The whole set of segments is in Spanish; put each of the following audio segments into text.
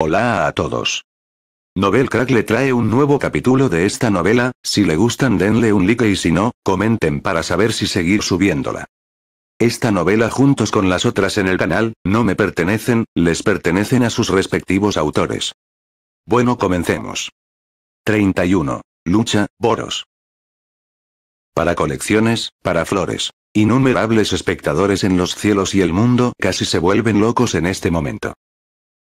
Hola a todos. Novel Crack le trae un nuevo capítulo de esta novela, si le gustan denle un like y si no, comenten para saber si seguir subiéndola. Esta novela juntos con las otras en el canal, no me pertenecen, les pertenecen a sus respectivos autores. Bueno comencemos. 31. Lucha, Boros. Para colecciones, para flores. Innumerables espectadores en los cielos y el mundo casi se vuelven locos en este momento.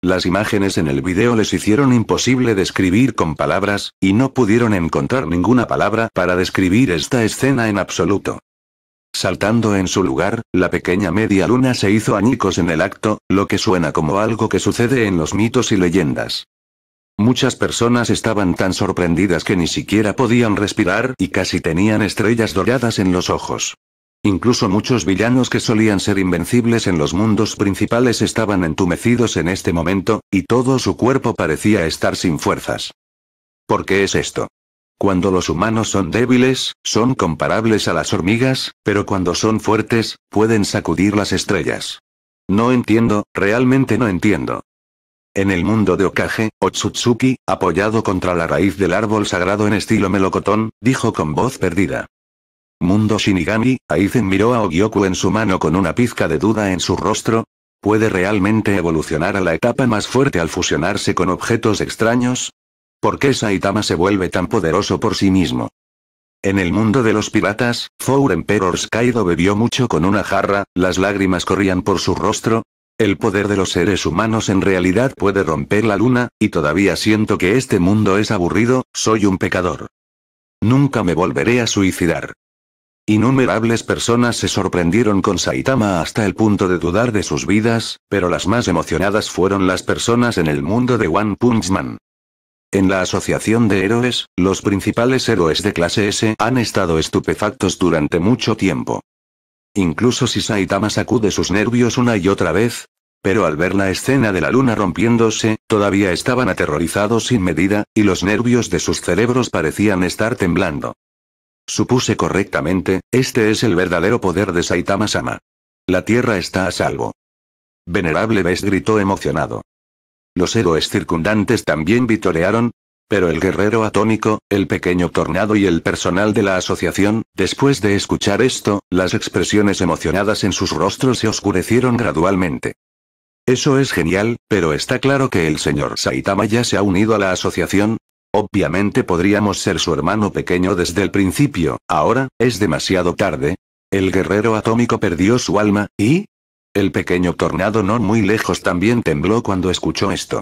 Las imágenes en el video les hicieron imposible describir con palabras, y no pudieron encontrar ninguna palabra para describir esta escena en absoluto. Saltando en su lugar, la pequeña media luna se hizo añicos en el acto, lo que suena como algo que sucede en los mitos y leyendas. Muchas personas estaban tan sorprendidas que ni siquiera podían respirar y casi tenían estrellas doradas en los ojos. Incluso muchos villanos que solían ser invencibles en los mundos principales estaban entumecidos en este momento, y todo su cuerpo parecía estar sin fuerzas. ¿Por qué es esto? Cuando los humanos son débiles, son comparables a las hormigas, pero cuando son fuertes, pueden sacudir las estrellas. No entiendo, realmente no entiendo. En el mundo de Okage, Otsutsuki, apoyado contra la raíz del árbol sagrado en estilo melocotón, dijo con voz perdida. Mundo Shinigami, Aizen miró a Ogyoku en su mano con una pizca de duda en su rostro. ¿Puede realmente evolucionar a la etapa más fuerte al fusionarse con objetos extraños? ¿Por qué Saitama se vuelve tan poderoso por sí mismo? En el mundo de los piratas, Four Emperors Kaido bebió mucho con una jarra, las lágrimas corrían por su rostro. El poder de los seres humanos en realidad puede romper la luna, y todavía siento que este mundo es aburrido, soy un pecador. Nunca me volveré a suicidar. Innumerables personas se sorprendieron con Saitama hasta el punto de dudar de sus vidas, pero las más emocionadas fueron las personas en el mundo de One Punch Man. En la Asociación de Héroes, los principales héroes de clase S han estado estupefactos durante mucho tiempo. Incluso si Saitama sacude sus nervios una y otra vez, pero al ver la escena de la luna rompiéndose, todavía estaban aterrorizados sin medida, y los nervios de sus cerebros parecían estar temblando. Supuse correctamente, este es el verdadero poder de Saitama-sama. La tierra está a salvo. Venerable Bess gritó emocionado. Los héroes circundantes también vitorearon, pero el guerrero atónico, el pequeño tornado y el personal de la asociación, después de escuchar esto, las expresiones emocionadas en sus rostros se oscurecieron gradualmente. Eso es genial, pero está claro que el señor Saitama ya se ha unido a la asociación, Obviamente podríamos ser su hermano pequeño desde el principio, ahora, es demasiado tarde. El guerrero atómico perdió su alma, y... El pequeño tornado no muy lejos también tembló cuando escuchó esto.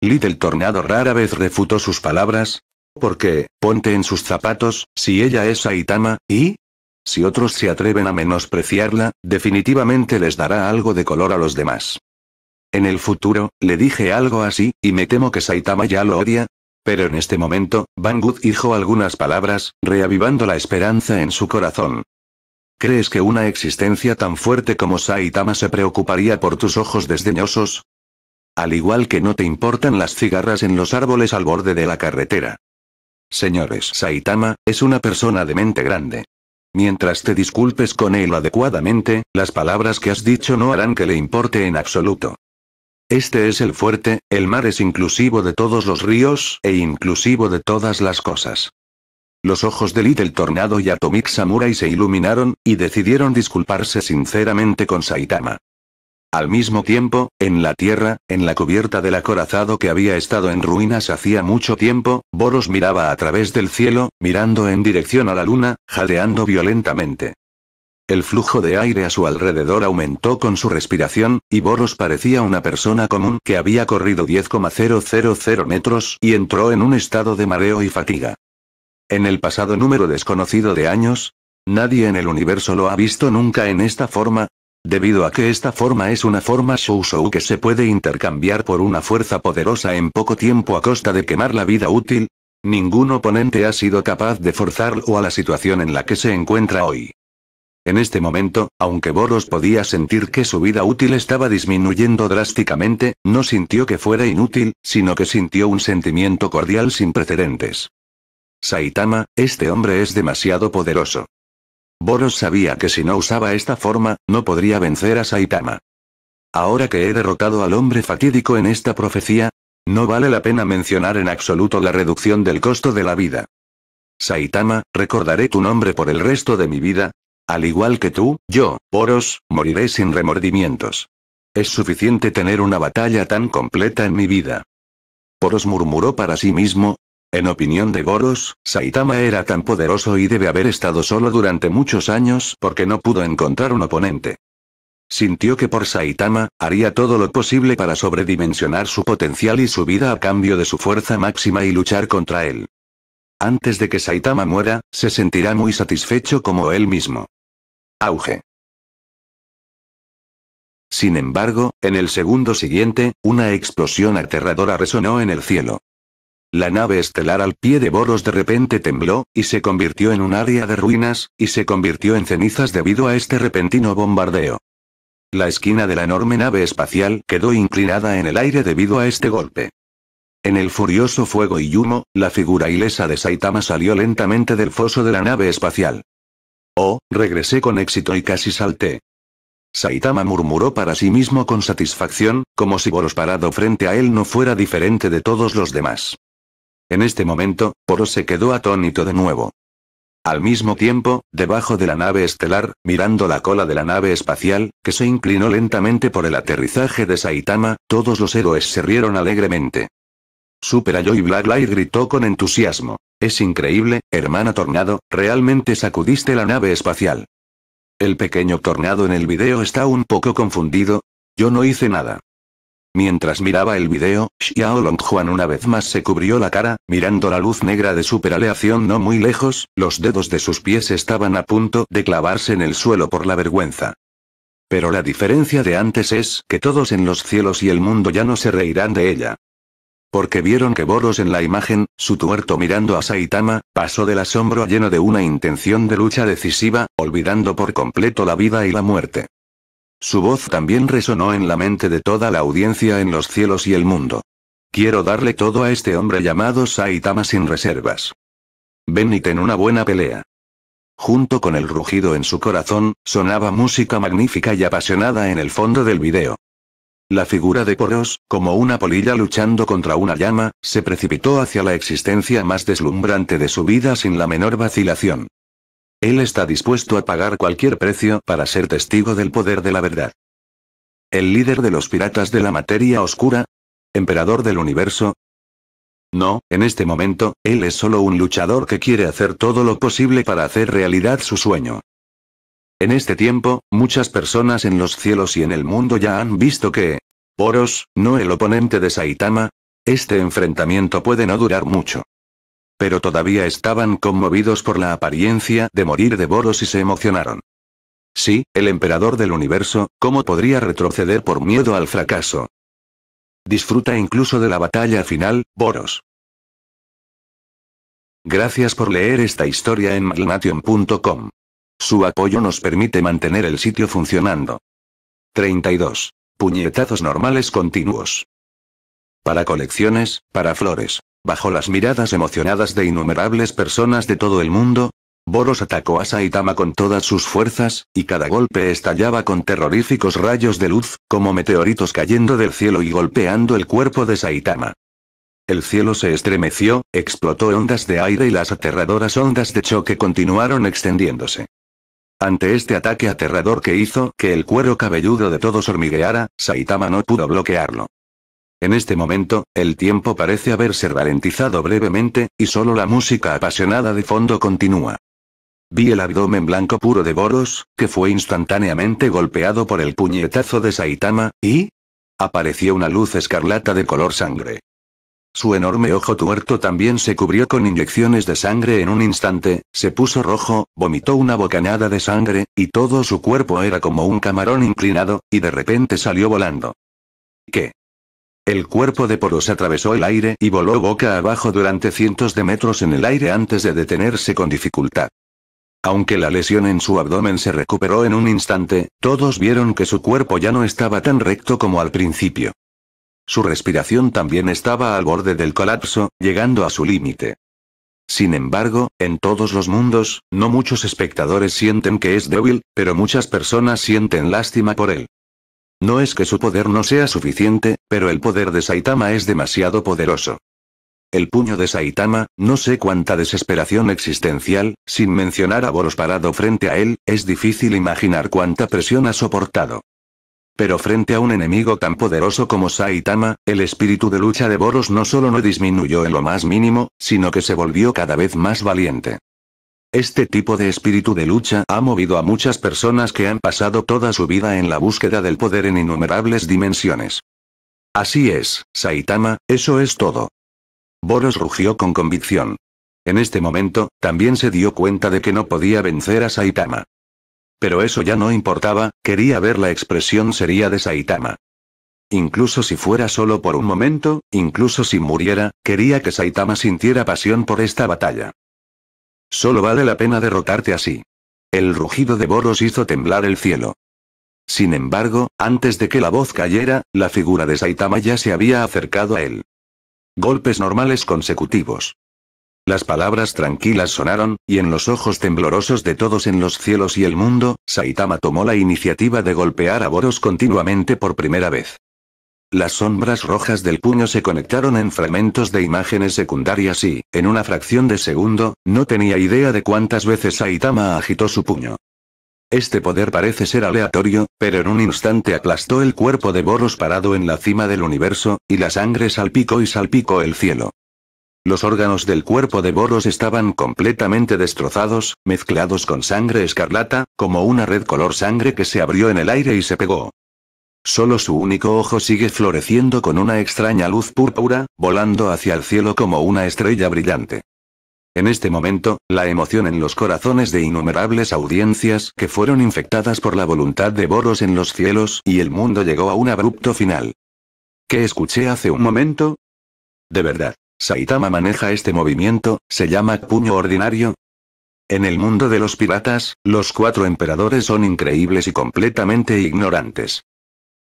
Little Tornado rara vez refutó sus palabras. Porque, ponte en sus zapatos, si ella es Saitama, y... Si otros se atreven a menospreciarla, definitivamente les dará algo de color a los demás. En el futuro, le dije algo así, y me temo que Saitama ya lo odia, pero en este momento, Van dijo algunas palabras, reavivando la esperanza en su corazón. ¿Crees que una existencia tan fuerte como Saitama se preocuparía por tus ojos desdeñosos? Al igual que no te importan las cigarras en los árboles al borde de la carretera. Señores, Saitama, es una persona de mente grande. Mientras te disculpes con él adecuadamente, las palabras que has dicho no harán que le importe en absoluto. Este es el fuerte, el mar es inclusivo de todos los ríos, e inclusivo de todas las cosas. Los ojos de Little Tornado y Atomic Samurai se iluminaron, y decidieron disculparse sinceramente con Saitama. Al mismo tiempo, en la tierra, en la cubierta del acorazado que había estado en ruinas hacía mucho tiempo, Boros miraba a través del cielo, mirando en dirección a la luna, jadeando violentamente. El flujo de aire a su alrededor aumentó con su respiración, y Boros parecía una persona común que había corrido 10,000 metros y entró en un estado de mareo y fatiga. En el pasado número desconocido de años, nadie en el universo lo ha visto nunca en esta forma, debido a que esta forma es una forma Shou-Shou que se puede intercambiar por una fuerza poderosa en poco tiempo a costa de quemar la vida útil, ningún oponente ha sido capaz de forzarlo a la situación en la que se encuentra hoy. En este momento, aunque Boros podía sentir que su vida útil estaba disminuyendo drásticamente, no sintió que fuera inútil, sino que sintió un sentimiento cordial sin precedentes. Saitama, este hombre es demasiado poderoso. Boros sabía que si no usaba esta forma, no podría vencer a Saitama. Ahora que he derrotado al hombre fatídico en esta profecía, no vale la pena mencionar en absoluto la reducción del costo de la vida. Saitama, recordaré tu nombre por el resto de mi vida, al igual que tú, yo, Poros, moriré sin remordimientos. Es suficiente tener una batalla tan completa en mi vida. Poros murmuró para sí mismo. En opinión de Goros, Saitama era tan poderoso y debe haber estado solo durante muchos años porque no pudo encontrar un oponente. Sintió que por Saitama, haría todo lo posible para sobredimensionar su potencial y su vida a cambio de su fuerza máxima y luchar contra él. Antes de que Saitama muera, se sentirá muy satisfecho como él mismo. Auge. Sin embargo, en el segundo siguiente, una explosión aterradora resonó en el cielo. La nave estelar al pie de Boros de repente tembló, y se convirtió en un área de ruinas, y se convirtió en cenizas debido a este repentino bombardeo. La esquina de la enorme nave espacial quedó inclinada en el aire debido a este golpe. En el furioso fuego y humo, la figura ilesa de Saitama salió lentamente del foso de la nave espacial. Oh, regresé con éxito y casi salté. Saitama murmuró para sí mismo con satisfacción, como si Boros parado frente a él no fuera diferente de todos los demás. En este momento, Boros se quedó atónito de nuevo. Al mismo tiempo, debajo de la nave estelar, mirando la cola de la nave espacial, que se inclinó lentamente por el aterrizaje de Saitama, todos los héroes se rieron alegremente. Super Ayo y Black Light gritó con entusiasmo. Es increíble, hermana Tornado, realmente sacudiste la nave espacial. El pequeño tornado en el video está un poco confundido. Yo no hice nada. Mientras miraba el video, Xiao Juan una vez más se cubrió la cara, mirando la luz negra de superaleación no muy lejos, los dedos de sus pies estaban a punto de clavarse en el suelo por la vergüenza. Pero la diferencia de antes es que todos en los cielos y el mundo ya no se reirán de ella. Porque vieron que Boros en la imagen, su tuerto mirando a Saitama, pasó del asombro lleno de una intención de lucha decisiva, olvidando por completo la vida y la muerte. Su voz también resonó en la mente de toda la audiencia en los cielos y el mundo. Quiero darle todo a este hombre llamado Saitama sin reservas. Ven y ten una buena pelea. Junto con el rugido en su corazón, sonaba música magnífica y apasionada en el fondo del video. La figura de Poros, como una polilla luchando contra una llama, se precipitó hacia la existencia más deslumbrante de su vida sin la menor vacilación. Él está dispuesto a pagar cualquier precio para ser testigo del poder de la verdad. ¿El líder de los piratas de la materia oscura? ¿Emperador del universo? No, en este momento, él es solo un luchador que quiere hacer todo lo posible para hacer realidad su sueño. En este tiempo, muchas personas en los cielos y en el mundo ya han visto que... Boros, no el oponente de Saitama. Este enfrentamiento puede no durar mucho. Pero todavía estaban conmovidos por la apariencia de morir de Boros y se emocionaron. Sí, el emperador del universo, ¿cómo podría retroceder por miedo al fracaso? Disfruta incluso de la batalla final, Boros. Gracias por leer esta historia en magnation.com. Su apoyo nos permite mantener el sitio funcionando. 32. Puñetazos normales continuos. Para colecciones, para flores. Bajo las miradas emocionadas de innumerables personas de todo el mundo, Boros atacó a Saitama con todas sus fuerzas, y cada golpe estallaba con terroríficos rayos de luz, como meteoritos cayendo del cielo y golpeando el cuerpo de Saitama. El cielo se estremeció, explotó ondas de aire y las aterradoras ondas de choque continuaron extendiéndose. Ante este ataque aterrador que hizo que el cuero cabelludo de todos hormigueara, Saitama no pudo bloquearlo. En este momento, el tiempo parece haberse ralentizado brevemente, y solo la música apasionada de fondo continúa. Vi el abdomen blanco puro de Boros, que fue instantáneamente golpeado por el puñetazo de Saitama, y... Apareció una luz escarlata de color sangre. Su enorme ojo tuerto también se cubrió con inyecciones de sangre en un instante, se puso rojo, vomitó una bocanada de sangre, y todo su cuerpo era como un camarón inclinado, y de repente salió volando. ¿Qué? El cuerpo de Poros atravesó el aire y voló boca abajo durante cientos de metros en el aire antes de detenerse con dificultad. Aunque la lesión en su abdomen se recuperó en un instante, todos vieron que su cuerpo ya no estaba tan recto como al principio. Su respiración también estaba al borde del colapso, llegando a su límite. Sin embargo, en todos los mundos, no muchos espectadores sienten que es débil, pero muchas personas sienten lástima por él. No es que su poder no sea suficiente, pero el poder de Saitama es demasiado poderoso. El puño de Saitama, no sé cuánta desesperación existencial, sin mencionar a Boros parado frente a él, es difícil imaginar cuánta presión ha soportado. Pero frente a un enemigo tan poderoso como Saitama, el espíritu de lucha de Boros no solo no disminuyó en lo más mínimo, sino que se volvió cada vez más valiente. Este tipo de espíritu de lucha ha movido a muchas personas que han pasado toda su vida en la búsqueda del poder en innumerables dimensiones. Así es, Saitama, eso es todo. Boros rugió con convicción. En este momento, también se dio cuenta de que no podía vencer a Saitama. Pero eso ya no importaba, quería ver la expresión seria de Saitama. Incluso si fuera solo por un momento, incluso si muriera, quería que Saitama sintiera pasión por esta batalla. Solo vale la pena derrotarte así. El rugido de Boros hizo temblar el cielo. Sin embargo, antes de que la voz cayera, la figura de Saitama ya se había acercado a él. Golpes normales consecutivos. Las palabras tranquilas sonaron, y en los ojos temblorosos de todos en los cielos y el mundo, Saitama tomó la iniciativa de golpear a Boros continuamente por primera vez. Las sombras rojas del puño se conectaron en fragmentos de imágenes secundarias y, en una fracción de segundo, no tenía idea de cuántas veces Saitama agitó su puño. Este poder parece ser aleatorio, pero en un instante aplastó el cuerpo de Boros parado en la cima del universo, y la sangre salpicó y salpicó el cielo. Los órganos del cuerpo de Boros estaban completamente destrozados, mezclados con sangre escarlata, como una red color sangre que se abrió en el aire y se pegó. Solo su único ojo sigue floreciendo con una extraña luz púrpura, volando hacia el cielo como una estrella brillante. En este momento, la emoción en los corazones de innumerables audiencias que fueron infectadas por la voluntad de Boros en los cielos y el mundo llegó a un abrupto final. ¿Qué escuché hace un momento? De verdad. Saitama maneja este movimiento, se llama puño ordinario. En el mundo de los piratas, los cuatro emperadores son increíbles y completamente ignorantes.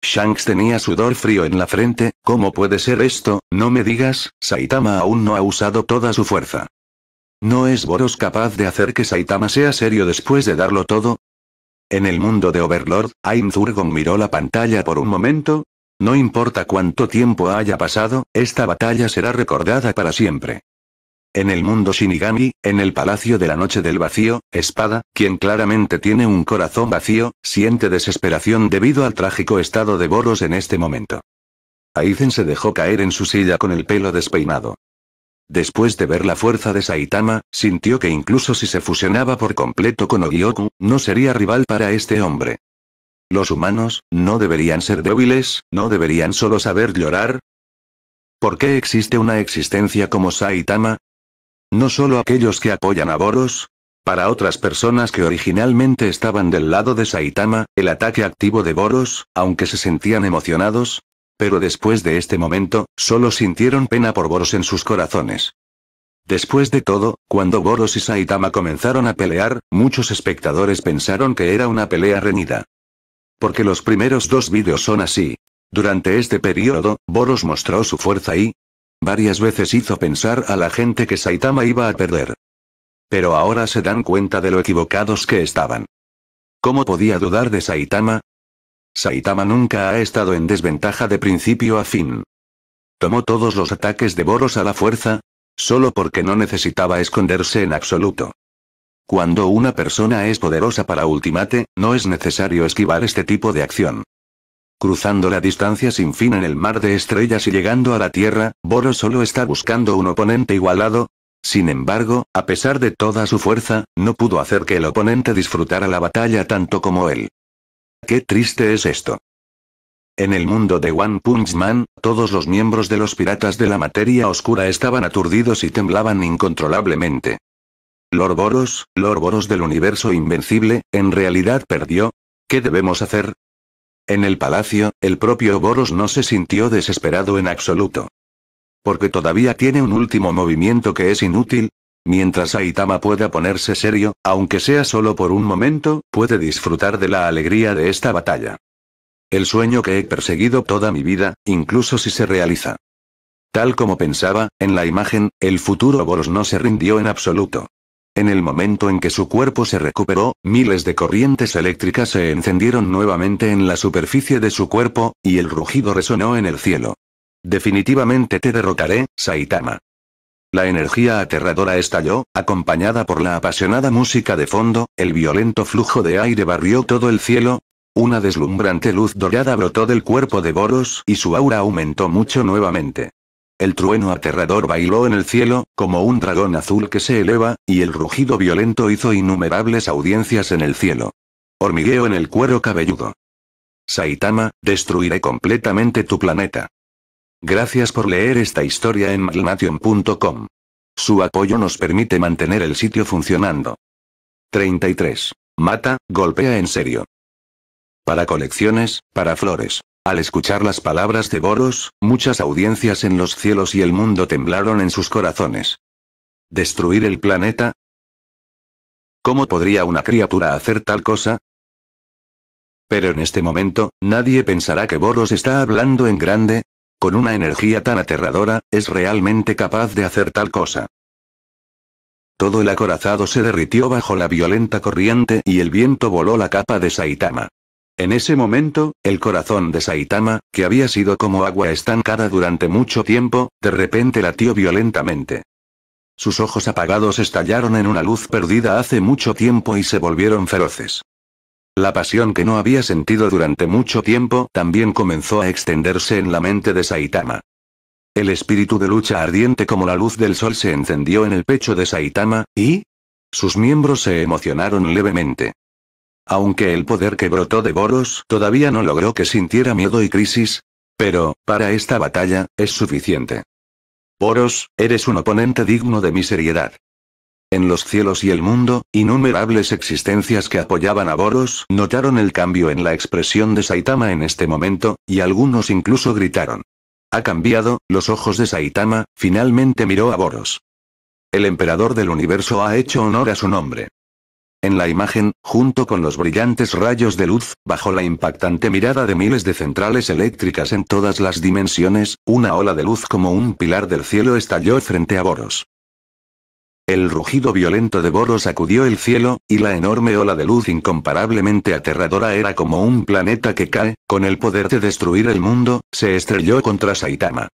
Shanks tenía sudor frío en la frente, ¿cómo puede ser esto? No me digas, Saitama aún no ha usado toda su fuerza. ¿No es Boros capaz de hacer que Saitama sea serio después de darlo todo? En el mundo de Overlord, Zurgon miró la pantalla por un momento, no importa cuánto tiempo haya pasado, esta batalla será recordada para siempre. En el mundo Shinigami, en el Palacio de la Noche del Vacío, Espada, quien claramente tiene un corazón vacío, siente desesperación debido al trágico estado de Boros en este momento. Aizen se dejó caer en su silla con el pelo despeinado. Después de ver la fuerza de Saitama, sintió que incluso si se fusionaba por completo con Ogioku, no sería rival para este hombre. Los humanos, ¿no deberían ser débiles? ¿No deberían solo saber llorar? ¿Por qué existe una existencia como Saitama? No solo aquellos que apoyan a Boros. Para otras personas que originalmente estaban del lado de Saitama, el ataque activo de Boros, aunque se sentían emocionados, pero después de este momento, solo sintieron pena por Boros en sus corazones. Después de todo, cuando Boros y Saitama comenzaron a pelear, muchos espectadores pensaron que era una pelea reñida. Porque los primeros dos vídeos son así. Durante este periodo, Boros mostró su fuerza y... Varias veces hizo pensar a la gente que Saitama iba a perder. Pero ahora se dan cuenta de lo equivocados que estaban. ¿Cómo podía dudar de Saitama? Saitama nunca ha estado en desventaja de principio a fin. Tomó todos los ataques de Boros a la fuerza, solo porque no necesitaba esconderse en absoluto. Cuando una persona es poderosa para ultimate, no es necesario esquivar este tipo de acción. Cruzando la distancia sin fin en el mar de estrellas y llegando a la Tierra, Boro solo está buscando un oponente igualado. Sin embargo, a pesar de toda su fuerza, no pudo hacer que el oponente disfrutara la batalla tanto como él. Qué triste es esto. En el mundo de One Punch Man, todos los miembros de los piratas de la materia oscura estaban aturdidos y temblaban incontrolablemente. Lord Boros, Lord Boros del universo invencible, en realidad perdió. ¿Qué debemos hacer? En el palacio, el propio Boros no se sintió desesperado en absoluto. Porque todavía tiene un último movimiento que es inútil. Mientras Aitama pueda ponerse serio, aunque sea solo por un momento, puede disfrutar de la alegría de esta batalla. El sueño que he perseguido toda mi vida, incluso si se realiza. Tal como pensaba, en la imagen, el futuro Boros no se rindió en absoluto. En el momento en que su cuerpo se recuperó, miles de corrientes eléctricas se encendieron nuevamente en la superficie de su cuerpo, y el rugido resonó en el cielo. Definitivamente te derrotaré, Saitama. La energía aterradora estalló, acompañada por la apasionada música de fondo, el violento flujo de aire barrió todo el cielo. Una deslumbrante luz dorada brotó del cuerpo de Boros y su aura aumentó mucho nuevamente. El trueno aterrador bailó en el cielo, como un dragón azul que se eleva, y el rugido violento hizo innumerables audiencias en el cielo. Hormigueo en el cuero cabelludo. Saitama, destruiré completamente tu planeta. Gracias por leer esta historia en malnation.com. Su apoyo nos permite mantener el sitio funcionando. 33. Mata, golpea en serio. Para colecciones, para flores. Al escuchar las palabras de Boros, muchas audiencias en los cielos y el mundo temblaron en sus corazones. ¿Destruir el planeta? ¿Cómo podría una criatura hacer tal cosa? Pero en este momento, nadie pensará que Boros está hablando en grande. Con una energía tan aterradora, es realmente capaz de hacer tal cosa. Todo el acorazado se derritió bajo la violenta corriente y el viento voló la capa de Saitama. En ese momento, el corazón de Saitama, que había sido como agua estancada durante mucho tiempo, de repente latió violentamente. Sus ojos apagados estallaron en una luz perdida hace mucho tiempo y se volvieron feroces. La pasión que no había sentido durante mucho tiempo también comenzó a extenderse en la mente de Saitama. El espíritu de lucha ardiente como la luz del sol se encendió en el pecho de Saitama, y... Sus miembros se emocionaron levemente. Aunque el poder que brotó de Boros todavía no logró que sintiera miedo y crisis. Pero, para esta batalla, es suficiente. Boros, eres un oponente digno de mi seriedad. En los cielos y el mundo, innumerables existencias que apoyaban a Boros notaron el cambio en la expresión de Saitama en este momento, y algunos incluso gritaron. Ha cambiado, los ojos de Saitama, finalmente miró a Boros. El emperador del universo ha hecho honor a su nombre en la imagen, junto con los brillantes rayos de luz, bajo la impactante mirada de miles de centrales eléctricas en todas las dimensiones, una ola de luz como un pilar del cielo estalló frente a Boros. El rugido violento de Boros sacudió el cielo, y la enorme ola de luz incomparablemente aterradora era como un planeta que cae, con el poder de destruir el mundo, se estrelló contra Saitama.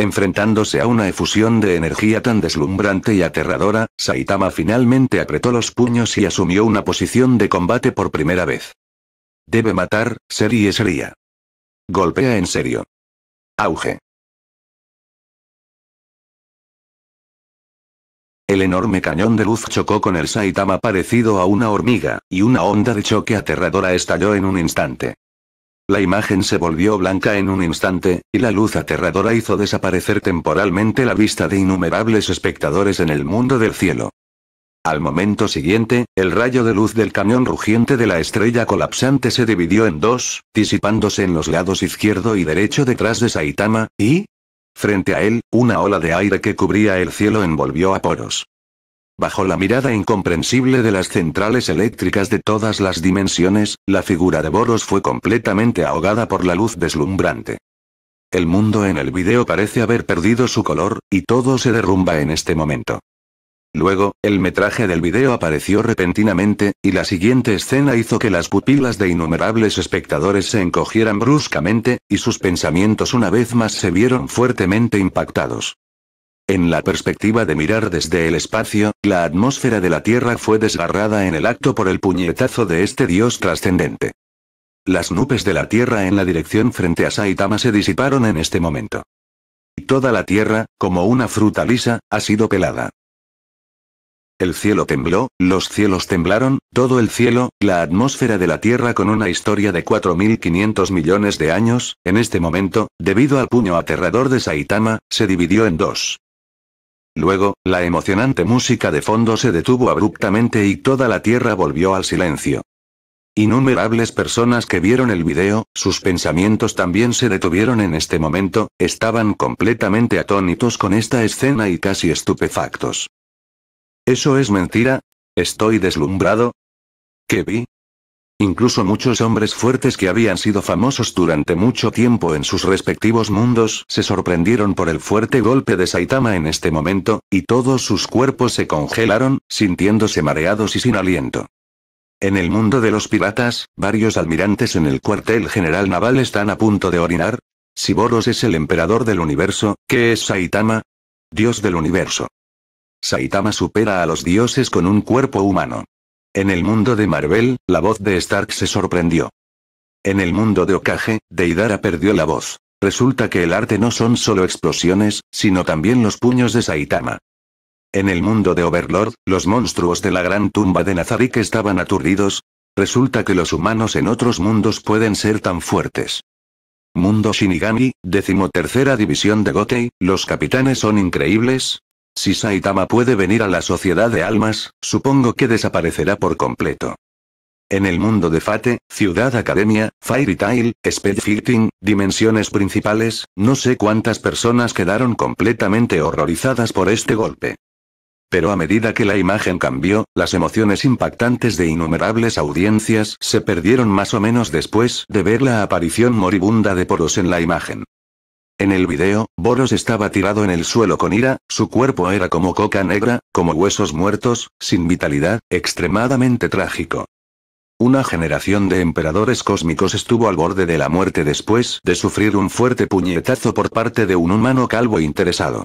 Enfrentándose a una efusión de energía tan deslumbrante y aterradora, Saitama finalmente apretó los puños y asumió una posición de combate por primera vez. Debe matar, y sería. Golpea en serio. Auge. El enorme cañón de luz chocó con el Saitama parecido a una hormiga, y una onda de choque aterradora estalló en un instante. La imagen se volvió blanca en un instante, y la luz aterradora hizo desaparecer temporalmente la vista de innumerables espectadores en el mundo del cielo. Al momento siguiente, el rayo de luz del cañón rugiente de la estrella colapsante se dividió en dos, disipándose en los lados izquierdo y derecho detrás de Saitama, y... Frente a él, una ola de aire que cubría el cielo envolvió a Poros. Bajo la mirada incomprensible de las centrales eléctricas de todas las dimensiones, la figura de Boros fue completamente ahogada por la luz deslumbrante. El mundo en el video parece haber perdido su color, y todo se derrumba en este momento. Luego, el metraje del video apareció repentinamente, y la siguiente escena hizo que las pupilas de innumerables espectadores se encogieran bruscamente, y sus pensamientos una vez más se vieron fuertemente impactados. En la perspectiva de mirar desde el espacio, la atmósfera de la Tierra fue desgarrada en el acto por el puñetazo de este dios trascendente. Las nubes de la Tierra en la dirección frente a Saitama se disiparon en este momento. Toda la Tierra, como una fruta lisa, ha sido pelada. El cielo tembló, los cielos temblaron, todo el cielo, la atmósfera de la Tierra con una historia de 4.500 millones de años, en este momento, debido al puño aterrador de Saitama, se dividió en dos. Luego, la emocionante música de fondo se detuvo abruptamente y toda la tierra volvió al silencio. Innumerables personas que vieron el video, sus pensamientos también se detuvieron en este momento, estaban completamente atónitos con esta escena y casi estupefactos. ¿Eso es mentira? ¿Estoy deslumbrado? ¿Qué vi? Incluso muchos hombres fuertes que habían sido famosos durante mucho tiempo en sus respectivos mundos se sorprendieron por el fuerte golpe de Saitama en este momento, y todos sus cuerpos se congelaron, sintiéndose mareados y sin aliento. En el mundo de los piratas, varios almirantes en el cuartel general naval están a punto de orinar. Si Boros es el emperador del universo, ¿qué es Saitama? Dios del universo. Saitama supera a los dioses con un cuerpo humano. En el mundo de Marvel, la voz de Stark se sorprendió. En el mundo de Okage, Deidara perdió la voz. Resulta que el arte no son solo explosiones, sino también los puños de Saitama. En el mundo de Overlord, los monstruos de la gran tumba de Nazarick estaban aturdidos. Resulta que los humanos en otros mundos pueden ser tan fuertes. Mundo Shinigami, decimotercera división de Gotei, los capitanes son increíbles, si Saitama puede venir a la Sociedad de Almas, supongo que desaparecerá por completo. En el mundo de Fate, Ciudad Academia, Fairy Tail, Speedfitting, dimensiones principales, no sé cuántas personas quedaron completamente horrorizadas por este golpe. Pero a medida que la imagen cambió, las emociones impactantes de innumerables audiencias se perdieron más o menos después de ver la aparición moribunda de Poros en la imagen. En el video, Boros estaba tirado en el suelo con ira, su cuerpo era como coca negra, como huesos muertos, sin vitalidad, extremadamente trágico. Una generación de emperadores cósmicos estuvo al borde de la muerte después de sufrir un fuerte puñetazo por parte de un humano calvo interesado.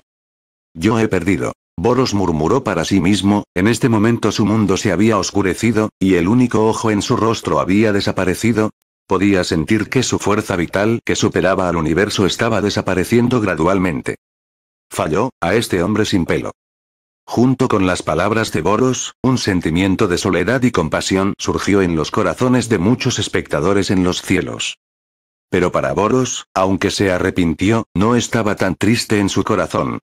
Yo he perdido. Boros murmuró para sí mismo, en este momento su mundo se había oscurecido, y el único ojo en su rostro había desaparecido, Podía sentir que su fuerza vital que superaba al universo estaba desapareciendo gradualmente. Falló, a este hombre sin pelo. Junto con las palabras de Boros, un sentimiento de soledad y compasión surgió en los corazones de muchos espectadores en los cielos. Pero para Boros, aunque se arrepintió, no estaba tan triste en su corazón.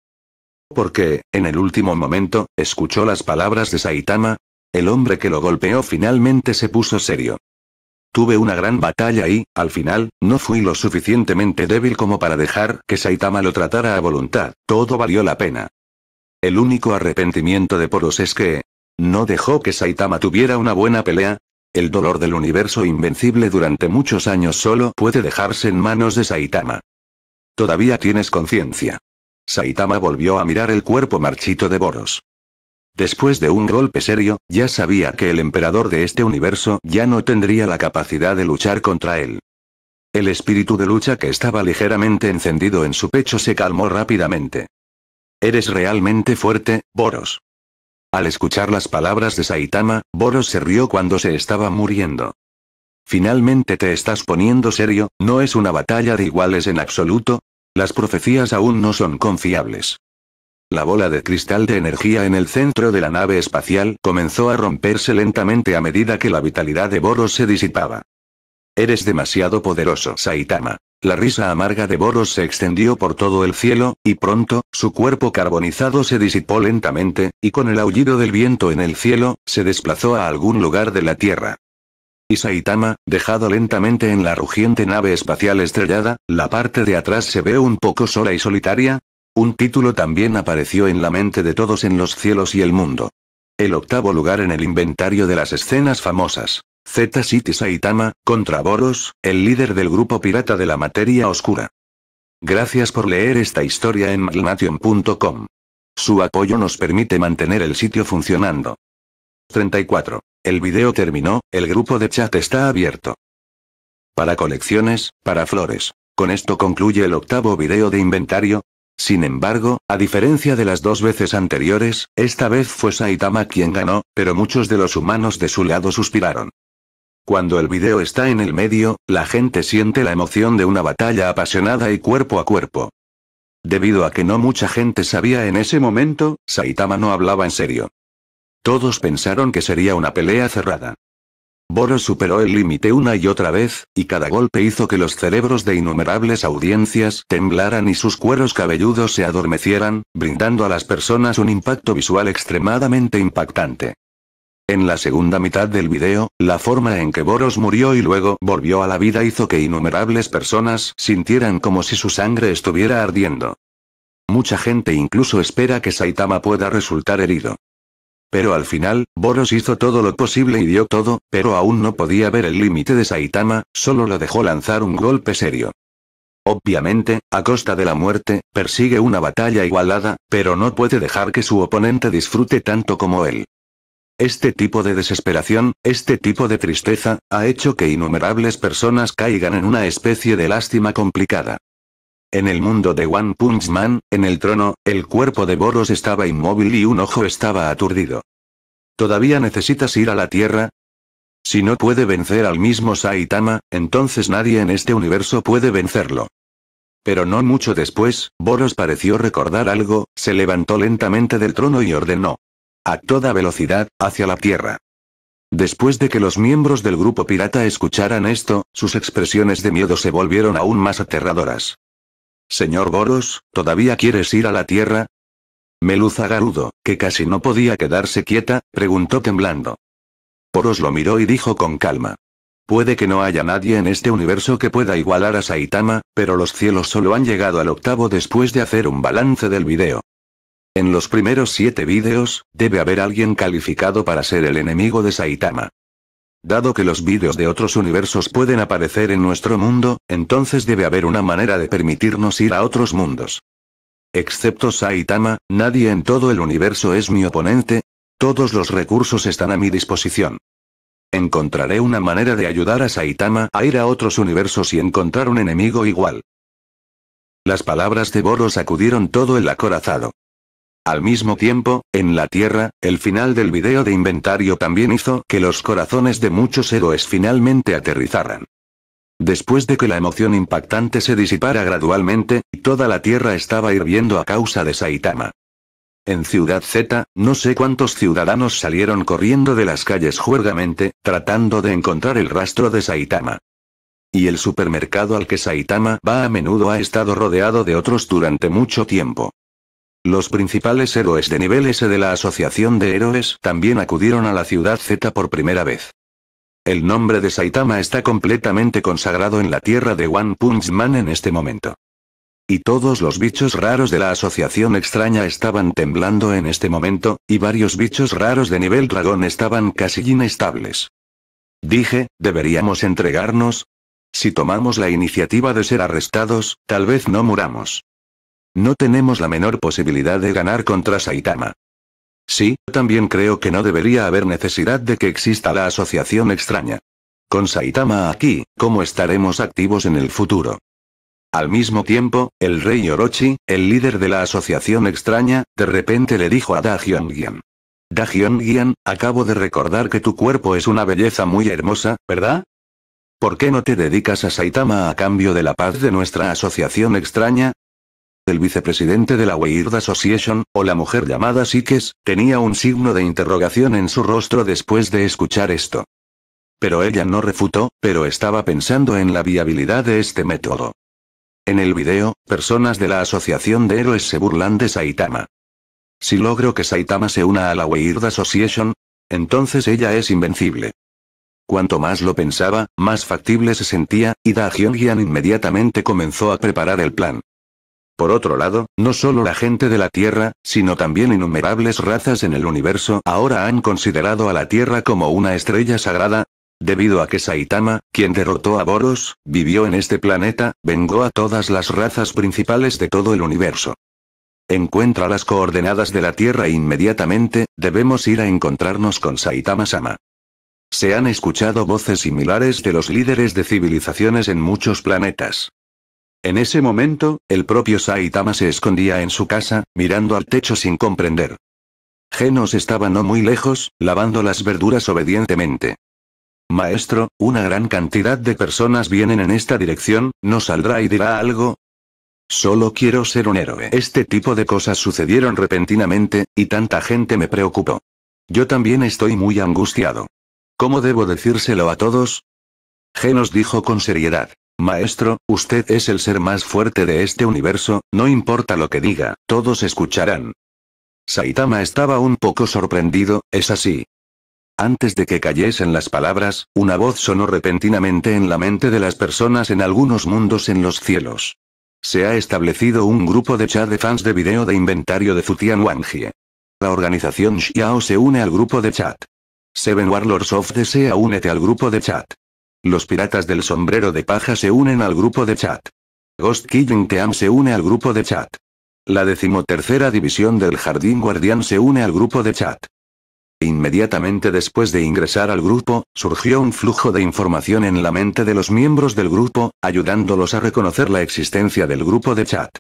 Porque, en el último momento, escuchó las palabras de Saitama. El hombre que lo golpeó finalmente se puso serio. Tuve una gran batalla y, al final, no fui lo suficientemente débil como para dejar que Saitama lo tratara a voluntad, todo valió la pena. El único arrepentimiento de Poros es que... ¿No dejó que Saitama tuviera una buena pelea? El dolor del universo invencible durante muchos años solo puede dejarse en manos de Saitama. Todavía tienes conciencia. Saitama volvió a mirar el cuerpo marchito de Boros. Después de un golpe serio, ya sabía que el emperador de este universo ya no tendría la capacidad de luchar contra él. El espíritu de lucha que estaba ligeramente encendido en su pecho se calmó rápidamente. Eres realmente fuerte, Boros. Al escuchar las palabras de Saitama, Boros se rió cuando se estaba muriendo. Finalmente te estás poniendo serio, no es una batalla de iguales en absoluto. Las profecías aún no son confiables. La bola de cristal de energía en el centro de la nave espacial comenzó a romperse lentamente a medida que la vitalidad de Boros se disipaba. Eres demasiado poderoso, Saitama. La risa amarga de Boros se extendió por todo el cielo, y pronto, su cuerpo carbonizado se disipó lentamente, y con el aullido del viento en el cielo, se desplazó a algún lugar de la Tierra. Y Saitama, dejado lentamente en la rugiente nave espacial estrellada, la parte de atrás se ve un poco sola y solitaria, un título también apareció en la mente de todos en los cielos y el mundo. El octavo lugar en el inventario de las escenas famosas. Z-City Saitama, contra Boros, el líder del grupo pirata de la materia oscura. Gracias por leer esta historia en magnation.com. Su apoyo nos permite mantener el sitio funcionando. 34. El video terminó, el grupo de chat está abierto. Para colecciones, para flores. Con esto concluye el octavo video de inventario, sin embargo, a diferencia de las dos veces anteriores, esta vez fue Saitama quien ganó, pero muchos de los humanos de su lado suspiraron. Cuando el video está en el medio, la gente siente la emoción de una batalla apasionada y cuerpo a cuerpo. Debido a que no mucha gente sabía en ese momento, Saitama no hablaba en serio. Todos pensaron que sería una pelea cerrada. Boros superó el límite una y otra vez, y cada golpe hizo que los cerebros de innumerables audiencias temblaran y sus cueros cabelludos se adormecieran, brindando a las personas un impacto visual extremadamente impactante. En la segunda mitad del video, la forma en que Boros murió y luego volvió a la vida hizo que innumerables personas sintieran como si su sangre estuviera ardiendo. Mucha gente incluso espera que Saitama pueda resultar herido. Pero al final, Boros hizo todo lo posible y dio todo, pero aún no podía ver el límite de Saitama, solo lo dejó lanzar un golpe serio. Obviamente, a costa de la muerte, persigue una batalla igualada, pero no puede dejar que su oponente disfrute tanto como él. Este tipo de desesperación, este tipo de tristeza, ha hecho que innumerables personas caigan en una especie de lástima complicada. En el mundo de One Punch Man, en el trono, el cuerpo de Boros estaba inmóvil y un ojo estaba aturdido. ¿Todavía necesitas ir a la Tierra? Si no puede vencer al mismo Saitama, entonces nadie en este universo puede vencerlo. Pero no mucho después, Boros pareció recordar algo, se levantó lentamente del trono y ordenó. A toda velocidad, hacia la Tierra. Después de que los miembros del grupo pirata escucharan esto, sus expresiones de miedo se volvieron aún más aterradoras. Señor Boros, ¿todavía quieres ir a la Tierra? Meluza Garudo, que casi no podía quedarse quieta, preguntó temblando. Boros lo miró y dijo con calma. Puede que no haya nadie en este universo que pueda igualar a Saitama, pero los cielos solo han llegado al octavo después de hacer un balance del video. En los primeros siete vídeos, debe haber alguien calificado para ser el enemigo de Saitama. Dado que los vídeos de otros universos pueden aparecer en nuestro mundo, entonces debe haber una manera de permitirnos ir a otros mundos. Excepto Saitama, nadie en todo el universo es mi oponente. Todos los recursos están a mi disposición. Encontraré una manera de ayudar a Saitama a ir a otros universos y encontrar un enemigo igual. Las palabras de Boros sacudieron todo el acorazado. Al mismo tiempo, en la Tierra, el final del video de inventario también hizo que los corazones de muchos héroes finalmente aterrizaran. Después de que la emoción impactante se disipara gradualmente, toda la Tierra estaba hirviendo a causa de Saitama. En Ciudad Z, no sé cuántos ciudadanos salieron corriendo de las calles juergamente, tratando de encontrar el rastro de Saitama. Y el supermercado al que Saitama va a menudo ha estado rodeado de otros durante mucho tiempo. Los principales héroes de nivel S de la Asociación de Héroes también acudieron a la ciudad Z por primera vez. El nombre de Saitama está completamente consagrado en la tierra de One Punch Man en este momento. Y todos los bichos raros de la asociación extraña estaban temblando en este momento, y varios bichos raros de nivel dragón estaban casi inestables. Dije, ¿deberíamos entregarnos? Si tomamos la iniciativa de ser arrestados, tal vez no muramos. No tenemos la menor posibilidad de ganar contra Saitama. Sí, también creo que no debería haber necesidad de que exista la asociación extraña. Con Saitama aquí, ¿cómo estaremos activos en el futuro? Al mismo tiempo, el rey Orochi, el líder de la asociación extraña, de repente le dijo a Da hyun Da acabo de recordar que tu cuerpo es una belleza muy hermosa, ¿verdad? ¿Por qué no te dedicas a Saitama a cambio de la paz de nuestra asociación extraña? El vicepresidente de la Weird Association, o la mujer llamada Sikes, tenía un signo de interrogación en su rostro después de escuchar esto. Pero ella no refutó, pero estaba pensando en la viabilidad de este método. En el video, personas de la Asociación de Héroes se burlan de Saitama. Si logro que Saitama se una a la Weird Association, entonces ella es invencible. Cuanto más lo pensaba, más factible se sentía, y Da hyun inmediatamente comenzó a preparar el plan. Por otro lado, no solo la gente de la Tierra, sino también innumerables razas en el universo ahora han considerado a la Tierra como una estrella sagrada, Debido a que Saitama, quien derrotó a Boros, vivió en este planeta, vengó a todas las razas principales de todo el universo. Encuentra las coordenadas de la Tierra inmediatamente, debemos ir a encontrarnos con Saitama-sama. Se han escuchado voces similares de los líderes de civilizaciones en muchos planetas. En ese momento, el propio Saitama se escondía en su casa, mirando al techo sin comprender. Genos estaba no muy lejos, lavando las verduras obedientemente. Maestro, una gran cantidad de personas vienen en esta dirección, ¿no saldrá y dirá algo? Solo quiero ser un héroe. Este tipo de cosas sucedieron repentinamente, y tanta gente me preocupó. Yo también estoy muy angustiado. ¿Cómo debo decírselo a todos? Genos dijo con seriedad. Maestro, usted es el ser más fuerte de este universo, no importa lo que diga, todos escucharán. Saitama estaba un poco sorprendido, es así. Antes de que cayesen las palabras, una voz sonó repentinamente en la mente de las personas en algunos mundos en los cielos. Se ha establecido un grupo de chat de fans de video de inventario de Zutian Wangie. La organización Xiao se une al grupo de chat. Seven Warlords of desea únete al grupo de chat. Los piratas del sombrero de paja se unen al grupo de chat. Ghost Killing Team se une al grupo de chat. La decimotercera división del Jardín Guardián se une al grupo de chat. Inmediatamente después de ingresar al grupo, surgió un flujo de información en la mente de los miembros del grupo, ayudándolos a reconocer la existencia del grupo de chat.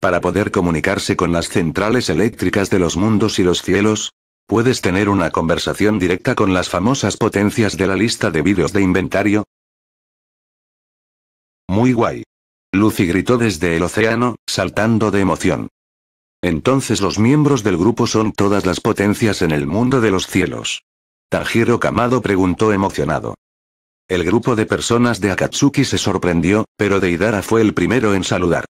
Para poder comunicarse con las centrales eléctricas de los mundos y los cielos, ¿Puedes tener una conversación directa con las famosas potencias de la lista de vídeos de inventario? Muy guay. Lucy gritó desde el océano, saltando de emoción. Entonces los miembros del grupo son todas las potencias en el mundo de los cielos. tajiro Kamado preguntó emocionado. El grupo de personas de Akatsuki se sorprendió, pero Deidara fue el primero en saludar.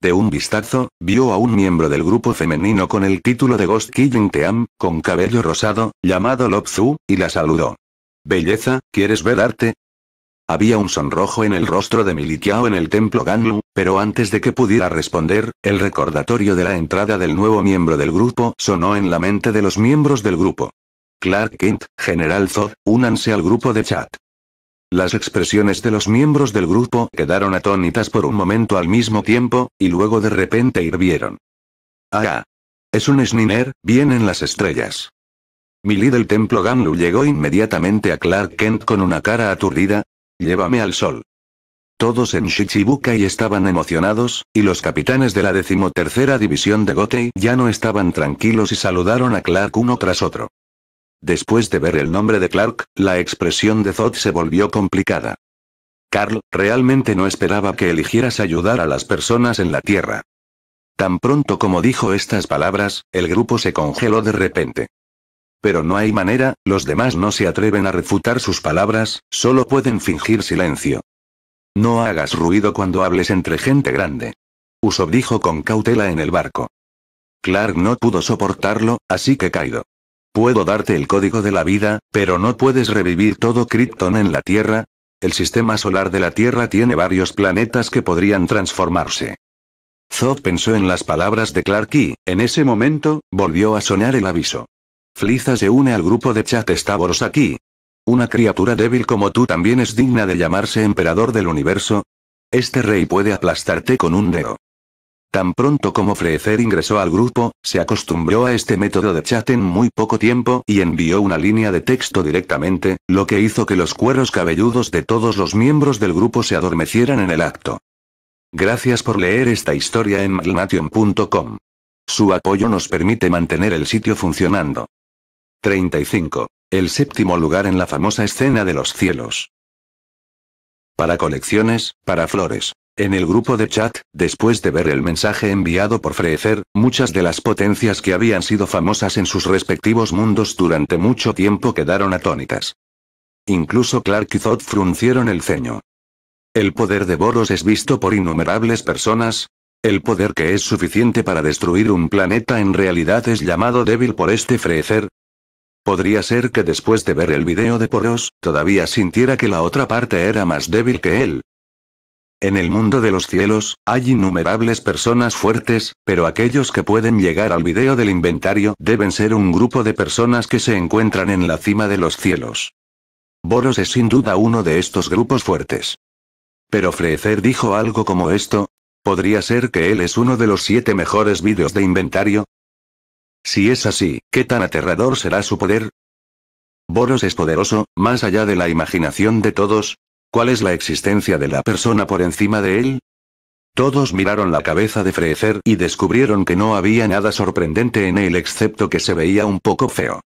De un vistazo, vio a un miembro del grupo femenino con el título de Ghost Killing Team, con cabello rosado, llamado Lopzu, y la saludó. Belleza, ¿quieres ver arte? Había un sonrojo en el rostro de Milikiao en el templo Ganlu, pero antes de que pudiera responder, el recordatorio de la entrada del nuevo miembro del grupo sonó en la mente de los miembros del grupo. Clark Kent, General Zod, únanse al grupo de chat. Las expresiones de los miembros del grupo quedaron atónitas por un momento al mismo tiempo, y luego de repente hirvieron. Ah, ah. es un Sniner, vienen las estrellas. Mili del templo Ganlu llegó inmediatamente a Clark Kent con una cara aturdida. Llévame al sol. Todos en Shichibukai estaban emocionados, y los capitanes de la decimotercera división de Gotei ya no estaban tranquilos y saludaron a Clark uno tras otro. Después de ver el nombre de Clark, la expresión de Zod se volvió complicada. Carl, realmente no esperaba que eligieras ayudar a las personas en la Tierra. Tan pronto como dijo estas palabras, el grupo se congeló de repente. Pero no hay manera, los demás no se atreven a refutar sus palabras, solo pueden fingir silencio. No hagas ruido cuando hables entre gente grande. Usó dijo con cautela en el barco. Clark no pudo soportarlo, así que caído. Puedo darte el código de la vida, pero no puedes revivir todo Krypton en la Tierra. El sistema solar de la Tierra tiene varios planetas que podrían transformarse. Zod pensó en las palabras de Clark y, en ese momento, volvió a sonar el aviso. Fliza se une al grupo de chat Stavros aquí. Una criatura débil como tú también es digna de llamarse emperador del universo. Este rey puede aplastarte con un dedo. Tan pronto como Frecer ingresó al grupo, se acostumbró a este método de chat en muy poco tiempo y envió una línea de texto directamente, lo que hizo que los cueros cabelludos de todos los miembros del grupo se adormecieran en el acto. Gracias por leer esta historia en malnation.com. Su apoyo nos permite mantener el sitio funcionando. 35. El séptimo lugar en la famosa escena de los cielos. Para colecciones, para flores. En el grupo de chat, después de ver el mensaje enviado por Frezer, muchas de las potencias que habían sido famosas en sus respectivos mundos durante mucho tiempo quedaron atónitas. Incluso Clark y Zod fruncieron el ceño. El poder de Boros es visto por innumerables personas. El poder que es suficiente para destruir un planeta en realidad es llamado débil por este Frezer? Podría ser que después de ver el video de Poros, todavía sintiera que la otra parte era más débil que él, en el mundo de los cielos, hay innumerables personas fuertes, pero aquellos que pueden llegar al video del inventario deben ser un grupo de personas que se encuentran en la cima de los cielos. Boros es sin duda uno de estos grupos fuertes. Pero Freezer dijo algo como esto. ¿Podría ser que él es uno de los siete mejores vídeos de inventario? Si es así, ¿qué tan aterrador será su poder? Boros es poderoso, más allá de la imaginación de todos, ¿Cuál es la existencia de la persona por encima de él? Todos miraron la cabeza de Freezer y descubrieron que no había nada sorprendente en él excepto que se veía un poco feo.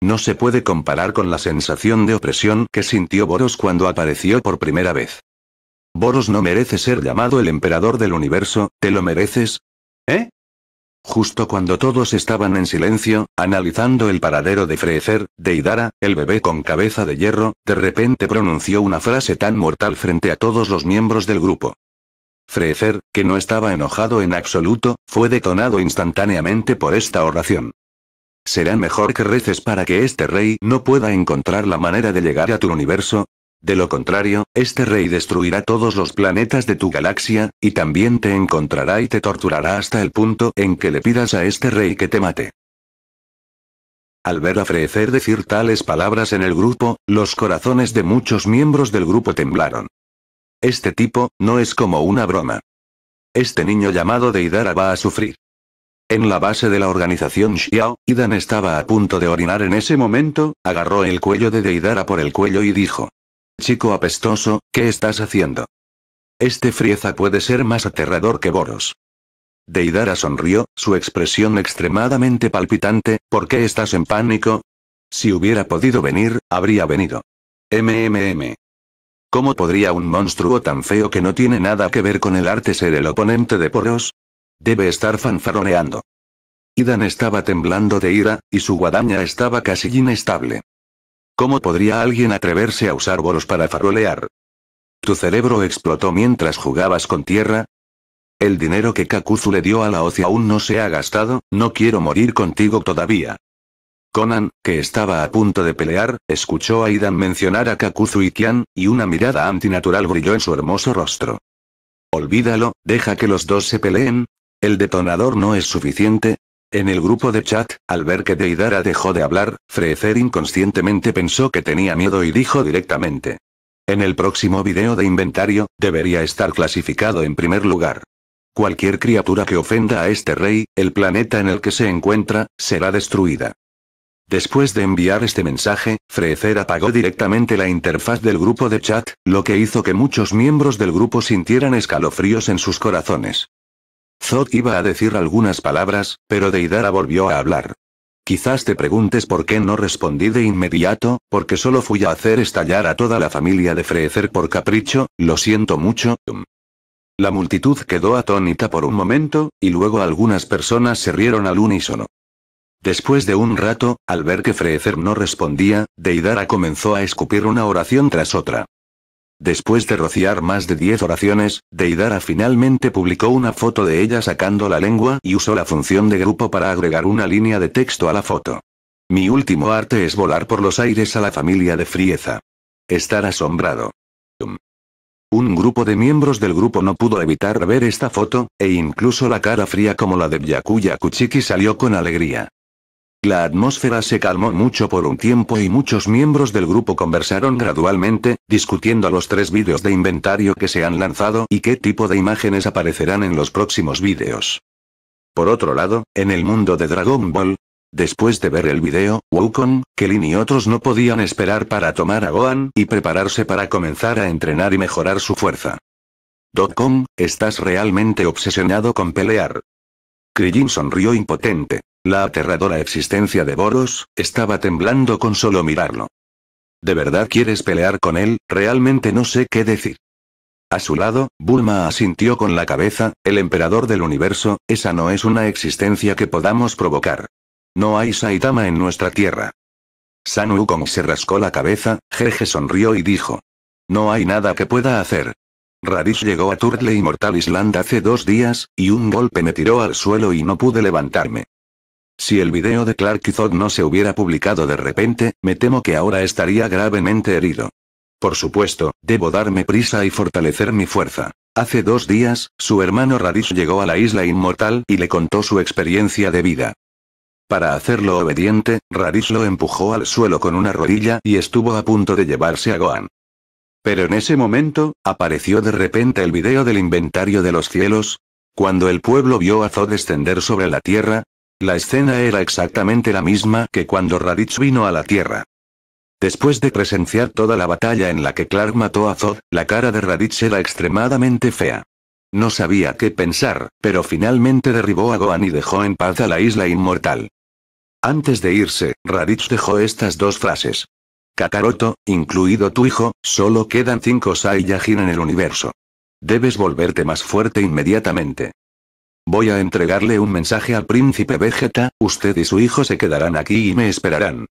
No se puede comparar con la sensación de opresión que sintió Boros cuando apareció por primera vez. Boros no merece ser llamado el emperador del universo, ¿te lo mereces? ¿Eh? Justo cuando todos estaban en silencio, analizando el paradero de Freecer, Deidara, el bebé con cabeza de hierro, de repente pronunció una frase tan mortal frente a todos los miembros del grupo. Freecer, que no estaba enojado en absoluto, fue detonado instantáneamente por esta oración. Será mejor que reces para que este rey no pueda encontrar la manera de llegar a tu universo, de lo contrario, este rey destruirá todos los planetas de tu galaxia, y también te encontrará y te torturará hasta el punto en que le pidas a este rey que te mate. Al ver a decir tales palabras en el grupo, los corazones de muchos miembros del grupo temblaron. Este tipo, no es como una broma. Este niño llamado Deidara va a sufrir. En la base de la organización Xiao, Idan estaba a punto de orinar en ese momento, agarró el cuello de Deidara por el cuello y dijo, Chico apestoso, ¿qué estás haciendo? Este frieza puede ser más aterrador que Boros. Deidara sonrió, su expresión extremadamente palpitante, ¿por qué estás en pánico? Si hubiera podido venir, habría venido. MMM. ¿Cómo podría un monstruo tan feo que no tiene nada que ver con el arte ser el oponente de Poros? Debe estar fanfaroneando. Idan estaba temblando de ira, y su guadaña estaba casi inestable. ¿Cómo podría alguien atreverse a usar bolos para farolear? ¿Tu cerebro explotó mientras jugabas con tierra? El dinero que Kakuzu le dio a la Oce aún no se ha gastado, no quiero morir contigo todavía. Conan, que estaba a punto de pelear, escuchó a Idan mencionar a Kakuzu y Kian, y una mirada antinatural brilló en su hermoso rostro. Olvídalo, deja que los dos se peleen. El detonador no es suficiente, en el grupo de chat, al ver que Deidara dejó de hablar, Frecer inconscientemente pensó que tenía miedo y dijo directamente. En el próximo video de inventario, debería estar clasificado en primer lugar. Cualquier criatura que ofenda a este rey, el planeta en el que se encuentra, será destruida. Después de enviar este mensaje, Freezer apagó directamente la interfaz del grupo de chat, lo que hizo que muchos miembros del grupo sintieran escalofríos en sus corazones. Zod iba a decir algunas palabras, pero Deidara volvió a hablar. Quizás te preguntes por qué no respondí de inmediato, porque solo fui a hacer estallar a toda la familia de Freezer por capricho, lo siento mucho. La multitud quedó atónita por un momento, y luego algunas personas se rieron al unísono. Después de un rato, al ver que Freezer no respondía, Deidara comenzó a escupir una oración tras otra. Después de rociar más de 10 oraciones, Deidara finalmente publicó una foto de ella sacando la lengua y usó la función de grupo para agregar una línea de texto a la foto. Mi último arte es volar por los aires a la familia de Frieza. Estar asombrado. Um. Un grupo de miembros del grupo no pudo evitar ver esta foto, e incluso la cara fría como la de Byakuya Kuchiki salió con alegría. La atmósfera se calmó mucho por un tiempo y muchos miembros del grupo conversaron gradualmente, discutiendo los tres vídeos de inventario que se han lanzado y qué tipo de imágenes aparecerán en los próximos vídeos. Por otro lado, en el mundo de Dragon Ball, después de ver el video, Wukong, Kelin y otros no podían esperar para tomar a Gohan y prepararse para comenzar a entrenar y mejorar su fuerza. Dotcom, estás realmente obsesionado con pelear. Krillin sonrió impotente. La aterradora existencia de Boros, estaba temblando con solo mirarlo. ¿De verdad quieres pelear con él? Realmente no sé qué decir. A su lado, Bulma asintió con la cabeza, el emperador del universo, esa no es una existencia que podamos provocar. No hay Saitama en nuestra tierra. San como se rascó la cabeza, Jeje sonrió y dijo. No hay nada que pueda hacer. Radish llegó a Turtle Immortal Island hace dos días, y un golpe me tiró al suelo y no pude levantarme. Si el video de Clark y Zod no se hubiera publicado de repente, me temo que ahora estaría gravemente herido. Por supuesto, debo darme prisa y fortalecer mi fuerza. Hace dos días, su hermano Radish llegó a la isla inmortal y le contó su experiencia de vida. Para hacerlo obediente, Radish lo empujó al suelo con una rodilla y estuvo a punto de llevarse a Gohan. Pero en ese momento, apareció de repente el video del inventario de los cielos. Cuando el pueblo vio a Zod descender sobre la tierra, la escena era exactamente la misma que cuando Raditz vino a la Tierra. Después de presenciar toda la batalla en la que Clark mató a Zod, la cara de Raditz era extremadamente fea. No sabía qué pensar, pero finalmente derribó a Gohan y dejó en paz a la isla inmortal. Antes de irse, Raditz dejó estas dos frases. Kakaroto, incluido tu hijo, solo quedan cinco Saiyajin en el universo. Debes volverte más fuerte inmediatamente. Voy a entregarle un mensaje al príncipe Vegeta, usted y su hijo se quedarán aquí y me esperarán.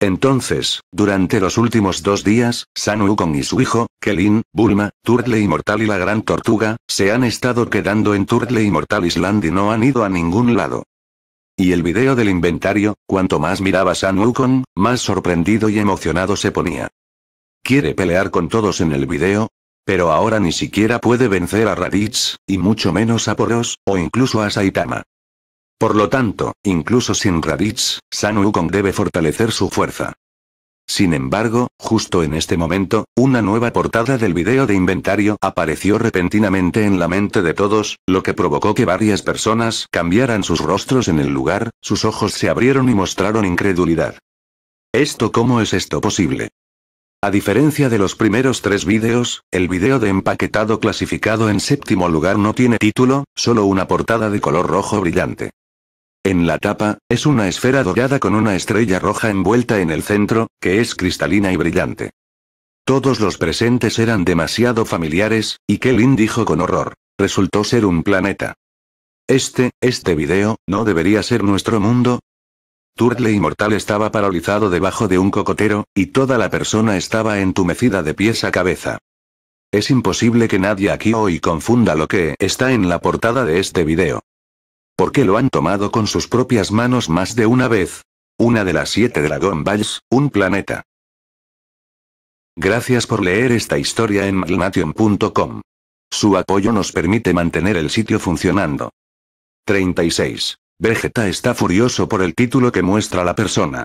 Entonces, durante los últimos dos días, San Wukong y su hijo, Kelin, Bulma, Turtle Immortal y la Gran Tortuga, se han estado quedando en Turtle Immortal Island y no han ido a ningún lado. Y el video del inventario, cuanto más miraba San Wukong, más sorprendido y emocionado se ponía. ¿Quiere pelear con todos en el video? Pero ahora ni siquiera puede vencer a Raditz, y mucho menos a Poros, o incluso a Saitama. Por lo tanto, incluso sin Raditz, San Wukong debe fortalecer su fuerza. Sin embargo, justo en este momento, una nueva portada del video de inventario apareció repentinamente en la mente de todos, lo que provocó que varias personas cambiaran sus rostros en el lugar, sus ojos se abrieron y mostraron incredulidad. ¿Esto cómo es esto posible? A diferencia de los primeros tres vídeos, el vídeo de empaquetado clasificado en séptimo lugar no tiene título, solo una portada de color rojo brillante. En la tapa, es una esfera dorada con una estrella roja envuelta en el centro, que es cristalina y brillante. Todos los presentes eran demasiado familiares, y Kelin dijo con horror. Resultó ser un planeta. Este, este video, no debería ser nuestro mundo, Turtle inmortal estaba paralizado debajo de un cocotero, y toda la persona estaba entumecida de pies a cabeza. Es imposible que nadie aquí hoy confunda lo que está en la portada de este video. Porque lo han tomado con sus propias manos más de una vez. Una de las siete Dragon Balls, un planeta. Gracias por leer esta historia en malmation.com. Su apoyo nos permite mantener el sitio funcionando. 36. Vegeta está furioso por el título que muestra la persona.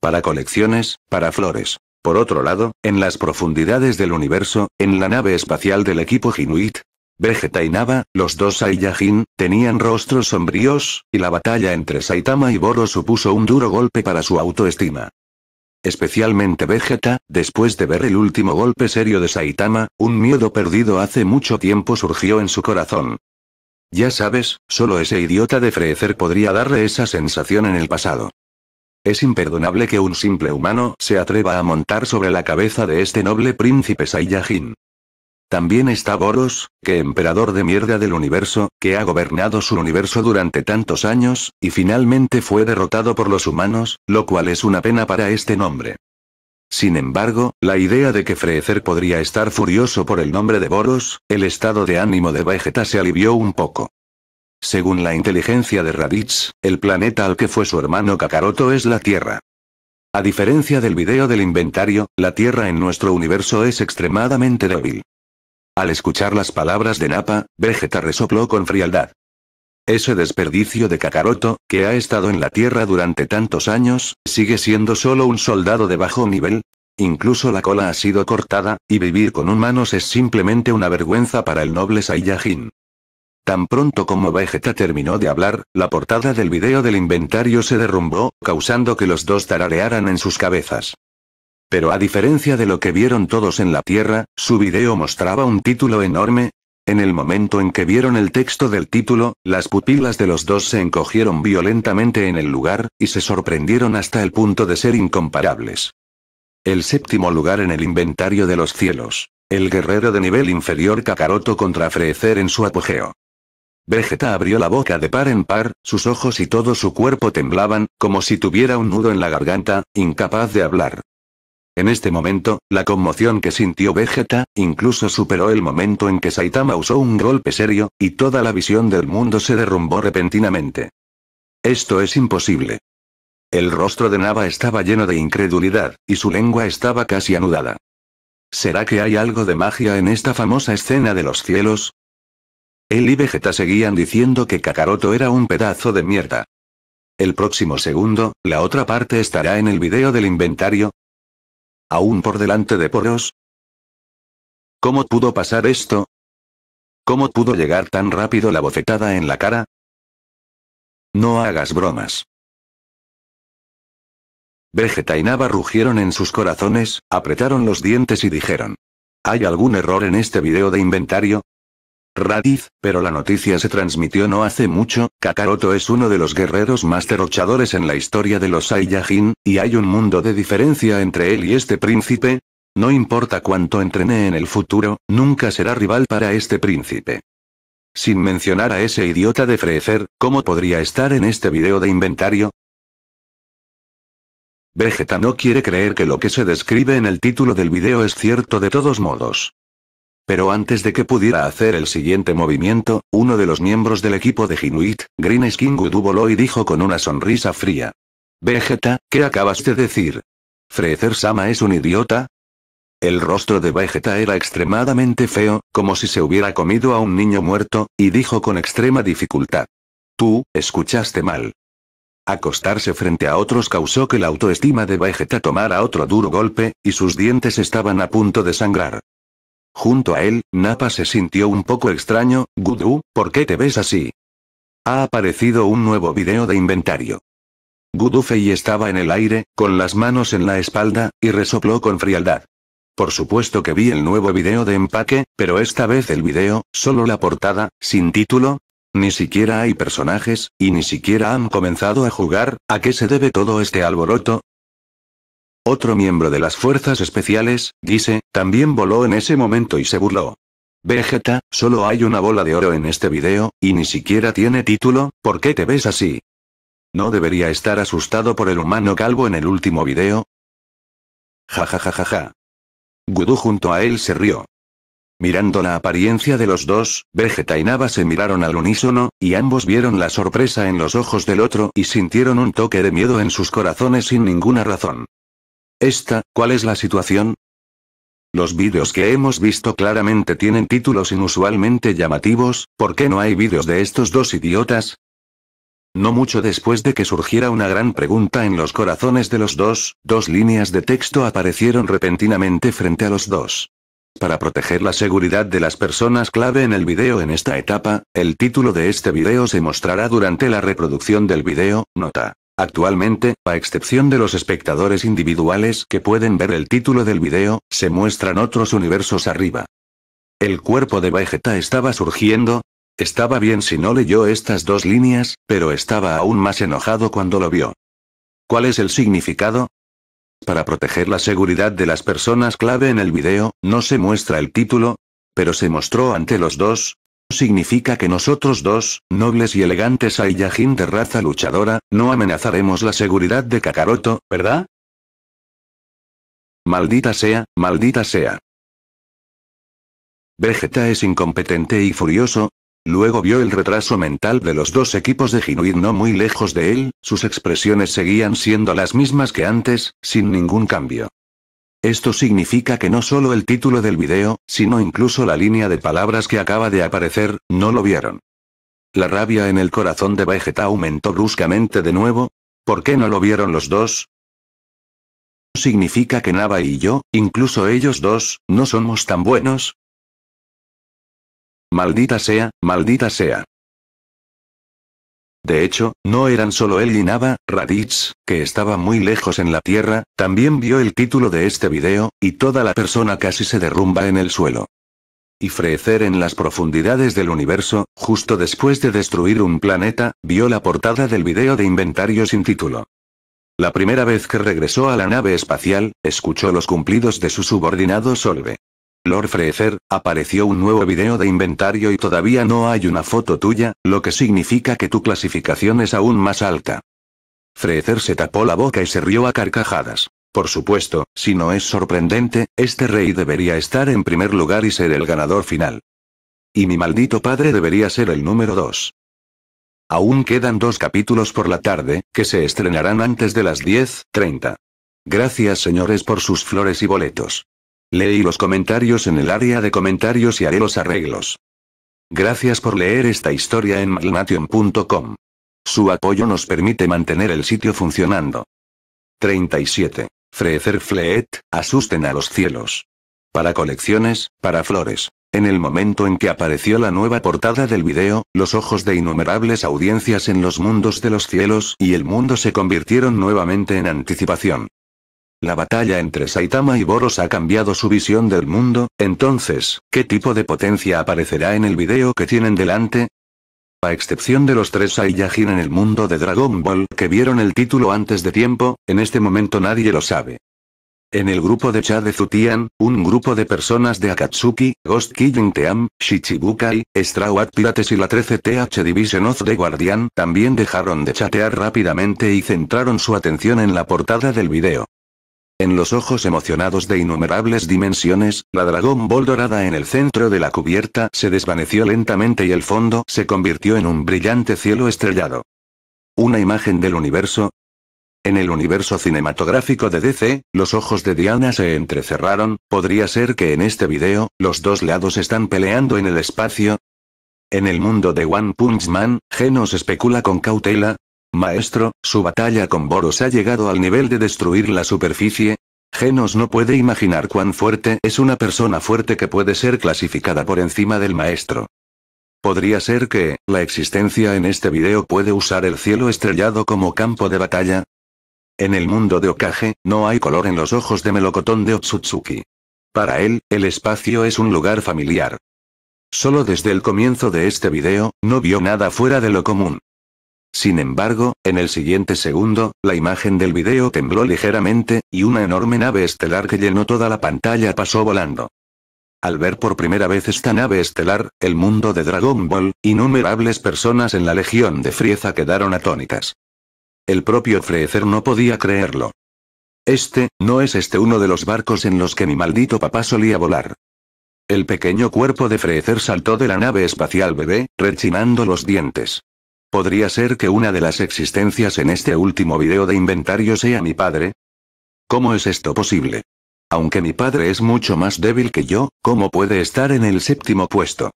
Para colecciones, para flores. Por otro lado, en las profundidades del universo, en la nave espacial del equipo Ginuit, Vegeta y Nava, los dos Saiyajin, tenían rostros sombríos, y la batalla entre Saitama y Boro supuso un duro golpe para su autoestima. Especialmente Vegeta, después de ver el último golpe serio de Saitama, un miedo perdido hace mucho tiempo surgió en su corazón. Ya sabes, solo ese idiota de frecer podría darle esa sensación en el pasado. Es imperdonable que un simple humano se atreva a montar sobre la cabeza de este noble príncipe Saiyajin. También está Boros, que emperador de mierda del universo, que ha gobernado su universo durante tantos años, y finalmente fue derrotado por los humanos, lo cual es una pena para este nombre. Sin embargo, la idea de que Frecer podría estar furioso por el nombre de Boros, el estado de ánimo de Vegeta se alivió un poco. Según la inteligencia de Raditz, el planeta al que fue su hermano Kakaroto es la Tierra. A diferencia del video del inventario, la Tierra en nuestro universo es extremadamente débil. Al escuchar las palabras de Nappa, Vegeta resopló con frialdad. Ese desperdicio de Kakaroto, que ha estado en la Tierra durante tantos años, sigue siendo solo un soldado de bajo nivel. Incluso la cola ha sido cortada, y vivir con humanos es simplemente una vergüenza para el noble Saiyajin. Tan pronto como Vegeta terminó de hablar, la portada del video del inventario se derrumbó, causando que los dos tararearan en sus cabezas. Pero a diferencia de lo que vieron todos en la Tierra, su video mostraba un título enorme, en el momento en que vieron el texto del título, las pupilas de los dos se encogieron violentamente en el lugar, y se sorprendieron hasta el punto de ser incomparables. El séptimo lugar en el inventario de los cielos. El guerrero de nivel inferior Kakaroto contra en su apogeo. Vegeta abrió la boca de par en par, sus ojos y todo su cuerpo temblaban, como si tuviera un nudo en la garganta, incapaz de hablar. En este momento, la conmoción que sintió Vegeta, incluso superó el momento en que Saitama usó un golpe serio, y toda la visión del mundo se derrumbó repentinamente. Esto es imposible. El rostro de Nava estaba lleno de incredulidad, y su lengua estaba casi anudada. ¿Será que hay algo de magia en esta famosa escena de los cielos? Él y Vegeta seguían diciendo que Kakaroto era un pedazo de mierda. El próximo segundo, la otra parte estará en el video del inventario, aún por delante de Poros. ¿Cómo pudo pasar esto? ¿Cómo pudo llegar tan rápido la bofetada en la cara? No hagas bromas. Vegeta y Nava rugieron en sus corazones, apretaron los dientes y dijeron. ¿Hay algún error en este video de inventario? Radiz, pero la noticia se transmitió no hace mucho, Kakaroto es uno de los guerreros más derrochadores en la historia de los Saiyajin, y hay un mundo de diferencia entre él y este príncipe. No importa cuánto entrene en el futuro, nunca será rival para este príncipe. Sin mencionar a ese idiota de Freezer, ¿cómo podría estar en este video de inventario? Vegeta no quiere creer que lo que se describe en el título del video es cierto de todos modos. Pero antes de que pudiera hacer el siguiente movimiento, uno de los miembros del equipo de Jinuit, Green Skin Gudu voló y dijo con una sonrisa fría. Vegeta, ¿qué acabas de decir? ¿Freezer-sama es un idiota? El rostro de Vegeta era extremadamente feo, como si se hubiera comido a un niño muerto, y dijo con extrema dificultad. Tú, escuchaste mal. Acostarse frente a otros causó que la autoestima de Vegeta tomara otro duro golpe, y sus dientes estaban a punto de sangrar. Junto a él, Napa se sintió un poco extraño, Gudu, ¿por qué te ves así? Ha aparecido un nuevo video de inventario. Gudufei estaba en el aire, con las manos en la espalda, y resopló con frialdad. Por supuesto que vi el nuevo video de empaque, pero esta vez el video, solo la portada, sin título. Ni siquiera hay personajes, y ni siquiera han comenzado a jugar, ¿a qué se debe todo este alboroto? Otro miembro de las fuerzas especiales, dice, también voló en ese momento y se burló. Vegeta, solo hay una bola de oro en este video, y ni siquiera tiene título, ¿por qué te ves así? ¿No debería estar asustado por el humano calvo en el último video? Ja ja junto a él se rió. Mirando la apariencia de los dos, Vegeta y Nava se miraron al unísono, y ambos vieron la sorpresa en los ojos del otro y sintieron un toque de miedo en sus corazones sin ninguna razón. Esta, ¿cuál es la situación? Los vídeos que hemos visto claramente tienen títulos inusualmente llamativos, ¿por qué no hay vídeos de estos dos idiotas? No mucho después de que surgiera una gran pregunta en los corazones de los dos, dos líneas de texto aparecieron repentinamente frente a los dos. Para proteger la seguridad de las personas clave en el video en esta etapa, el título de este video se mostrará durante la reproducción del video, nota. Actualmente, a excepción de los espectadores individuales que pueden ver el título del video, se muestran otros universos arriba. El cuerpo de Vegeta estaba surgiendo. Estaba bien si no leyó estas dos líneas, pero estaba aún más enojado cuando lo vio. ¿Cuál es el significado? Para proteger la seguridad de las personas clave en el video, no se muestra el título, pero se mostró ante los dos, significa que nosotros dos, nobles y elegantes Aiyajin de raza luchadora, no amenazaremos la seguridad de Kakaroto, ¿verdad? Maldita sea, maldita sea. Vegeta es incompetente y furioso. Luego vio el retraso mental de los dos equipos de Jinuit no muy lejos de él, sus expresiones seguían siendo las mismas que antes, sin ningún cambio. Esto significa que no solo el título del video, sino incluso la línea de palabras que acaba de aparecer, no lo vieron. La rabia en el corazón de Vegeta aumentó bruscamente de nuevo. ¿Por qué no lo vieron los dos? ¿Significa que Nava y yo, incluso ellos dos, no somos tan buenos? Maldita sea, maldita sea. De hecho, no eran solo él y Nava, Raditz, que estaba muy lejos en la Tierra, también vio el título de este video, y toda la persona casi se derrumba en el suelo. Y Frecer en las profundidades del universo, justo después de destruir un planeta, vio la portada del video de inventario sin título. La primera vez que regresó a la nave espacial, escuchó los cumplidos de su subordinado Solve. Lord Freezer, apareció un nuevo video de inventario y todavía no hay una foto tuya, lo que significa que tu clasificación es aún más alta. Freezer se tapó la boca y se rió a carcajadas. Por supuesto, si no es sorprendente, este rey debería estar en primer lugar y ser el ganador final. Y mi maldito padre debería ser el número 2. Aún quedan dos capítulos por la tarde, que se estrenarán antes de las 10.30. Gracias señores por sus flores y boletos. Leí los comentarios en el área de comentarios y haré los arreglos. Gracias por leer esta historia en malnation.com. Su apoyo nos permite mantener el sitio funcionando. 37. Freezer Fleet, asusten a los cielos. Para colecciones, para flores. En el momento en que apareció la nueva portada del video, los ojos de innumerables audiencias en los mundos de los cielos y el mundo se convirtieron nuevamente en anticipación. La batalla entre Saitama y Boros ha cambiado su visión del mundo, entonces, ¿qué tipo de potencia aparecerá en el video que tienen delante? A excepción de los tres Saiyajin en el mundo de Dragon Ball que vieron el título antes de tiempo, en este momento nadie lo sabe. En el grupo de Cha de Zutian, un grupo de personas de Akatsuki, Ghost Killing Team, Shichibukai, Straw Hat Pirates y la 13TH Division of the Guardian también dejaron de chatear rápidamente y centraron su atención en la portada del video. En los ojos emocionados de innumerables dimensiones, la dragón Ball dorada en el centro de la cubierta se desvaneció lentamente y el fondo se convirtió en un brillante cielo estrellado. Una imagen del universo, en el universo cinematográfico de DC, los ojos de Diana se entrecerraron, podría ser que en este video, los dos lados están peleando en el espacio. En el mundo de One Punch Man, Genos especula con cautela, Maestro, su batalla con Boros ha llegado al nivel de destruir la superficie. Genos no puede imaginar cuán fuerte es una persona fuerte que puede ser clasificada por encima del maestro. Podría ser que, la existencia en este video puede usar el cielo estrellado como campo de batalla. En el mundo de Okage, no hay color en los ojos de melocotón de Otsutsuki. Para él, el espacio es un lugar familiar. Solo desde el comienzo de este video, no vio nada fuera de lo común. Sin embargo, en el siguiente segundo, la imagen del video tembló ligeramente, y una enorme nave estelar que llenó toda la pantalla pasó volando. Al ver por primera vez esta nave estelar, el mundo de Dragon Ball, innumerables personas en la Legión de Frieza quedaron atónitas. El propio Freezer no podía creerlo. Este, no es este uno de los barcos en los que mi maldito papá solía volar. El pequeño cuerpo de Freezer saltó de la nave espacial bebé, rechinando los dientes. ¿Podría ser que una de las existencias en este último video de inventario sea mi padre? ¿Cómo es esto posible? Aunque mi padre es mucho más débil que yo, ¿cómo puede estar en el séptimo puesto?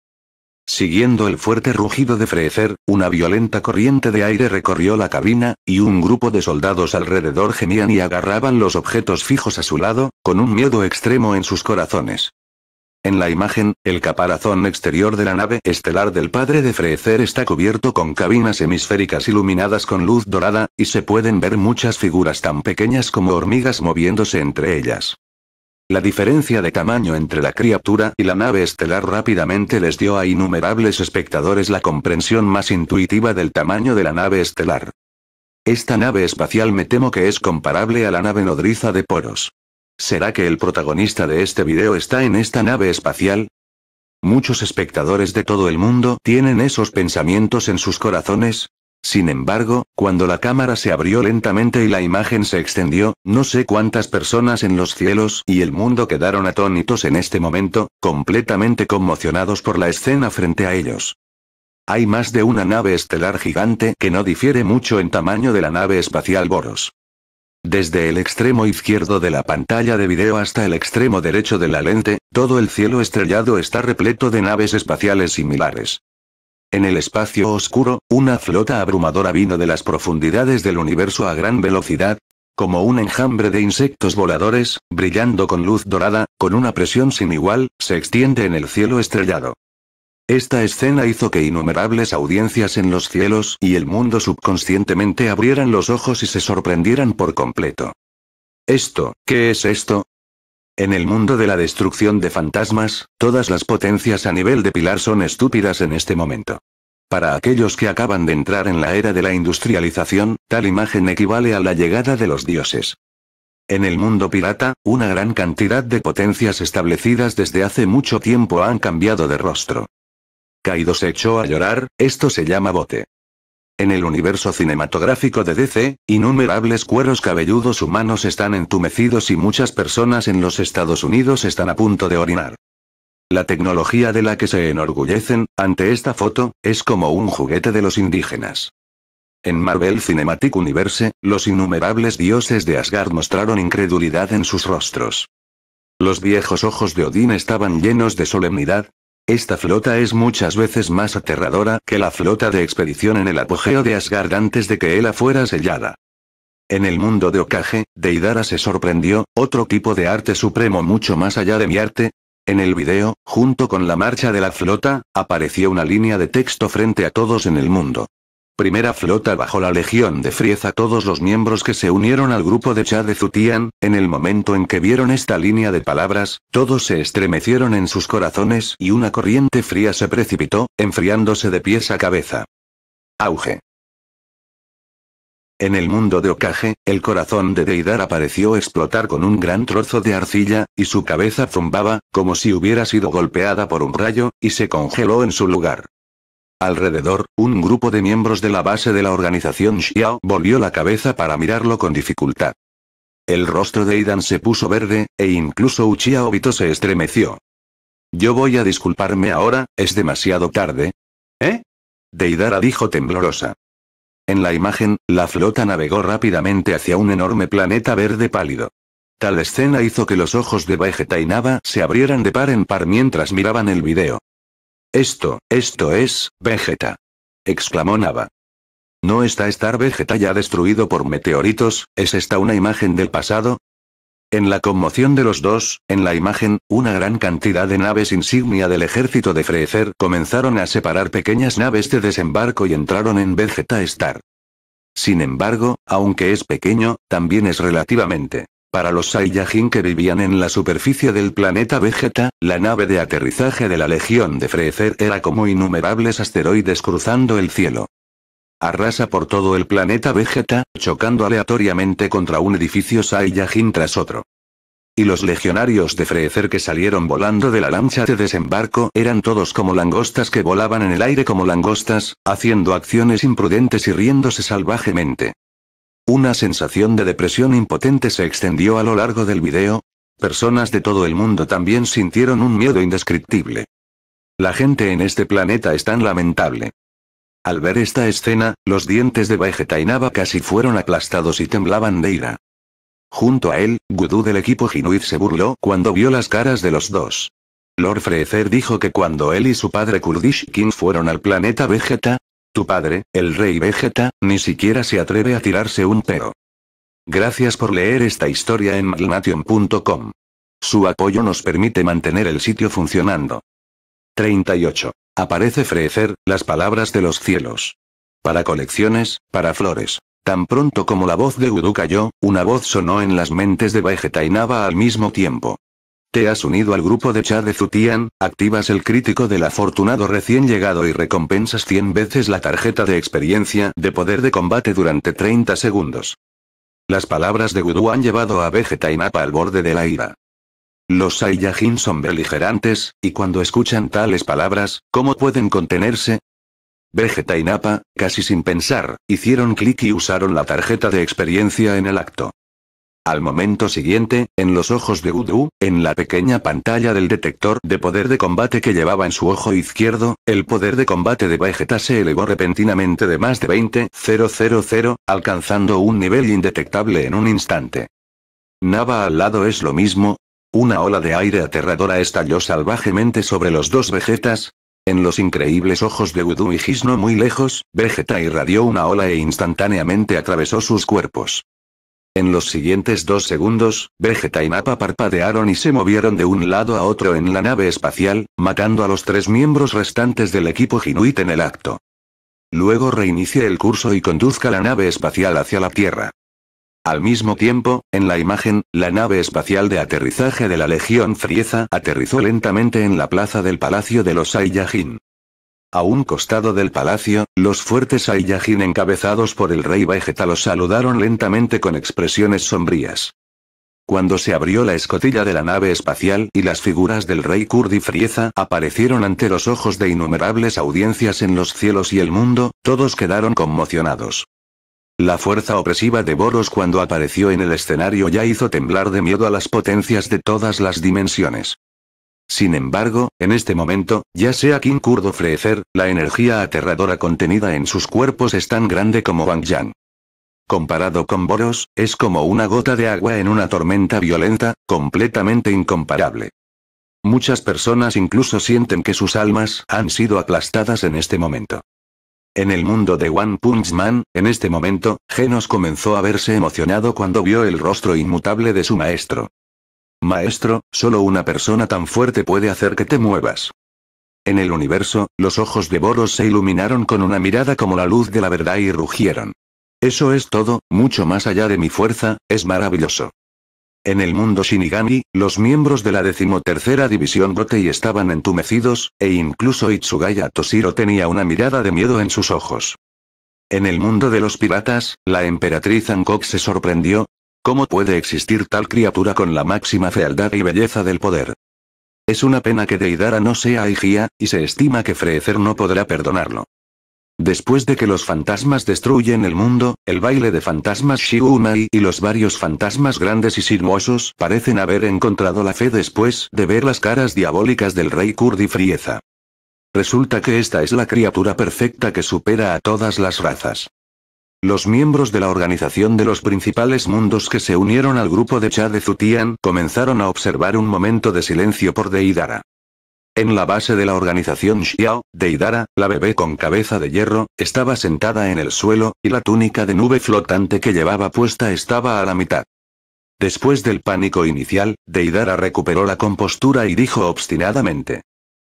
Siguiendo el fuerte rugido de freecer, una violenta corriente de aire recorrió la cabina, y un grupo de soldados alrededor gemían y agarraban los objetos fijos a su lado, con un miedo extremo en sus corazones. En la imagen, el caparazón exterior de la nave estelar del padre de Frecer está cubierto con cabinas hemisféricas iluminadas con luz dorada, y se pueden ver muchas figuras tan pequeñas como hormigas moviéndose entre ellas. La diferencia de tamaño entre la criatura y la nave estelar rápidamente les dio a innumerables espectadores la comprensión más intuitiva del tamaño de la nave estelar. Esta nave espacial me temo que es comparable a la nave nodriza de poros. ¿Será que el protagonista de este video está en esta nave espacial? Muchos espectadores de todo el mundo tienen esos pensamientos en sus corazones. Sin embargo, cuando la cámara se abrió lentamente y la imagen se extendió, no sé cuántas personas en los cielos y el mundo quedaron atónitos en este momento, completamente conmocionados por la escena frente a ellos. Hay más de una nave estelar gigante que no difiere mucho en tamaño de la nave espacial Boros. Desde el extremo izquierdo de la pantalla de video hasta el extremo derecho de la lente, todo el cielo estrellado está repleto de naves espaciales similares. En el espacio oscuro, una flota abrumadora vino de las profundidades del universo a gran velocidad, como un enjambre de insectos voladores, brillando con luz dorada, con una presión sin igual, se extiende en el cielo estrellado. Esta escena hizo que innumerables audiencias en los cielos y el mundo subconscientemente abrieran los ojos y se sorprendieran por completo. ¿Esto, qué es esto? En el mundo de la destrucción de fantasmas, todas las potencias a nivel de pilar son estúpidas en este momento. Para aquellos que acaban de entrar en la era de la industrialización, tal imagen equivale a la llegada de los dioses. En el mundo pirata, una gran cantidad de potencias establecidas desde hace mucho tiempo han cambiado de rostro. Kaido se echó a llorar, esto se llama bote. En el universo cinematográfico de DC, innumerables cueros cabelludos humanos están entumecidos y muchas personas en los Estados Unidos están a punto de orinar. La tecnología de la que se enorgullecen, ante esta foto, es como un juguete de los indígenas. En Marvel Cinematic Universe, los innumerables dioses de Asgard mostraron incredulidad en sus rostros. Los viejos ojos de Odín estaban llenos de solemnidad, esta flota es muchas veces más aterradora que la flota de expedición en el apogeo de Asgard antes de que ella fuera sellada. En el mundo de Okage, Deidara se sorprendió, otro tipo de arte supremo mucho más allá de mi arte. En el video, junto con la marcha de la flota, apareció una línea de texto frente a todos en el mundo primera flota bajo la Legión de Frieza todos los miembros que se unieron al grupo de Chá de Zutian, en el momento en que vieron esta línea de palabras, todos se estremecieron en sus corazones y una corriente fría se precipitó, enfriándose de pies a cabeza. Auge. En el mundo de Okage, el corazón de Deidar apareció explotar con un gran trozo de arcilla, y su cabeza zumbaba, como si hubiera sido golpeada por un rayo, y se congeló en su lugar. Alrededor, un grupo de miembros de la base de la organización Xiao volvió la cabeza para mirarlo con dificultad. El rostro de Idan se puso verde, e incluso Uchiha Obito se estremeció. Yo voy a disculparme ahora, es demasiado tarde. ¿Eh? Deidara dijo temblorosa. En la imagen, la flota navegó rápidamente hacia un enorme planeta verde pálido. Tal escena hizo que los ojos de Vegeta y Nava se abrieran de par en par mientras miraban el video. Esto, esto es, Vegeta. exclamó Nava. ¿No está Star Vegeta ya destruido por meteoritos? ¿Es esta una imagen del pasado? En la conmoción de los dos, en la imagen, una gran cantidad de naves insignia del ejército de Freezer comenzaron a separar pequeñas naves de desembarco y entraron en Vegeta Star. Sin embargo, aunque es pequeño, también es relativamente para los Saiyajin que vivían en la superficie del planeta Vegeta, la nave de aterrizaje de la Legión de Freezer era como innumerables asteroides cruzando el cielo. Arrasa por todo el planeta Vegeta, chocando aleatoriamente contra un edificio Saiyajin tras otro. Y los legionarios de Freezer que salieron volando de la lancha de desembarco eran todos como langostas que volaban en el aire como langostas, haciendo acciones imprudentes y riéndose salvajemente. Una sensación de depresión impotente se extendió a lo largo del video. Personas de todo el mundo también sintieron un miedo indescriptible. La gente en este planeta es tan lamentable. Al ver esta escena, los dientes de Vegeta y Nava casi fueron aplastados y temblaban de ira. Junto a él, Gudú del equipo Ginuid se burló cuando vio las caras de los dos. Lord Freezer dijo que cuando él y su padre Kurdish King fueron al planeta Vegeta, tu padre, el rey Vegeta, ni siquiera se atreve a tirarse un peo. Gracias por leer esta historia en malnation.com. Su apoyo nos permite mantener el sitio funcionando. 38. Aparece Freezer, las palabras de los cielos. Para colecciones, para flores. Tan pronto como la voz de Udu cayó, una voz sonó en las mentes de Vegeta y Nava al mismo tiempo. Te has unido al grupo de Chad de Zutian, activas el crítico del afortunado recién llegado y recompensas 100 veces la tarjeta de experiencia de poder de combate durante 30 segundos. Las palabras de Gudú han llevado a Vegeta y Nappa al borde de la ira. Los Saiyajin son beligerantes, y cuando escuchan tales palabras, ¿cómo pueden contenerse? Vegeta y Nappa, casi sin pensar, hicieron clic y usaron la tarjeta de experiencia en el acto. Al momento siguiente, en los ojos de Udu, en la pequeña pantalla del detector de poder de combate que llevaba en su ojo izquierdo, el poder de combate de Vegeta se elevó repentinamente de más de 20.000, alcanzando un nivel indetectable en un instante. Nava al lado es lo mismo. Una ola de aire aterradora estalló salvajemente sobre los dos Vegetas. En los increíbles ojos de Udu y Gisno muy lejos, Vegeta irradió una ola e instantáneamente atravesó sus cuerpos. En los siguientes dos segundos, Vegeta y Mapa parpadearon y se movieron de un lado a otro en la nave espacial, matando a los tres miembros restantes del equipo Jinuit en el acto. Luego reinicie el curso y conduzca la nave espacial hacia la Tierra. Al mismo tiempo, en la imagen, la nave espacial de aterrizaje de la Legión Frieza aterrizó lentamente en la plaza del Palacio de los Saiyajin. A un costado del palacio, los fuertes Ayajin encabezados por el rey Vegeta los saludaron lentamente con expresiones sombrías. Cuando se abrió la escotilla de la nave espacial y las figuras del rey Kurdi Frieza aparecieron ante los ojos de innumerables audiencias en los cielos y el mundo, todos quedaron conmocionados. La fuerza opresiva de Boros cuando apareció en el escenario ya hizo temblar de miedo a las potencias de todas las dimensiones. Sin embargo, en este momento, ya sea King Kurdo la energía aterradora contenida en sus cuerpos es tan grande como Wang Yang. Comparado con Boros, es como una gota de agua en una tormenta violenta, completamente incomparable. Muchas personas incluso sienten que sus almas han sido aplastadas en este momento. En el mundo de One Punch Man, en este momento, Genos comenzó a verse emocionado cuando vio el rostro inmutable de su maestro. Maestro, solo una persona tan fuerte puede hacer que te muevas. En el universo, los ojos de Boros se iluminaron con una mirada como la luz de la verdad y rugieron. Eso es todo, mucho más allá de mi fuerza, es maravilloso. En el mundo Shinigami, los miembros de la decimotercera división Gotei estaban entumecidos, e incluso Itsugaya Toshiro tenía una mirada de miedo en sus ojos. En el mundo de los piratas, la emperatriz Ankok se sorprendió, ¿Cómo puede existir tal criatura con la máxima fealdad y belleza del poder? Es una pena que Deidara no sea Aigía, y se estima que Frecer no podrá perdonarlo. Después de que los fantasmas destruyen el mundo, el baile de fantasmas Shiunai y los varios fantasmas grandes y sinuosos parecen haber encontrado la fe después de ver las caras diabólicas del rey Kurdi Frieza. Resulta que esta es la criatura perfecta que supera a todas las razas. Los miembros de la organización de los principales mundos que se unieron al grupo de Cha de Zutian comenzaron a observar un momento de silencio por Deidara. En la base de la organización Xiao, Deidara, la bebé con cabeza de hierro, estaba sentada en el suelo, y la túnica de nube flotante que llevaba puesta estaba a la mitad. Después del pánico inicial, Deidara recuperó la compostura y dijo obstinadamente.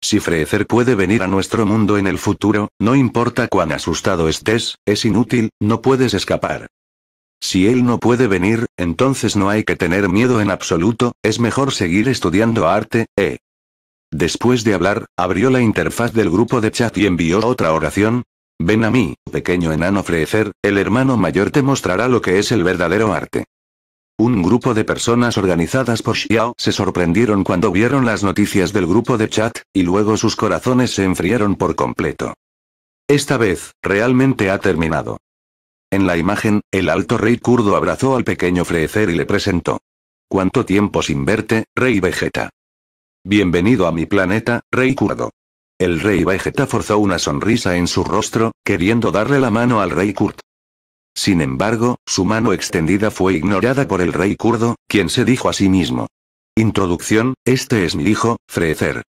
Si Freezer puede venir a nuestro mundo en el futuro, no importa cuán asustado estés, es inútil, no puedes escapar. Si él no puede venir, entonces no hay que tener miedo en absoluto, es mejor seguir estudiando arte, ¿eh? Después de hablar, abrió la interfaz del grupo de chat y envió otra oración. Ven a mí, pequeño enano Freezer, el hermano mayor te mostrará lo que es el verdadero arte. Un grupo de personas organizadas por Xiao se sorprendieron cuando vieron las noticias del grupo de chat, y luego sus corazones se enfriaron por completo. Esta vez, realmente ha terminado. En la imagen, el alto rey kurdo abrazó al pequeño Freezer y le presentó. ¿Cuánto tiempo sin verte, rey Vegeta? Bienvenido a mi planeta, rey kurdo. El rey Vegeta forzó una sonrisa en su rostro, queriendo darle la mano al rey kurd. Sin embargo, su mano extendida fue ignorada por el rey kurdo, quien se dijo a sí mismo. Introducción, este es mi hijo, Freezer.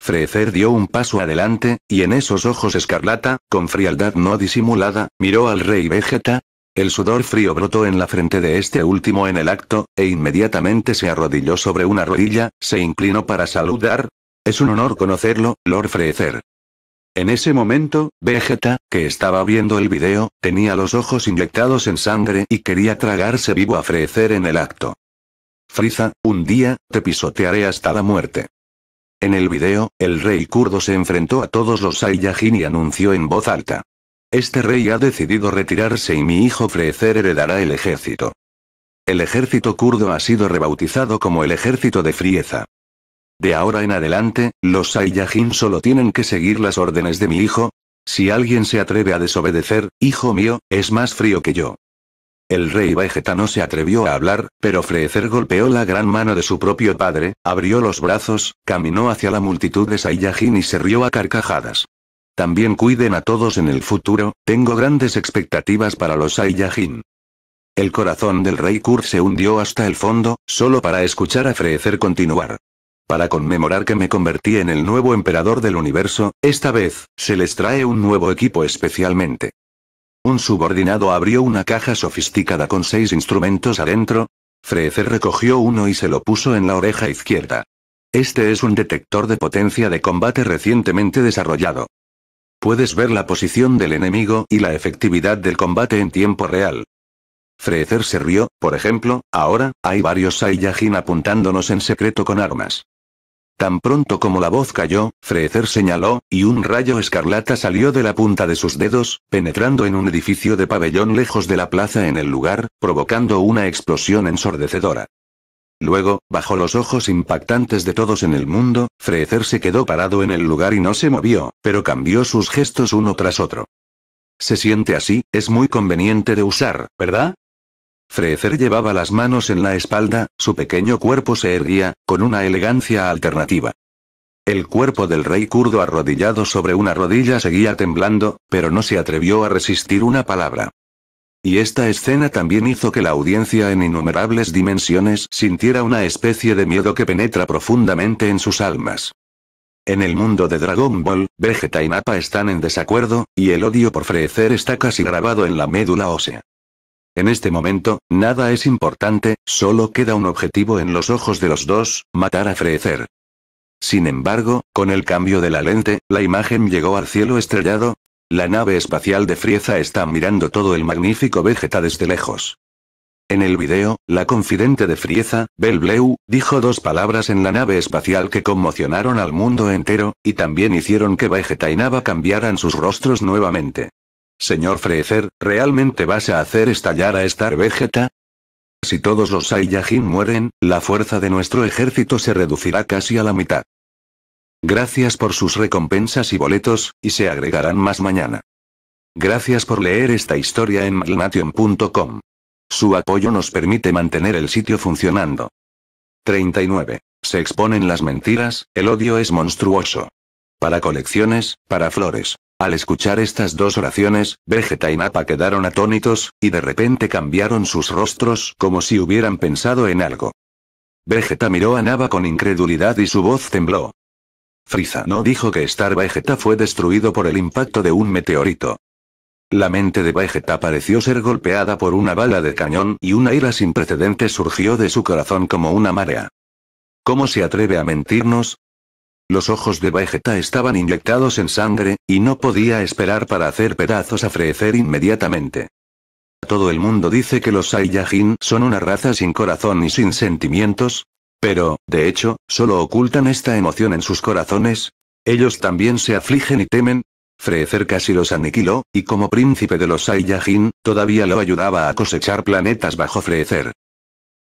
Freezer dio un paso adelante, y en esos ojos escarlata, con frialdad no disimulada, miró al rey Vegeta. El sudor frío brotó en la frente de este último en el acto, e inmediatamente se arrodilló sobre una rodilla, se inclinó para saludar. Es un honor conocerlo, Lord Freezer. En ese momento, Vegeta, que estaba viendo el video, tenía los ojos inyectados en sangre y quería tragarse vivo a Freezer en el acto. Frieza, un día, te pisotearé hasta la muerte. En el video, el rey kurdo se enfrentó a todos los Saiyajin y anunció en voz alta. Este rey ha decidido retirarse y mi hijo Freezer heredará el ejército. El ejército kurdo ha sido rebautizado como el ejército de Frieza. De ahora en adelante, los Saiyajin solo tienen que seguir las órdenes de mi hijo. Si alguien se atreve a desobedecer, hijo mío, es más frío que yo. El rey Vegeta no se atrevió a hablar, pero Frecer golpeó la gran mano de su propio padre, abrió los brazos, caminó hacia la multitud de Saiyajin y se rió a carcajadas. También cuiden a todos en el futuro, tengo grandes expectativas para los Saiyajin. El corazón del rey Kur se hundió hasta el fondo, solo para escuchar a Frecer continuar. Para conmemorar que me convertí en el nuevo emperador del universo, esta vez, se les trae un nuevo equipo especialmente. Un subordinado abrió una caja sofisticada con seis instrumentos adentro. Frezer recogió uno y se lo puso en la oreja izquierda. Este es un detector de potencia de combate recientemente desarrollado. Puedes ver la posición del enemigo y la efectividad del combate en tiempo real. Frezer se rió, por ejemplo, ahora, hay varios Saiyajin apuntándonos en secreto con armas. Tan pronto como la voz cayó, Frecer señaló, y un rayo escarlata salió de la punta de sus dedos, penetrando en un edificio de pabellón lejos de la plaza en el lugar, provocando una explosión ensordecedora. Luego, bajo los ojos impactantes de todos en el mundo, Frecer se quedó parado en el lugar y no se movió, pero cambió sus gestos uno tras otro. Se siente así, es muy conveniente de usar, ¿verdad? Frecer llevaba las manos en la espalda, su pequeño cuerpo se erguía, con una elegancia alternativa. El cuerpo del rey kurdo arrodillado sobre una rodilla seguía temblando, pero no se atrevió a resistir una palabra. Y esta escena también hizo que la audiencia en innumerables dimensiones sintiera una especie de miedo que penetra profundamente en sus almas. En el mundo de Dragon Ball, Vegeta y Nappa están en desacuerdo, y el odio por Frecer está casi grabado en la médula ósea. En este momento, nada es importante, solo queda un objetivo en los ojos de los dos, matar a Freezer. Sin embargo, con el cambio de la lente, la imagen llegó al cielo estrellado. La nave espacial de Frieza está mirando todo el magnífico Vegeta desde lejos. En el video, la confidente de Frieza, Bel Bleu, dijo dos palabras en la nave espacial que conmocionaron al mundo entero, y también hicieron que Vegeta y Nava cambiaran sus rostros nuevamente. Señor Freezer, ¿realmente vas a hacer estallar a Star Vegeta? Si todos los Saiyajin mueren, la fuerza de nuestro ejército se reducirá casi a la mitad. Gracias por sus recompensas y boletos, y se agregarán más mañana. Gracias por leer esta historia en malnation.com. Su apoyo nos permite mantener el sitio funcionando. 39. Se exponen las mentiras, el odio es monstruoso. Para colecciones, para flores. Al escuchar estas dos oraciones, Vegeta y Nappa quedaron atónitos, y de repente cambiaron sus rostros como si hubieran pensado en algo. Vegeta miró a Nappa con incredulidad y su voz tembló. Frieza no dijo que Star Vegeta fue destruido por el impacto de un meteorito. La mente de Vegeta pareció ser golpeada por una bala de cañón y una ira sin precedentes surgió de su corazón como una marea. ¿Cómo se atreve a mentirnos? Los ojos de Vegeta estaban inyectados en sangre, y no podía esperar para hacer pedazos a Freezer inmediatamente. Todo el mundo dice que los Saiyajin son una raza sin corazón y sin sentimientos. Pero, de hecho, solo ocultan esta emoción en sus corazones. Ellos también se afligen y temen. Freezer casi los aniquiló, y como príncipe de los Saiyajin, todavía lo ayudaba a cosechar planetas bajo Freezer.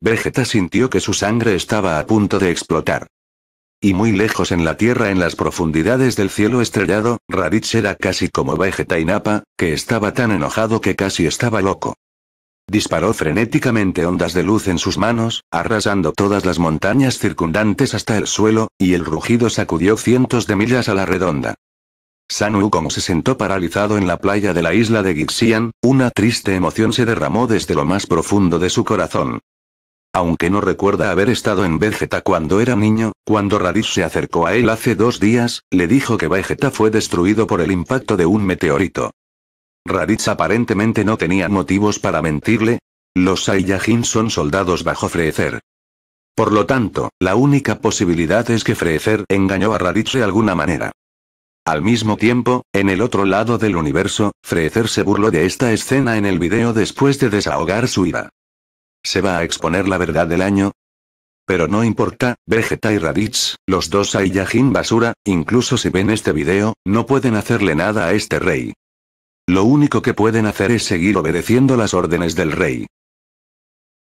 Vegeta sintió que su sangre estaba a punto de explotar. Y muy lejos en la tierra, en las profundidades del cielo estrellado, Raditz era casi como Vegeta Inapa, que estaba tan enojado que casi estaba loco. Disparó frenéticamente ondas de luz en sus manos, arrasando todas las montañas circundantes hasta el suelo, y el rugido sacudió cientos de millas a la redonda. San como se sentó paralizado en la playa de la isla de Gixian, una triste emoción se derramó desde lo más profundo de su corazón. Aunque no recuerda haber estado en Vegeta cuando era niño, cuando Raditz se acercó a él hace dos días, le dijo que Vegeta fue destruido por el impacto de un meteorito. Raditz aparentemente no tenía motivos para mentirle. Los Saiyajin son soldados bajo Frezer. Por lo tanto, la única posibilidad es que Freezer engañó a Raditz de alguna manera. Al mismo tiempo, en el otro lado del universo, Freezer se burló de esta escena en el video después de desahogar su ira. ¿Se va a exponer la verdad del año? Pero no importa, Vegeta y Raditz, los dos Saiyajin basura, incluso si ven este video, no pueden hacerle nada a este rey. Lo único que pueden hacer es seguir obedeciendo las órdenes del rey.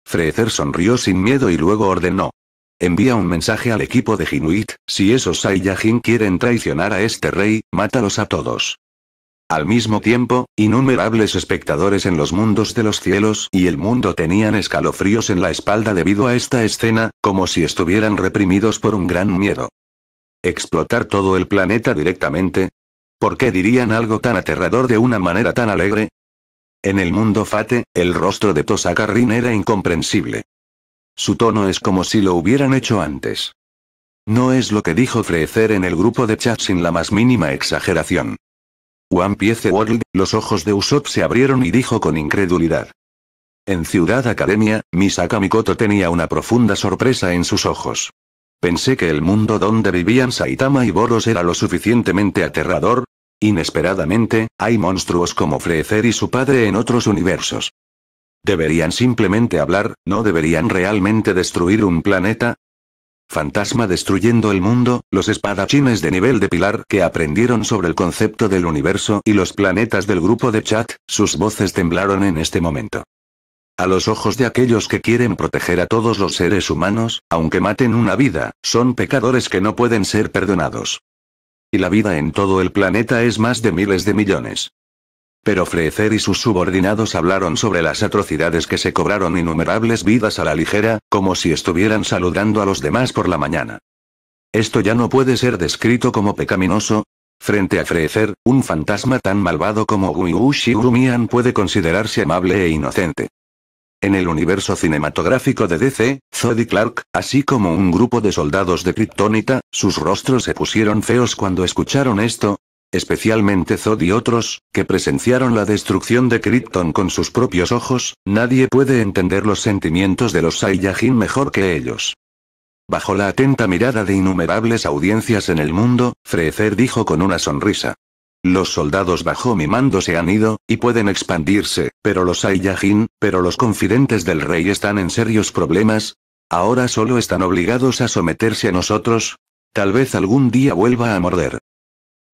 Freezer sonrió sin miedo y luego ordenó. Envía un mensaje al equipo de Jinuit, si esos Saiyajin quieren traicionar a este rey, mátalos a todos. Al mismo tiempo, innumerables espectadores en los mundos de los cielos y el mundo tenían escalofríos en la espalda debido a esta escena, como si estuvieran reprimidos por un gran miedo. ¿Explotar todo el planeta directamente? ¿Por qué dirían algo tan aterrador de una manera tan alegre? En el mundo Fate, el rostro de Tosa Rin era incomprensible. Su tono es como si lo hubieran hecho antes. No es lo que dijo Frecer en el grupo de chat sin la más mínima exageración. One Piece World, los ojos de Usopp se abrieron y dijo con incredulidad. En Ciudad Academia, Misaka Mikoto tenía una profunda sorpresa en sus ojos. Pensé que el mundo donde vivían Saitama y Boros era lo suficientemente aterrador. Inesperadamente, hay monstruos como Freezer y su padre en otros universos. ¿Deberían simplemente hablar, no deberían realmente destruir un planeta? Fantasma destruyendo el mundo, los espadachines de nivel de pilar que aprendieron sobre el concepto del universo y los planetas del grupo de chat, sus voces temblaron en este momento. A los ojos de aquellos que quieren proteger a todos los seres humanos, aunque maten una vida, son pecadores que no pueden ser perdonados. Y la vida en todo el planeta es más de miles de millones. Pero Freezer y sus subordinados hablaron sobre las atrocidades que se cobraron innumerables vidas a la ligera, como si estuvieran saludando a los demás por la mañana. Esto ya no puede ser descrito como pecaminoso. Frente a Freezer, un fantasma tan malvado como Wu Urumian puede considerarse amable e inocente. En el universo cinematográfico de DC, Zoddy Clark, así como un grupo de soldados de Kryptonita, sus rostros se pusieron feos cuando escucharon esto, especialmente Zod y otros, que presenciaron la destrucción de Krypton con sus propios ojos, nadie puede entender los sentimientos de los Saiyajin mejor que ellos. Bajo la atenta mirada de innumerables audiencias en el mundo, Freezer dijo con una sonrisa. Los soldados bajo mi mando se han ido, y pueden expandirse, pero los Saiyajin, pero los confidentes del rey están en serios problemas. Ahora solo están obligados a someterse a nosotros. Tal vez algún día vuelva a morder.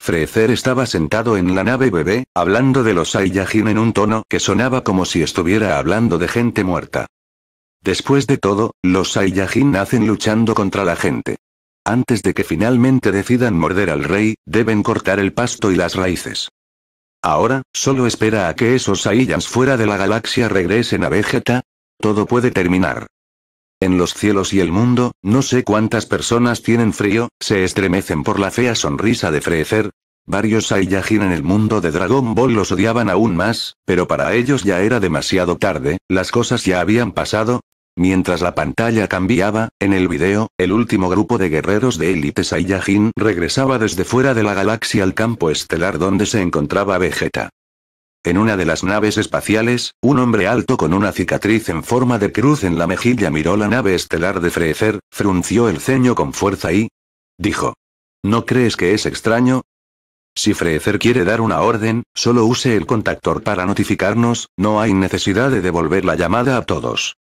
Frecer estaba sentado en la nave bebé, hablando de los Saiyajin en un tono que sonaba como si estuviera hablando de gente muerta. Después de todo, los Saiyajin nacen luchando contra la gente. Antes de que finalmente decidan morder al rey, deben cortar el pasto y las raíces. Ahora, solo espera a que esos Saiyans fuera de la galaxia regresen a Vegeta. Todo puede terminar. En los cielos y el mundo, no sé cuántas personas tienen frío, se estremecen por la fea sonrisa de Freezer. Varios Saiyajin en el mundo de Dragon Ball los odiaban aún más, pero para ellos ya era demasiado tarde, las cosas ya habían pasado. Mientras la pantalla cambiaba, en el video, el último grupo de guerreros de élite Saiyajin regresaba desde fuera de la galaxia al campo estelar donde se encontraba Vegeta. En una de las naves espaciales, un hombre alto con una cicatriz en forma de cruz en la mejilla miró la nave estelar de Freecer, frunció el ceño con fuerza y... dijo. ¿No crees que es extraño? Si Freecer quiere dar una orden, solo use el contactor para notificarnos, no hay necesidad de devolver la llamada a todos.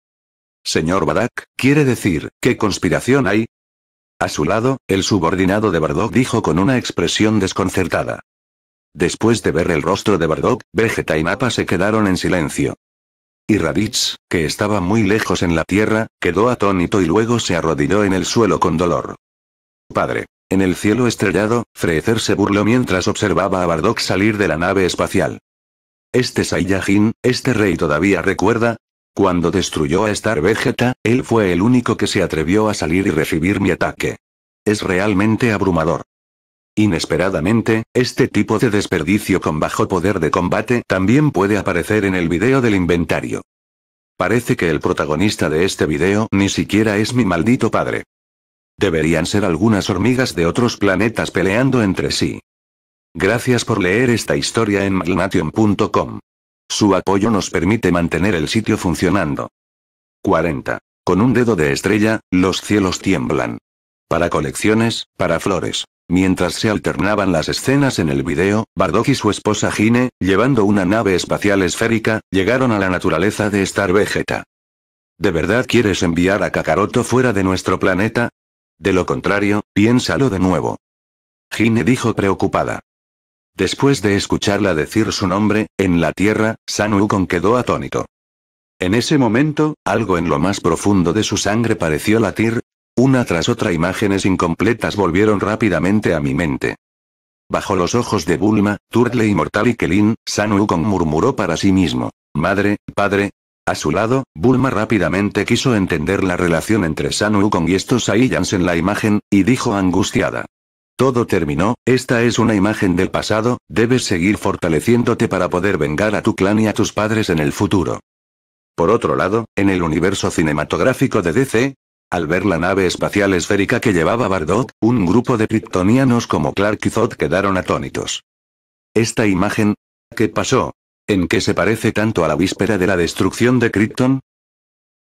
Señor Badak, quiere decir, ¿qué conspiración hay? A su lado, el subordinado de Bardock dijo con una expresión desconcertada. Después de ver el rostro de Bardock, Vegeta y Nappa se quedaron en silencio. Y Raditz, que estaba muy lejos en la tierra, quedó atónito y luego se arrodilló en el suelo con dolor. Padre. En el cielo estrellado, Freezer se burló mientras observaba a Bardock salir de la nave espacial. Este Saiyajin, este rey todavía recuerda, cuando destruyó a Star Vegeta, él fue el único que se atrevió a salir y recibir mi ataque. Es realmente abrumador. Inesperadamente, este tipo de desperdicio con bajo poder de combate también puede aparecer en el video del inventario. Parece que el protagonista de este video ni siquiera es mi maldito padre. Deberían ser algunas hormigas de otros planetas peleando entre sí. Gracias por leer esta historia en magnation.com. Su apoyo nos permite mantener el sitio funcionando. 40. Con un dedo de estrella, los cielos tiemblan. Para colecciones, para flores. Mientras se alternaban las escenas en el video, Bardock y su esposa Gine, llevando una nave espacial esférica, llegaron a la naturaleza de Star Vegeta. ¿De verdad quieres enviar a Kakaroto fuera de nuestro planeta? De lo contrario, piénsalo de nuevo. Gine dijo preocupada. Después de escucharla decir su nombre, en la Tierra, San quedó atónito. En ese momento, algo en lo más profundo de su sangre pareció latir, una tras otra imágenes incompletas volvieron rápidamente a mi mente. Bajo los ojos de Bulma, Turtle inmortal y Kelin, San Wukong murmuró para sí mismo. Madre, padre. A su lado, Bulma rápidamente quiso entender la relación entre San y estos Saiyans en la imagen, y dijo angustiada. Todo terminó, esta es una imagen del pasado, debes seguir fortaleciéndote para poder vengar a tu clan y a tus padres en el futuro. Por otro lado, en el universo cinematográfico de DC, al ver la nave espacial esférica que llevaba Bardock, un grupo de kryptonianos como Clark y Zod quedaron atónitos. Esta imagen... ¿Qué pasó? ¿En qué se parece tanto a la víspera de la destrucción de Krypton?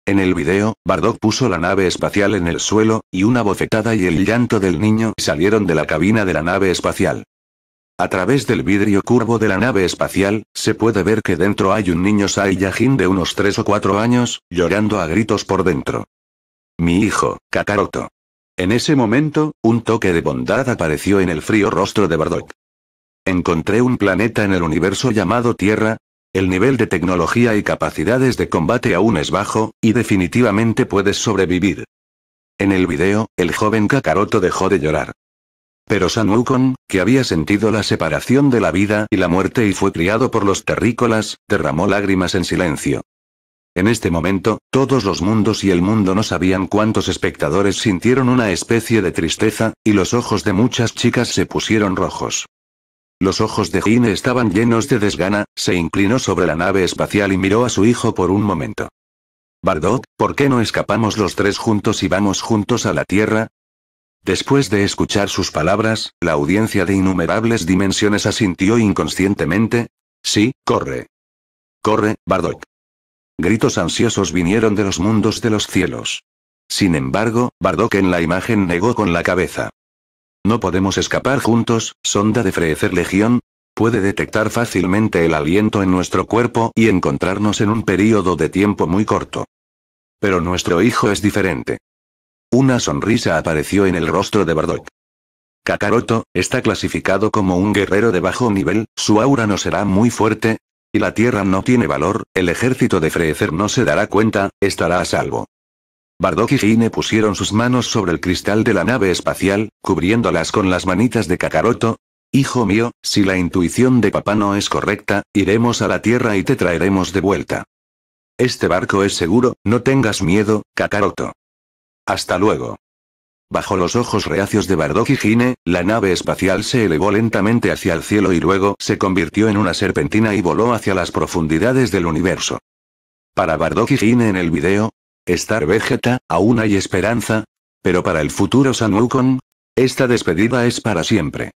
En el video, Bardock puso la nave espacial en el suelo, y una bofetada y el llanto del niño salieron de la cabina de la nave espacial. A través del vidrio curvo de la nave espacial, se puede ver que dentro hay un niño Saiyajin de unos 3 o 4 años, llorando a gritos por dentro. Mi hijo, Kakaroto. En ese momento, un toque de bondad apareció en el frío rostro de Bardock. Encontré un planeta en el universo llamado Tierra. El nivel de tecnología y capacidades de combate aún es bajo, y definitivamente puedes sobrevivir. En el video, el joven Kakaroto dejó de llorar. Pero San que había sentido la separación de la vida y la muerte y fue criado por los terrícolas, derramó lágrimas en silencio. En este momento, todos los mundos y el mundo no sabían cuántos espectadores sintieron una especie de tristeza, y los ojos de muchas chicas se pusieron rojos. Los ojos de Gine estaban llenos de desgana, se inclinó sobre la nave espacial y miró a su hijo por un momento. Bardock, ¿por qué no escapamos los tres juntos y vamos juntos a la Tierra? Después de escuchar sus palabras, la audiencia de innumerables dimensiones asintió inconscientemente. Sí, corre. Corre, Bardock. Gritos ansiosos vinieron de los mundos de los cielos. Sin embargo, Bardock en la imagen negó con la cabeza. No podemos escapar juntos, sonda de Frecer Legión. Puede detectar fácilmente el aliento en nuestro cuerpo y encontrarnos en un período de tiempo muy corto. Pero nuestro hijo es diferente. Una sonrisa apareció en el rostro de Bardock. Kakaroto, está clasificado como un guerrero de bajo nivel, su aura no será muy fuerte, y la tierra no tiene valor, el ejército de Frecer no se dará cuenta, estará a salvo. Bardock y Gine pusieron sus manos sobre el cristal de la nave espacial, cubriéndolas con las manitas de Kakaroto. Hijo mío, si la intuición de papá no es correcta, iremos a la Tierra y te traeremos de vuelta. Este barco es seguro, no tengas miedo, Kakaroto. Hasta luego. Bajo los ojos reacios de Bardock y Gine, la nave espacial se elevó lentamente hacia el cielo y luego se convirtió en una serpentina y voló hacia las profundidades del universo. Para Bardock y Gine en el video, Star Vegeta, aún hay esperanza, pero para el futuro San Wukong, esta despedida es para siempre.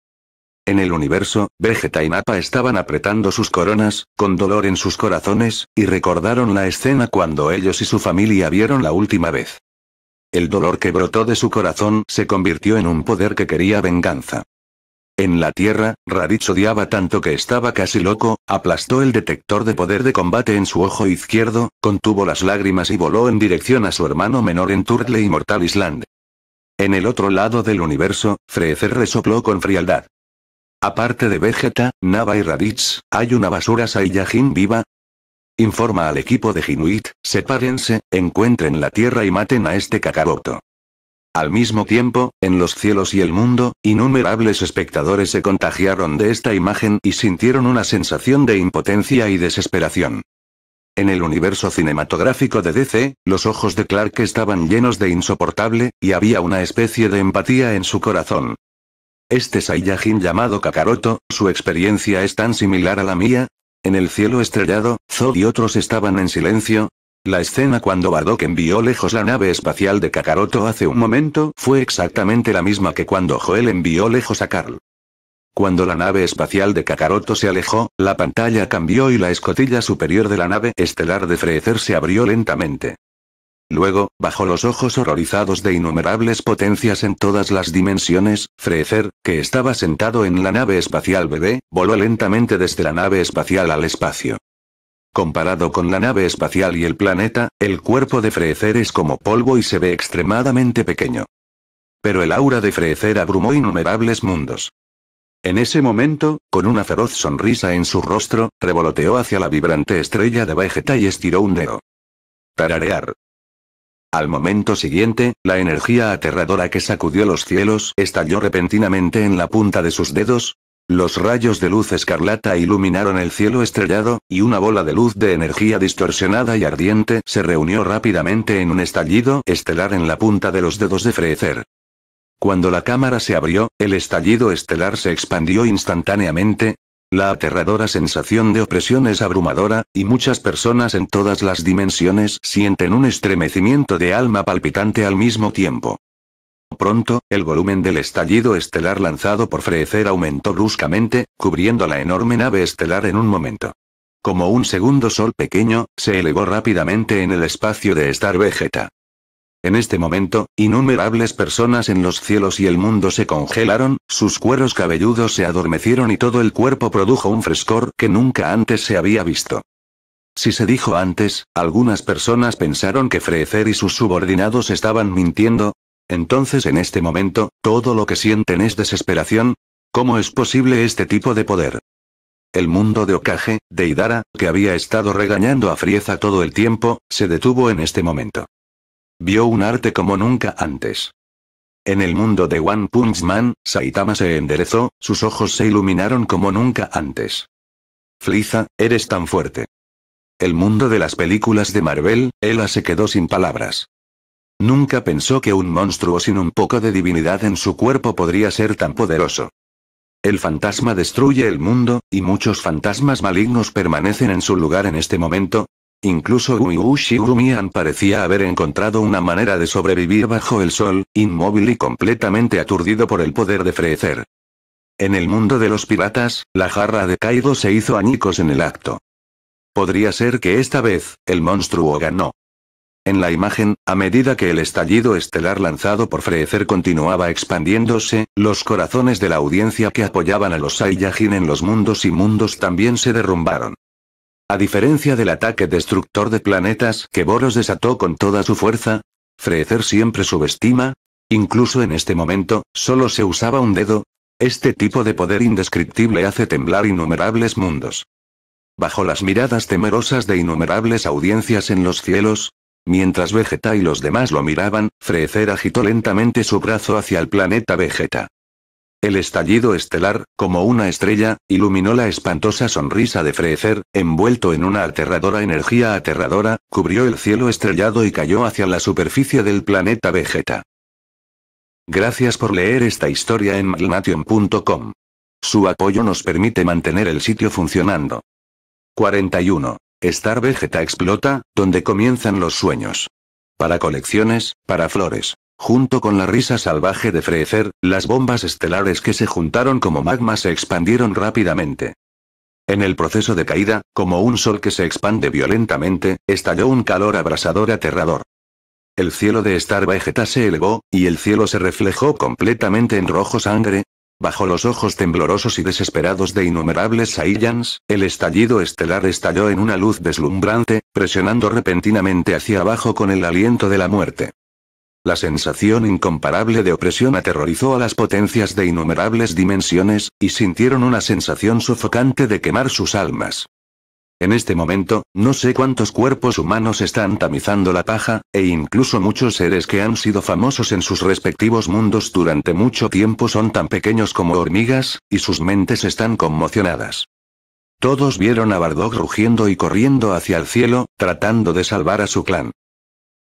En el universo, Vegeta y Nappa estaban apretando sus coronas, con dolor en sus corazones, y recordaron la escena cuando ellos y su familia vieron la última vez. El dolor que brotó de su corazón se convirtió en un poder que quería venganza. En la Tierra, Raditz odiaba tanto que estaba casi loco, aplastó el detector de poder de combate en su ojo izquierdo, contuvo las lágrimas y voló en dirección a su hermano menor en Turtle Immortal Island. En el otro lado del universo, Freezer resopló con frialdad. Aparte de Vegeta, Nava y Raditz, hay una basura Saiyajin viva, Informa al equipo de Hinuit, sepárense, encuentren la tierra y maten a este Kakaroto. Al mismo tiempo, en los cielos y el mundo, innumerables espectadores se contagiaron de esta imagen y sintieron una sensación de impotencia y desesperación. En el universo cinematográfico de DC, los ojos de Clark estaban llenos de insoportable, y había una especie de empatía en su corazón. Este Saiyajin llamado Kakaroto, su experiencia es tan similar a la mía, en el cielo estrellado, Zod y otros estaban en silencio. La escena cuando Bardock envió lejos la nave espacial de Kakaroto hace un momento fue exactamente la misma que cuando Joel envió lejos a Carl. Cuando la nave espacial de Kakaroto se alejó, la pantalla cambió y la escotilla superior de la nave estelar de Freezer se abrió lentamente. Luego, bajo los ojos horrorizados de innumerables potencias en todas las dimensiones, Frecer, que estaba sentado en la nave espacial bebé, voló lentamente desde la nave espacial al espacio. Comparado con la nave espacial y el planeta, el cuerpo de Frecer es como polvo y se ve extremadamente pequeño. Pero el aura de Frecer abrumó innumerables mundos. En ese momento, con una feroz sonrisa en su rostro, revoloteó hacia la vibrante estrella de Vegeta y estiró un dedo. Tararear. Al momento siguiente, la energía aterradora que sacudió los cielos estalló repentinamente en la punta de sus dedos. Los rayos de luz escarlata iluminaron el cielo estrellado, y una bola de luz de energía distorsionada y ardiente se reunió rápidamente en un estallido estelar en la punta de los dedos de Frecer. Cuando la cámara se abrió, el estallido estelar se expandió instantáneamente, la aterradora sensación de opresión es abrumadora, y muchas personas en todas las dimensiones sienten un estremecimiento de alma palpitante al mismo tiempo. Pronto, el volumen del estallido estelar lanzado por Frecer aumentó bruscamente, cubriendo la enorme nave estelar en un momento. Como un segundo sol pequeño, se elevó rápidamente en el espacio de Star Vegeta. En este momento, innumerables personas en los cielos y el mundo se congelaron, sus cueros cabelludos se adormecieron y todo el cuerpo produjo un frescor que nunca antes se había visto. Si se dijo antes, algunas personas pensaron que Frecer y sus subordinados estaban mintiendo. Entonces en este momento, todo lo que sienten es desesperación. ¿Cómo es posible este tipo de poder? El mundo de Okage, de Idara, que había estado regañando a Frieza todo el tiempo, se detuvo en este momento. Vio un arte como nunca antes. En el mundo de One Punch Man, Saitama se enderezó, sus ojos se iluminaron como nunca antes. Fliza, eres tan fuerte. El mundo de las películas de Marvel, Ella se quedó sin palabras. Nunca pensó que un monstruo sin un poco de divinidad en su cuerpo podría ser tan poderoso. El fantasma destruye el mundo, y muchos fantasmas malignos permanecen en su lugar en este momento, Incluso Uyushi Urumian parecía haber encontrado una manera de sobrevivir bajo el sol, inmóvil y completamente aturdido por el poder de Freecer. En el mundo de los piratas, la jarra de Kaido se hizo añicos en el acto. Podría ser que esta vez, el monstruo ganó. En la imagen, a medida que el estallido estelar lanzado por Freezer continuaba expandiéndose, los corazones de la audiencia que apoyaban a los Saiyajin en los mundos y mundos también se derrumbaron. A diferencia del ataque destructor de planetas que Boros desató con toda su fuerza, Freecer siempre subestima, incluso en este momento, solo se usaba un dedo, este tipo de poder indescriptible hace temblar innumerables mundos. Bajo las miradas temerosas de innumerables audiencias en los cielos, mientras Vegeta y los demás lo miraban, Freecer agitó lentamente su brazo hacia el planeta Vegeta. El estallido estelar, como una estrella, iluminó la espantosa sonrisa de Frecer, envuelto en una aterradora energía aterradora, cubrió el cielo estrellado y cayó hacia la superficie del planeta Vegeta. Gracias por leer esta historia en malnation.com. Su apoyo nos permite mantener el sitio funcionando. 41. Star Vegeta explota, donde comienzan los sueños. Para colecciones, para flores. Junto con la risa salvaje de Freezer, las bombas estelares que se juntaron como magma se expandieron rápidamente. En el proceso de caída, como un sol que se expande violentamente, estalló un calor abrasador aterrador. El cielo de Star Vegeta se elevó, y el cielo se reflejó completamente en rojo sangre. Bajo los ojos temblorosos y desesperados de innumerables Saiyans, el estallido estelar estalló en una luz deslumbrante, presionando repentinamente hacia abajo con el aliento de la muerte. La sensación incomparable de opresión aterrorizó a las potencias de innumerables dimensiones, y sintieron una sensación sofocante de quemar sus almas. En este momento, no sé cuántos cuerpos humanos están tamizando la paja, e incluso muchos seres que han sido famosos en sus respectivos mundos durante mucho tiempo son tan pequeños como hormigas, y sus mentes están conmocionadas. Todos vieron a Bardock rugiendo y corriendo hacia el cielo, tratando de salvar a su clan.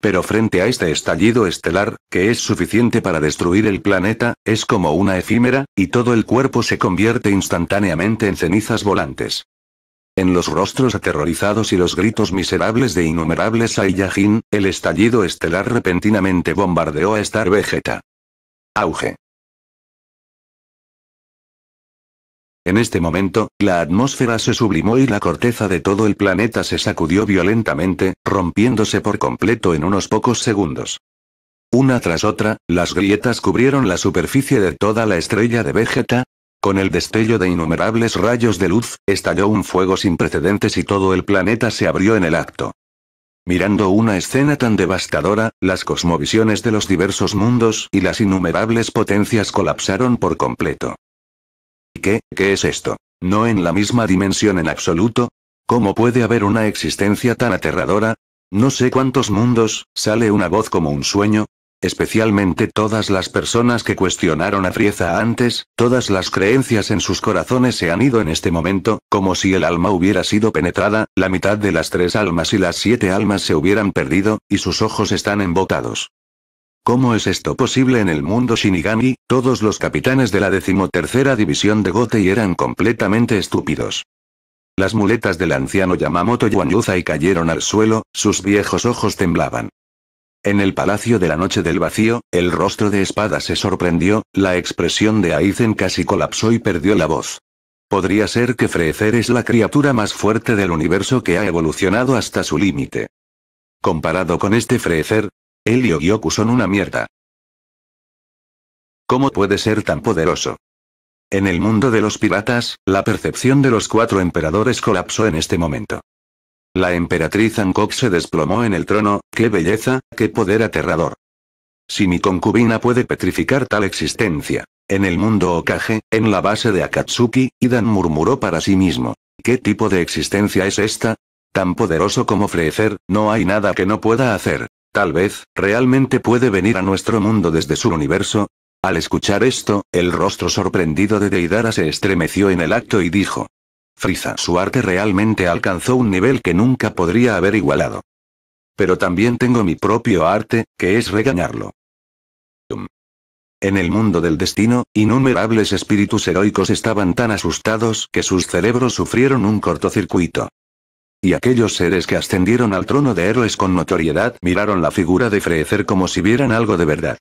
Pero frente a este estallido estelar, que es suficiente para destruir el planeta, es como una efímera, y todo el cuerpo se convierte instantáneamente en cenizas volantes. En los rostros aterrorizados y los gritos miserables de innumerables Saiyajin, el estallido estelar repentinamente bombardeó a Star Vegeta. Auge. En este momento, la atmósfera se sublimó y la corteza de todo el planeta se sacudió violentamente, rompiéndose por completo en unos pocos segundos. Una tras otra, las grietas cubrieron la superficie de toda la estrella de Vegeta. Con el destello de innumerables rayos de luz, estalló un fuego sin precedentes y todo el planeta se abrió en el acto. Mirando una escena tan devastadora, las cosmovisiones de los diversos mundos y las innumerables potencias colapsaron por completo. ¿Qué, qué es esto? ¿No en la misma dimensión en absoluto? ¿Cómo puede haber una existencia tan aterradora? No sé cuántos mundos, sale una voz como un sueño, especialmente todas las personas que cuestionaron a Frieza antes, todas las creencias en sus corazones se han ido en este momento, como si el alma hubiera sido penetrada, la mitad de las tres almas y las siete almas se hubieran perdido, y sus ojos están embotados. ¿Cómo es esto posible en el mundo Shinigami? Todos los capitanes de la decimotercera división de Gotei eran completamente estúpidos. Las muletas del anciano Yamamoto Yuanyuzai cayeron al suelo, sus viejos ojos temblaban. En el Palacio de la Noche del Vacío, el rostro de espada se sorprendió, la expresión de Aizen casi colapsó y perdió la voz. Podría ser que Freecer es la criatura más fuerte del universo que ha evolucionado hasta su límite. Comparado con este Frecer, el y Ogyoku son una mierda. ¿Cómo puede ser tan poderoso? En el mundo de los piratas, la percepción de los cuatro emperadores colapsó en este momento. La emperatriz Ankok se desplomó en el trono, qué belleza, qué poder aterrador. Si mi concubina puede petrificar tal existencia. En el mundo Okage, en la base de Akatsuki, Idan murmuró para sí mismo. ¿Qué tipo de existencia es esta? Tan poderoso como Frecer, no hay nada que no pueda hacer. Tal vez, realmente puede venir a nuestro mundo desde su universo. Al escuchar esto, el rostro sorprendido de Deidara se estremeció en el acto y dijo. Friza, su arte realmente alcanzó un nivel que nunca podría haber igualado. Pero también tengo mi propio arte, que es regañarlo. En el mundo del destino, innumerables espíritus heroicos estaban tan asustados que sus cerebros sufrieron un cortocircuito. Y aquellos seres que ascendieron al trono de héroes con notoriedad miraron la figura de Freezer como si vieran algo de verdad.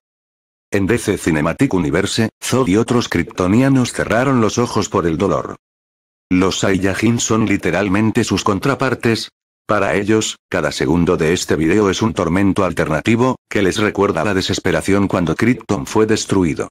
En DC Cinematic Universe, Zod y otros kryptonianos cerraron los ojos por el dolor. Los Saiyajin son literalmente sus contrapartes. Para ellos, cada segundo de este video es un tormento alternativo, que les recuerda la desesperación cuando Krypton fue destruido.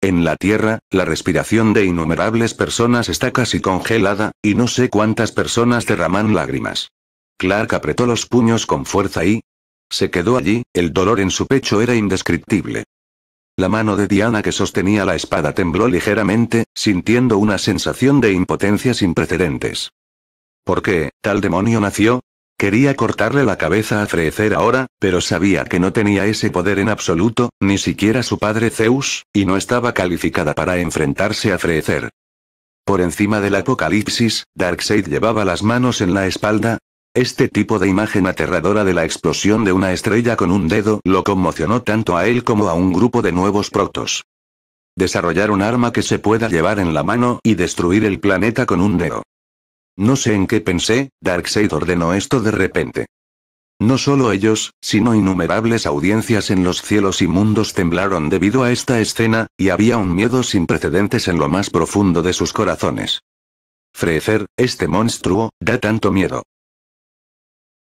En la Tierra, la respiración de innumerables personas está casi congelada, y no sé cuántas personas derraman lágrimas. Clark apretó los puños con fuerza y... Se quedó allí, el dolor en su pecho era indescriptible. La mano de Diana que sostenía la espada tembló ligeramente, sintiendo una sensación de impotencia sin precedentes. ¿Por qué, tal demonio nació? Quería cortarle la cabeza a Frecer ahora, pero sabía que no tenía ese poder en absoluto, ni siquiera su padre Zeus, y no estaba calificada para enfrentarse a Frecer. Por encima del apocalipsis, Darkseid llevaba las manos en la espalda. Este tipo de imagen aterradora de la explosión de una estrella con un dedo lo conmocionó tanto a él como a un grupo de nuevos protos. Desarrollar un arma que se pueda llevar en la mano y destruir el planeta con un dedo. No sé en qué pensé, Darkseid ordenó esto de repente. No solo ellos, sino innumerables audiencias en los cielos y mundos temblaron debido a esta escena, y había un miedo sin precedentes en lo más profundo de sus corazones. Frezer, este monstruo, da tanto miedo.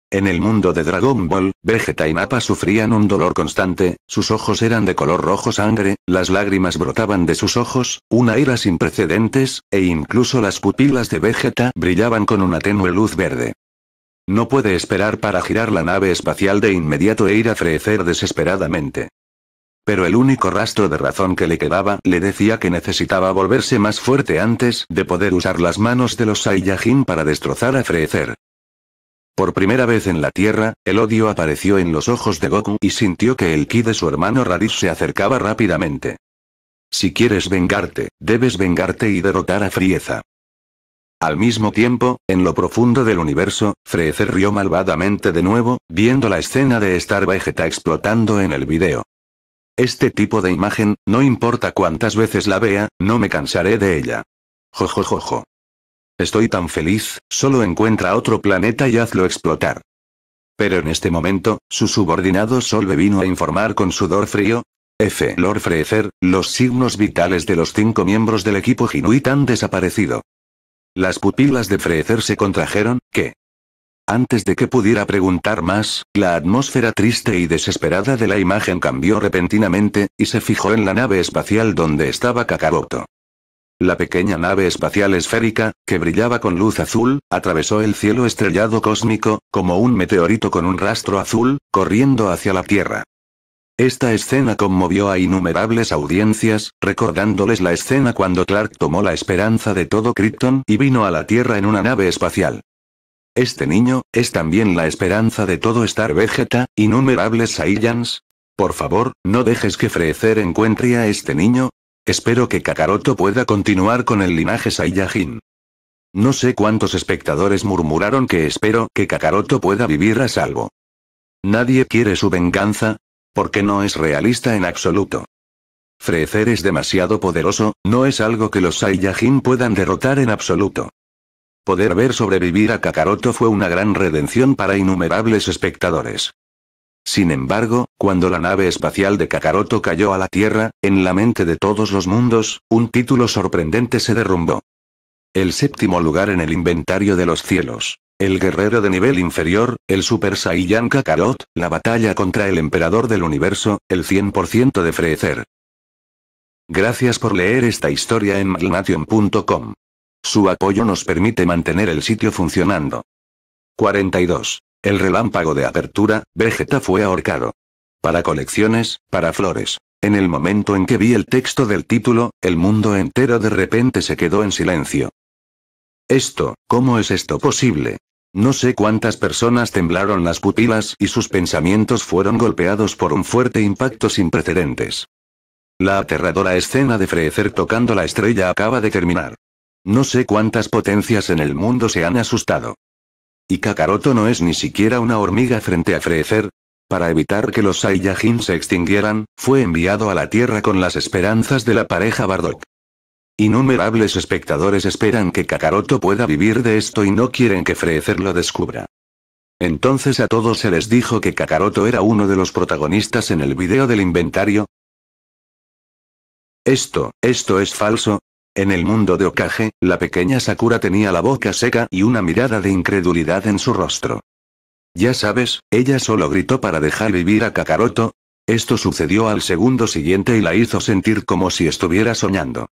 En el mundo de Dragon Ball, Vegeta y Nappa sufrían un dolor constante, sus ojos eran de color rojo sangre, las lágrimas brotaban de sus ojos, una ira sin precedentes, e incluso las pupilas de Vegeta brillaban con una tenue luz verde. No puede esperar para girar la nave espacial de inmediato e ir a frecer desesperadamente. Pero el único rastro de razón que le quedaba le decía que necesitaba volverse más fuerte antes de poder usar las manos de los Saiyajin para destrozar a Freer. Por primera vez en la Tierra, el odio apareció en los ojos de Goku y sintió que el ki de su hermano Raditz se acercaba rápidamente. Si quieres vengarte, debes vengarte y derrotar a Frieza. Al mismo tiempo, en lo profundo del universo, Frieza rió malvadamente de nuevo, viendo la escena de Star Vegeta explotando en el video. Este tipo de imagen, no importa cuántas veces la vea, no me cansaré de ella. Jojojojo. Estoy tan feliz, solo encuentra otro planeta y hazlo explotar. Pero en este momento, su subordinado sol vino a informar con sudor frío. F. Lord Frecer, los signos vitales de los cinco miembros del equipo Hinuit han desaparecido. Las pupilas de Frecer se contrajeron, ¿qué? Antes de que pudiera preguntar más, la atmósfera triste y desesperada de la imagen cambió repentinamente, y se fijó en la nave espacial donde estaba Kakaroto. La pequeña nave espacial esférica, que brillaba con luz azul, atravesó el cielo estrellado cósmico, como un meteorito con un rastro azul, corriendo hacia la Tierra. Esta escena conmovió a innumerables audiencias, recordándoles la escena cuando Clark tomó la esperanza de todo Krypton y vino a la Tierra en una nave espacial. Este niño, es también la esperanza de todo Star Vegeta, innumerables Saiyans. Por favor, no dejes que Freezer encuentre a este niño, Espero que Kakaroto pueda continuar con el linaje Saiyajin. No sé cuántos espectadores murmuraron que espero que Kakaroto pueda vivir a salvo. Nadie quiere su venganza, porque no es realista en absoluto. Frecer es demasiado poderoso, no es algo que los Saiyajin puedan derrotar en absoluto. Poder ver sobrevivir a Kakaroto fue una gran redención para innumerables espectadores. Sin embargo, cuando la nave espacial de Kakaroto cayó a la Tierra, en la mente de todos los mundos, un título sorprendente se derrumbó. El séptimo lugar en el inventario de los cielos. El guerrero de nivel inferior, el Super Saiyan Kakarot, la batalla contra el emperador del universo, el 100% de Freezer. Gracias por leer esta historia en malnation.com. Su apoyo nos permite mantener el sitio funcionando. 42. El relámpago de apertura, Vegeta fue ahorcado. Para colecciones, para flores. En el momento en que vi el texto del título, el mundo entero de repente se quedó en silencio. Esto, ¿cómo es esto posible? No sé cuántas personas temblaron las pupilas y sus pensamientos fueron golpeados por un fuerte impacto sin precedentes. La aterradora escena de Frecer tocando la estrella acaba de terminar. No sé cuántas potencias en el mundo se han asustado. Y Kakaroto no es ni siquiera una hormiga frente a Freezer. Para evitar que los Saiyajin se extinguieran, fue enviado a la Tierra con las esperanzas de la pareja Bardock. Innumerables espectadores esperan que Kakaroto pueda vivir de esto y no quieren que Freezer lo descubra. Entonces a todos se les dijo que Kakaroto era uno de los protagonistas en el video del inventario. Esto, esto es falso, en el mundo de Okage, la pequeña Sakura tenía la boca seca y una mirada de incredulidad en su rostro. Ya sabes, ella solo gritó para dejar vivir a Kakaroto. Esto sucedió al segundo siguiente y la hizo sentir como si estuviera soñando.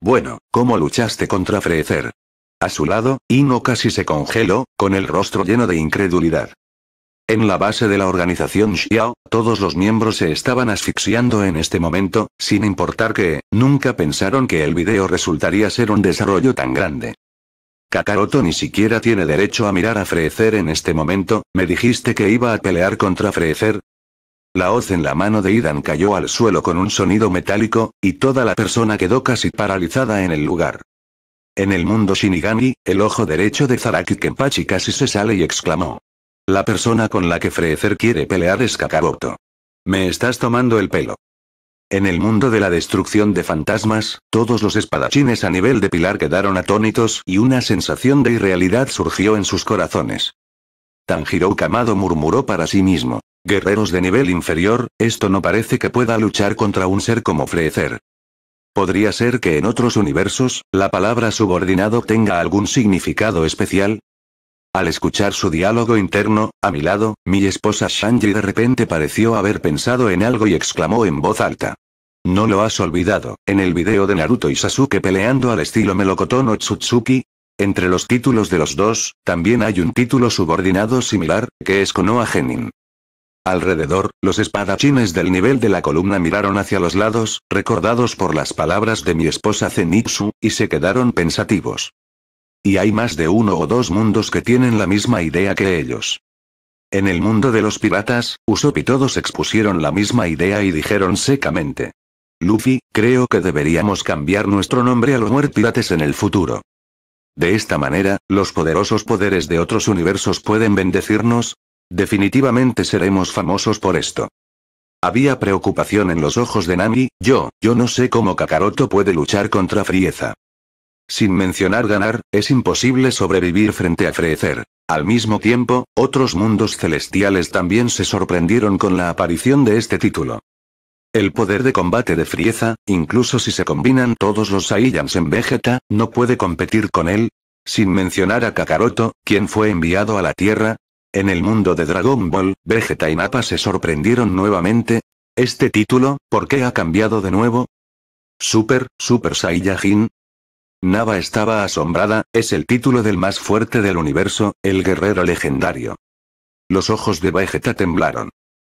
Bueno, ¿cómo luchaste contra Frecer? A su lado, Ino casi se congeló, con el rostro lleno de incredulidad. En la base de la organización Xiao, todos los miembros se estaban asfixiando en este momento, sin importar que, nunca pensaron que el video resultaría ser un desarrollo tan grande. Kakaroto ni siquiera tiene derecho a mirar a Frecer en este momento, ¿me dijiste que iba a pelear contra Frecer? La hoz en la mano de Idan cayó al suelo con un sonido metálico, y toda la persona quedó casi paralizada en el lugar. En el mundo Shinigami, el ojo derecho de Zaraki Kenpachi casi se sale y exclamó. La persona con la que Freezer quiere pelear es Kakaboto. Me estás tomando el pelo. En el mundo de la destrucción de fantasmas, todos los espadachines a nivel de pilar quedaron atónitos y una sensación de irrealidad surgió en sus corazones. Tanjiro Kamado murmuró para sí mismo. Guerreros de nivel inferior, esto no parece que pueda luchar contra un ser como Freezer. Podría ser que en otros universos, la palabra subordinado tenga algún significado especial, al escuchar su diálogo interno, a mi lado, mi esposa Shanji de repente pareció haber pensado en algo y exclamó en voz alta. ¿No lo has olvidado, en el video de Naruto y Sasuke peleando al estilo Melocotón Tsutsuki? Entre los títulos de los dos, también hay un título subordinado similar, que es Konoha Genin. Alrededor, los espadachines del nivel de la columna miraron hacia los lados, recordados por las palabras de mi esposa Zenitsu, y se quedaron pensativos. Y hay más de uno o dos mundos que tienen la misma idea que ellos. En el mundo de los piratas, Usopp y todos expusieron la misma idea y dijeron secamente. Luffy, creo que deberíamos cambiar nuestro nombre a los muertirates en el futuro. De esta manera, los poderosos poderes de otros universos pueden bendecirnos. Definitivamente seremos famosos por esto. Había preocupación en los ojos de Nami, yo, yo no sé cómo Kakaroto puede luchar contra Frieza. Sin mencionar ganar, es imposible sobrevivir frente a Freezer. Al mismo tiempo, otros mundos celestiales también se sorprendieron con la aparición de este título. El poder de combate de Frieza, incluso si se combinan todos los Saiyans en Vegeta, no puede competir con él. Sin mencionar a Kakaroto, quien fue enviado a la Tierra. En el mundo de Dragon Ball, Vegeta y Nappa se sorprendieron nuevamente. Este título, ¿por qué ha cambiado de nuevo? Super, Super Saiyajin, Nava estaba asombrada, es el título del más fuerte del universo, el guerrero legendario. Los ojos de Vegeta temblaron.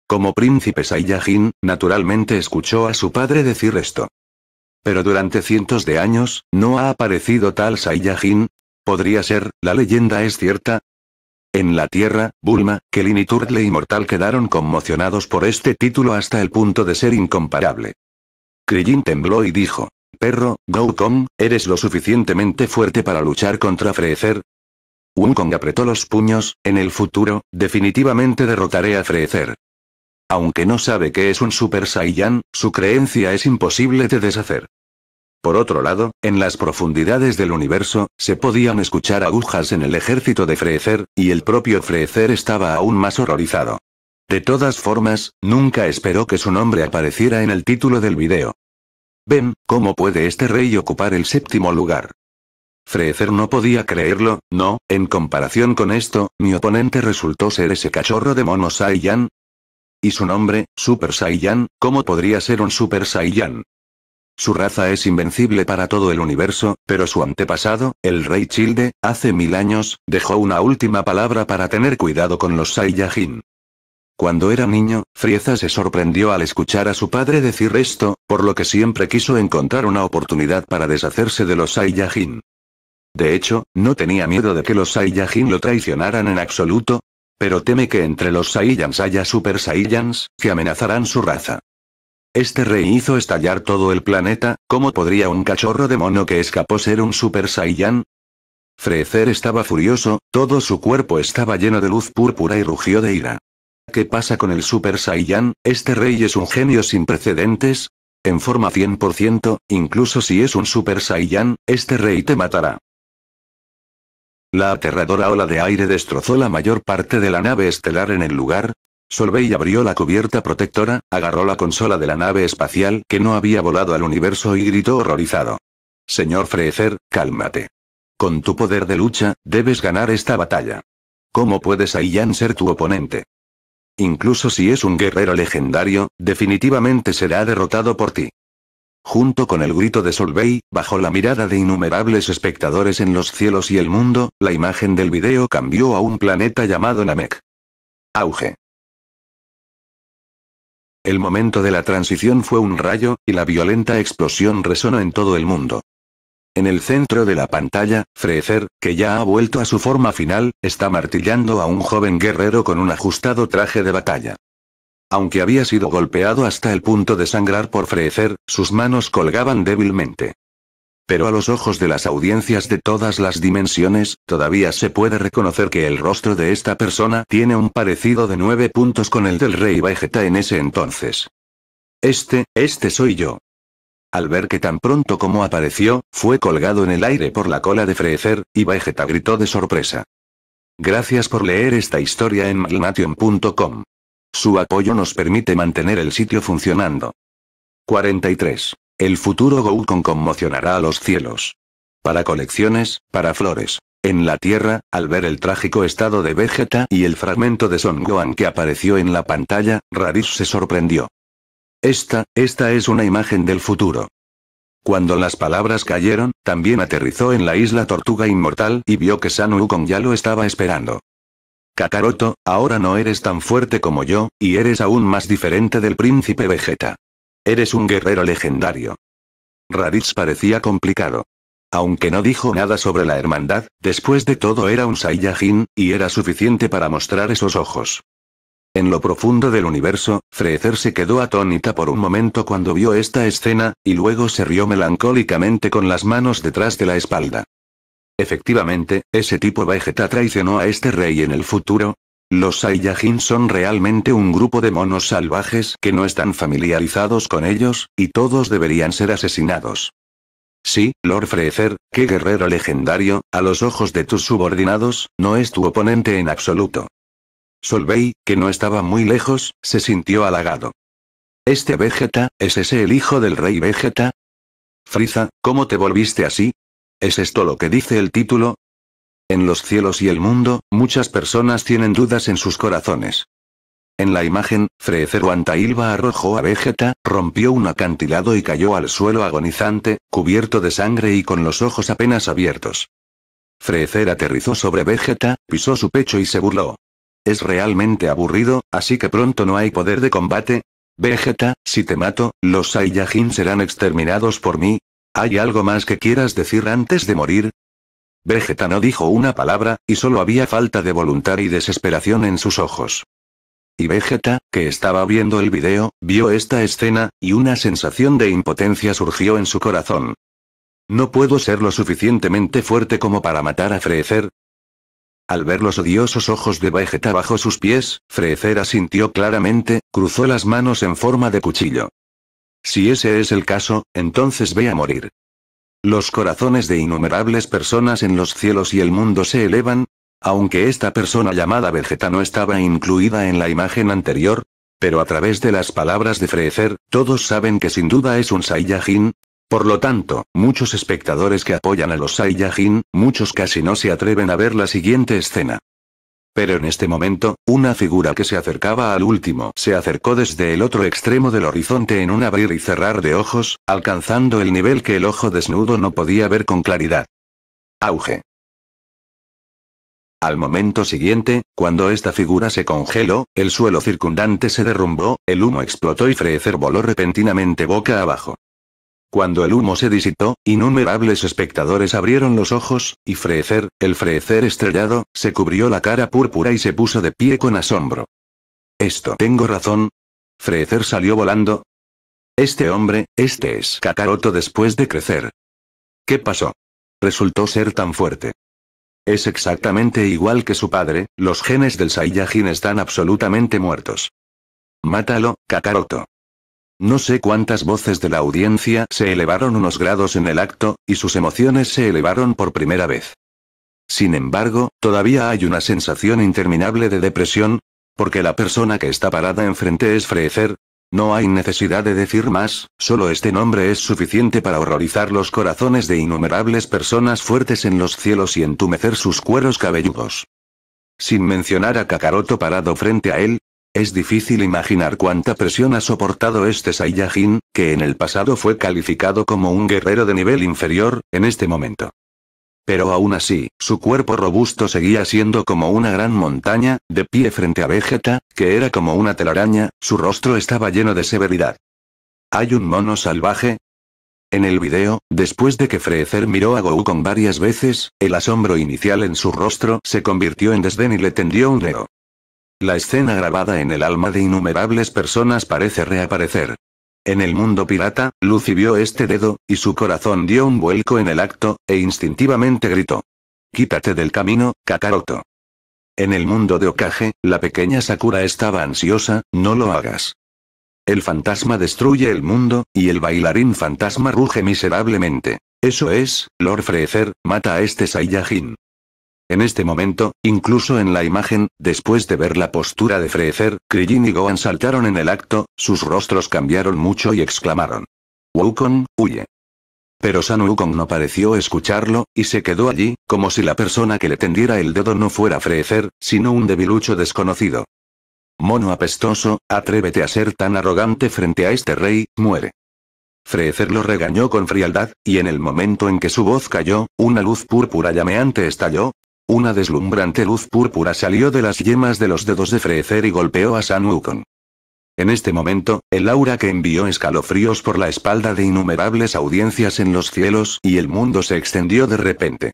Como príncipe Saiyajin, naturalmente escuchó a su padre decir esto. Pero durante cientos de años, ¿no ha aparecido tal Saiyajin? ¿Podría ser, la leyenda es cierta? En la Tierra, Bulma, Kelin y Turtle Inmortal quedaron conmocionados por este título hasta el punto de ser incomparable. Krillin tembló y dijo, Perro, Kong, ¿eres lo suficientemente fuerte para luchar contra Freezer? Wukong apretó los puños, en el futuro, definitivamente derrotaré a Freezer. Aunque no sabe que es un Super Saiyan, su creencia es imposible de deshacer. Por otro lado, en las profundidades del universo, se podían escuchar agujas en el ejército de Freezer, y el propio Freezer estaba aún más horrorizado. De todas formas, nunca esperó que su nombre apareciera en el título del video. Ven, ¿cómo puede este rey ocupar el séptimo lugar? Frezer no podía creerlo, no, en comparación con esto, mi oponente resultó ser ese cachorro de mono Saiyan. Y su nombre, Super Saiyan, ¿cómo podría ser un Super Saiyan? Su raza es invencible para todo el universo, pero su antepasado, el rey Childe, hace mil años, dejó una última palabra para tener cuidado con los Saiyajin. Cuando era niño, Frieza se sorprendió al escuchar a su padre decir esto, por lo que siempre quiso encontrar una oportunidad para deshacerse de los Saiyajin. De hecho, no tenía miedo de que los Saiyajin lo traicionaran en absoluto. Pero teme que entre los Saiyans haya Super Saiyans, que amenazarán su raza. Este rey hizo estallar todo el planeta, ¿cómo podría un cachorro de mono que escapó ser un Super Saiyan? Frecer estaba furioso, todo su cuerpo estaba lleno de luz púrpura y rugió de ira. ¿Qué pasa con el Super Saiyan? ¿Este rey es un genio sin precedentes? En forma 100%, incluso si es un Super Saiyan, este rey te matará. La aterradora ola de aire destrozó la mayor parte de la nave estelar en el lugar. Solvey abrió la cubierta protectora, agarró la consola de la nave espacial que no había volado al universo y gritó horrorizado. Señor Frezer, cálmate. Con tu poder de lucha, debes ganar esta batalla. ¿Cómo puede Saiyan ser tu oponente? Incluso si es un guerrero legendario, definitivamente será derrotado por ti. Junto con el grito de Solvay, bajo la mirada de innumerables espectadores en los cielos y el mundo, la imagen del video cambió a un planeta llamado Namek. Auge. El momento de la transición fue un rayo, y la violenta explosión resonó en todo el mundo. En el centro de la pantalla, Freezer, que ya ha vuelto a su forma final, está martillando a un joven guerrero con un ajustado traje de batalla. Aunque había sido golpeado hasta el punto de sangrar por Freezer, sus manos colgaban débilmente. Pero a los ojos de las audiencias de todas las dimensiones, todavía se puede reconocer que el rostro de esta persona tiene un parecido de nueve puntos con el del rey Vegeta en ese entonces. Este, este soy yo. Al ver que tan pronto como apareció, fue colgado en el aire por la cola de Freezer, y Vegeta gritó de sorpresa. Gracias por leer esta historia en Malmation.com. Su apoyo nos permite mantener el sitio funcionando. 43. El futuro Goukon conmocionará a los cielos. Para colecciones, para flores. En la Tierra, al ver el trágico estado de Vegeta y el fragmento de Son Gohan que apareció en la pantalla, Raditz se sorprendió. Esta, esta es una imagen del futuro. Cuando las palabras cayeron, también aterrizó en la isla Tortuga Inmortal y vio que San Wukong ya lo estaba esperando. Kakaroto, ahora no eres tan fuerte como yo, y eres aún más diferente del príncipe Vegeta. Eres un guerrero legendario. Raditz parecía complicado. Aunque no dijo nada sobre la hermandad, después de todo era un Saiyajin, y era suficiente para mostrar esos ojos. En lo profundo del universo, Freezer se quedó atónita por un momento cuando vio esta escena, y luego se rió melancólicamente con las manos detrás de la espalda. Efectivamente, ese tipo Vegeta traicionó a este rey en el futuro. Los Saiyajin son realmente un grupo de monos salvajes que no están familiarizados con ellos, y todos deberían ser asesinados. Sí, Lord Freezer, qué guerrero legendario, a los ojos de tus subordinados, no es tu oponente en absoluto. Solvey, que no estaba muy lejos, se sintió halagado. ¿Este Vegeta, es ese el hijo del rey Vegeta? Friza, ¿cómo te volviste así? ¿Es esto lo que dice el título? En los cielos y el mundo, muchas personas tienen dudas en sus corazones. En la imagen, Freezer Antailva arrojó a Vegeta, rompió un acantilado y cayó al suelo agonizante, cubierto de sangre y con los ojos apenas abiertos. Freezer aterrizó sobre Vegeta, pisó su pecho y se burló. Es realmente aburrido, así que pronto no hay poder de combate. Vegeta, si te mato, los Saiyajin serán exterminados por mí. ¿Hay algo más que quieras decir antes de morir? Vegeta no dijo una palabra, y solo había falta de voluntad y desesperación en sus ojos. Y Vegeta, que estaba viendo el video, vio esta escena, y una sensación de impotencia surgió en su corazón. No puedo ser lo suficientemente fuerte como para matar a Frecer. Al ver los odiosos ojos de Vegeta bajo sus pies, Frecer sintió claramente, cruzó las manos en forma de cuchillo. Si ese es el caso, entonces ve a morir. Los corazones de innumerables personas en los cielos y el mundo se elevan, aunque esta persona llamada Vegeta no estaba incluida en la imagen anterior, pero a través de las palabras de Freezer, todos saben que sin duda es un Saiyajin, por lo tanto, muchos espectadores que apoyan a los Saiyajin, muchos casi no se atreven a ver la siguiente escena. Pero en este momento, una figura que se acercaba al último se acercó desde el otro extremo del horizonte en un abrir y cerrar de ojos, alcanzando el nivel que el ojo desnudo no podía ver con claridad. Auge. Al momento siguiente, cuando esta figura se congeló, el suelo circundante se derrumbó, el humo explotó y Freezer voló repentinamente boca abajo. Cuando el humo se disipó, innumerables espectadores abrieron los ojos, y Freezer, el Freezer estrellado, se cubrió la cara púrpura y se puso de pie con asombro. Esto tengo razón. Freezer salió volando. Este hombre, este es Kakaroto después de crecer. ¿Qué pasó? Resultó ser tan fuerte. Es exactamente igual que su padre, los genes del Saiyajin están absolutamente muertos. Mátalo, Kakaroto. No sé cuántas voces de la audiencia se elevaron unos grados en el acto, y sus emociones se elevaron por primera vez. Sin embargo, todavía hay una sensación interminable de depresión, porque la persona que está parada enfrente es Frecer. No hay necesidad de decir más, solo este nombre es suficiente para horrorizar los corazones de innumerables personas fuertes en los cielos y entumecer sus cueros cabelludos. Sin mencionar a Kakaroto parado frente a él, es difícil imaginar cuánta presión ha soportado este Saiyajin, que en el pasado fue calificado como un guerrero de nivel inferior, en este momento. Pero aún así, su cuerpo robusto seguía siendo como una gran montaña, de pie frente a Vegeta, que era como una telaraña, su rostro estaba lleno de severidad. ¿Hay un mono salvaje? En el video, después de que Freezer miró a Goku con varias veces, el asombro inicial en su rostro se convirtió en desdén y le tendió un dedo. La escena grabada en el alma de innumerables personas parece reaparecer. En el mundo pirata, Lucy vio este dedo, y su corazón dio un vuelco en el acto, e instintivamente gritó. Quítate del camino, Kakaroto. En el mundo de Okage, la pequeña Sakura estaba ansiosa, no lo hagas. El fantasma destruye el mundo, y el bailarín fantasma ruge miserablemente. Eso es, Lord Freezer, mata a este Saiyajin. En este momento, incluso en la imagen, después de ver la postura de Freezer, Krillin y Gohan saltaron en el acto, sus rostros cambiaron mucho y exclamaron. Wukong, huye. Pero San Wukong no pareció escucharlo, y se quedó allí, como si la persona que le tendiera el dedo no fuera Freezer, sino un debilucho desconocido. Mono apestoso, atrévete a ser tan arrogante frente a este rey, muere. Freezer lo regañó con frialdad, y en el momento en que su voz cayó, una luz púrpura llameante estalló, una deslumbrante luz púrpura salió de las yemas de los dedos de Frecer y golpeó a San Wukong. En este momento, el aura que envió escalofríos por la espalda de innumerables audiencias en los cielos y el mundo se extendió de repente.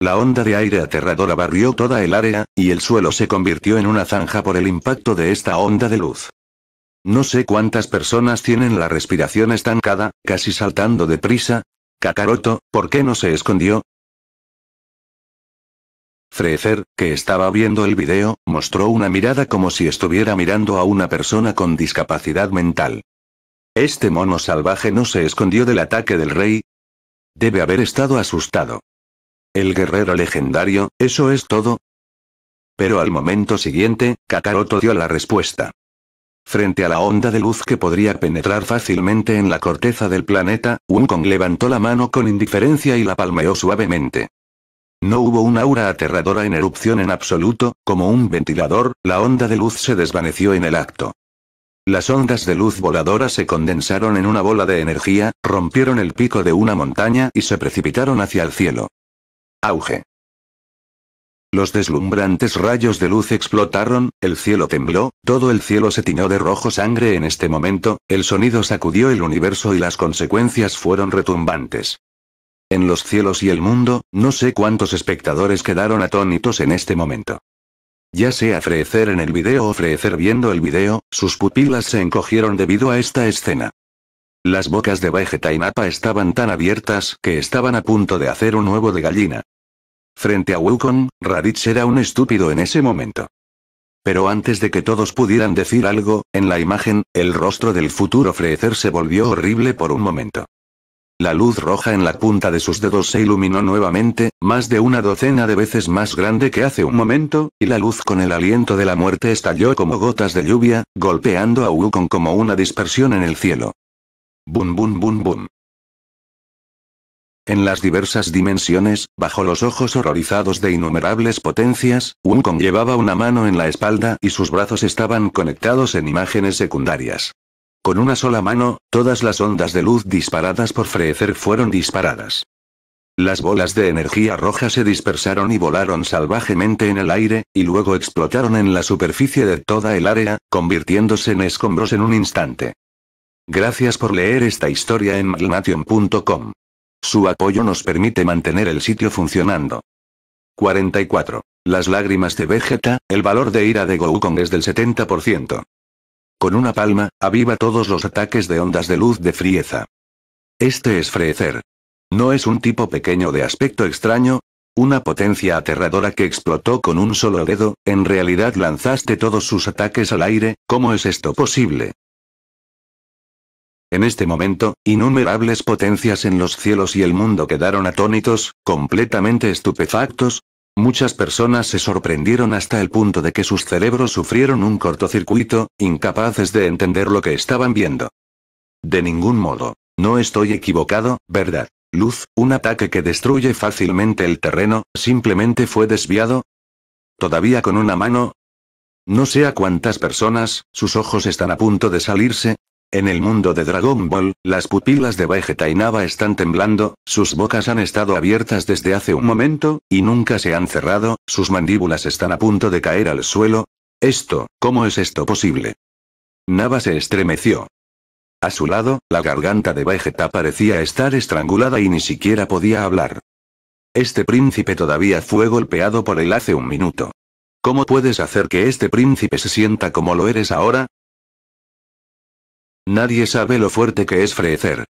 La onda de aire aterradora barrió toda el área, y el suelo se convirtió en una zanja por el impacto de esta onda de luz. No sé cuántas personas tienen la respiración estancada, casi saltando de prisa. Kakaroto, ¿por qué no se escondió? Frezer, que estaba viendo el video, mostró una mirada como si estuviera mirando a una persona con discapacidad mental. ¿Este mono salvaje no se escondió del ataque del rey? Debe haber estado asustado. El guerrero legendario, ¿eso es todo? Pero al momento siguiente, Kakaroto dio la respuesta. Frente a la onda de luz que podría penetrar fácilmente en la corteza del planeta, Wukong levantó la mano con indiferencia y la palmeó suavemente. No hubo un aura aterradora en erupción en absoluto, como un ventilador, la onda de luz se desvaneció en el acto. Las ondas de luz voladora se condensaron en una bola de energía, rompieron el pico de una montaña y se precipitaron hacia el cielo. Auge. Los deslumbrantes rayos de luz explotaron, el cielo tembló, todo el cielo se tiñó de rojo sangre en este momento, el sonido sacudió el universo y las consecuencias fueron retumbantes. En los cielos y el mundo, no sé cuántos espectadores quedaron atónitos en este momento. Ya sea frecer en el video o frecer viendo el video, sus pupilas se encogieron debido a esta escena. Las bocas de Vegeta y Nappa estaban tan abiertas que estaban a punto de hacer un huevo de gallina. Frente a Wukong, Raditz era un estúpido en ese momento. Pero antes de que todos pudieran decir algo, en la imagen, el rostro del futuro Frecer se volvió horrible por un momento. La luz roja en la punta de sus dedos se iluminó nuevamente, más de una docena de veces más grande que hace un momento, y la luz con el aliento de la muerte estalló como gotas de lluvia, golpeando a Wukong como una dispersión en el cielo. Bum bum bum bum. En las diversas dimensiones, bajo los ojos horrorizados de innumerables potencias, Wukong llevaba una mano en la espalda y sus brazos estaban conectados en imágenes secundarias. Con una sola mano, todas las ondas de luz disparadas por Freezer fueron disparadas. Las bolas de energía roja se dispersaron y volaron salvajemente en el aire, y luego explotaron en la superficie de toda el área, convirtiéndose en escombros en un instante. Gracias por leer esta historia en malnation.com. Su apoyo nos permite mantener el sitio funcionando. 44. Las lágrimas de Vegeta, el valor de ira de Goukong es del 70%. Con una palma, aviva todos los ataques de ondas de luz de frieza. Este es Freezer. No es un tipo pequeño de aspecto extraño, una potencia aterradora que explotó con un solo dedo, en realidad lanzaste todos sus ataques al aire, ¿cómo es esto posible? En este momento, innumerables potencias en los cielos y el mundo quedaron atónitos, completamente estupefactos, Muchas personas se sorprendieron hasta el punto de que sus cerebros sufrieron un cortocircuito, incapaces de entender lo que estaban viendo. De ningún modo. No estoy equivocado, ¿verdad? Luz, un ataque que destruye fácilmente el terreno, simplemente fue desviado. Todavía con una mano. No sé a cuántas personas, sus ojos están a punto de salirse, en el mundo de Dragon Ball, las pupilas de Vegeta y Nava están temblando, sus bocas han estado abiertas desde hace un momento, y nunca se han cerrado, sus mandíbulas están a punto de caer al suelo. Esto, ¿cómo es esto posible? Nava se estremeció. A su lado, la garganta de Vegeta parecía estar estrangulada y ni siquiera podía hablar. Este príncipe todavía fue golpeado por él hace un minuto. ¿Cómo puedes hacer que este príncipe se sienta como lo eres ahora? Nadie sabe lo fuerte que es Frecer.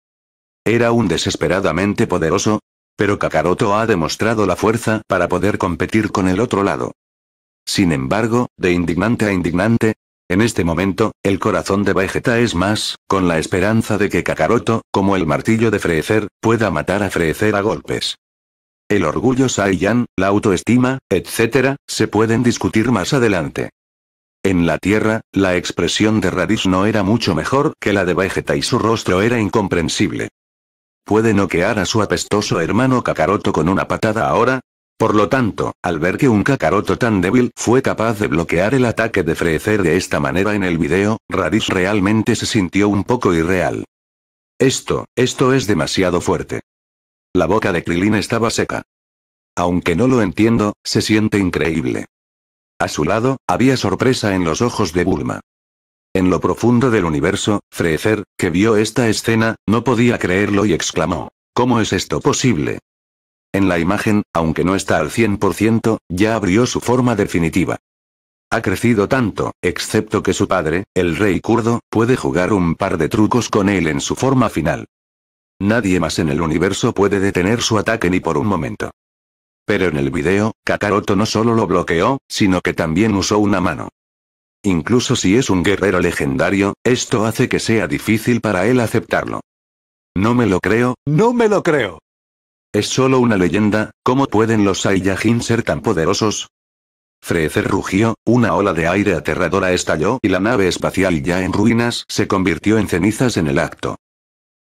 Era un desesperadamente poderoso, pero Kakaroto ha demostrado la fuerza para poder competir con el otro lado. Sin embargo, de indignante a indignante, en este momento, el corazón de Vegeta es más, con la esperanza de que Kakaroto, como el martillo de Frecer, pueda matar a Frecer a golpes. El orgullo Saiyan, la autoestima, etc., se pueden discutir más adelante. En la tierra, la expresión de Raditz no era mucho mejor que la de Vegeta y su rostro era incomprensible. ¿Puede noquear a su apestoso hermano Kakaroto con una patada ahora? Por lo tanto, al ver que un Kakaroto tan débil fue capaz de bloquear el ataque de Frecer de esta manera en el video, Raditz realmente se sintió un poco irreal. Esto, esto es demasiado fuerte. La boca de Krilin estaba seca. Aunque no lo entiendo, se siente increíble. A su lado, había sorpresa en los ojos de Bulma. En lo profundo del universo, Freezer, que vio esta escena, no podía creerlo y exclamó, ¿Cómo es esto posible? En la imagen, aunque no está al 100%, ya abrió su forma definitiva. Ha crecido tanto, excepto que su padre, el rey kurdo, puede jugar un par de trucos con él en su forma final. Nadie más en el universo puede detener su ataque ni por un momento. Pero en el video, Kakaroto no solo lo bloqueó, sino que también usó una mano. Incluso si es un guerrero legendario, esto hace que sea difícil para él aceptarlo. No me lo creo, no me lo creo. Es solo una leyenda, ¿cómo pueden los Saiyajin ser tan poderosos? Freezer rugió, una ola de aire aterradora estalló y la nave espacial ya en ruinas se convirtió en cenizas en el acto.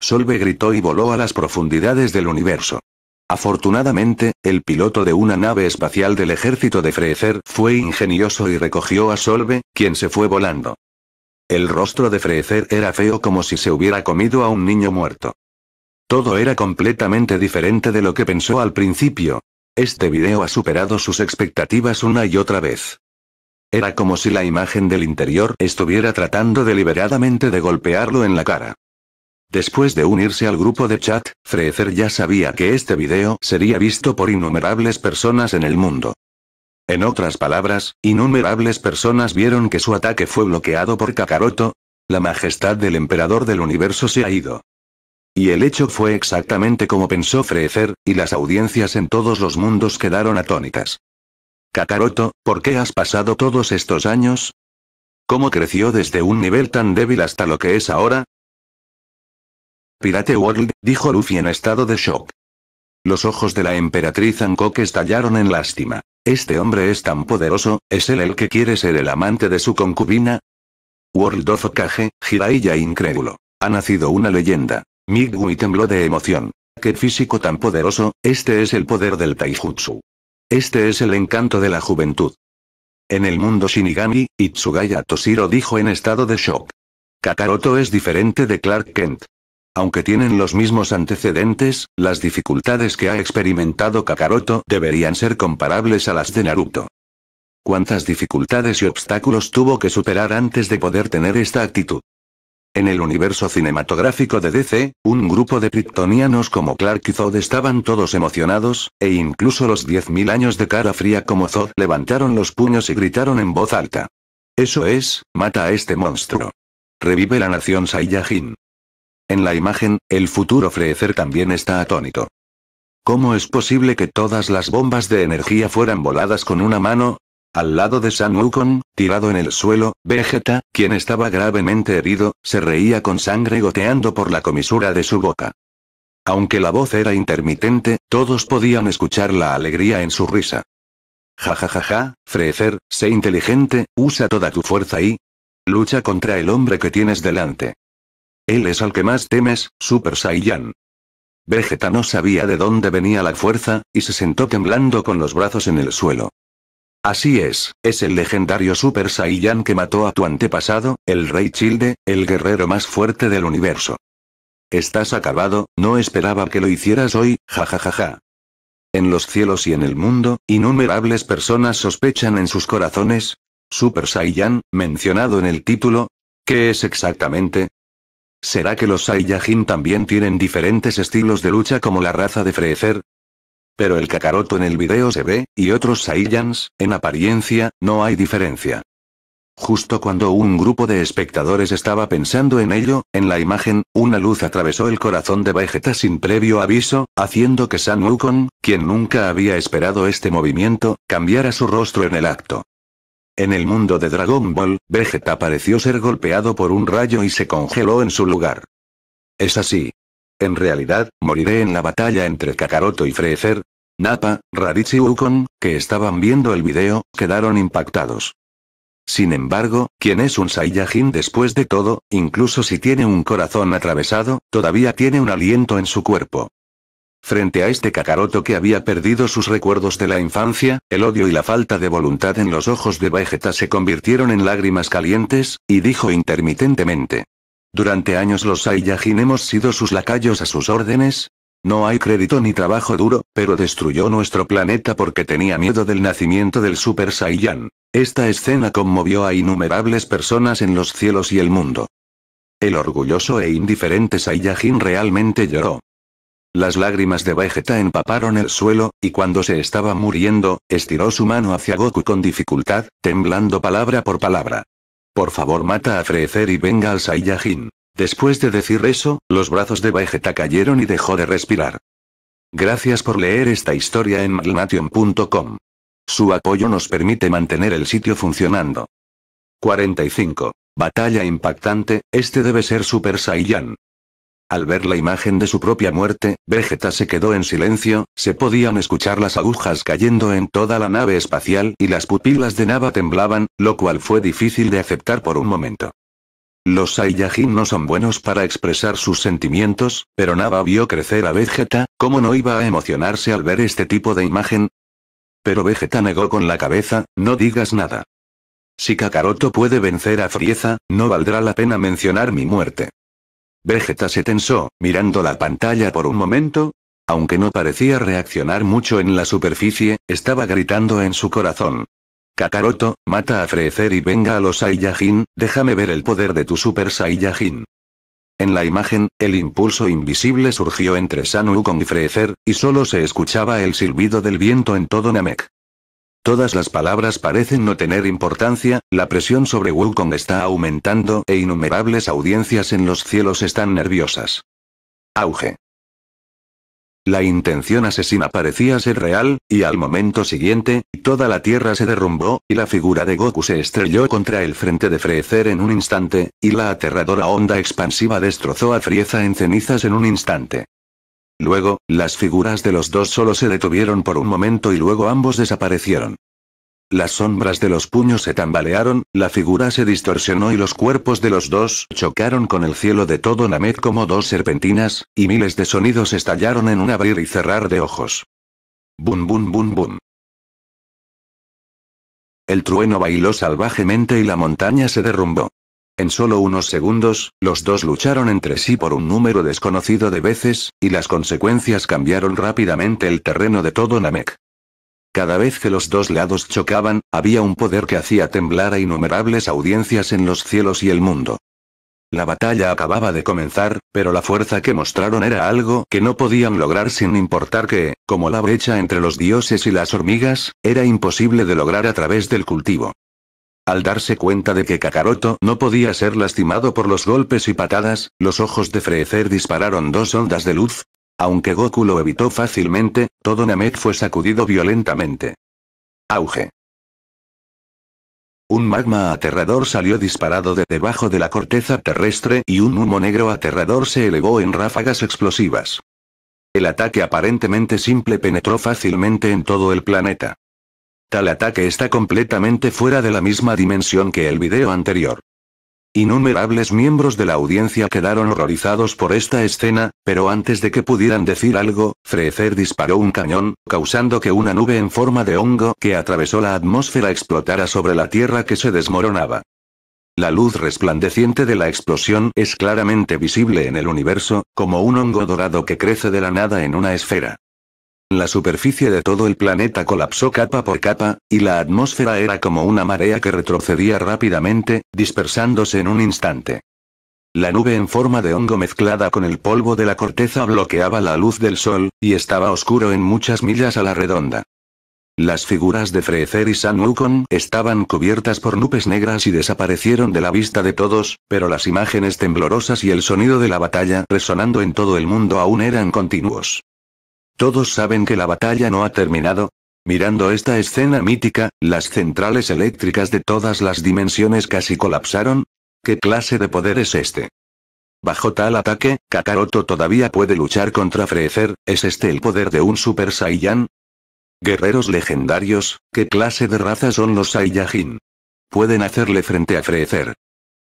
Solve gritó y voló a las profundidades del universo. Afortunadamente, el piloto de una nave espacial del ejército de Freecer fue ingenioso y recogió a Solve, quien se fue volando. El rostro de Frecer era feo como si se hubiera comido a un niño muerto. Todo era completamente diferente de lo que pensó al principio. Este video ha superado sus expectativas una y otra vez. Era como si la imagen del interior estuviera tratando deliberadamente de golpearlo en la cara. Después de unirse al grupo de chat, Freezer ya sabía que este video sería visto por innumerables personas en el mundo. En otras palabras, innumerables personas vieron que su ataque fue bloqueado por Kakaroto. La majestad del emperador del universo se ha ido. Y el hecho fue exactamente como pensó Freezer, y las audiencias en todos los mundos quedaron atónitas. Kakaroto, ¿por qué has pasado todos estos años? ¿Cómo creció desde un nivel tan débil hasta lo que es ahora? Pirate World, dijo Luffy en estado de shock. Los ojos de la emperatriz Hancock estallaron en lástima. Este hombre es tan poderoso, ¿es él el que quiere ser el amante de su concubina? World of Okage, Jiraiya incrédulo. Ha nacido una leyenda. Migui tembló de emoción. ¡Qué físico tan poderoso! Este es el poder del Taijutsu. Este es el encanto de la juventud. En el mundo Shinigami, Itsugaya Toshiro dijo en estado de shock. Kakaroto es diferente de Clark Kent. Aunque tienen los mismos antecedentes, las dificultades que ha experimentado Kakaroto deberían ser comparables a las de Naruto. ¿Cuántas dificultades y obstáculos tuvo que superar antes de poder tener esta actitud? En el universo cinematográfico de DC, un grupo de kryptonianos como Clark y Zod estaban todos emocionados, e incluso los 10.000 años de cara fría como Zod levantaron los puños y gritaron en voz alta. Eso es, mata a este monstruo. Revive la nación Saiyajin. En la imagen, el futuro Freezer también está atónito. ¿Cómo es posible que todas las bombas de energía fueran voladas con una mano? Al lado de San tirado en el suelo, Vegeta, quien estaba gravemente herido, se reía con sangre goteando por la comisura de su boca. Aunque la voz era intermitente, todos podían escuchar la alegría en su risa. Ja ja ja ja, Freezer, sé inteligente, usa toda tu fuerza y... Lucha contra el hombre que tienes delante. Él es al que más temes, Super Saiyan. Vegeta no sabía de dónde venía la fuerza, y se sentó temblando con los brazos en el suelo. Así es, es el legendario Super Saiyan que mató a tu antepasado, el Rey Childe, el guerrero más fuerte del universo. Estás acabado, no esperaba que lo hicieras hoy, jajajaja. En los cielos y en el mundo, innumerables personas sospechan en sus corazones. Super Saiyan, mencionado en el título. ¿Qué es exactamente? ¿Será que los Saiyajin también tienen diferentes estilos de lucha como la raza de Freezer? Pero el Kakaroto en el video se ve, y otros Saiyans, en apariencia, no hay diferencia. Justo cuando un grupo de espectadores estaba pensando en ello, en la imagen, una luz atravesó el corazón de Vegeta sin previo aviso, haciendo que San Wukong, quien nunca había esperado este movimiento, cambiara su rostro en el acto. En el mundo de Dragon Ball, Vegeta pareció ser golpeado por un rayo y se congeló en su lugar. Es así. En realidad, moriré en la batalla entre Kakaroto y Freezer. Nappa, Raditz y Ukon, que estaban viendo el video, quedaron impactados. Sin embargo, quien es un Saiyajin después de todo, incluso si tiene un corazón atravesado, todavía tiene un aliento en su cuerpo. Frente a este cacaroto que había perdido sus recuerdos de la infancia, el odio y la falta de voluntad en los ojos de Vegeta se convirtieron en lágrimas calientes, y dijo intermitentemente. Durante años los Saiyajin hemos sido sus lacayos a sus órdenes. No hay crédito ni trabajo duro, pero destruyó nuestro planeta porque tenía miedo del nacimiento del Super Saiyan. Esta escena conmovió a innumerables personas en los cielos y el mundo. El orgulloso e indiferente Saiyajin realmente lloró. Las lágrimas de Vegeta empaparon el suelo, y cuando se estaba muriendo, estiró su mano hacia Goku con dificultad, temblando palabra por palabra. Por favor mata a Frecer y venga al Saiyajin. Después de decir eso, los brazos de Vegeta cayeron y dejó de respirar. Gracias por leer esta historia en malnation.com. Su apoyo nos permite mantener el sitio funcionando. 45. Batalla impactante, este debe ser Super Saiyan. Al ver la imagen de su propia muerte, Vegeta se quedó en silencio, se podían escuchar las agujas cayendo en toda la nave espacial y las pupilas de Nava temblaban, lo cual fue difícil de aceptar por un momento. Los Saiyajin no son buenos para expresar sus sentimientos, pero Nava vio crecer a Vegeta, ¿cómo no iba a emocionarse al ver este tipo de imagen? Pero Vegeta negó con la cabeza, no digas nada. Si Kakaroto puede vencer a Frieza, no valdrá la pena mencionar mi muerte. Vegeta se tensó, mirando la pantalla por un momento. Aunque no parecía reaccionar mucho en la superficie, estaba gritando en su corazón. Kakaroto, mata a Freezer y venga a los Saiyajin, déjame ver el poder de tu Super Saiyajin. En la imagen, el impulso invisible surgió entre Sanu con y y solo se escuchaba el silbido del viento en todo Namek. Todas las palabras parecen no tener importancia, la presión sobre Wukong está aumentando e innumerables audiencias en los cielos están nerviosas. Auge. La intención asesina parecía ser real, y al momento siguiente, toda la tierra se derrumbó, y la figura de Goku se estrelló contra el frente de Frecer en un instante, y la aterradora onda expansiva destrozó a Frieza en cenizas en un instante. Luego, las figuras de los dos solo se detuvieron por un momento y luego ambos desaparecieron. Las sombras de los puños se tambalearon, la figura se distorsionó y los cuerpos de los dos chocaron con el cielo de todo Named como dos serpentinas, y miles de sonidos estallaron en un abrir y cerrar de ojos. Bum bum bum bum. El trueno bailó salvajemente y la montaña se derrumbó. En solo unos segundos, los dos lucharon entre sí por un número desconocido de veces, y las consecuencias cambiaron rápidamente el terreno de todo Namek. Cada vez que los dos lados chocaban, había un poder que hacía temblar a innumerables audiencias en los cielos y el mundo. La batalla acababa de comenzar, pero la fuerza que mostraron era algo que no podían lograr sin importar que, como la brecha entre los dioses y las hormigas, era imposible de lograr a través del cultivo. Al darse cuenta de que Kakaroto no podía ser lastimado por los golpes y patadas, los ojos de Frecer dispararon dos ondas de luz. Aunque Goku lo evitó fácilmente, todo Namek fue sacudido violentamente. Auge. Un magma aterrador salió disparado de debajo de la corteza terrestre y un humo negro aterrador se elevó en ráfagas explosivas. El ataque aparentemente simple penetró fácilmente en todo el planeta. Tal ataque está completamente fuera de la misma dimensión que el video anterior. Innumerables miembros de la audiencia quedaron horrorizados por esta escena, pero antes de que pudieran decir algo, Freezer disparó un cañón, causando que una nube en forma de hongo que atravesó la atmósfera explotara sobre la Tierra que se desmoronaba. La luz resplandeciente de la explosión es claramente visible en el universo, como un hongo dorado que crece de la nada en una esfera. La superficie de todo el planeta colapsó capa por capa, y la atmósfera era como una marea que retrocedía rápidamente, dispersándose en un instante. La nube en forma de hongo mezclada con el polvo de la corteza bloqueaba la luz del sol, y estaba oscuro en muchas millas a la redonda. Las figuras de Freezer y San estaban cubiertas por nubes negras y desaparecieron de la vista de todos, pero las imágenes temblorosas y el sonido de la batalla resonando en todo el mundo aún eran continuos. Todos saben que la batalla no ha terminado. Mirando esta escena mítica, las centrales eléctricas de todas las dimensiones casi colapsaron. ¿Qué clase de poder es este? Bajo tal ataque, Kakaroto todavía puede luchar contra Freezer, ¿es este el poder de un Super Saiyan? Guerreros legendarios, ¿qué clase de raza son los Saiyajin? Pueden hacerle frente a Freezer.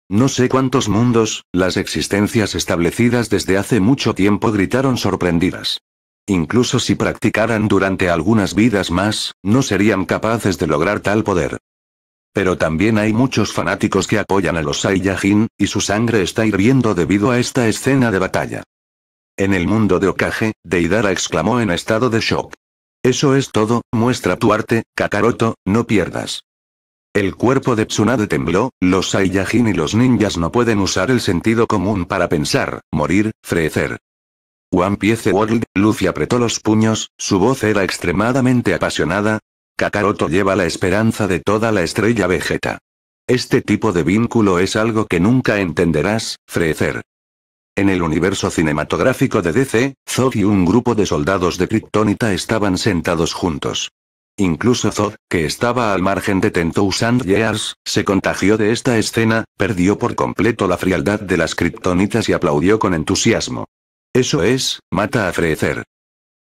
No sé cuántos mundos, las existencias establecidas desde hace mucho tiempo gritaron sorprendidas. Incluso si practicaran durante algunas vidas más, no serían capaces de lograr tal poder. Pero también hay muchos fanáticos que apoyan a los Saiyajin, y su sangre está hirviendo debido a esta escena de batalla. En el mundo de Okage, Deidara exclamó en estado de shock. Eso es todo, muestra tu arte, Kakaroto, no pierdas. El cuerpo de Tsunade tembló, los Saiyajin y los ninjas no pueden usar el sentido común para pensar, morir, frecer. One Piece World, Lucy apretó los puños, su voz era extremadamente apasionada. Kakaroto lleva la esperanza de toda la estrella Vegeta. Este tipo de vínculo es algo que nunca entenderás, Freezer. En el universo cinematográfico de DC, Zod y un grupo de soldados de Kryptonita estaban sentados juntos. Incluso Zod, que estaba al margen de Tentou Thousand Years, se contagió de esta escena, perdió por completo la frialdad de las Kryptonitas y aplaudió con entusiasmo. Eso es, mata a Freezer.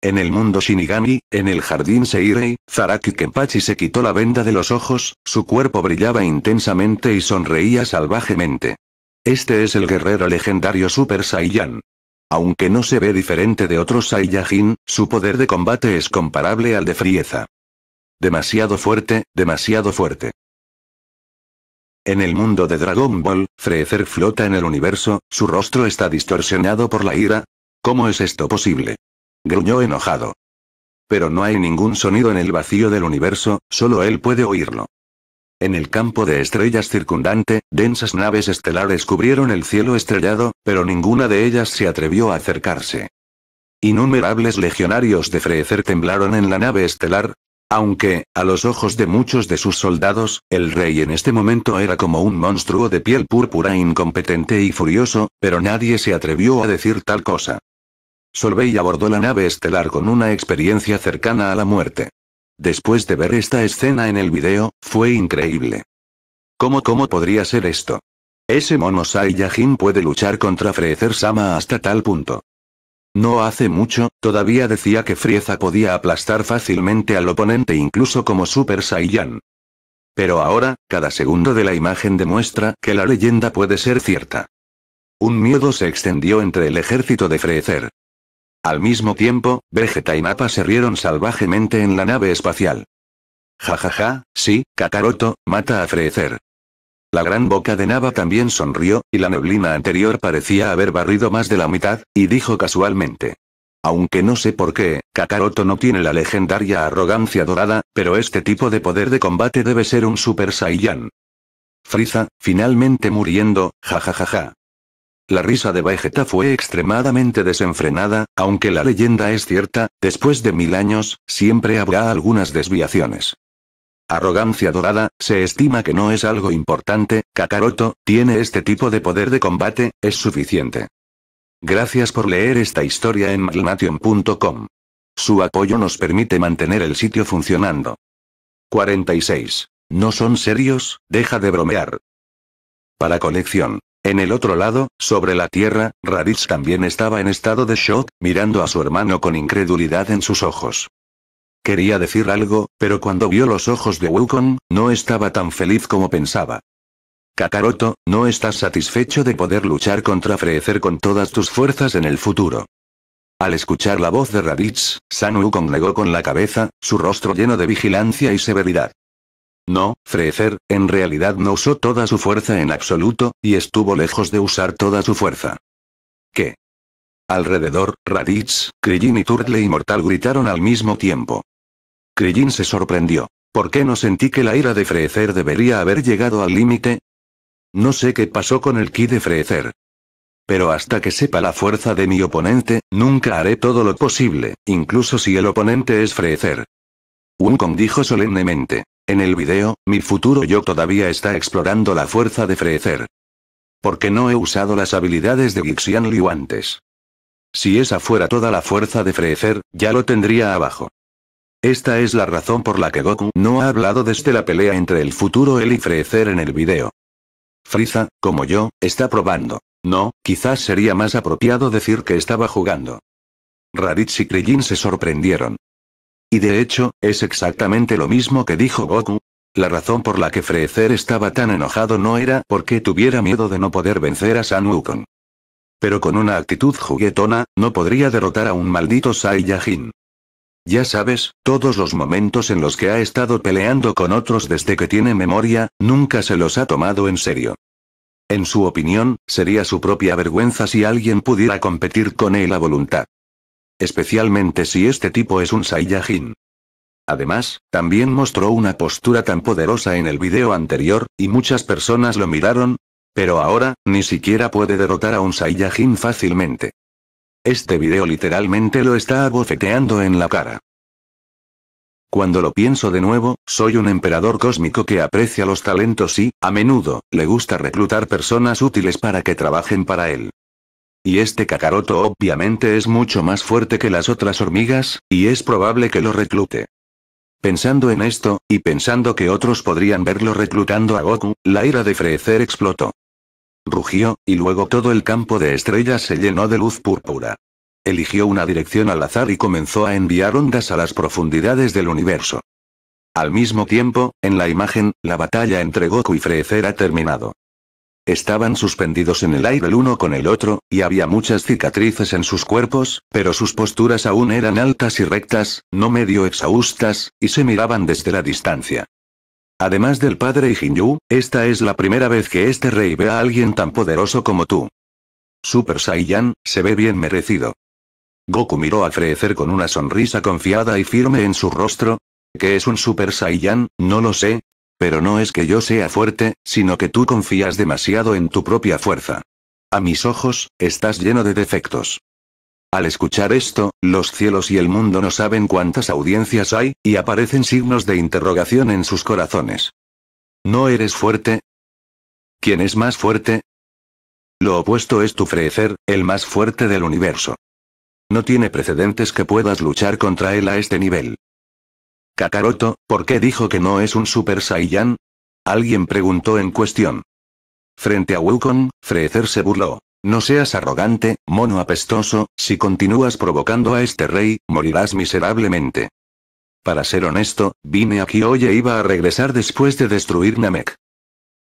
En el mundo Shinigami, en el jardín Seirei, Zaraki Kempachi se quitó la venda de los ojos, su cuerpo brillaba intensamente y sonreía salvajemente. Este es el guerrero legendario Super Saiyan. Aunque no se ve diferente de otros Saiyajin, su poder de combate es comparable al de Frieza. Demasiado fuerte, demasiado fuerte. En el mundo de Dragon Ball, Freezer flota en el universo, su rostro está distorsionado por la ira, ¿Cómo es esto posible? Gruñó enojado. Pero no hay ningún sonido en el vacío del universo, solo él puede oírlo. En el campo de estrellas circundante, densas naves estelares cubrieron el cielo estrellado, pero ninguna de ellas se atrevió a acercarse. Innumerables legionarios de Frecer temblaron en la nave estelar, aunque, a los ojos de muchos de sus soldados, el rey en este momento era como un monstruo de piel púrpura incompetente y furioso, pero nadie se atrevió a decir tal cosa. Solvey abordó la nave estelar con una experiencia cercana a la muerte. Después de ver esta escena en el video, fue increíble. ¿Cómo cómo podría ser esto? Ese mono Saiyajin puede luchar contra Freezer Sama hasta tal punto. No hace mucho, todavía decía que Frieza podía aplastar fácilmente al oponente incluso como Super Saiyan. Pero ahora, cada segundo de la imagen demuestra que la leyenda puede ser cierta. Un miedo se extendió entre el ejército de Freezer. Al mismo tiempo, Vegeta y Nappa se rieron salvajemente en la nave espacial. Jajaja, ja, ja, sí, Kakaroto, mata a Frecer. La gran boca de Nava también sonrió, y la neblina anterior parecía haber barrido más de la mitad, y dijo casualmente. Aunque no sé por qué, Kakaroto no tiene la legendaria arrogancia dorada, pero este tipo de poder de combate debe ser un Super Saiyan. Friza, finalmente muriendo, jajajaja. La risa de Vegeta fue extremadamente desenfrenada, aunque la leyenda es cierta, después de mil años, siempre habrá algunas desviaciones. Arrogancia dorada, se estima que no es algo importante, Kakaroto, tiene este tipo de poder de combate, es suficiente. Gracias por leer esta historia en malnation.com. Su apoyo nos permite mantener el sitio funcionando. 46. No son serios, deja de bromear. Para colección. En el otro lado, sobre la tierra, Raditz también estaba en estado de shock, mirando a su hermano con incredulidad en sus ojos. Quería decir algo, pero cuando vio los ojos de Wukong, no estaba tan feliz como pensaba. Kakaroto, no estás satisfecho de poder luchar contra Frecer con todas tus fuerzas en el futuro. Al escuchar la voz de Raditz, San Wukong negó con la cabeza, su rostro lleno de vigilancia y severidad. No, Frecer, en realidad no usó toda su fuerza en absoluto, y estuvo lejos de usar toda su fuerza. ¿Qué? Alrededor, Raditz, Krillin y Turtle e Inmortal gritaron al mismo tiempo. Krillin se sorprendió. ¿Por qué no sentí que la ira de Frecer debería haber llegado al límite? No sé qué pasó con el ki de Freezer. Pero hasta que sepa la fuerza de mi oponente, nunca haré todo lo posible, incluso si el oponente es Freezer. Un dijo solemnemente. En el video, mi futuro yo todavía está explorando la fuerza de Freezer. Porque no he usado las habilidades de Gixian Liu antes. Si esa fuera toda la fuerza de Freezer, ya lo tendría abajo. Esta es la razón por la que Goku no ha hablado desde la pelea entre el futuro él y Freezer en el video. Frieza, como yo, está probando. No, quizás sería más apropiado decir que estaba jugando. Raditz y Krillin se sorprendieron. Y de hecho, es exactamente lo mismo que dijo Goku. La razón por la que Freezer estaba tan enojado no era porque tuviera miedo de no poder vencer a San Wukong. Pero con una actitud juguetona, no podría derrotar a un maldito Saiyajin. Ya sabes, todos los momentos en los que ha estado peleando con otros desde que tiene memoria, nunca se los ha tomado en serio. En su opinión, sería su propia vergüenza si alguien pudiera competir con él a voluntad especialmente si este tipo es un Saiyajin. Además, también mostró una postura tan poderosa en el video anterior, y muchas personas lo miraron, pero ahora, ni siquiera puede derrotar a un Saiyajin fácilmente. Este video literalmente lo está abofeteando en la cara. Cuando lo pienso de nuevo, soy un emperador cósmico que aprecia los talentos y, a menudo, le gusta reclutar personas útiles para que trabajen para él. Y este Kakaroto obviamente es mucho más fuerte que las otras hormigas, y es probable que lo reclute. Pensando en esto, y pensando que otros podrían verlo reclutando a Goku, la ira de Freezer explotó. Rugió, y luego todo el campo de estrellas se llenó de luz púrpura. Eligió una dirección al azar y comenzó a enviar ondas a las profundidades del universo. Al mismo tiempo, en la imagen, la batalla entre Goku y Freezer ha terminado. Estaban suspendidos en el aire el uno con el otro, y había muchas cicatrices en sus cuerpos, pero sus posturas aún eran altas y rectas, no medio exhaustas, y se miraban desde la distancia. Además del padre y Yu, esta es la primera vez que este rey ve a alguien tan poderoso como tú. Super Saiyan, se ve bien merecido. Goku miró a Frecer con una sonrisa confiada y firme en su rostro. ¿Qué es un Super Saiyan? No lo sé, pero no es que yo sea fuerte, sino que tú confías demasiado en tu propia fuerza. A mis ojos, estás lleno de defectos. Al escuchar esto, los cielos y el mundo no saben cuántas audiencias hay, y aparecen signos de interrogación en sus corazones. ¿No eres fuerte? ¿Quién es más fuerte? Lo opuesto es tu frecer, el más fuerte del universo. No tiene precedentes que puedas luchar contra él a este nivel. Kakaroto, ¿por qué dijo que no es un Super Saiyan? Alguien preguntó en cuestión. Frente a Wukong, Freezer se burló. No seas arrogante, mono apestoso, si continúas provocando a este rey, morirás miserablemente. Para ser honesto, vine aquí hoy e iba a regresar después de destruir Namek.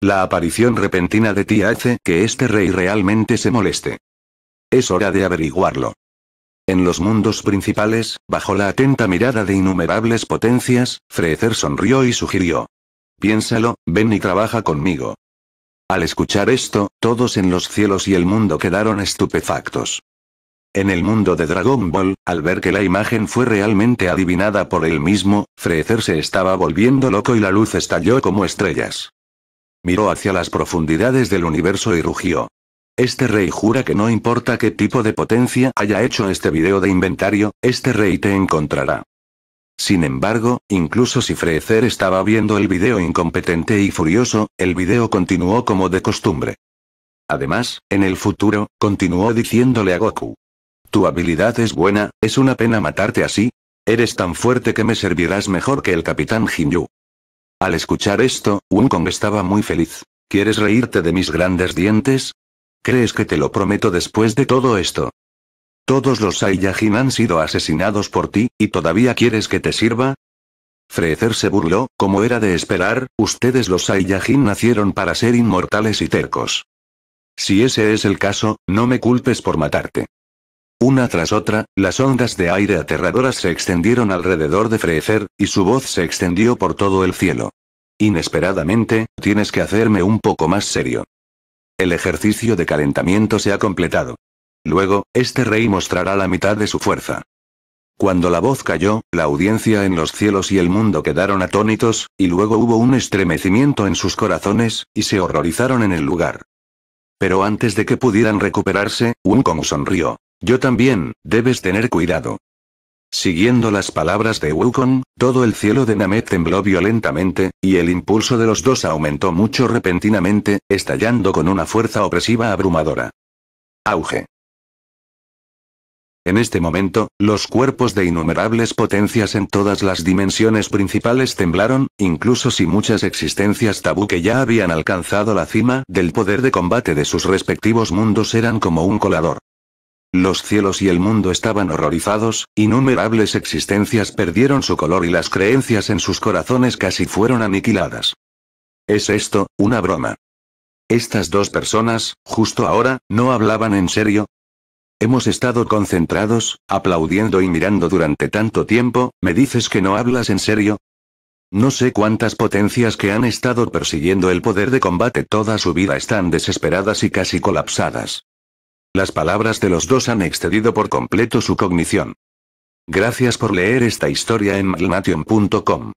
La aparición repentina de ti hace que este rey realmente se moleste. Es hora de averiguarlo. En los mundos principales, bajo la atenta mirada de innumerables potencias, Freezer sonrió y sugirió. Piénsalo, ven y trabaja conmigo. Al escuchar esto, todos en los cielos y el mundo quedaron estupefactos. En el mundo de Dragon Ball, al ver que la imagen fue realmente adivinada por él mismo, Freezer se estaba volviendo loco y la luz estalló como estrellas. Miró hacia las profundidades del universo y rugió. Este rey jura que no importa qué tipo de potencia haya hecho este video de inventario, este rey te encontrará. Sin embargo, incluso si Freezer estaba viendo el video incompetente y furioso, el video continuó como de costumbre. Además, en el futuro, continuó diciéndole a Goku. Tu habilidad es buena, es una pena matarte así. Eres tan fuerte que me servirás mejor que el capitán Yu". Al escuchar esto, Wukong estaba muy feliz. ¿Quieres reírte de mis grandes dientes? ¿Crees que te lo prometo después de todo esto? Todos los Saiyajin han sido asesinados por ti, ¿y todavía quieres que te sirva? Freezer se burló, como era de esperar, ustedes los Saiyajin nacieron para ser inmortales y tercos. Si ese es el caso, no me culpes por matarte. Una tras otra, las ondas de aire aterradoras se extendieron alrededor de Frecer, y su voz se extendió por todo el cielo. Inesperadamente, tienes que hacerme un poco más serio. El ejercicio de calentamiento se ha completado. Luego, este rey mostrará la mitad de su fuerza. Cuando la voz cayó, la audiencia en los cielos y el mundo quedaron atónitos, y luego hubo un estremecimiento en sus corazones, y se horrorizaron en el lugar. Pero antes de que pudieran recuperarse, Wukong sonrió. Yo también, debes tener cuidado. Siguiendo las palabras de Wukong, todo el cielo de Namet tembló violentamente, y el impulso de los dos aumentó mucho repentinamente, estallando con una fuerza opresiva abrumadora. Auge. En este momento, los cuerpos de innumerables potencias en todas las dimensiones principales temblaron, incluso si muchas existencias tabú que ya habían alcanzado la cima del poder de combate de sus respectivos mundos eran como un colador. Los cielos y el mundo estaban horrorizados, innumerables existencias perdieron su color y las creencias en sus corazones casi fueron aniquiladas. ¿Es esto, una broma? Estas dos personas, justo ahora, no hablaban en serio. Hemos estado concentrados, aplaudiendo y mirando durante tanto tiempo, ¿me dices que no hablas en serio? No sé cuántas potencias que han estado persiguiendo el poder de combate toda su vida están desesperadas y casi colapsadas. Las palabras de los dos han excedido por completo su cognición. Gracias por leer esta historia en malmation.com.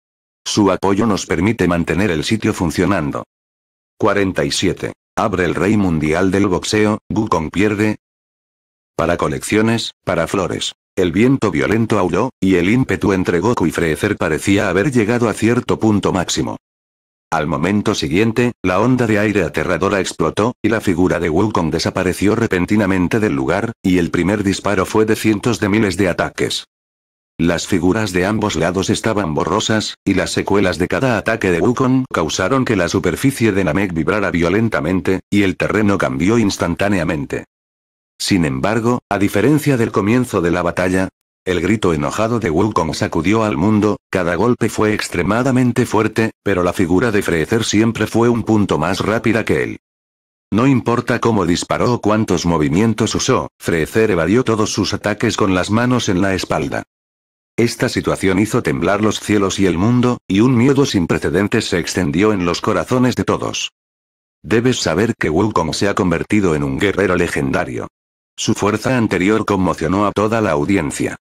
Su apoyo nos permite mantener el sitio funcionando. 47. Abre el Rey Mundial del Boxeo, Gukong pierde. Para colecciones, para flores. El viento violento aulló y el ímpetu entre Goku y Frecer parecía haber llegado a cierto punto máximo. Al momento siguiente, la onda de aire aterradora explotó, y la figura de Wukong desapareció repentinamente del lugar, y el primer disparo fue de cientos de miles de ataques. Las figuras de ambos lados estaban borrosas, y las secuelas de cada ataque de Wukong causaron que la superficie de Namek vibrara violentamente, y el terreno cambió instantáneamente. Sin embargo, a diferencia del comienzo de la batalla, el grito enojado de Wukong sacudió al mundo, cada golpe fue extremadamente fuerte, pero la figura de Freecer siempre fue un punto más rápida que él. No importa cómo disparó o cuántos movimientos usó, Freecer evadió todos sus ataques con las manos en la espalda. Esta situación hizo temblar los cielos y el mundo, y un miedo sin precedentes se extendió en los corazones de todos. Debes saber que Wukong se ha convertido en un guerrero legendario. Su fuerza anterior conmocionó a toda la audiencia.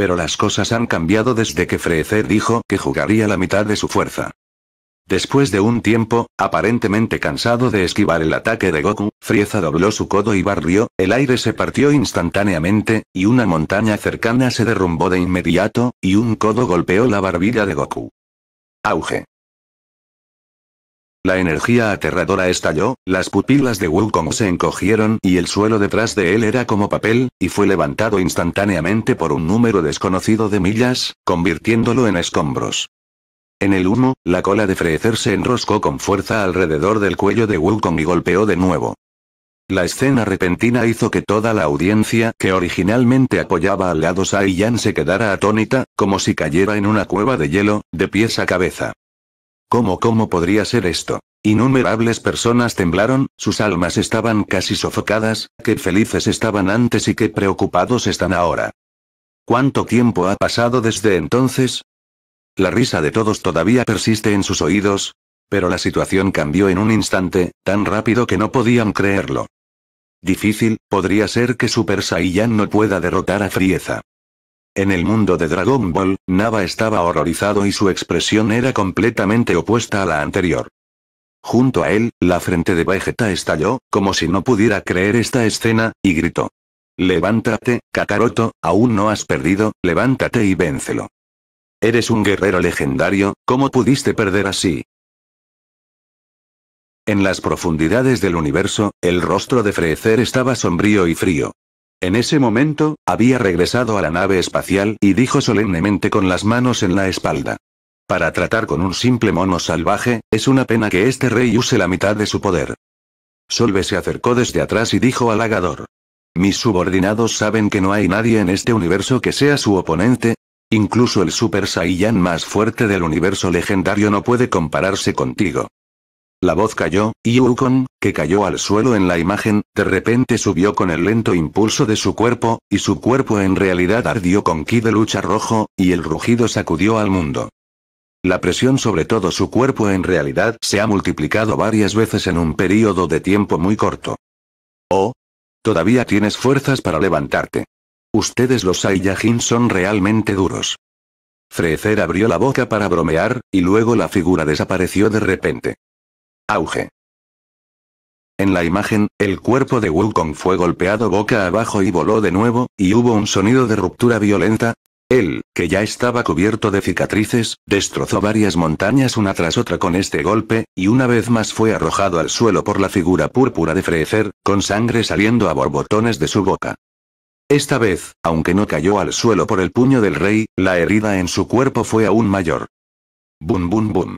Pero las cosas han cambiado desde que Freezer dijo que jugaría la mitad de su fuerza. Después de un tiempo, aparentemente cansado de esquivar el ataque de Goku, Frieza dobló su codo y barrió, el aire se partió instantáneamente, y una montaña cercana se derrumbó de inmediato, y un codo golpeó la barbilla de Goku. Auge. La energía aterradora estalló, las pupilas de Wukong se encogieron y el suelo detrás de él era como papel, y fue levantado instantáneamente por un número desconocido de millas, convirtiéndolo en escombros. En el humo, la cola de frecer se enroscó con fuerza alrededor del cuello de Wukong y golpeó de nuevo. La escena repentina hizo que toda la audiencia que originalmente apoyaba al lado Sai Yan se quedara atónita, como si cayera en una cueva de hielo, de pies a cabeza. ¿Cómo, cómo podría ser esto? Innumerables personas temblaron, sus almas estaban casi sofocadas, qué felices estaban antes y qué preocupados están ahora. ¿Cuánto tiempo ha pasado desde entonces? La risa de todos todavía persiste en sus oídos, pero la situación cambió en un instante, tan rápido que no podían creerlo. Difícil, podría ser que Super Saiyan no pueda derrotar a Frieza. En el mundo de Dragon Ball, Nava estaba horrorizado y su expresión era completamente opuesta a la anterior. Junto a él, la frente de Vegeta estalló, como si no pudiera creer esta escena, y gritó. Levántate, Kakaroto, aún no has perdido, levántate y véncelo. Eres un guerrero legendario, ¿cómo pudiste perder así? En las profundidades del universo, el rostro de Frecer estaba sombrío y frío. En ese momento, había regresado a la nave espacial y dijo solemnemente con las manos en la espalda. Para tratar con un simple mono salvaje, es una pena que este rey use la mitad de su poder. Solve se acercó desde atrás y dijo al halagador. Mis subordinados saben que no hay nadie en este universo que sea su oponente. Incluso el Super Saiyan más fuerte del universo legendario no puede compararse contigo. La voz cayó, y Ukon, que cayó al suelo en la imagen, de repente subió con el lento impulso de su cuerpo, y su cuerpo en realidad ardió con ki de lucha rojo, y el rugido sacudió al mundo. La presión sobre todo su cuerpo en realidad se ha multiplicado varias veces en un periodo de tiempo muy corto. Oh. Todavía tienes fuerzas para levantarte. Ustedes los Saiyajin son realmente duros. Frecer abrió la boca para bromear, y luego la figura desapareció de repente. Auge. En la imagen, el cuerpo de Wukong fue golpeado boca abajo y voló de nuevo, y hubo un sonido de ruptura violenta. Él, que ya estaba cubierto de cicatrices, destrozó varias montañas una tras otra con este golpe, y una vez más fue arrojado al suelo por la figura púrpura de Frecer, con sangre saliendo a borbotones de su boca. Esta vez, aunque no cayó al suelo por el puño del rey, la herida en su cuerpo fue aún mayor. Bum bum bum.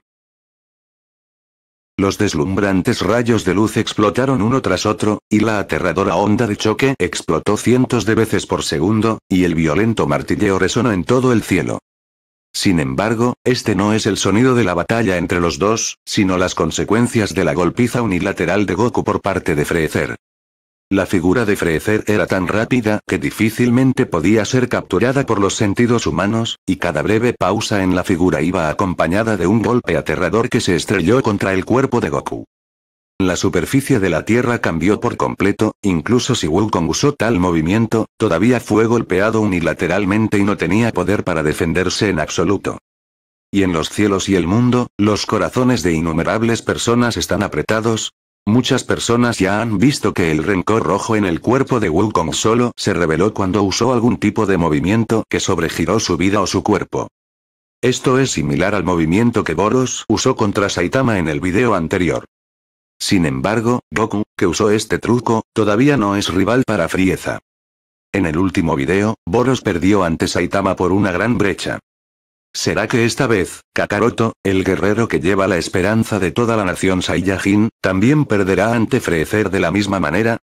Los deslumbrantes rayos de luz explotaron uno tras otro, y la aterradora onda de choque explotó cientos de veces por segundo, y el violento martilleo resonó en todo el cielo. Sin embargo, este no es el sonido de la batalla entre los dos, sino las consecuencias de la golpiza unilateral de Goku por parte de Freezer. La figura de Freezer era tan rápida que difícilmente podía ser capturada por los sentidos humanos, y cada breve pausa en la figura iba acompañada de un golpe aterrador que se estrelló contra el cuerpo de Goku. La superficie de la Tierra cambió por completo, incluso si Wukong usó tal movimiento, todavía fue golpeado unilateralmente y no tenía poder para defenderse en absoluto. Y en los cielos y el mundo, los corazones de innumerables personas están apretados, Muchas personas ya han visto que el rencor rojo en el cuerpo de Wukong solo se reveló cuando usó algún tipo de movimiento que sobregiró su vida o su cuerpo. Esto es similar al movimiento que Boros usó contra Saitama en el video anterior. Sin embargo, Goku, que usó este truco, todavía no es rival para Frieza. En el último video, Boros perdió ante Saitama por una gran brecha. ¿Será que esta vez, Kakaroto, el guerrero que lleva la esperanza de toda la nación Saiyajin, también perderá ante Frecer de la misma manera?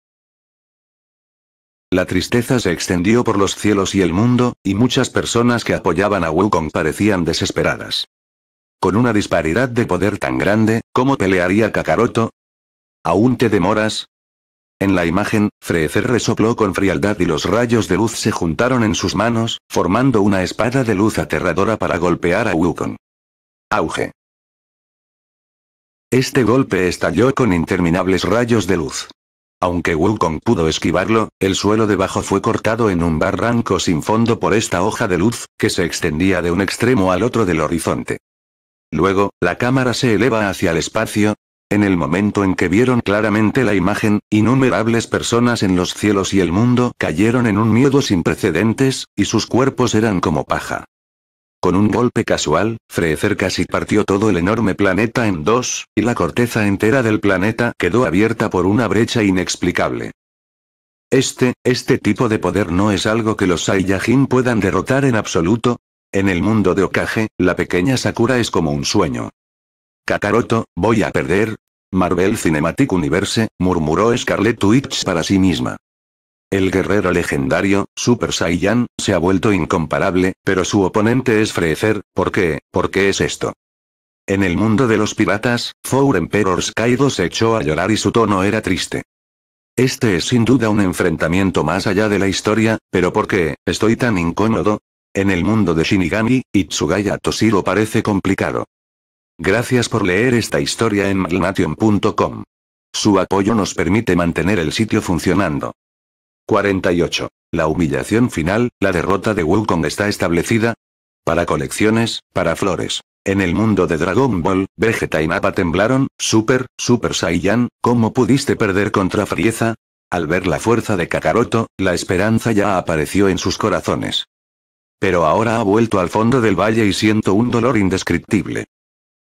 La tristeza se extendió por los cielos y el mundo, y muchas personas que apoyaban a Wukong parecían desesperadas. Con una disparidad de poder tan grande, ¿cómo pelearía Kakaroto? ¿Aún te demoras? En la imagen, Frecer resopló con frialdad y los rayos de luz se juntaron en sus manos, formando una espada de luz aterradora para golpear a Wukong. Auge. Este golpe estalló con interminables rayos de luz. Aunque Wukong pudo esquivarlo, el suelo debajo fue cortado en un barranco sin fondo por esta hoja de luz, que se extendía de un extremo al otro del horizonte. Luego, la cámara se eleva hacia el espacio, en el momento en que vieron claramente la imagen, innumerables personas en los cielos y el mundo cayeron en un miedo sin precedentes, y sus cuerpos eran como paja. Con un golpe casual, Freezer casi partió todo el enorme planeta en dos, y la corteza entera del planeta quedó abierta por una brecha inexplicable. Este, este tipo de poder no es algo que los Saiyajin puedan derrotar en absoluto. En el mundo de Okage, la pequeña Sakura es como un sueño. Kakaroto, voy a perder. Marvel Cinematic Universe, murmuró Scarlet Witch para sí misma. El guerrero legendario, Super Saiyan, se ha vuelto incomparable, pero su oponente es Freezer, ¿por qué? ¿Por qué es esto? En el mundo de los piratas, Four Emperors Kaido se echó a llorar y su tono era triste. Este es sin duda un enfrentamiento más allá de la historia, pero ¿por qué? Estoy tan incómodo. En el mundo de Shinigami, Itsugaya Toshiro parece complicado. Gracias por leer esta historia en magnation.com. Su apoyo nos permite mantener el sitio funcionando. 48. La humillación final, la derrota de Wukong está establecida. Para colecciones, para flores. En el mundo de Dragon Ball, Vegeta y Nappa temblaron, Super, Super Saiyan, ¿cómo pudiste perder contra Frieza? Al ver la fuerza de Kakaroto, la esperanza ya apareció en sus corazones. Pero ahora ha vuelto al fondo del valle y siento un dolor indescriptible.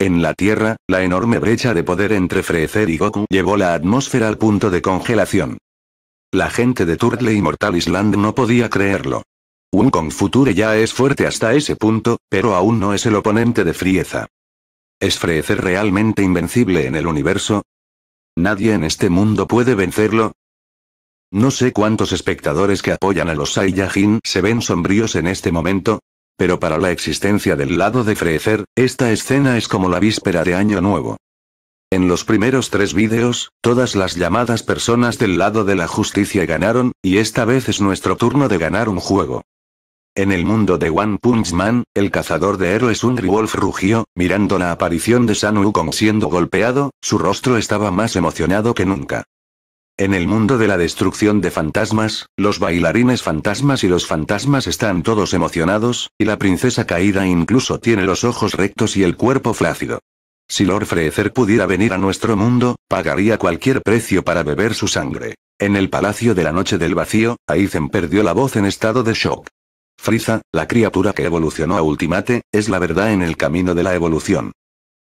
En la Tierra, la enorme brecha de poder entre Frecer y Goku llevó la atmósfera al punto de congelación. La gente de Turtle y Island no podía creerlo. Kong Future ya es fuerte hasta ese punto, pero aún no es el oponente de Frieza. ¿Es Freezer realmente invencible en el universo? ¿Nadie en este mundo puede vencerlo? No sé cuántos espectadores que apoyan a los Saiyajin se ven sombríos en este momento, pero para la existencia del lado de Freezer, esta escena es como la víspera de Año Nuevo. En los primeros tres vídeos, todas las llamadas personas del lado de la justicia ganaron, y esta vez es nuestro turno de ganar un juego. En el mundo de One Punch Man, el cazador de héroes Undrewolf Wolf rugió, mirando la aparición de San como siendo golpeado, su rostro estaba más emocionado que nunca. En el mundo de la destrucción de fantasmas, los bailarines fantasmas y los fantasmas están todos emocionados, y la princesa caída incluso tiene los ojos rectos y el cuerpo flácido. Si Lord Freezer pudiera venir a nuestro mundo, pagaría cualquier precio para beber su sangre. En el Palacio de la Noche del Vacío, Aizen perdió la voz en estado de shock. Frieza, la criatura que evolucionó a Ultimate, es la verdad en el camino de la evolución.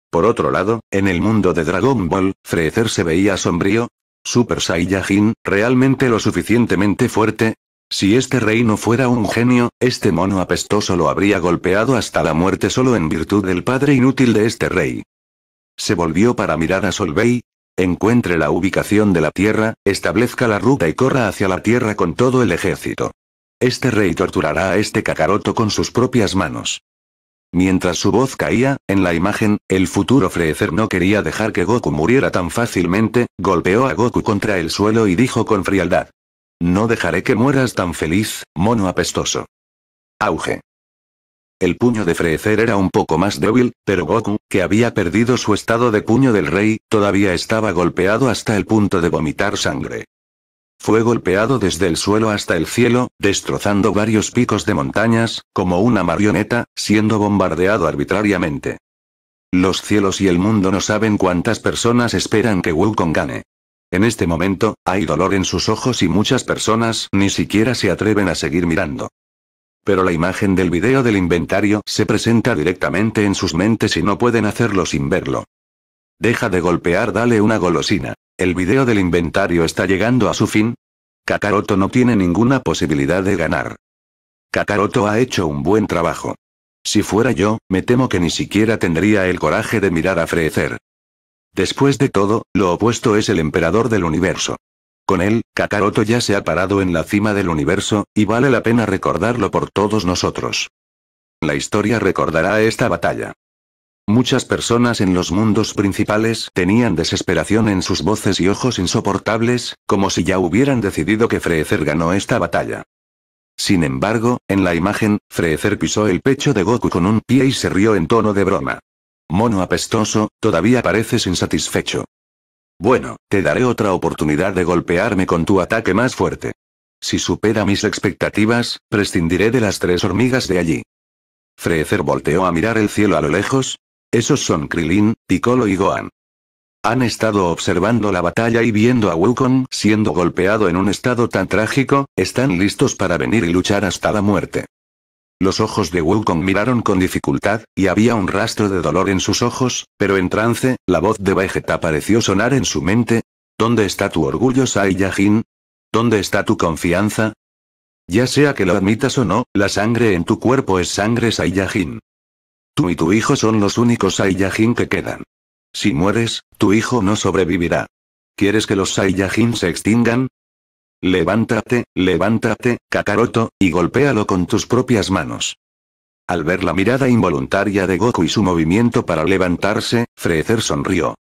Por otro lado, en el mundo de Dragon Ball, Freezer se veía sombrío, Super Saiyajin, ¿realmente lo suficientemente fuerte? Si este rey no fuera un genio, este mono apestoso lo habría golpeado hasta la muerte solo en virtud del padre inútil de este rey. Se volvió para mirar a Solvay. Encuentre la ubicación de la Tierra, establezca la ruta y corra hacia la Tierra con todo el ejército. Este rey torturará a este cacaroto con sus propias manos. Mientras su voz caía, en la imagen, el futuro Freezer no quería dejar que Goku muriera tan fácilmente, golpeó a Goku contra el suelo y dijo con frialdad. No dejaré que mueras tan feliz, mono apestoso. Auge. El puño de Freezer era un poco más débil, pero Goku, que había perdido su estado de puño del rey, todavía estaba golpeado hasta el punto de vomitar sangre. Fue golpeado desde el suelo hasta el cielo, destrozando varios picos de montañas, como una marioneta, siendo bombardeado arbitrariamente. Los cielos y el mundo no saben cuántas personas esperan que Wukong gane. En este momento, hay dolor en sus ojos y muchas personas ni siquiera se atreven a seguir mirando. Pero la imagen del video del inventario se presenta directamente en sus mentes y no pueden hacerlo sin verlo. Deja de golpear, dale una golosina. El video del inventario está llegando a su fin. Kakaroto no tiene ninguna posibilidad de ganar. Kakaroto ha hecho un buen trabajo. Si fuera yo, me temo que ni siquiera tendría el coraje de mirar a Frecer. Después de todo, lo opuesto es el emperador del universo. Con él, Kakaroto ya se ha parado en la cima del universo, y vale la pena recordarlo por todos nosotros. La historia recordará esta batalla. Muchas personas en los mundos principales tenían desesperación en sus voces y ojos insoportables, como si ya hubieran decidido que Freezer ganó esta batalla. Sin embargo, en la imagen, Freezer pisó el pecho de Goku con un pie y se rió en tono de broma. Mono apestoso, todavía pareces insatisfecho. Bueno, te daré otra oportunidad de golpearme con tu ataque más fuerte. Si supera mis expectativas, prescindiré de las tres hormigas de allí. Freezer volteó a mirar el cielo a lo lejos, esos son Krilin, Piccolo y Gohan. Han estado observando la batalla y viendo a Wukong siendo golpeado en un estado tan trágico, están listos para venir y luchar hasta la muerte. Los ojos de Wukong miraron con dificultad, y había un rastro de dolor en sus ojos, pero en trance, la voz de Vegeta pareció sonar en su mente. ¿Dónde está tu orgullo Saiyajin? ¿Dónde está tu confianza? Ya sea que lo admitas o no, la sangre en tu cuerpo es sangre Saiyajin. Tú y tu hijo son los únicos Saiyajin que quedan. Si mueres, tu hijo no sobrevivirá. ¿Quieres que los Saiyajin se extingan? Levántate, levántate, Kakaroto, y golpéalo con tus propias manos. Al ver la mirada involuntaria de Goku y su movimiento para levantarse, Freezer sonrió.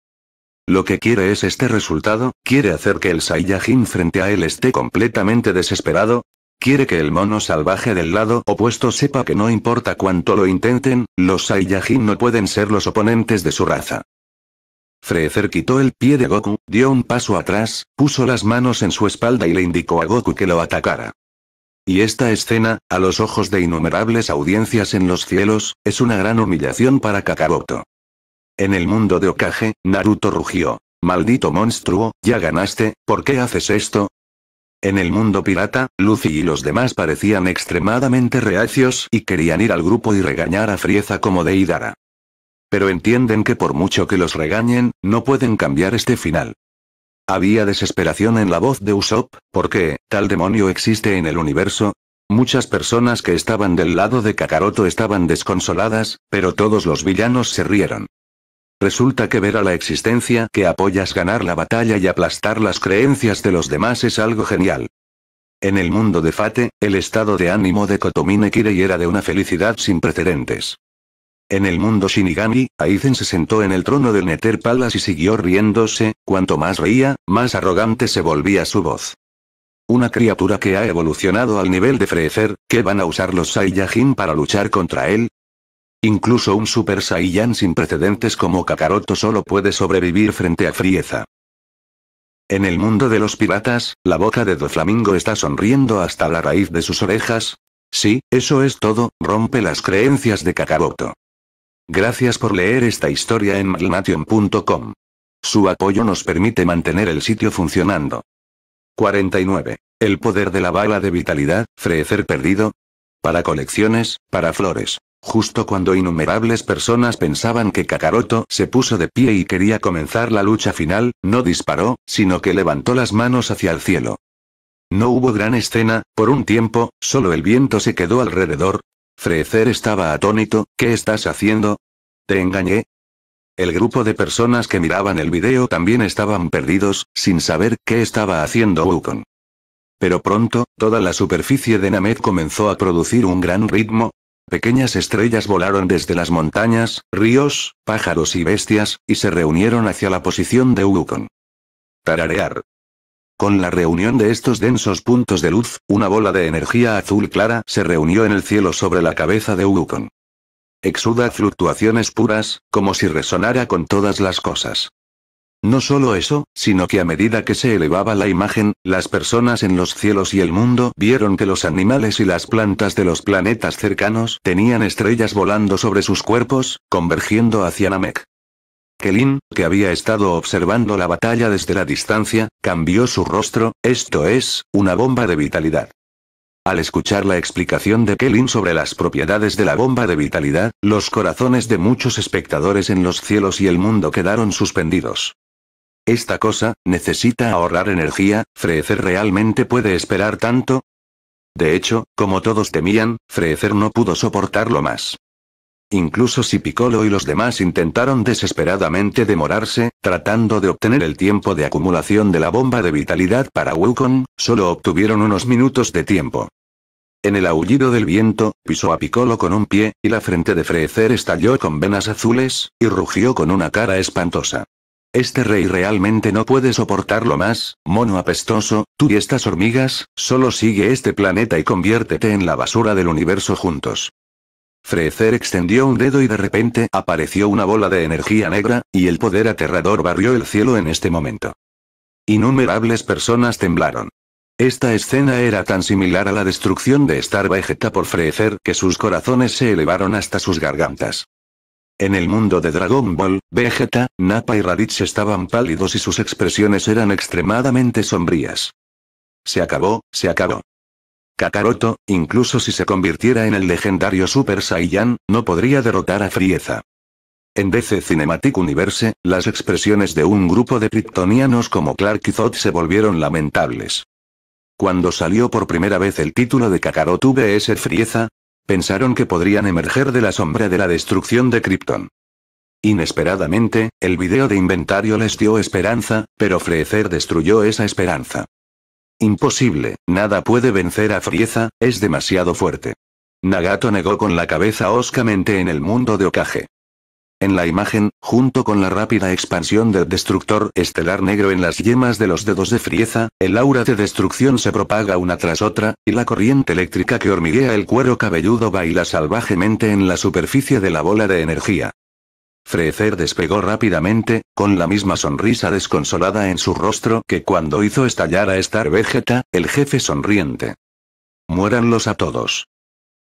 Lo que quiere es este resultado, quiere hacer que el Saiyajin frente a él esté completamente desesperado, Quiere que el mono salvaje del lado opuesto sepa que no importa cuánto lo intenten, los Saiyajin no pueden ser los oponentes de su raza. Freezer quitó el pie de Goku, dio un paso atrás, puso las manos en su espalda y le indicó a Goku que lo atacara. Y esta escena, a los ojos de innumerables audiencias en los cielos, es una gran humillación para Kakaroto. En el mundo de Okage, Naruto rugió. Maldito monstruo, ya ganaste, ¿por qué haces esto? En el mundo pirata, Lucy y los demás parecían extremadamente reacios y querían ir al grupo y regañar a Frieza como de Deidara. Pero entienden que por mucho que los regañen, no pueden cambiar este final. Había desesperación en la voz de Usopp, porque, tal demonio existe en el universo, Muchas personas que estaban del lado de Kakaroto estaban desconsoladas, pero todos los villanos se rieron. Resulta que ver a la existencia que apoyas ganar la batalla y aplastar las creencias de los demás es algo genial. En el mundo de Fate, el estado de ánimo de Kotomine Kirei era de una felicidad sin precedentes. En el mundo Shinigami, Aizen se sentó en el trono del Nether Palace y siguió riéndose, cuanto más reía, más arrogante se volvía su voz. Una criatura que ha evolucionado al nivel de frecer, ¿qué van a usar los Saiyajin para luchar contra él? Incluso un Super Saiyan sin precedentes como Kakaroto solo puede sobrevivir frente a frieza. En el mundo de los piratas, la boca de Doflamingo está sonriendo hasta la raíz de sus orejas. Sí, eso es todo, rompe las creencias de Kakaroto. Gracias por leer esta historia en malnation.com. Su apoyo nos permite mantener el sitio funcionando. 49. El poder de la bala de vitalidad, freecer perdido. Para colecciones, para flores. Justo cuando innumerables personas pensaban que Kakaroto se puso de pie y quería comenzar la lucha final, no disparó, sino que levantó las manos hacia el cielo. No hubo gran escena, por un tiempo, solo el viento se quedó alrededor. Frecer estaba atónito, ¿qué estás haciendo? ¿Te engañé? El grupo de personas que miraban el video también estaban perdidos, sin saber qué estaba haciendo Wukong. Pero pronto, toda la superficie de Named comenzó a producir un gran ritmo, Pequeñas estrellas volaron desde las montañas, ríos, pájaros y bestias, y se reunieron hacia la posición de Ukon. Tararear. Con la reunión de estos densos puntos de luz, una bola de energía azul clara se reunió en el cielo sobre la cabeza de Ukon. Exuda fluctuaciones puras, como si resonara con todas las cosas. No solo eso, sino que a medida que se elevaba la imagen, las personas en los cielos y el mundo vieron que los animales y las plantas de los planetas cercanos tenían estrellas volando sobre sus cuerpos, convergiendo hacia Namek. Kelin, que había estado observando la batalla desde la distancia, cambió su rostro, esto es, una bomba de vitalidad. Al escuchar la explicación de Kelin sobre las propiedades de la bomba de vitalidad, los corazones de muchos espectadores en los cielos y el mundo quedaron suspendidos. Esta cosa, necesita ahorrar energía, Freezer realmente puede esperar tanto. De hecho, como todos temían, Freezer no pudo soportarlo más. Incluso si Piccolo y los demás intentaron desesperadamente demorarse, tratando de obtener el tiempo de acumulación de la bomba de vitalidad para Wukong, solo obtuvieron unos minutos de tiempo. En el aullido del viento, pisó a Piccolo con un pie, y la frente de Freezer estalló con venas azules, y rugió con una cara espantosa. Este rey realmente no puede soportarlo más, mono apestoso, tú y estas hormigas, solo sigue este planeta y conviértete en la basura del universo juntos. Frecer extendió un dedo y de repente apareció una bola de energía negra, y el poder aterrador barrió el cielo en este momento. Innumerables personas temblaron. Esta escena era tan similar a la destrucción de Star Vegeta por Frecer que sus corazones se elevaron hasta sus gargantas. En el mundo de Dragon Ball, Vegeta, Nappa y Raditz estaban pálidos y sus expresiones eran extremadamente sombrías. Se acabó, se acabó. Kakaroto, incluso si se convirtiera en el legendario Super Saiyan, no podría derrotar a Frieza. En DC Cinematic Universe, las expresiones de un grupo de kryptonianos como Clark y Zod se volvieron lamentables. Cuando salió por primera vez el título de Kakaroto vs Frieza, pensaron que podrían emerger de la sombra de la destrucción de Krypton. Inesperadamente, el video de inventario les dio esperanza, pero Freezer destruyó esa esperanza. Imposible, nada puede vencer a Frieza, es demasiado fuerte. Nagato negó con la cabeza oscamente en el mundo de Okage. En la imagen, junto con la rápida expansión del destructor estelar negro en las yemas de los dedos de Frieza, el aura de destrucción se propaga una tras otra, y la corriente eléctrica que hormiguea el cuero cabelludo baila salvajemente en la superficie de la bola de energía. Frecer despegó rápidamente, con la misma sonrisa desconsolada en su rostro que cuando hizo estallar a Star Vegeta, el jefe sonriente. Muéranlos a todos.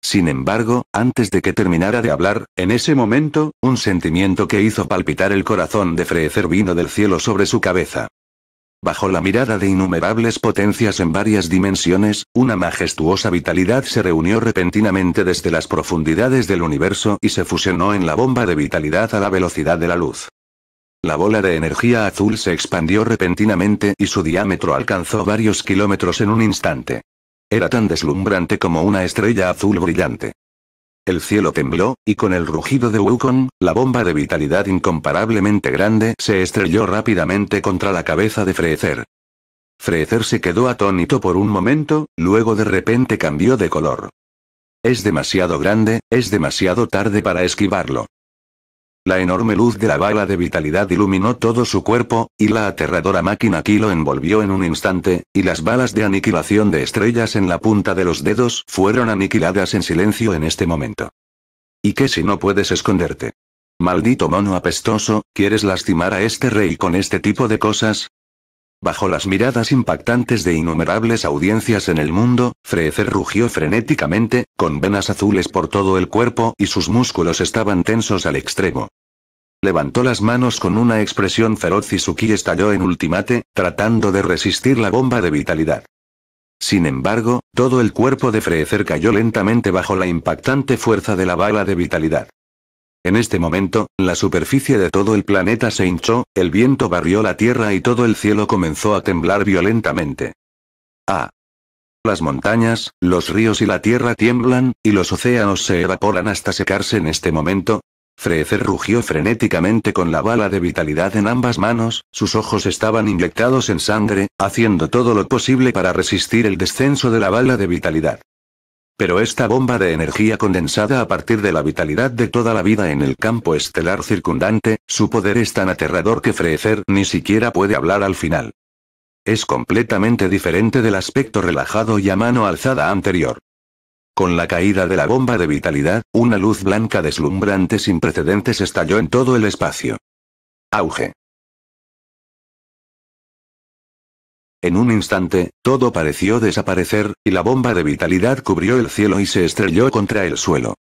Sin embargo, antes de que terminara de hablar, en ese momento, un sentimiento que hizo palpitar el corazón de Freezer vino del cielo sobre su cabeza. Bajo la mirada de innumerables potencias en varias dimensiones, una majestuosa vitalidad se reunió repentinamente desde las profundidades del universo y se fusionó en la bomba de vitalidad a la velocidad de la luz. La bola de energía azul se expandió repentinamente y su diámetro alcanzó varios kilómetros en un instante. Era tan deslumbrante como una estrella azul brillante. El cielo tembló, y con el rugido de Wukong, la bomba de vitalidad incomparablemente grande se estrelló rápidamente contra la cabeza de Frecer. Freezer se quedó atónito por un momento, luego de repente cambió de color. Es demasiado grande, es demasiado tarde para esquivarlo. La enorme luz de la bala de vitalidad iluminó todo su cuerpo, y la aterradora máquina aquí lo envolvió en un instante, y las balas de aniquilación de estrellas en la punta de los dedos fueron aniquiladas en silencio en este momento. ¿Y qué si no puedes esconderte? Maldito mono apestoso, ¿quieres lastimar a este rey con este tipo de cosas? Bajo las miradas impactantes de innumerables audiencias en el mundo, Freecer rugió frenéticamente, con venas azules por todo el cuerpo y sus músculos estaban tensos al extremo. Levantó las manos con una expresión feroz y Suki estalló en ultimate, tratando de resistir la bomba de vitalidad. Sin embargo, todo el cuerpo de Freecer cayó lentamente bajo la impactante fuerza de la bala de vitalidad. En este momento, la superficie de todo el planeta se hinchó, el viento barrió la tierra y todo el cielo comenzó a temblar violentamente. Ah. Las montañas, los ríos y la tierra tiemblan, y los océanos se evaporan hasta secarse en este momento, Freecer rugió frenéticamente con la bala de vitalidad en ambas manos, sus ojos estaban inyectados en sangre, haciendo todo lo posible para resistir el descenso de la bala de vitalidad. Pero esta bomba de energía condensada a partir de la vitalidad de toda la vida en el campo estelar circundante, su poder es tan aterrador que Frecer ni siquiera puede hablar al final. Es completamente diferente del aspecto relajado y a mano alzada anterior. Con la caída de la bomba de vitalidad, una luz blanca deslumbrante sin precedentes estalló en todo el espacio. Auge. En un instante, todo pareció desaparecer, y la bomba de vitalidad cubrió el cielo y se estrelló contra el suelo.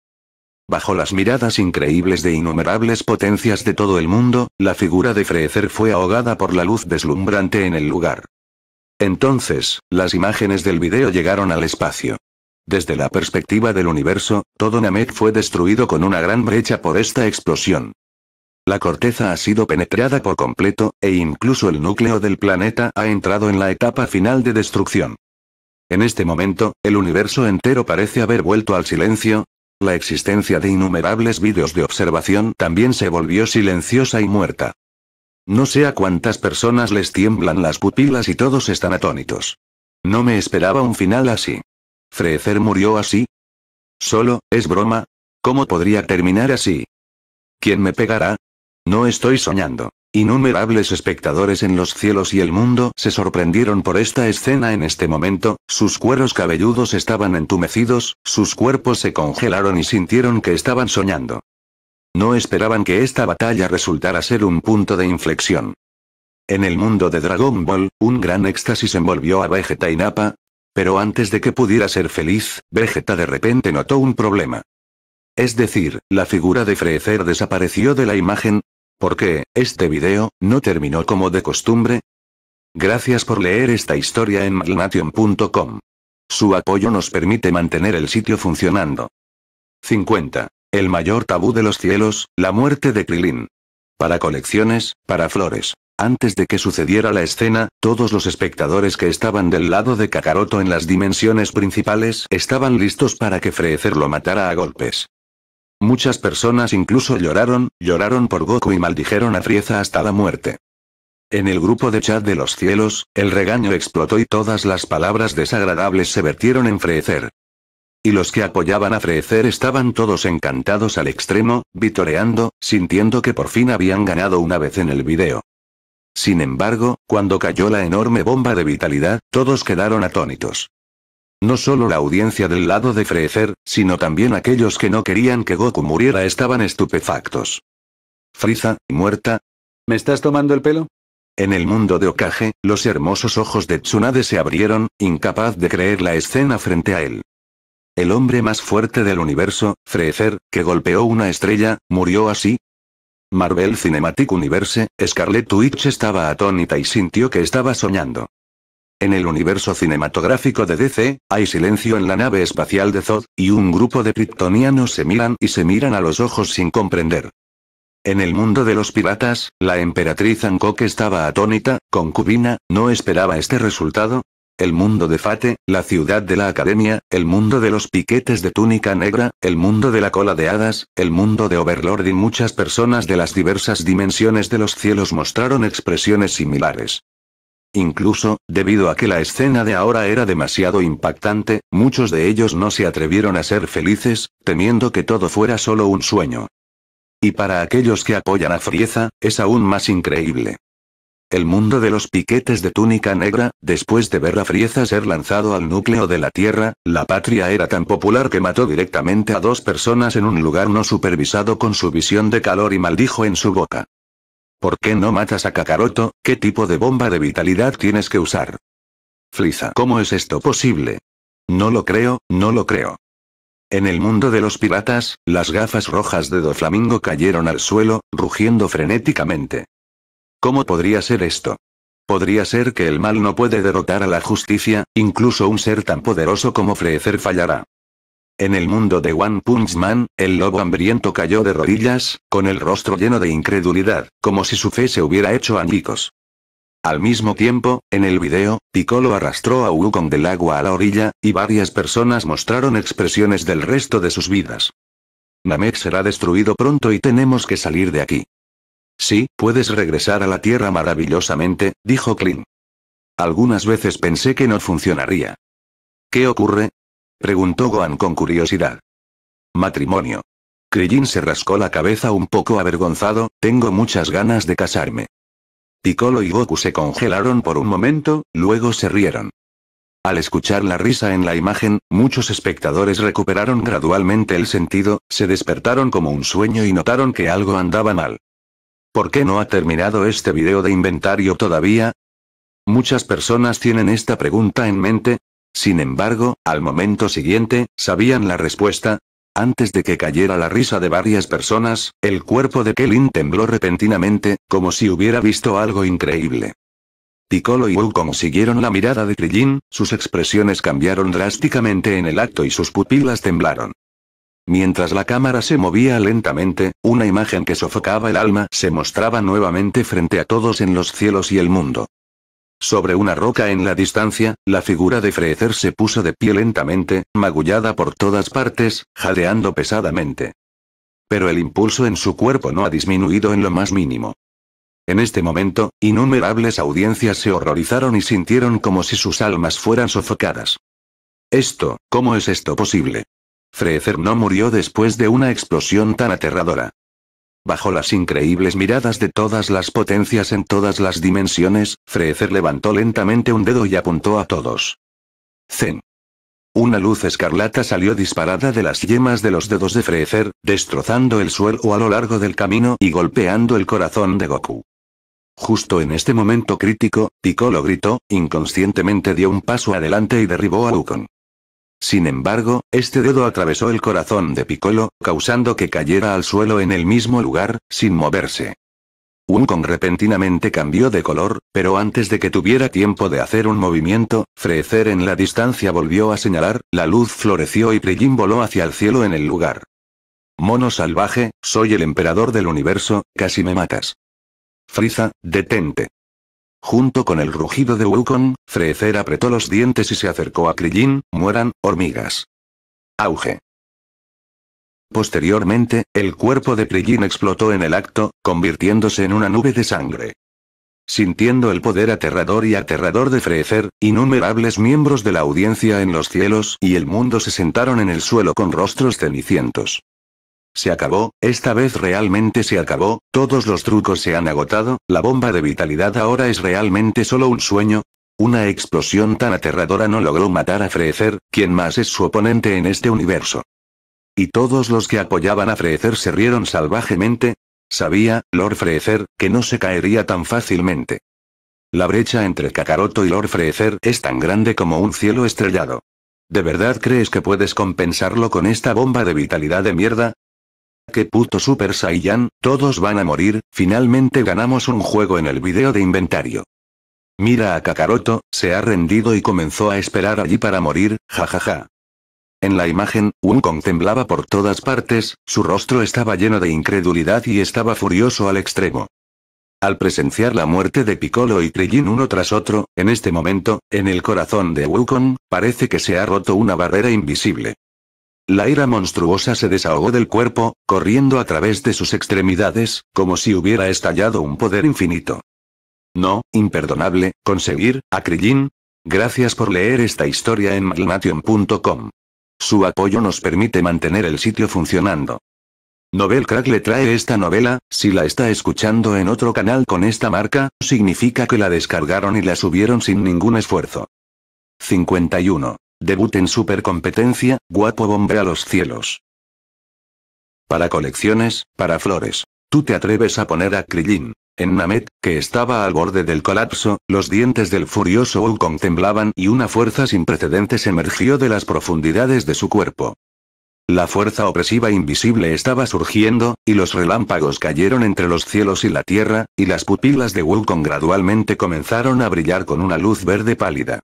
Bajo las miradas increíbles de innumerables potencias de todo el mundo, la figura de Freezer fue ahogada por la luz deslumbrante en el lugar. Entonces, las imágenes del video llegaron al espacio. Desde la perspectiva del universo, todo Namek fue destruido con una gran brecha por esta explosión. La corteza ha sido penetrada por completo, e incluso el núcleo del planeta ha entrado en la etapa final de destrucción. En este momento, el universo entero parece haber vuelto al silencio. La existencia de innumerables vídeos de observación también se volvió silenciosa y muerta. No sé a cuántas personas les tiemblan las pupilas y todos están atónitos. No me esperaba un final así. Freezer murió así. Solo, es broma. ¿Cómo podría terminar así? ¿Quién me pegará? No estoy soñando. Innumerables espectadores en los cielos y el mundo se sorprendieron por esta escena en este momento, sus cueros cabelludos estaban entumecidos, sus cuerpos se congelaron y sintieron que estaban soñando. No esperaban que esta batalla resultara ser un punto de inflexión. En el mundo de Dragon Ball, un gran éxtasis envolvió a Vegeta y Nappa. Pero antes de que pudiera ser feliz, Vegeta de repente notó un problema. Es decir, la figura de Freezer desapareció de la imagen, ¿Por qué, este video, no terminó como de costumbre. Gracias por leer esta historia en malnation.com. Su apoyo nos permite mantener el sitio funcionando. 50. El mayor tabú de los cielos, la muerte de Krilin. Para colecciones, para flores. Antes de que sucediera la escena, todos los espectadores que estaban del lado de Kakaroto en las dimensiones principales estaban listos para que Freezer lo matara a golpes. Muchas personas incluso lloraron, lloraron por Goku y maldijeron a Frieza hasta la muerte. En el grupo de chat de los cielos, el regaño explotó y todas las palabras desagradables se vertieron en Frecer. Y los que apoyaban a Frecer estaban todos encantados al extremo, vitoreando, sintiendo que por fin habían ganado una vez en el video. Sin embargo, cuando cayó la enorme bomba de vitalidad, todos quedaron atónitos. No solo la audiencia del lado de Freezer, sino también aquellos que no querían que Goku muriera estaban estupefactos. Frieza, muerta. ¿Me estás tomando el pelo? En el mundo de Okage, los hermosos ojos de Tsunade se abrieron, incapaz de creer la escena frente a él. El hombre más fuerte del universo, Freezer, que golpeó una estrella, murió así, Marvel Cinematic Universe, Scarlet Witch estaba atónita y sintió que estaba soñando. En el universo cinematográfico de DC, hay silencio en la nave espacial de Zod, y un grupo de kryptonianos se miran y se miran a los ojos sin comprender. En el mundo de los piratas, la emperatriz que estaba atónita, concubina, no esperaba este resultado. El mundo de Fate, la ciudad de la academia, el mundo de los piquetes de túnica negra, el mundo de la cola de hadas, el mundo de Overlord y muchas personas de las diversas dimensiones de los cielos mostraron expresiones similares. Incluso, debido a que la escena de ahora era demasiado impactante, muchos de ellos no se atrevieron a ser felices, temiendo que todo fuera solo un sueño. Y para aquellos que apoyan a Frieza, es aún más increíble. El mundo de los piquetes de túnica negra, después de ver a Frieza ser lanzado al núcleo de la Tierra, la patria era tan popular que mató directamente a dos personas en un lugar no supervisado con su visión de calor y maldijo en su boca. ¿Por qué no matas a Kakaroto? ¿Qué tipo de bomba de vitalidad tienes que usar? Fliza. ¿Cómo es esto posible? No lo creo, no lo creo. En el mundo de los piratas, las gafas rojas de Doflamingo cayeron al suelo, rugiendo frenéticamente. ¿Cómo podría ser esto? Podría ser que el mal no puede derrotar a la justicia, incluso un ser tan poderoso como Frecer fallará. En el mundo de One Punch Man, el lobo hambriento cayó de rodillas, con el rostro lleno de incredulidad, como si su fe se hubiera hecho añicos. Al mismo tiempo, en el video, Piccolo arrastró a Wukong del agua a la orilla, y varias personas mostraron expresiones del resto de sus vidas. Namek será destruido pronto y tenemos que salir de aquí. Sí, puedes regresar a la Tierra maravillosamente, dijo Kling. Algunas veces pensé que no funcionaría. ¿Qué ocurre? Preguntó Gohan con curiosidad. Matrimonio. Krillin se rascó la cabeza un poco avergonzado, tengo muchas ganas de casarme. Piccolo y Goku se congelaron por un momento, luego se rieron. Al escuchar la risa en la imagen, muchos espectadores recuperaron gradualmente el sentido, se despertaron como un sueño y notaron que algo andaba mal. ¿Por qué no ha terminado este video de inventario todavía? Muchas personas tienen esta pregunta en mente, sin embargo, al momento siguiente, sabían la respuesta. Antes de que cayera la risa de varias personas, el cuerpo de Kelin tembló repentinamente, como si hubiera visto algo increíble. Piccolo y como siguieron la mirada de Krillin, sus expresiones cambiaron drásticamente en el acto y sus pupilas temblaron. Mientras la cámara se movía lentamente, una imagen que sofocaba el alma se mostraba nuevamente frente a todos en los cielos y el mundo. Sobre una roca en la distancia, la figura de Frezer se puso de pie lentamente, magullada por todas partes, jadeando pesadamente. Pero el impulso en su cuerpo no ha disminuido en lo más mínimo. En este momento, innumerables audiencias se horrorizaron y sintieron como si sus almas fueran sofocadas. Esto, ¿cómo es esto posible? Frezer no murió después de una explosión tan aterradora. Bajo las increíbles miradas de todas las potencias en todas las dimensiones, Freezer levantó lentamente un dedo y apuntó a todos. Zen. Una luz escarlata salió disparada de las yemas de los dedos de Freezer, destrozando el suelo a lo largo del camino y golpeando el corazón de Goku. Justo en este momento crítico, Piccolo gritó, inconscientemente dio un paso adelante y derribó a Ukon. Sin embargo, este dedo atravesó el corazón de Piccolo, causando que cayera al suelo en el mismo lugar, sin moverse. con repentinamente cambió de color, pero antes de que tuviera tiempo de hacer un movimiento, frecer en la distancia volvió a señalar, la luz floreció y Prillin voló hacia el cielo en el lugar. Mono salvaje, soy el emperador del universo, casi me matas. Friza, detente. Junto con el rugido de Wukong, Freezer apretó los dientes y se acercó a Krillin, mueran, hormigas. Auge. Posteriormente, el cuerpo de Krillin explotó en el acto, convirtiéndose en una nube de sangre. Sintiendo el poder aterrador y aterrador de Freezer, innumerables miembros de la audiencia en los cielos y el mundo se sentaron en el suelo con rostros cenicientos. Se acabó, esta vez realmente se acabó, todos los trucos se han agotado, la bomba de vitalidad ahora es realmente solo un sueño. Una explosión tan aterradora no logró matar a Frecer, quien más es su oponente en este universo. Y todos los que apoyaban a Frecer se rieron salvajemente. Sabía, Lord Frecer, que no se caería tan fácilmente. La brecha entre Kakaroto y Lord Frecer es tan grande como un cielo estrellado. ¿De verdad crees que puedes compensarlo con esta bomba de vitalidad de mierda? ¡Qué puto Super Saiyan! Todos van a morir, finalmente ganamos un juego en el video de inventario. Mira a Kakaroto, se ha rendido y comenzó a esperar allí para morir, jajaja. En la imagen, Wukong temblaba por todas partes, su rostro estaba lleno de incredulidad y estaba furioso al extremo. Al presenciar la muerte de Piccolo y Trillin uno tras otro, en este momento, en el corazón de Wukong, parece que se ha roto una barrera invisible. La ira monstruosa se desahogó del cuerpo, corriendo a través de sus extremidades, como si hubiera estallado un poder infinito. No, imperdonable, conseguir, a Gracias por leer esta historia en magnation.com. Su apoyo nos permite mantener el sitio funcionando. Novelcrack le trae esta novela, si la está escuchando en otro canal con esta marca, significa que la descargaron y la subieron sin ningún esfuerzo. 51. Debut en supercompetencia, guapo bombea a los cielos. Para colecciones, para flores. Tú te atreves a poner a Krillin. En Namet, que estaba al borde del colapso, los dientes del furioso Wukong temblaban y una fuerza sin precedentes emergió de las profundidades de su cuerpo. La fuerza opresiva invisible estaba surgiendo, y los relámpagos cayeron entre los cielos y la tierra, y las pupilas de Wukong gradualmente comenzaron a brillar con una luz verde pálida.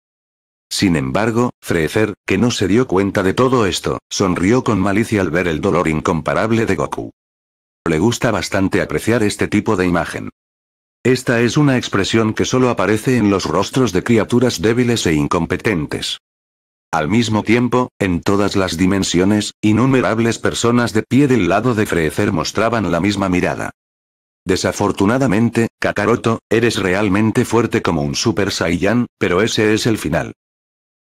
Sin embargo, Freezer, que no se dio cuenta de todo esto, sonrió con malicia al ver el dolor incomparable de Goku. Le gusta bastante apreciar este tipo de imagen. Esta es una expresión que solo aparece en los rostros de criaturas débiles e incompetentes. Al mismo tiempo, en todas las dimensiones, innumerables personas de pie del lado de Freezer mostraban la misma mirada. Desafortunadamente, Kakaroto, eres realmente fuerte como un Super Saiyan, pero ese es el final.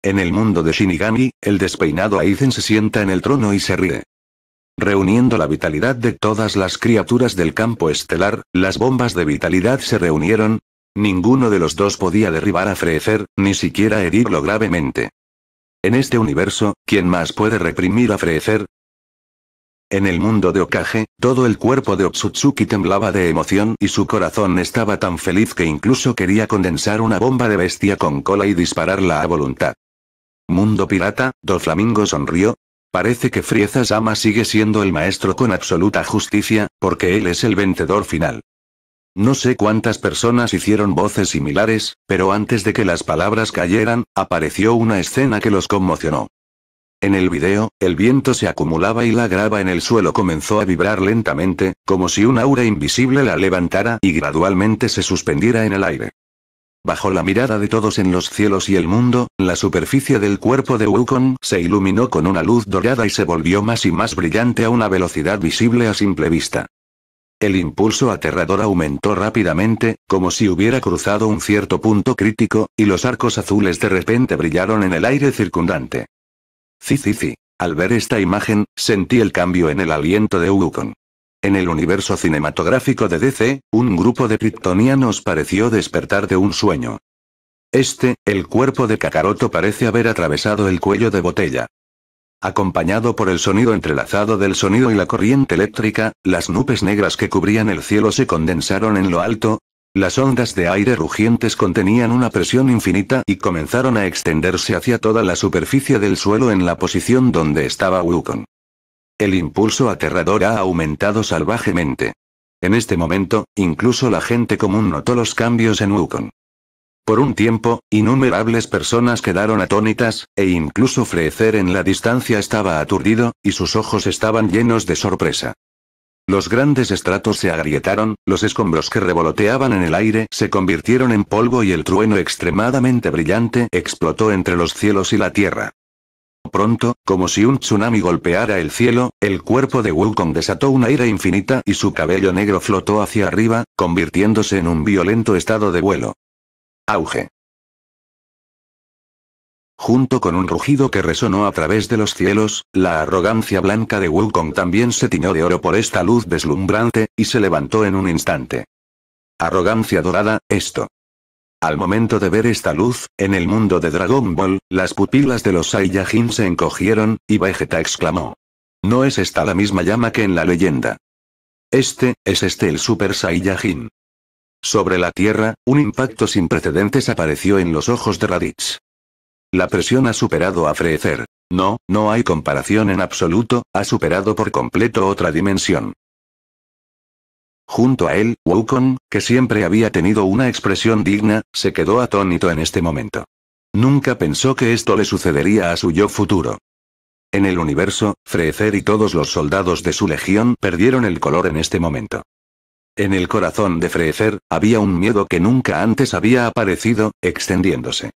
En el mundo de Shinigami, el despeinado Aizen se sienta en el trono y se ríe. Reuniendo la vitalidad de todas las criaturas del campo estelar, las bombas de vitalidad se reunieron. Ninguno de los dos podía derribar a Freecer, ni siquiera herirlo gravemente. En este universo, ¿quién más puede reprimir a Freezer? En el mundo de Okage, todo el cuerpo de Otsutsuki temblaba de emoción y su corazón estaba tan feliz que incluso quería condensar una bomba de bestia con cola y dispararla a voluntad. Mundo pirata, Doflamingo sonrió. Parece que Frieza Sama sigue siendo el maestro con absoluta justicia, porque él es el vencedor final. No sé cuántas personas hicieron voces similares, pero antes de que las palabras cayeran, apareció una escena que los conmocionó. En el video, el viento se acumulaba y la grava en el suelo comenzó a vibrar lentamente, como si un aura invisible la levantara y gradualmente se suspendiera en el aire. Bajo la mirada de todos en los cielos y el mundo, la superficie del cuerpo de Wukong se iluminó con una luz dorada y se volvió más y más brillante a una velocidad visible a simple vista. El impulso aterrador aumentó rápidamente, como si hubiera cruzado un cierto punto crítico, y los arcos azules de repente brillaron en el aire circundante. sí. Al ver esta imagen, sentí el cambio en el aliento de Wukong. En el universo cinematográfico de DC, un grupo de kryptonianos pareció despertar de un sueño. Este, el cuerpo de Kakaroto parece haber atravesado el cuello de botella. Acompañado por el sonido entrelazado del sonido y la corriente eléctrica, las nubes negras que cubrían el cielo se condensaron en lo alto. Las ondas de aire rugientes contenían una presión infinita y comenzaron a extenderse hacia toda la superficie del suelo en la posición donde estaba Wukong. El impulso aterrador ha aumentado salvajemente. En este momento, incluso la gente común notó los cambios en Wukong. Por un tiempo, innumerables personas quedaron atónitas, e incluso Frecer en la distancia estaba aturdido, y sus ojos estaban llenos de sorpresa. Los grandes estratos se agrietaron, los escombros que revoloteaban en el aire se convirtieron en polvo y el trueno extremadamente brillante explotó entre los cielos y la tierra. Pronto, como si un tsunami golpeara el cielo, el cuerpo de Wukong desató una ira infinita y su cabello negro flotó hacia arriba, convirtiéndose en un violento estado de vuelo. Auge. Junto con un rugido que resonó a través de los cielos, la arrogancia blanca de Wukong también se tiñó de oro por esta luz deslumbrante, y se levantó en un instante. Arrogancia dorada, esto. Al momento de ver esta luz, en el mundo de Dragon Ball, las pupilas de los Saiyajin se encogieron, y Vegeta exclamó. No es esta la misma llama que en la leyenda. Este, es este el Super Saiyajin. Sobre la Tierra, un impacto sin precedentes apareció en los ojos de Raditz. La presión ha superado a Freezer. No, no hay comparación en absoluto, ha superado por completo otra dimensión. Junto a él, Wukong, que siempre había tenido una expresión digna, se quedó atónito en este momento. Nunca pensó que esto le sucedería a su yo futuro. En el universo, Freezer y todos los soldados de su legión perdieron el color en este momento. En el corazón de Freecer había un miedo que nunca antes había aparecido, extendiéndose.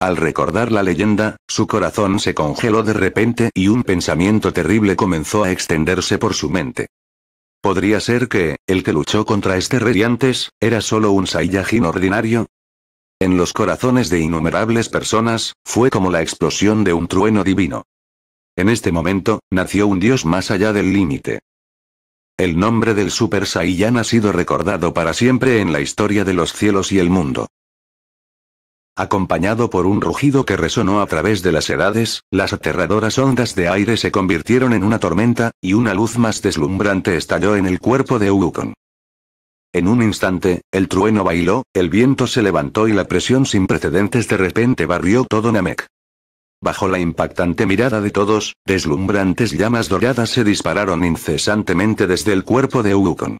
Al recordar la leyenda, su corazón se congeló de repente y un pensamiento terrible comenzó a extenderse por su mente. ¿Podría ser que, el que luchó contra este rey antes, era solo un Saiyajin ordinario? En los corazones de innumerables personas, fue como la explosión de un trueno divino. En este momento, nació un dios más allá del límite. El nombre del Super Saiyan ha sido recordado para siempre en la historia de los cielos y el mundo. Acompañado por un rugido que resonó a través de las edades, las aterradoras ondas de aire se convirtieron en una tormenta, y una luz más deslumbrante estalló en el cuerpo de Ukon. En un instante, el trueno bailó, el viento se levantó y la presión sin precedentes de repente barrió todo Namek. Bajo la impactante mirada de todos, deslumbrantes llamas doradas se dispararon incesantemente desde el cuerpo de Ukon.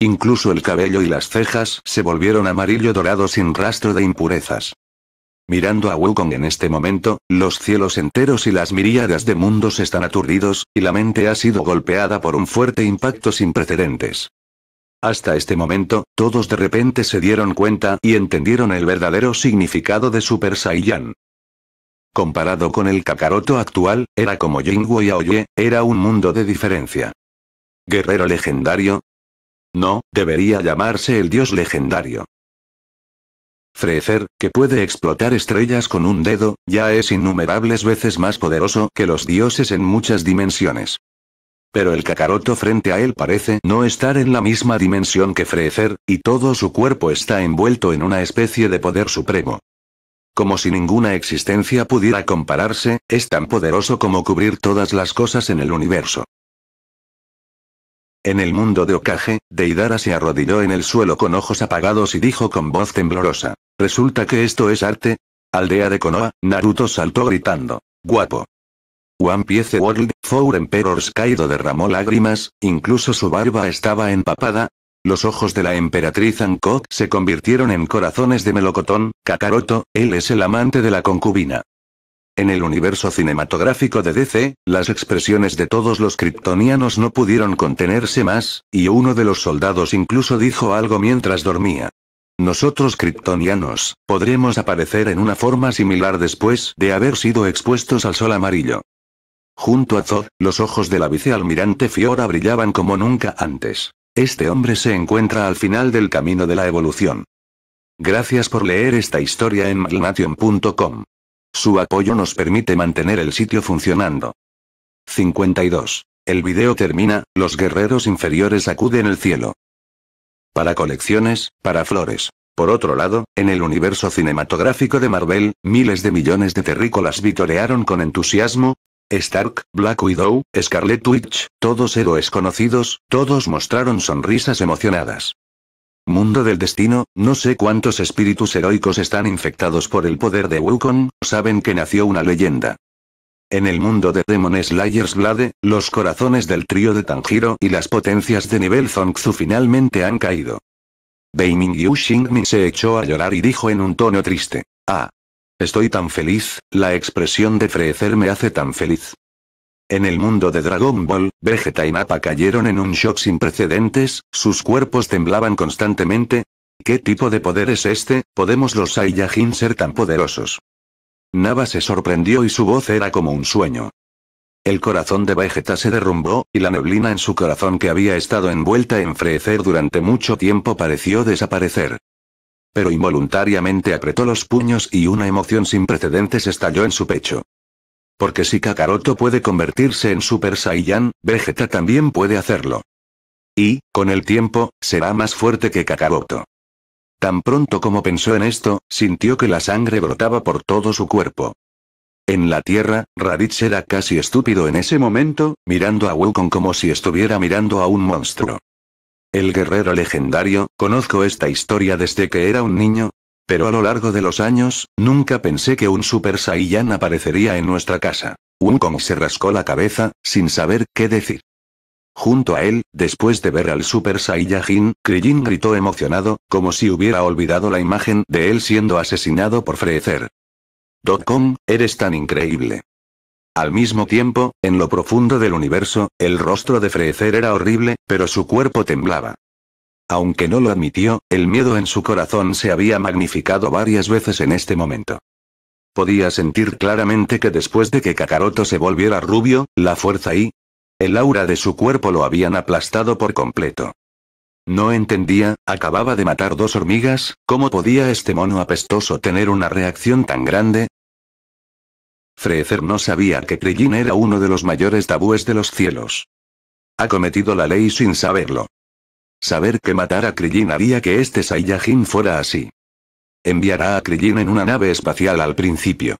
Incluso el cabello y las cejas se volvieron amarillo dorado sin rastro de impurezas. Mirando a Wukong en este momento, los cielos enteros y las miríadas de mundos están aturdidos, y la mente ha sido golpeada por un fuerte impacto sin precedentes. Hasta este momento, todos de repente se dieron cuenta y entendieron el verdadero significado de Super Saiyan. Comparado con el Kakaroto actual, era como Jingwo y Aoye, era un mundo de diferencia. Guerrero legendario, no, debería llamarse el dios legendario. Frecer, que puede explotar estrellas con un dedo, ya es innumerables veces más poderoso que los dioses en muchas dimensiones. Pero el cacaroto frente a él parece no estar en la misma dimensión que Frecer, y todo su cuerpo está envuelto en una especie de poder supremo. Como si ninguna existencia pudiera compararse, es tan poderoso como cubrir todas las cosas en el universo. En el mundo de Okage, Deidara se arrodilló en el suelo con ojos apagados y dijo con voz temblorosa. ¿Resulta que esto es arte? Aldea de Konoha, Naruto saltó gritando. Guapo. One Piece World, Four Emperors Kaido derramó lágrimas, incluso su barba estaba empapada. Los ojos de la emperatriz Anko se convirtieron en corazones de melocotón, Kakaroto, él es el amante de la concubina. En el universo cinematográfico de DC, las expresiones de todos los kryptonianos no pudieron contenerse más, y uno de los soldados incluso dijo algo mientras dormía. Nosotros kryptonianos, podremos aparecer en una forma similar después de haber sido expuestos al sol amarillo. Junto a Zod, los ojos de la vicealmirante Fiora brillaban como nunca antes. Este hombre se encuentra al final del camino de la evolución. Gracias por leer esta historia en magnation.com. Su apoyo nos permite mantener el sitio funcionando. 52. El video termina, los guerreros inferiores acuden al cielo. Para colecciones, para flores. Por otro lado, en el universo cinematográfico de Marvel, miles de millones de terrícolas vitorearon con entusiasmo. Stark, Black Widow, Scarlet Witch, todos héroes conocidos, todos mostraron sonrisas emocionadas. Mundo del destino, no sé cuántos espíritus heroicos están infectados por el poder de Wukong, saben que nació una leyenda. En el mundo de Demon Slayer's Blade, los corazones del trío de Tanjiro y las potencias de nivel Zongzu finalmente han caído. Beiming Yu Xingmin se echó a llorar y dijo en un tono triste. Ah. Estoy tan feliz, la expresión de freecer me hace tan feliz. En el mundo de Dragon Ball, Vegeta y Nappa cayeron en un shock sin precedentes, sus cuerpos temblaban constantemente. ¿Qué tipo de poder es este? ¿Podemos los Saiyajin ser tan poderosos? Nava se sorprendió y su voz era como un sueño. El corazón de Vegeta se derrumbó, y la neblina en su corazón que había estado envuelta en frecer durante mucho tiempo pareció desaparecer. Pero involuntariamente apretó los puños y una emoción sin precedentes estalló en su pecho. Porque si Kakaroto puede convertirse en Super Saiyan, Vegeta también puede hacerlo. Y, con el tiempo, será más fuerte que Kakaroto. Tan pronto como pensó en esto, sintió que la sangre brotaba por todo su cuerpo. En la tierra, Raditz era casi estúpido en ese momento, mirando a Wukong como si estuviera mirando a un monstruo. El guerrero legendario, conozco esta historia desde que era un niño, pero a lo largo de los años, nunca pensé que un Super Saiyan aparecería en nuestra casa. Kong se rascó la cabeza, sin saber qué decir. Junto a él, después de ver al Super Saiyajin, Krillin gritó emocionado, como si hubiera olvidado la imagen de él siendo asesinado por Freezer. Dotcom, eres tan increíble. Al mismo tiempo, en lo profundo del universo, el rostro de Freezer era horrible, pero su cuerpo temblaba. Aunque no lo admitió, el miedo en su corazón se había magnificado varias veces en este momento. Podía sentir claramente que después de que Kakaroto se volviera rubio, la fuerza y el aura de su cuerpo lo habían aplastado por completo. No entendía, acababa de matar dos hormigas, ¿cómo podía este mono apestoso tener una reacción tan grande? Freezer no sabía que Krillin era uno de los mayores tabúes de los cielos. Ha cometido la ley sin saberlo. Saber que matar a Krillin haría que este Saiyajin fuera así. Enviará a Krillin en una nave espacial al principio.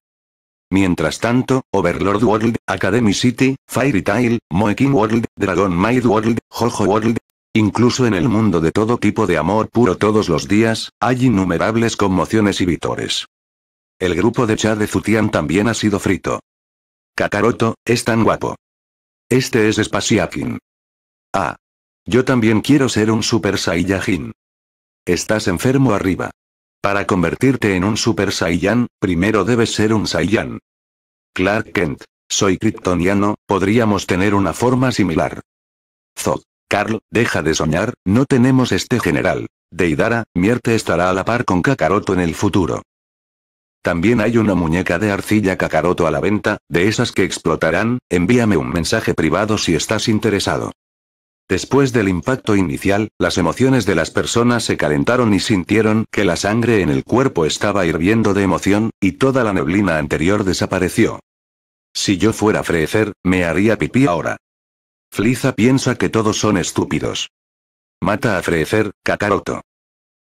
Mientras tanto, Overlord World, Academy City, Fairy Tail, King World, Dragon Maid World, Jojo World, Incluso en el mundo de todo tipo de amor puro todos los días, hay innumerables conmociones y vitores. El grupo de Chad de Zutian también ha sido frito. Kakaroto, es tan guapo. Este es Spasiakin. Ah, yo también quiero ser un Super Saiyajin. Estás enfermo arriba. Para convertirte en un Super Saiyan, primero debes ser un Saiyan. Clark Kent, soy kryptoniano, podríamos tener una forma similar. Zod, Carl, deja de soñar, no tenemos este general. Deidara, Mierte estará a la par con Kakaroto en el futuro. También hay una muñeca de arcilla Kakaroto a la venta, de esas que explotarán, envíame un mensaje privado si estás interesado. Después del impacto inicial, las emociones de las personas se calentaron y sintieron que la sangre en el cuerpo estaba hirviendo de emoción, y toda la neblina anterior desapareció. Si yo fuera Freezer, me haría pipí ahora. Fliza piensa que todos son estúpidos. Mata a Freezer, Kakaroto.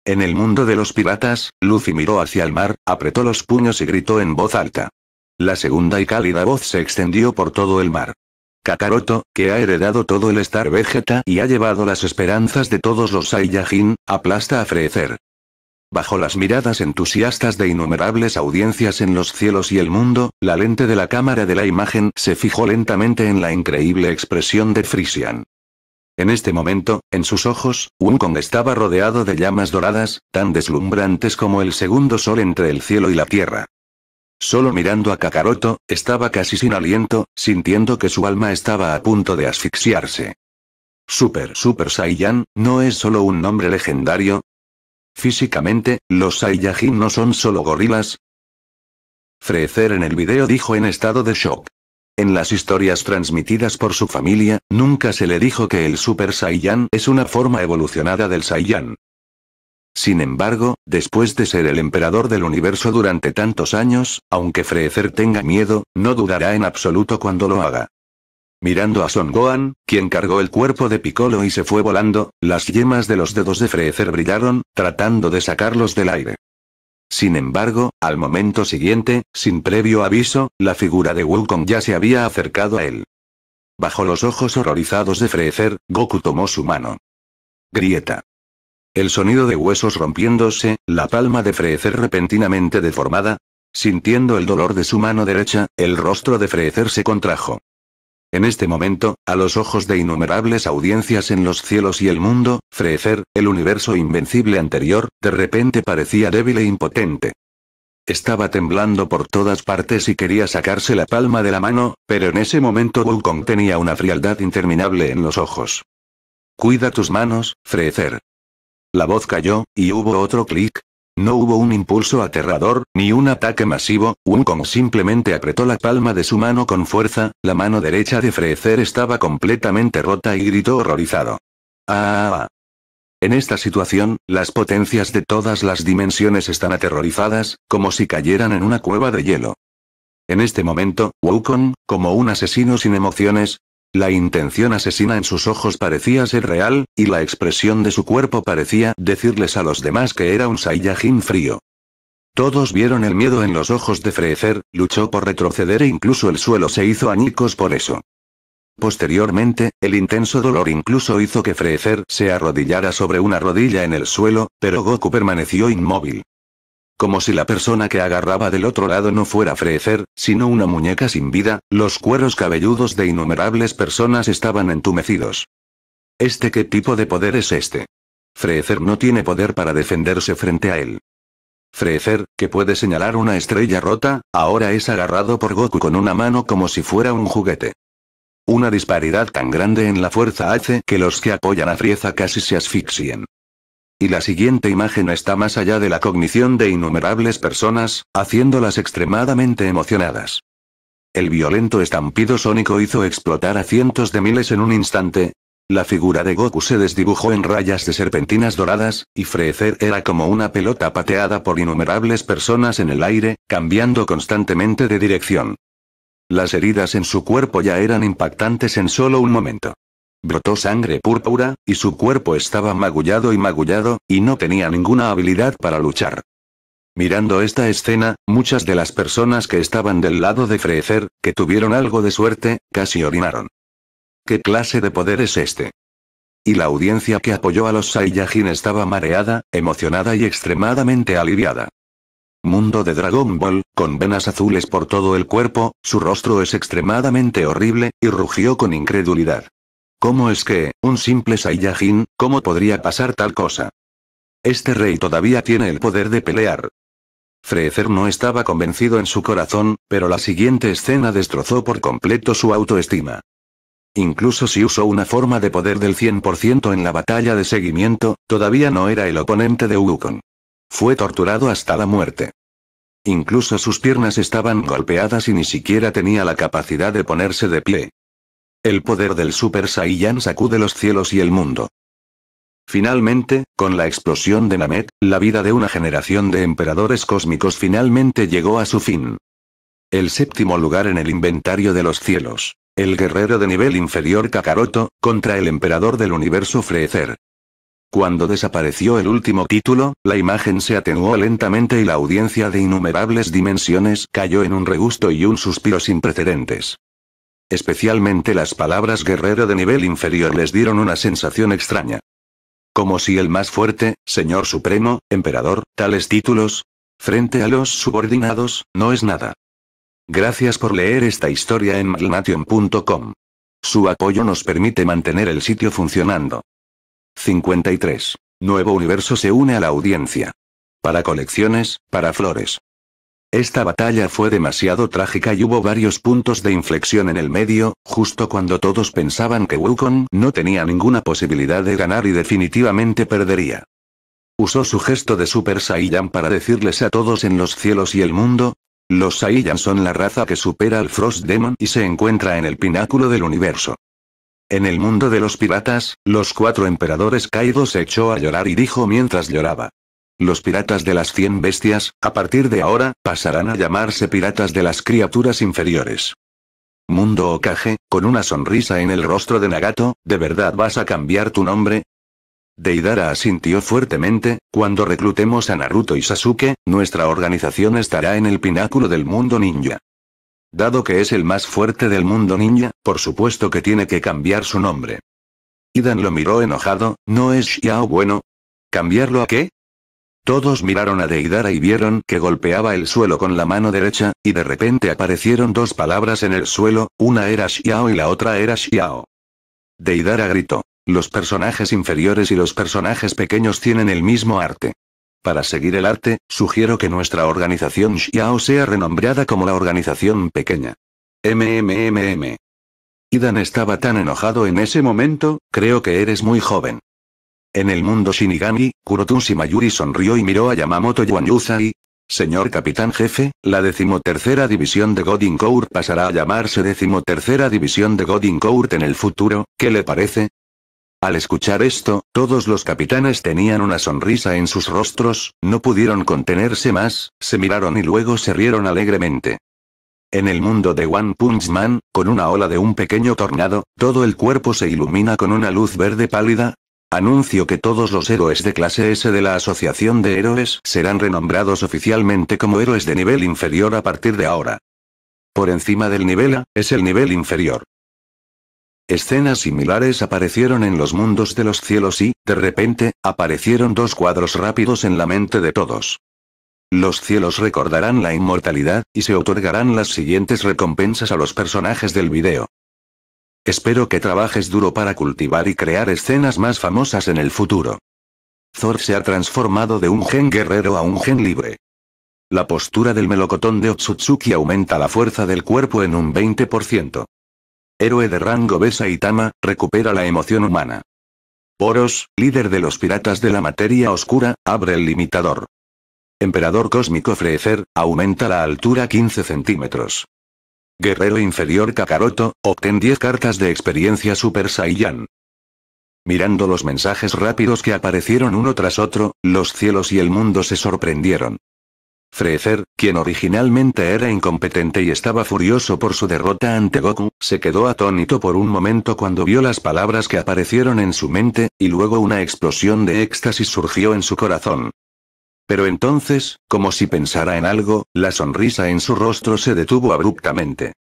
En el mundo de los piratas, Lucy miró hacia el mar, apretó los puños y gritó en voz alta. La segunda y cálida voz se extendió por todo el mar. Kakaroto, que ha heredado todo el Star Vegeta y ha llevado las esperanzas de todos los Saiyajin, aplasta a frecer. Bajo las miradas entusiastas de innumerables audiencias en los cielos y el mundo, la lente de la cámara de la imagen se fijó lentamente en la increíble expresión de Frisian. En este momento, en sus ojos, Wunkong estaba rodeado de llamas doradas, tan deslumbrantes como el segundo sol entre el cielo y la tierra. Solo mirando a Kakaroto, estaba casi sin aliento, sintiendo que su alma estaba a punto de asfixiarse. Super Super Saiyan, ¿no es solo un nombre legendario? Físicamente, los Saiyajin no son solo gorilas. Frecer en el video dijo en estado de shock. En las historias transmitidas por su familia, nunca se le dijo que el Super Saiyan es una forma evolucionada del Saiyan. Sin embargo, después de ser el emperador del universo durante tantos años, aunque Frecer tenga miedo, no dudará en absoluto cuando lo haga. Mirando a Son Gohan, quien cargó el cuerpo de Piccolo y se fue volando, las yemas de los dedos de Frecer brillaron, tratando de sacarlos del aire. Sin embargo, al momento siguiente, sin previo aviso, la figura de Wukong ya se había acercado a él. Bajo los ojos horrorizados de Freezer, Goku tomó su mano. Grieta. El sonido de huesos rompiéndose, la palma de Frecer repentinamente deformada. Sintiendo el dolor de su mano derecha, el rostro de Frecer se contrajo. En este momento, a los ojos de innumerables audiencias en los cielos y el mundo, Freecer, el universo invencible anterior, de repente parecía débil e impotente. Estaba temblando por todas partes y quería sacarse la palma de la mano, pero en ese momento Wukong tenía una frialdad interminable en los ojos. Cuida tus manos, Freezer. La voz cayó, y hubo otro clic. No hubo un impulso aterrador, ni un ataque masivo, Wukong simplemente apretó la palma de su mano con fuerza, la mano derecha de Frecer estaba completamente rota y gritó horrorizado. ¡Ah! En esta situación, las potencias de todas las dimensiones están aterrorizadas, como si cayeran en una cueva de hielo. En este momento, Wukong, como un asesino sin emociones, la intención asesina en sus ojos parecía ser real, y la expresión de su cuerpo parecía decirles a los demás que era un Saiyajin frío. Todos vieron el miedo en los ojos de Freezer, luchó por retroceder e incluso el suelo se hizo añicos por eso. Posteriormente, el intenso dolor incluso hizo que Freezer se arrodillara sobre una rodilla en el suelo, pero Goku permaneció inmóvil. Como si la persona que agarraba del otro lado no fuera Freezer, sino una muñeca sin vida, los cueros cabelludos de innumerables personas estaban entumecidos. ¿Este qué tipo de poder es este? Freezer no tiene poder para defenderse frente a él. Freezer, que puede señalar una estrella rota, ahora es agarrado por Goku con una mano como si fuera un juguete. Una disparidad tan grande en la fuerza hace que los que apoyan a Frieza casi se asfixien. Y la siguiente imagen está más allá de la cognición de innumerables personas, haciéndolas extremadamente emocionadas. El violento estampido sónico hizo explotar a cientos de miles en un instante, la figura de Goku se desdibujó en rayas de serpentinas doradas, y Freezer era como una pelota pateada por innumerables personas en el aire, cambiando constantemente de dirección. Las heridas en su cuerpo ya eran impactantes en solo un momento. Brotó sangre púrpura, y su cuerpo estaba magullado y magullado, y no tenía ninguna habilidad para luchar. Mirando esta escena, muchas de las personas que estaban del lado de Freezer, que tuvieron algo de suerte, casi orinaron. ¿Qué clase de poder es este? Y la audiencia que apoyó a los Saiyajin estaba mareada, emocionada y extremadamente aliviada. Mundo de Dragon Ball, con venas azules por todo el cuerpo, su rostro es extremadamente horrible, y rugió con incredulidad. ¿Cómo es que, un simple Saiyajin, cómo podría pasar tal cosa? Este rey todavía tiene el poder de pelear. Freezer no estaba convencido en su corazón, pero la siguiente escena destrozó por completo su autoestima. Incluso si usó una forma de poder del 100% en la batalla de seguimiento, todavía no era el oponente de Wukong. Fue torturado hasta la muerte. Incluso sus piernas estaban golpeadas y ni siquiera tenía la capacidad de ponerse de pie. El poder del Super Saiyan sacude los cielos y el mundo. Finalmente, con la explosión de Namek, la vida de una generación de emperadores cósmicos finalmente llegó a su fin. El séptimo lugar en el inventario de los cielos. El guerrero de nivel inferior Kakaroto, contra el emperador del universo Frecer. Cuando desapareció el último título, la imagen se atenuó lentamente y la audiencia de innumerables dimensiones cayó en un regusto y un suspiro sin precedentes. Especialmente las palabras guerrero de nivel inferior les dieron una sensación extraña. Como si el más fuerte, señor supremo, emperador, tales títulos, frente a los subordinados, no es nada. Gracias por leer esta historia en malnation.com. Su apoyo nos permite mantener el sitio funcionando. 53. Nuevo Universo se une a la audiencia. Para colecciones, para flores. Esta batalla fue demasiado trágica y hubo varios puntos de inflexión en el medio, justo cuando todos pensaban que Wukong no tenía ninguna posibilidad de ganar y definitivamente perdería. Usó su gesto de Super Saiyan para decirles a todos en los cielos y el mundo, los Saiyan son la raza que supera al Frost Demon y se encuentra en el pináculo del universo. En el mundo de los piratas, los cuatro emperadores Kaido se echó a llorar y dijo mientras lloraba. Los piratas de las cien bestias, a partir de ahora, pasarán a llamarse piratas de las criaturas inferiores. Mundo Okage, con una sonrisa en el rostro de Nagato, ¿de verdad vas a cambiar tu nombre? Deidara asintió fuertemente, cuando reclutemos a Naruto y Sasuke, nuestra organización estará en el pináculo del mundo ninja. Dado que es el más fuerte del mundo ninja, por supuesto que tiene que cambiar su nombre. Idan lo miró enojado, ¿no es Xiao bueno? ¿Cambiarlo a qué? Todos miraron a Deidara y vieron que golpeaba el suelo con la mano derecha, y de repente aparecieron dos palabras en el suelo, una era Xiao y la otra era Xiao. Deidara gritó. Los personajes inferiores y los personajes pequeños tienen el mismo arte. Para seguir el arte, sugiero que nuestra organización Xiao sea renombrada como la organización pequeña. MMMM. Idan estaba tan enojado en ese momento, creo que eres muy joven. En el mundo Shinigami, Kurotun Mayuri sonrió y miró a Yamamoto y... Señor Capitán Jefe, la decimotercera división de Godin Court pasará a llamarse decimotercera división de Godin Court en el futuro, ¿qué le parece? Al escuchar esto, todos los capitanes tenían una sonrisa en sus rostros, no pudieron contenerse más, se miraron y luego se rieron alegremente. En el mundo de One Punch Man, con una ola de un pequeño tornado, todo el cuerpo se ilumina con una luz verde pálida, Anuncio que todos los héroes de clase S de la Asociación de Héroes serán renombrados oficialmente como héroes de nivel inferior a partir de ahora. Por encima del nivel A, es el nivel inferior. Escenas similares aparecieron en los mundos de los cielos y, de repente, aparecieron dos cuadros rápidos en la mente de todos. Los cielos recordarán la inmortalidad, y se otorgarán las siguientes recompensas a los personajes del video. Espero que trabajes duro para cultivar y crear escenas más famosas en el futuro. Thor se ha transformado de un gen guerrero a un gen libre. La postura del melocotón de Otsutsuki aumenta la fuerza del cuerpo en un 20%. Héroe de rango Besa Itama, recupera la emoción humana. Poros, líder de los piratas de la materia oscura, abre el limitador. Emperador cósmico Freecer aumenta la altura 15 centímetros. Guerrero inferior Kakaroto, obtén 10 cartas de experiencia Super Saiyan. Mirando los mensajes rápidos que aparecieron uno tras otro, los cielos y el mundo se sorprendieron. Frezer, quien originalmente era incompetente y estaba furioso por su derrota ante Goku, se quedó atónito por un momento cuando vio las palabras que aparecieron en su mente, y luego una explosión de éxtasis surgió en su corazón. Pero entonces, como si pensara en algo, la sonrisa en su rostro se detuvo abruptamente.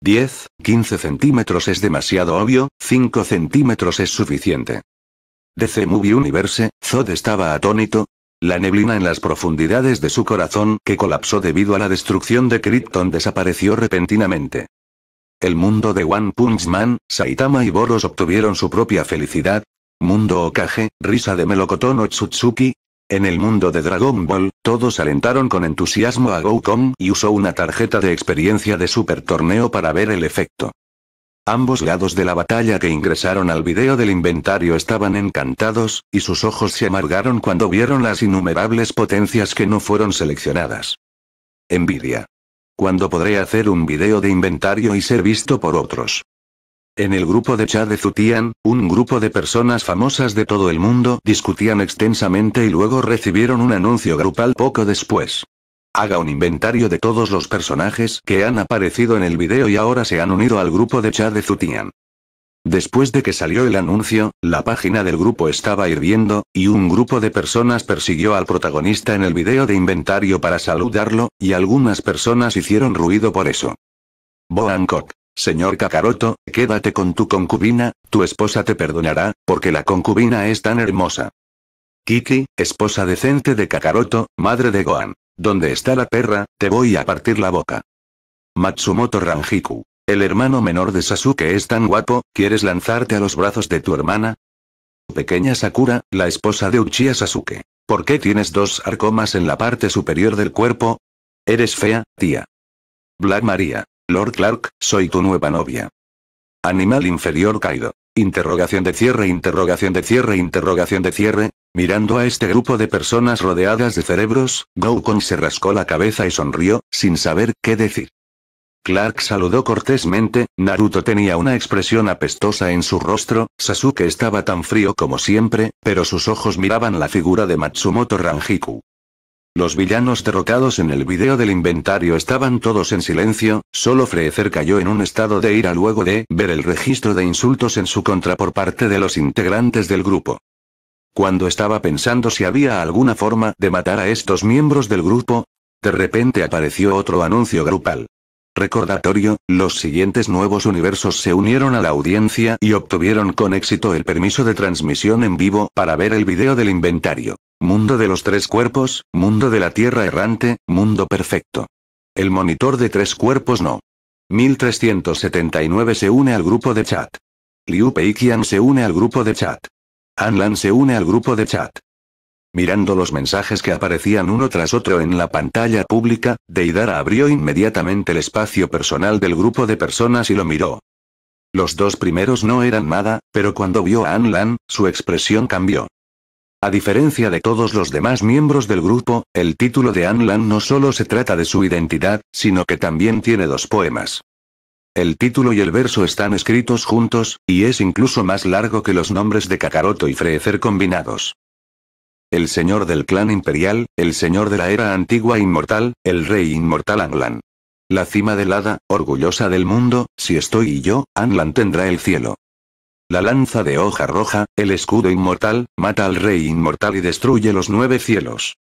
10, 15 centímetros es demasiado obvio, 5 centímetros es suficiente. DC Movie Universe, Zod estaba atónito. La neblina en las profundidades de su corazón, que colapsó debido a la destrucción de Krypton, desapareció repentinamente. El mundo de One Punch Man, Saitama y Boros obtuvieron su propia felicidad. Mundo Okage, risa de melocotón Tsutsuki. En el mundo de Dragon Ball, todos alentaron con entusiasmo a Goku y usó una tarjeta de experiencia de Super Torneo para ver el efecto. Ambos lados de la batalla que ingresaron al video del inventario estaban encantados, y sus ojos se amargaron cuando vieron las innumerables potencias que no fueron seleccionadas. Envidia. ¿Cuándo podré hacer un video de inventario y ser visto por otros? En el grupo de chat de Zutian, un grupo de personas famosas de todo el mundo discutían extensamente y luego recibieron un anuncio grupal poco después. Haga un inventario de todos los personajes que han aparecido en el video y ahora se han unido al grupo de chat de Zutian. Después de que salió el anuncio, la página del grupo estaba hirviendo, y un grupo de personas persiguió al protagonista en el video de inventario para saludarlo, y algunas personas hicieron ruido por eso. Boangkok. Señor Kakaroto, quédate con tu concubina, tu esposa te perdonará, porque la concubina es tan hermosa. Kiki, esposa decente de Kakaroto, madre de Gohan. ¿Dónde está la perra? Te voy a partir la boca. Matsumoto Ranjiku. El hermano menor de Sasuke es tan guapo, ¿quieres lanzarte a los brazos de tu hermana? Pequeña Sakura, la esposa de Uchiha Sasuke. ¿Por qué tienes dos arcomas en la parte superior del cuerpo? Eres fea, tía. Black Maria. Lord Clark, soy tu nueva novia. Animal inferior caído. Interrogación de cierre, interrogación de cierre, interrogación de cierre. Mirando a este grupo de personas rodeadas de cerebros, Goukon se rascó la cabeza y sonrió, sin saber qué decir. Clark saludó cortésmente, Naruto tenía una expresión apestosa en su rostro, Sasuke estaba tan frío como siempre, pero sus ojos miraban la figura de Matsumoto Ranjiku. Los villanos derrotados en el video del inventario estaban todos en silencio, solo Freezer cayó en un estado de ira luego de ver el registro de insultos en su contra por parte de los integrantes del grupo. Cuando estaba pensando si había alguna forma de matar a estos miembros del grupo, de repente apareció otro anuncio grupal. Recordatorio, los siguientes nuevos universos se unieron a la audiencia y obtuvieron con éxito el permiso de transmisión en vivo para ver el video del inventario. Mundo de los tres cuerpos, mundo de la tierra errante, mundo perfecto. El monitor de tres cuerpos no. 1379 se une al grupo de chat. Liu Qian se une al grupo de chat. Anlan se une al grupo de chat. Mirando los mensajes que aparecían uno tras otro en la pantalla pública, Deidara abrió inmediatamente el espacio personal del grupo de personas y lo miró. Los dos primeros no eran nada, pero cuando vio a Anlan, su expresión cambió. A diferencia de todos los demás miembros del grupo, el título de Anlan no solo se trata de su identidad, sino que también tiene dos poemas. El título y el verso están escritos juntos, y es incluso más largo que los nombres de Kakaroto y Freezer combinados. El señor del clan imperial, el señor de la era antigua inmortal, el rey inmortal Anlan. La cima del hada, orgullosa del mundo, si estoy y yo, Anlan tendrá el cielo. La lanza de hoja roja, el escudo inmortal, mata al rey inmortal y destruye los nueve cielos.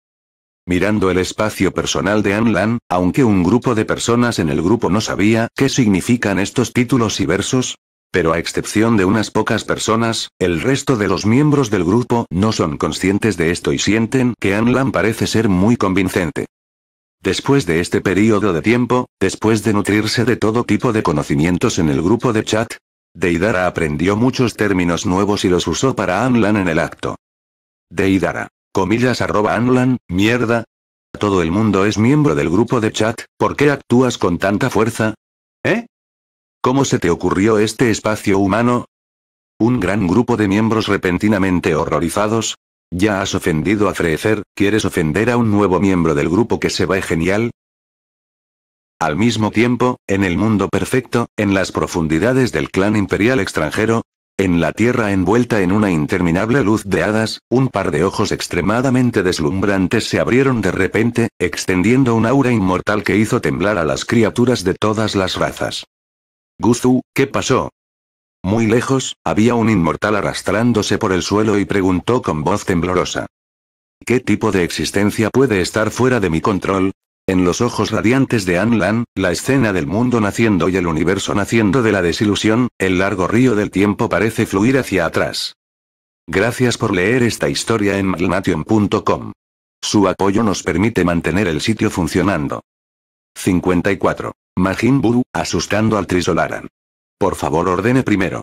Mirando el espacio personal de Anlan, aunque un grupo de personas en el grupo no sabía qué significan estos títulos y versos, pero a excepción de unas pocas personas, el resto de los miembros del grupo no son conscientes de esto y sienten que Anlan parece ser muy convincente. Después de este periodo de tiempo, después de nutrirse de todo tipo de conocimientos en el grupo de chat, Deidara aprendió muchos términos nuevos y los usó para Anlan en el acto. Deidara. Comillas arroba Anlan, mierda. Todo el mundo es miembro del grupo de chat, ¿por qué actúas con tanta fuerza? ¿Eh? ¿Cómo se te ocurrió este espacio humano? Un gran grupo de miembros repentinamente horrorizados. Ya has ofendido a Frecer, ¿quieres ofender a un nuevo miembro del grupo que se va genial? Al mismo tiempo, en el mundo perfecto, en las profundidades del clan imperial extranjero, en la tierra envuelta en una interminable luz de hadas, un par de ojos extremadamente deslumbrantes se abrieron de repente, extendiendo un aura inmortal que hizo temblar a las criaturas de todas las razas. Guzu, ¿qué pasó? Muy lejos, había un inmortal arrastrándose por el suelo y preguntó con voz temblorosa. ¿Qué tipo de existencia puede estar fuera de mi control? En los ojos radiantes de Anlan, la escena del mundo naciendo y el universo naciendo de la desilusión, el largo río del tiempo parece fluir hacia atrás. Gracias por leer esta historia en Malmation.com. Su apoyo nos permite mantener el sitio funcionando. 54. Majin Buu, asustando al Trisolaran. Por favor ordene primero.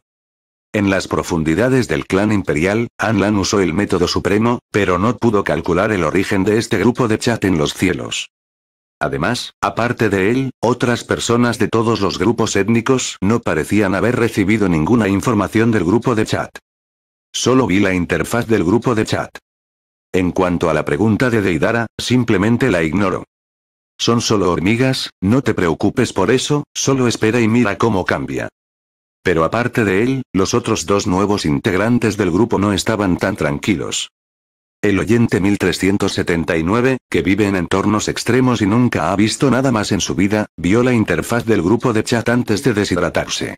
En las profundidades del clan imperial, Anlan usó el método supremo, pero no pudo calcular el origen de este grupo de chat en los cielos. Además, aparte de él, otras personas de todos los grupos étnicos no parecían haber recibido ninguna información del grupo de chat. Solo vi la interfaz del grupo de chat. En cuanto a la pregunta de Deidara, simplemente la ignoro. Son solo hormigas, no te preocupes por eso, solo espera y mira cómo cambia. Pero aparte de él, los otros dos nuevos integrantes del grupo no estaban tan tranquilos. El oyente 1379, que vive en entornos extremos y nunca ha visto nada más en su vida, vio la interfaz del grupo de chat antes de deshidratarse.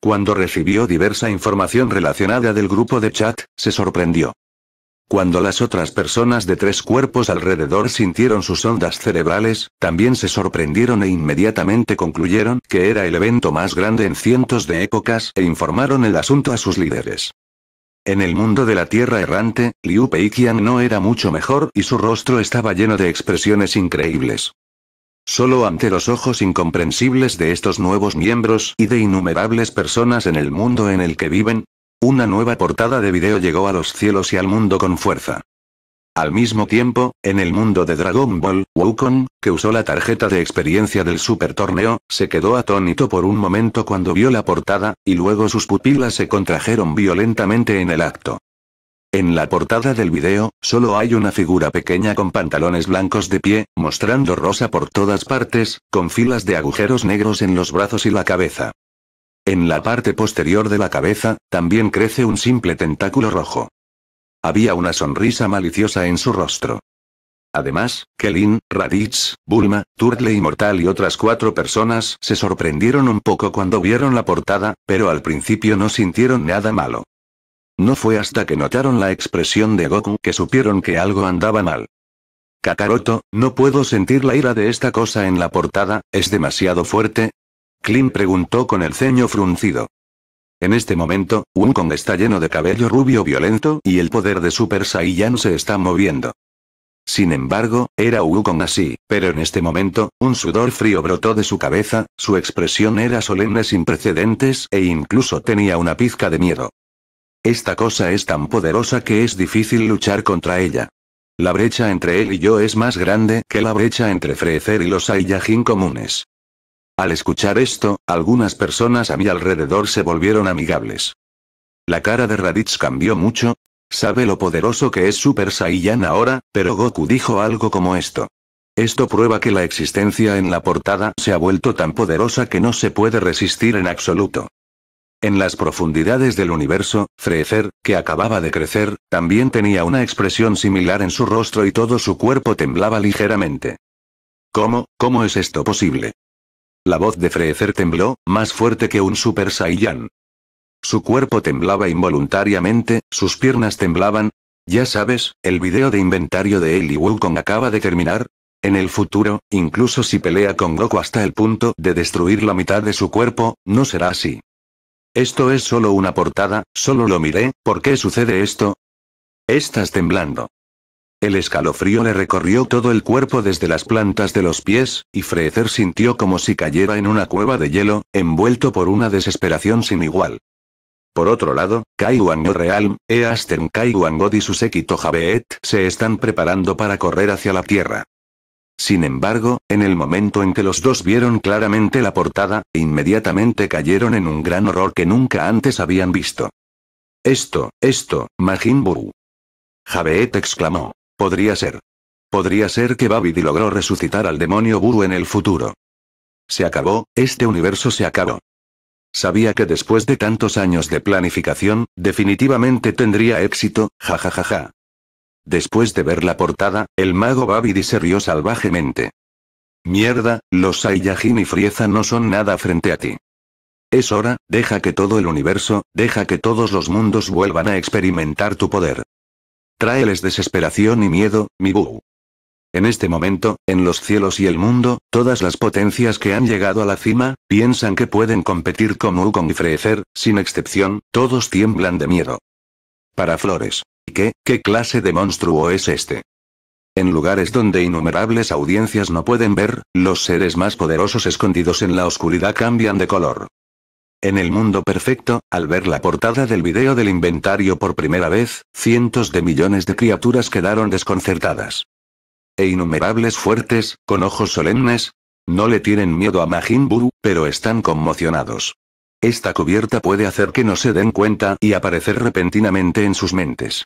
Cuando recibió diversa información relacionada del grupo de chat, se sorprendió. Cuando las otras personas de tres cuerpos alrededor sintieron sus ondas cerebrales, también se sorprendieron e inmediatamente concluyeron que era el evento más grande en cientos de épocas e informaron el asunto a sus líderes. En el mundo de la tierra errante, Liu Peiqian no era mucho mejor y su rostro estaba lleno de expresiones increíbles. Solo ante los ojos incomprensibles de estos nuevos miembros y de innumerables personas en el mundo en el que viven, una nueva portada de video llegó a los cielos y al mundo con fuerza. Al mismo tiempo, en el mundo de Dragon Ball, Wukong, que usó la tarjeta de experiencia del Super Torneo, se quedó atónito por un momento cuando vio la portada, y luego sus pupilas se contrajeron violentamente en el acto. En la portada del video, solo hay una figura pequeña con pantalones blancos de pie, mostrando rosa por todas partes, con filas de agujeros negros en los brazos y la cabeza. En la parte posterior de la cabeza, también crece un simple tentáculo rojo. Había una sonrisa maliciosa en su rostro. Además, Kelin, Raditz, Bulma, Turtle Mortal y otras cuatro personas se sorprendieron un poco cuando vieron la portada, pero al principio no sintieron nada malo. No fue hasta que notaron la expresión de Goku que supieron que algo andaba mal. Kakaroto, no puedo sentir la ira de esta cosa en la portada, ¿es demasiado fuerte? Klin preguntó con el ceño fruncido. En este momento, Wukong está lleno de cabello rubio violento y el poder de Super Saiyan se está moviendo. Sin embargo, era Wukong así, pero en este momento, un sudor frío brotó de su cabeza, su expresión era solemne sin precedentes e incluso tenía una pizca de miedo. Esta cosa es tan poderosa que es difícil luchar contra ella. La brecha entre él y yo es más grande que la brecha entre Freezer y los Saiyajin comunes. Al escuchar esto, algunas personas a mi alrededor se volvieron amigables. La cara de Raditz cambió mucho. Sabe lo poderoso que es Super Saiyan ahora, pero Goku dijo algo como esto. Esto prueba que la existencia en la portada se ha vuelto tan poderosa que no se puede resistir en absoluto. En las profundidades del universo, Freezer, que acababa de crecer, también tenía una expresión similar en su rostro y todo su cuerpo temblaba ligeramente. ¿Cómo, cómo es esto posible? La voz de Freezer tembló, más fuerte que un Super Saiyan. Su cuerpo temblaba involuntariamente, sus piernas temblaban. Ya sabes, el video de inventario de Eli Wukong acaba de terminar. En el futuro, incluso si pelea con Goku hasta el punto de destruir la mitad de su cuerpo, no será así. Esto es solo una portada, solo lo miré, ¿por qué sucede esto? Estás temblando. El escalofrío le recorrió todo el cuerpo desde las plantas de los pies, y Freezer sintió como si cayera en una cueva de hielo, envuelto por una desesperación sin igual. Por otro lado, Kai Wango Realm, Eastern Kai God y su séquito Jabeet se están preparando para correr hacia la Tierra. Sin embargo, en el momento en que los dos vieron claramente la portada, inmediatamente cayeron en un gran horror que nunca antes habían visto. Esto, esto, Majin Buu. Jabeet exclamó. Podría ser. Podría ser que Babidi logró resucitar al demonio Buru en el futuro. Se acabó, este universo se acabó. Sabía que después de tantos años de planificación, definitivamente tendría éxito, jajajaja. Ja, ja, ja. Después de ver la portada, el mago Babidi se rió salvajemente. Mierda, los Saiyajin y Frieza no son nada frente a ti. Es hora, deja que todo el universo, deja que todos los mundos vuelvan a experimentar tu poder. Tráeles desesperación y miedo, mi En este momento, en los cielos y el mundo, todas las potencias que han llegado a la cima, piensan que pueden competir con Wukong y Frecer, sin excepción, todos tiemblan de miedo. Para Flores. ¿Qué, qué clase de monstruo es este? En lugares donde innumerables audiencias no pueden ver, los seres más poderosos escondidos en la oscuridad cambian de color. En el mundo perfecto, al ver la portada del video del inventario por primera vez, cientos de millones de criaturas quedaron desconcertadas. E innumerables fuertes, con ojos solemnes. No le tienen miedo a Majin Buu, pero están conmocionados. Esta cubierta puede hacer que no se den cuenta y aparecer repentinamente en sus mentes.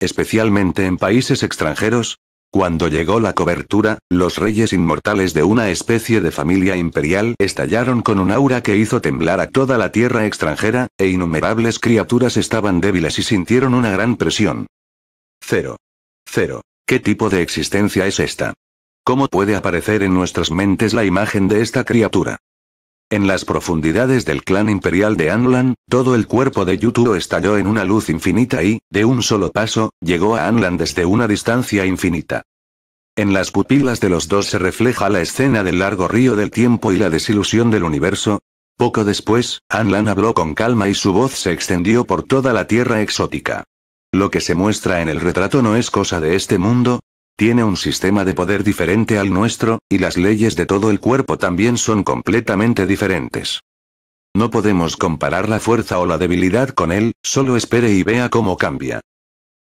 Especialmente en países extranjeros, cuando llegó la cobertura, los reyes inmortales de una especie de familia imperial estallaron con un aura que hizo temblar a toda la tierra extranjera, e innumerables criaturas estaban débiles y sintieron una gran presión. Cero. Cero. ¿Qué tipo de existencia es esta? ¿Cómo puede aparecer en nuestras mentes la imagen de esta criatura? En las profundidades del clan imperial de Anlan, todo el cuerpo de Yuturo estalló en una luz infinita y, de un solo paso, llegó a Anlan desde una distancia infinita. En las pupilas de los dos se refleja la escena del largo río del tiempo y la desilusión del universo. Poco después, Anlan habló con calma y su voz se extendió por toda la tierra exótica. Lo que se muestra en el retrato no es cosa de este mundo, tiene un sistema de poder diferente al nuestro, y las leyes de todo el cuerpo también son completamente diferentes. No podemos comparar la fuerza o la debilidad con él, solo espere y vea cómo cambia.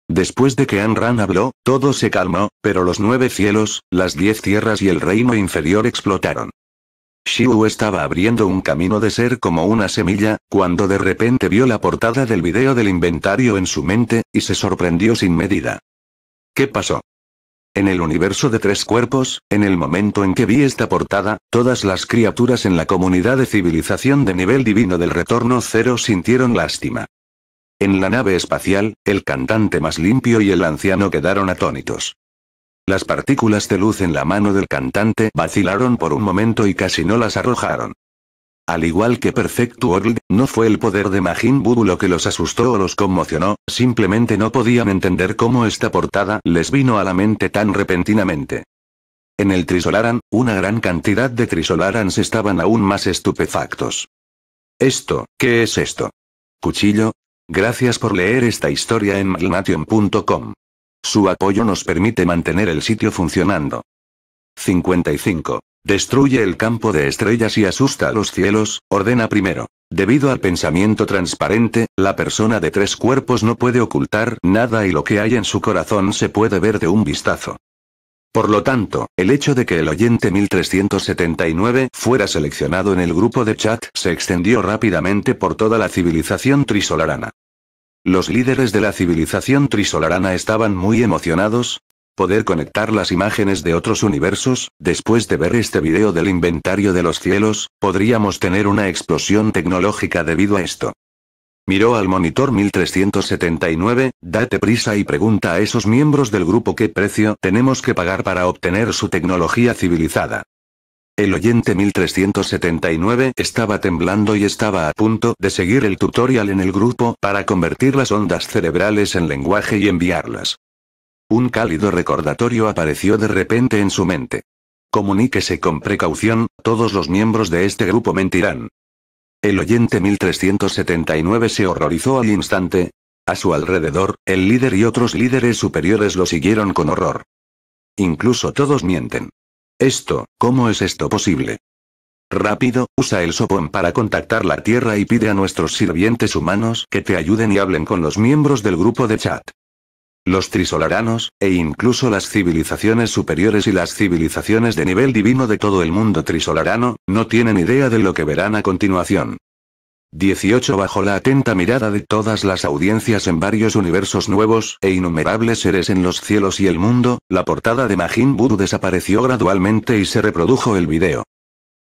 Después de que Anran habló, todo se calmó, pero los nueve cielos, las diez tierras y el reino inferior explotaron. Shiu estaba abriendo un camino de ser como una semilla, cuando de repente vio la portada del video del inventario en su mente, y se sorprendió sin medida. ¿Qué pasó? En el universo de tres cuerpos, en el momento en que vi esta portada, todas las criaturas en la comunidad de civilización de nivel divino del retorno cero sintieron lástima. En la nave espacial, el cantante más limpio y el anciano quedaron atónitos. Las partículas de luz en la mano del cantante vacilaron por un momento y casi no las arrojaron. Al igual que Perfect World, no fue el poder de Majin Buu lo que los asustó o los conmocionó, simplemente no podían entender cómo esta portada les vino a la mente tan repentinamente. En el Trisolaran, una gran cantidad de Trisolarans estaban aún más estupefactos. ¿Esto, qué es esto? Cuchillo. Gracias por leer esta historia en magnation.com. Su apoyo nos permite mantener el sitio funcionando. 55. Destruye el campo de estrellas y asusta a los cielos, ordena primero. Debido al pensamiento transparente, la persona de tres cuerpos no puede ocultar nada y lo que hay en su corazón se puede ver de un vistazo. Por lo tanto, el hecho de que el oyente 1379 fuera seleccionado en el grupo de chat se extendió rápidamente por toda la civilización trisolarana. Los líderes de la civilización trisolarana estaban muy emocionados, Poder conectar las imágenes de otros universos, después de ver este video del inventario de los cielos, podríamos tener una explosión tecnológica debido a esto. Miró al monitor 1379, date prisa y pregunta a esos miembros del grupo qué precio tenemos que pagar para obtener su tecnología civilizada. El oyente 1379 estaba temblando y estaba a punto de seguir el tutorial en el grupo para convertir las ondas cerebrales en lenguaje y enviarlas. Un cálido recordatorio apareció de repente en su mente. Comuníquese con precaución, todos los miembros de este grupo mentirán. El oyente 1379 se horrorizó al instante. A su alrededor, el líder y otros líderes superiores lo siguieron con horror. Incluso todos mienten. Esto, ¿cómo es esto posible? Rápido, usa el sopón para contactar la Tierra y pide a nuestros sirvientes humanos que te ayuden y hablen con los miembros del grupo de chat. Los trisolaranos, e incluso las civilizaciones superiores y las civilizaciones de nivel divino de todo el mundo trisolarano, no tienen idea de lo que verán a continuación. 18 Bajo la atenta mirada de todas las audiencias en varios universos nuevos e innumerables seres en los cielos y el mundo, la portada de Majin Buu desapareció gradualmente y se reprodujo el video.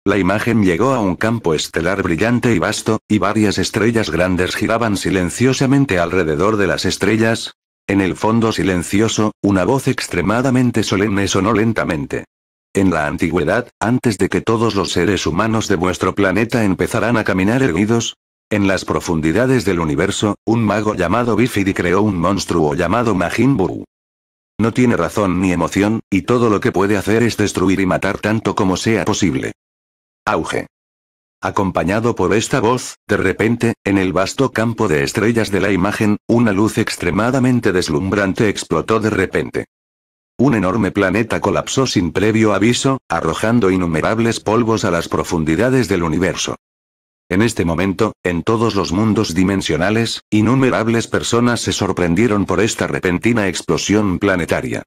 La imagen llegó a un campo estelar brillante y vasto, y varias estrellas grandes giraban silenciosamente alrededor de las estrellas, en el fondo silencioso, una voz extremadamente solemne sonó lentamente. En la antigüedad, antes de que todos los seres humanos de vuestro planeta empezaran a caminar erguidos, en las profundidades del universo, un mago llamado Bifidi creó un monstruo llamado Majin No tiene razón ni emoción, y todo lo que puede hacer es destruir y matar tanto como sea posible. Auge. Acompañado por esta voz, de repente, en el vasto campo de estrellas de la imagen, una luz extremadamente deslumbrante explotó de repente. Un enorme planeta colapsó sin previo aviso, arrojando innumerables polvos a las profundidades del universo. En este momento, en todos los mundos dimensionales, innumerables personas se sorprendieron por esta repentina explosión planetaria.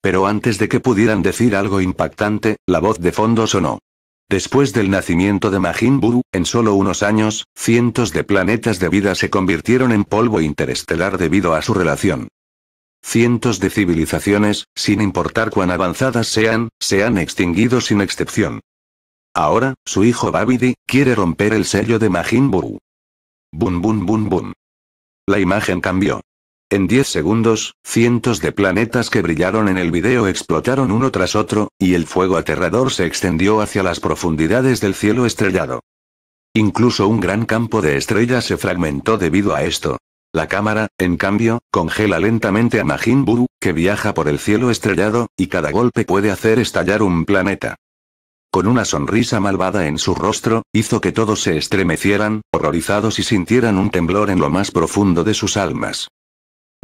Pero antes de que pudieran decir algo impactante, la voz de fondo sonó. Después del nacimiento de Majin Buu, en solo unos años, cientos de planetas de vida se convirtieron en polvo interestelar debido a su relación. Cientos de civilizaciones, sin importar cuán avanzadas sean, se han extinguido sin excepción. Ahora, su hijo Babidi, quiere romper el sello de Majin Buu. Boom, boom, boom, bum. La imagen cambió. En 10 segundos, cientos de planetas que brillaron en el video explotaron uno tras otro, y el fuego aterrador se extendió hacia las profundidades del cielo estrellado. Incluso un gran campo de estrellas se fragmentó debido a esto. La cámara, en cambio, congela lentamente a Majin que viaja por el cielo estrellado, y cada golpe puede hacer estallar un planeta. Con una sonrisa malvada en su rostro, hizo que todos se estremecieran, horrorizados y sintieran un temblor en lo más profundo de sus almas.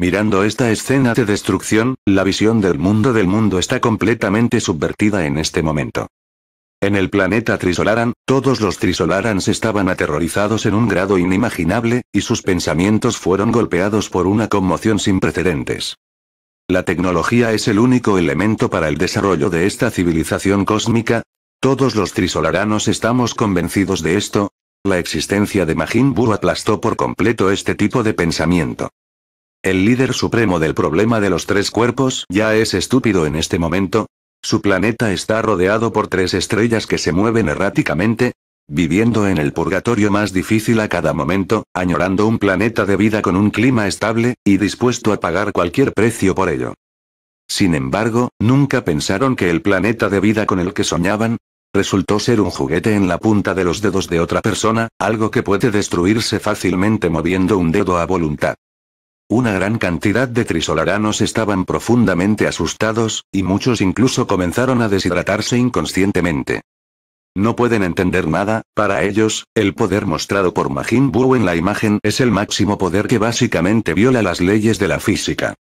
Mirando esta escena de destrucción, la visión del mundo del mundo está completamente subvertida en este momento. En el planeta Trisolaran, todos los Trisolarans estaban aterrorizados en un grado inimaginable, y sus pensamientos fueron golpeados por una conmoción sin precedentes. La tecnología es el único elemento para el desarrollo de esta civilización cósmica. Todos los Trisolaranos estamos convencidos de esto. La existencia de Majin Buu aplastó por completo este tipo de pensamiento. El líder supremo del problema de los tres cuerpos ya es estúpido en este momento. Su planeta está rodeado por tres estrellas que se mueven erráticamente, viviendo en el purgatorio más difícil a cada momento, añorando un planeta de vida con un clima estable, y dispuesto a pagar cualquier precio por ello. Sin embargo, nunca pensaron que el planeta de vida con el que soñaban, resultó ser un juguete en la punta de los dedos de otra persona, algo que puede destruirse fácilmente moviendo un dedo a voluntad. Una gran cantidad de trisolaranos estaban profundamente asustados, y muchos incluso comenzaron a deshidratarse inconscientemente. No pueden entender nada, para ellos, el poder mostrado por Majin Buu en la imagen es el máximo poder que básicamente viola las leyes de la física.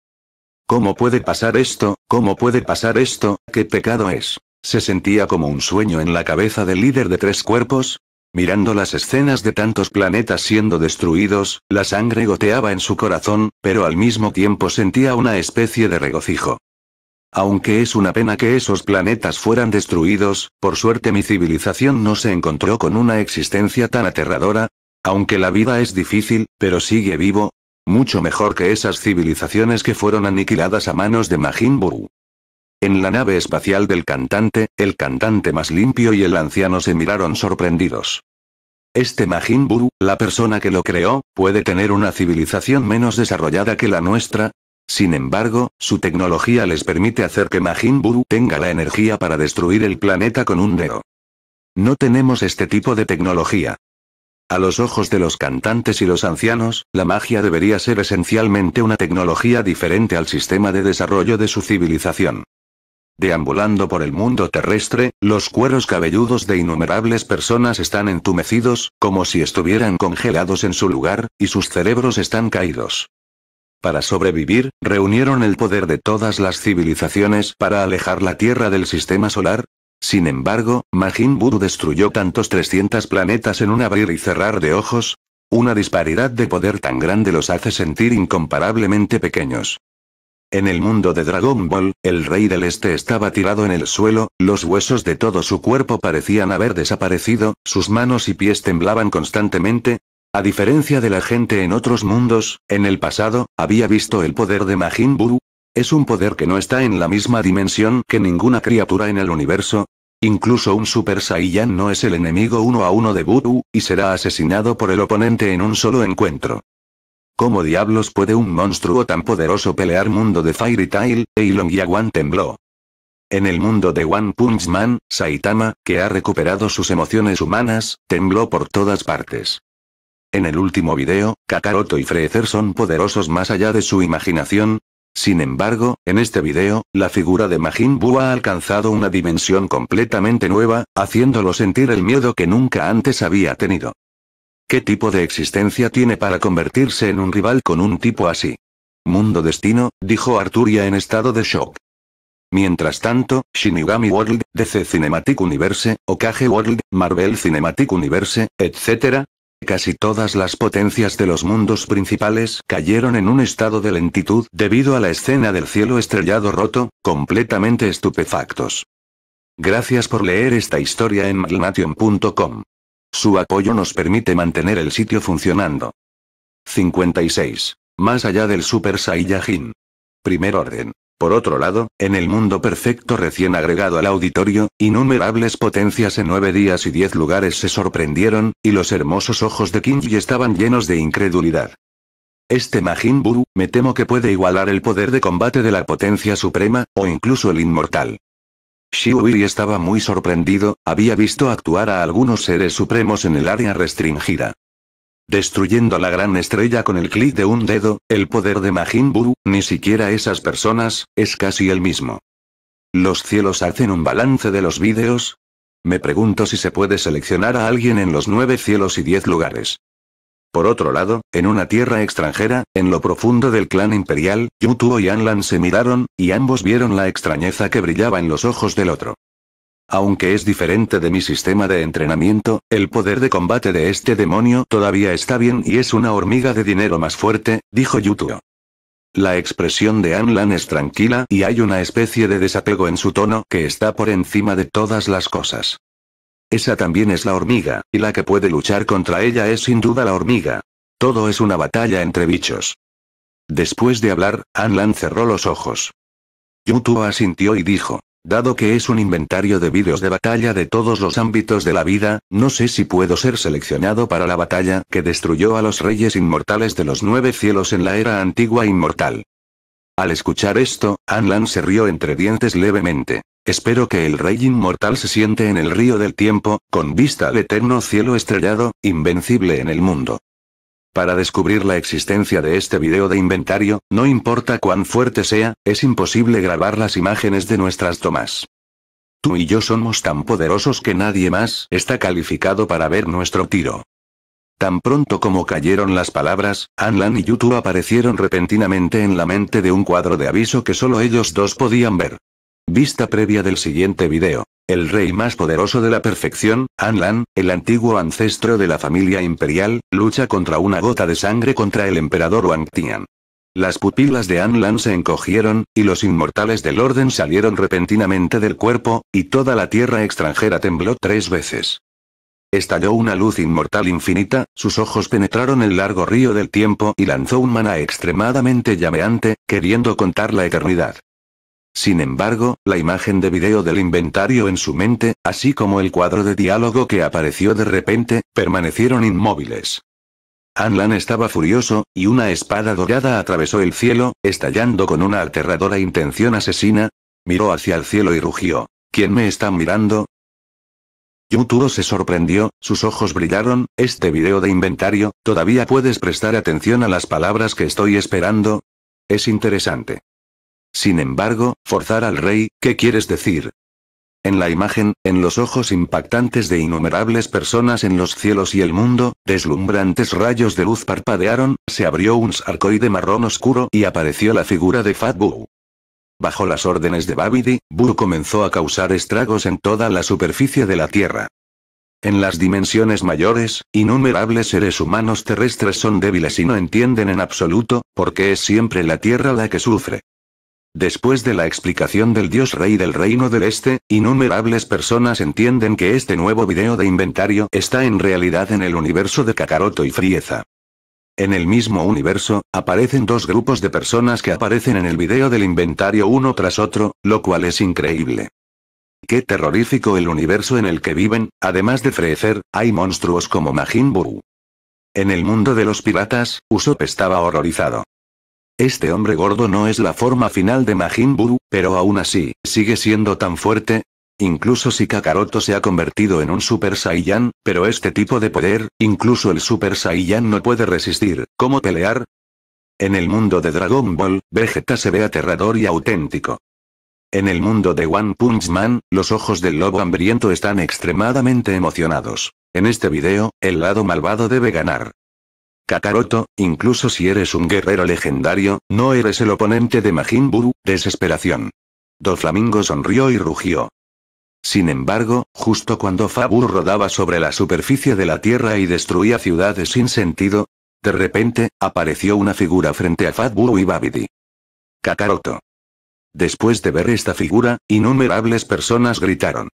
¿Cómo puede pasar esto? ¿Cómo puede pasar esto? ¿Qué pecado es? Se sentía como un sueño en la cabeza del líder de tres cuerpos, Mirando las escenas de tantos planetas siendo destruidos, la sangre goteaba en su corazón, pero al mismo tiempo sentía una especie de regocijo. Aunque es una pena que esos planetas fueran destruidos, por suerte mi civilización no se encontró con una existencia tan aterradora. Aunque la vida es difícil, pero sigue vivo. Mucho mejor que esas civilizaciones que fueron aniquiladas a manos de Majin Buu. En la nave espacial del cantante, el cantante más limpio y el anciano se miraron sorprendidos. Este Majin Buu, la persona que lo creó, puede tener una civilización menos desarrollada que la nuestra, sin embargo, su tecnología les permite hacer que Majin tenga la energía para destruir el planeta con un dedo. No tenemos este tipo de tecnología. A los ojos de los cantantes y los ancianos, la magia debería ser esencialmente una tecnología diferente al sistema de desarrollo de su civilización. Deambulando por el mundo terrestre, los cueros cabelludos de innumerables personas están entumecidos, como si estuvieran congelados en su lugar, y sus cerebros están caídos. Para sobrevivir, reunieron el poder de todas las civilizaciones para alejar la Tierra del sistema solar. Sin embargo, Majin Buu destruyó tantos 300 planetas en un abrir y cerrar de ojos. Una disparidad de poder tan grande los hace sentir incomparablemente pequeños. En el mundo de Dragon Ball, el rey del este estaba tirado en el suelo, los huesos de todo su cuerpo parecían haber desaparecido, sus manos y pies temblaban constantemente. A diferencia de la gente en otros mundos, en el pasado, había visto el poder de Majin Buu. Es un poder que no está en la misma dimensión que ninguna criatura en el universo. Incluso un Super Saiyan no es el enemigo uno a uno de Buu, y será asesinado por el oponente en un solo encuentro. ¿Cómo diablos puede un monstruo tan poderoso pelear mundo de Fairy Tail? y Yawan tembló. En el mundo de One Punch Man, Saitama, que ha recuperado sus emociones humanas, tembló por todas partes. En el último video, Kakaroto y Freezer son poderosos más allá de su imaginación. Sin embargo, en este video, la figura de Majin Buu ha alcanzado una dimensión completamente nueva, haciéndolo sentir el miedo que nunca antes había tenido. ¿Qué tipo de existencia tiene para convertirse en un rival con un tipo así? Mundo destino, dijo Arturia en estado de shock. Mientras tanto, Shinigami World, DC Cinematic Universe, Okage World, Marvel Cinematic Universe, etc. Casi todas las potencias de los mundos principales cayeron en un estado de lentitud debido a la escena del cielo estrellado roto, completamente estupefactos. Gracias por leer esta historia en magnation.com. Su apoyo nos permite mantener el sitio funcionando. 56. Más allá del Super Saiyajin. Primer orden. Por otro lado, en el mundo perfecto recién agregado al auditorio, innumerables potencias en nueve días y diez lugares se sorprendieron, y los hermosos ojos de Kinji estaban llenos de incredulidad. Este Majin Buu, me temo que puede igualar el poder de combate de la potencia suprema, o incluso el inmortal. Shiui estaba muy sorprendido, había visto actuar a algunos seres supremos en el área restringida. Destruyendo la gran estrella con el clic de un dedo, el poder de Majin Buu, ni siquiera esas personas, es casi el mismo. ¿Los cielos hacen un balance de los vídeos? Me pregunto si se puede seleccionar a alguien en los nueve cielos y diez lugares. Por otro lado, en una tierra extranjera, en lo profundo del clan imperial, Yutuo y Anlan se miraron, y ambos vieron la extrañeza que brillaba en los ojos del otro. Aunque es diferente de mi sistema de entrenamiento, el poder de combate de este demonio todavía está bien y es una hormiga de dinero más fuerte, dijo Yutuo. La expresión de Anlan es tranquila y hay una especie de desapego en su tono que está por encima de todas las cosas. Esa también es la hormiga, y la que puede luchar contra ella es sin duda la hormiga. Todo es una batalla entre bichos. Después de hablar, Anlan cerró los ojos. Yutu asintió y dijo, Dado que es un inventario de vídeos de batalla de todos los ámbitos de la vida, no sé si puedo ser seleccionado para la batalla que destruyó a los reyes inmortales de los nueve cielos en la era antigua inmortal. Al escuchar esto, Anlan se rió entre dientes levemente. Espero que el rey inmortal se siente en el río del tiempo, con vista al eterno cielo estrellado, invencible en el mundo. Para descubrir la existencia de este video de inventario, no importa cuán fuerte sea, es imposible grabar las imágenes de nuestras tomas. Tú y yo somos tan poderosos que nadie más está calificado para ver nuestro tiro. Tan pronto como cayeron las palabras, Anlan y Yutu aparecieron repentinamente en la mente de un cuadro de aviso que solo ellos dos podían ver. Vista previa del siguiente video. El rey más poderoso de la perfección, Anlan, el antiguo ancestro de la familia imperial, lucha contra una gota de sangre contra el emperador Wang Tian. Las pupilas de Anlan se encogieron, y los inmortales del orden salieron repentinamente del cuerpo, y toda la tierra extranjera tembló tres veces. Estalló una luz inmortal infinita, sus ojos penetraron el largo río del tiempo y lanzó un maná extremadamente llameante, queriendo contar la eternidad. Sin embargo, la imagen de video del inventario en su mente, así como el cuadro de diálogo que apareció de repente, permanecieron inmóviles. Anlan estaba furioso, y una espada dorada atravesó el cielo, estallando con una aterradora intención asesina. Miró hacia el cielo y rugió. ¿Quién me está mirando? Yuturo se sorprendió, sus ojos brillaron, este video de inventario, ¿todavía puedes prestar atención a las palabras que estoy esperando? Es interesante. Sin embargo, forzar al rey, ¿qué quieres decir? En la imagen, en los ojos impactantes de innumerables personas en los cielos y el mundo, deslumbrantes rayos de luz parpadearon, se abrió un sarcoide marrón oscuro y apareció la figura de Fatbu. Bajo las órdenes de Babidi, Bur comenzó a causar estragos en toda la superficie de la Tierra. En las dimensiones mayores, innumerables seres humanos terrestres son débiles y no entienden en absoluto, porque es siempre la Tierra la que sufre. Después de la explicación del dios rey del reino del este, innumerables personas entienden que este nuevo video de inventario está en realidad en el universo de Kakaroto y Frieza. En el mismo universo, aparecen dos grupos de personas que aparecen en el video del inventario uno tras otro, lo cual es increíble. Qué terrorífico el universo en el que viven, además de frecer, hay monstruos como Majin Buu. En el mundo de los piratas, Usopp estaba horrorizado. Este hombre gordo no es la forma final de Majin Buu, pero aún así, sigue siendo tan fuerte, Incluso si Kakaroto se ha convertido en un Super Saiyan, pero este tipo de poder, incluso el Super Saiyan no puede resistir, ¿cómo pelear? En el mundo de Dragon Ball, Vegeta se ve aterrador y auténtico. En el mundo de One Punch Man, los ojos del lobo hambriento están extremadamente emocionados. En este video, el lado malvado debe ganar. Kakaroto, incluso si eres un guerrero legendario, no eres el oponente de Majin Buu, desesperación. Doflamingo sonrió y rugió. Sin embargo, justo cuando Fabur rodaba sobre la superficie de la Tierra y destruía ciudades sin sentido, de repente, apareció una figura frente a Fabur y Babidi. Kakaroto. Después de ver esta figura, innumerables personas gritaron.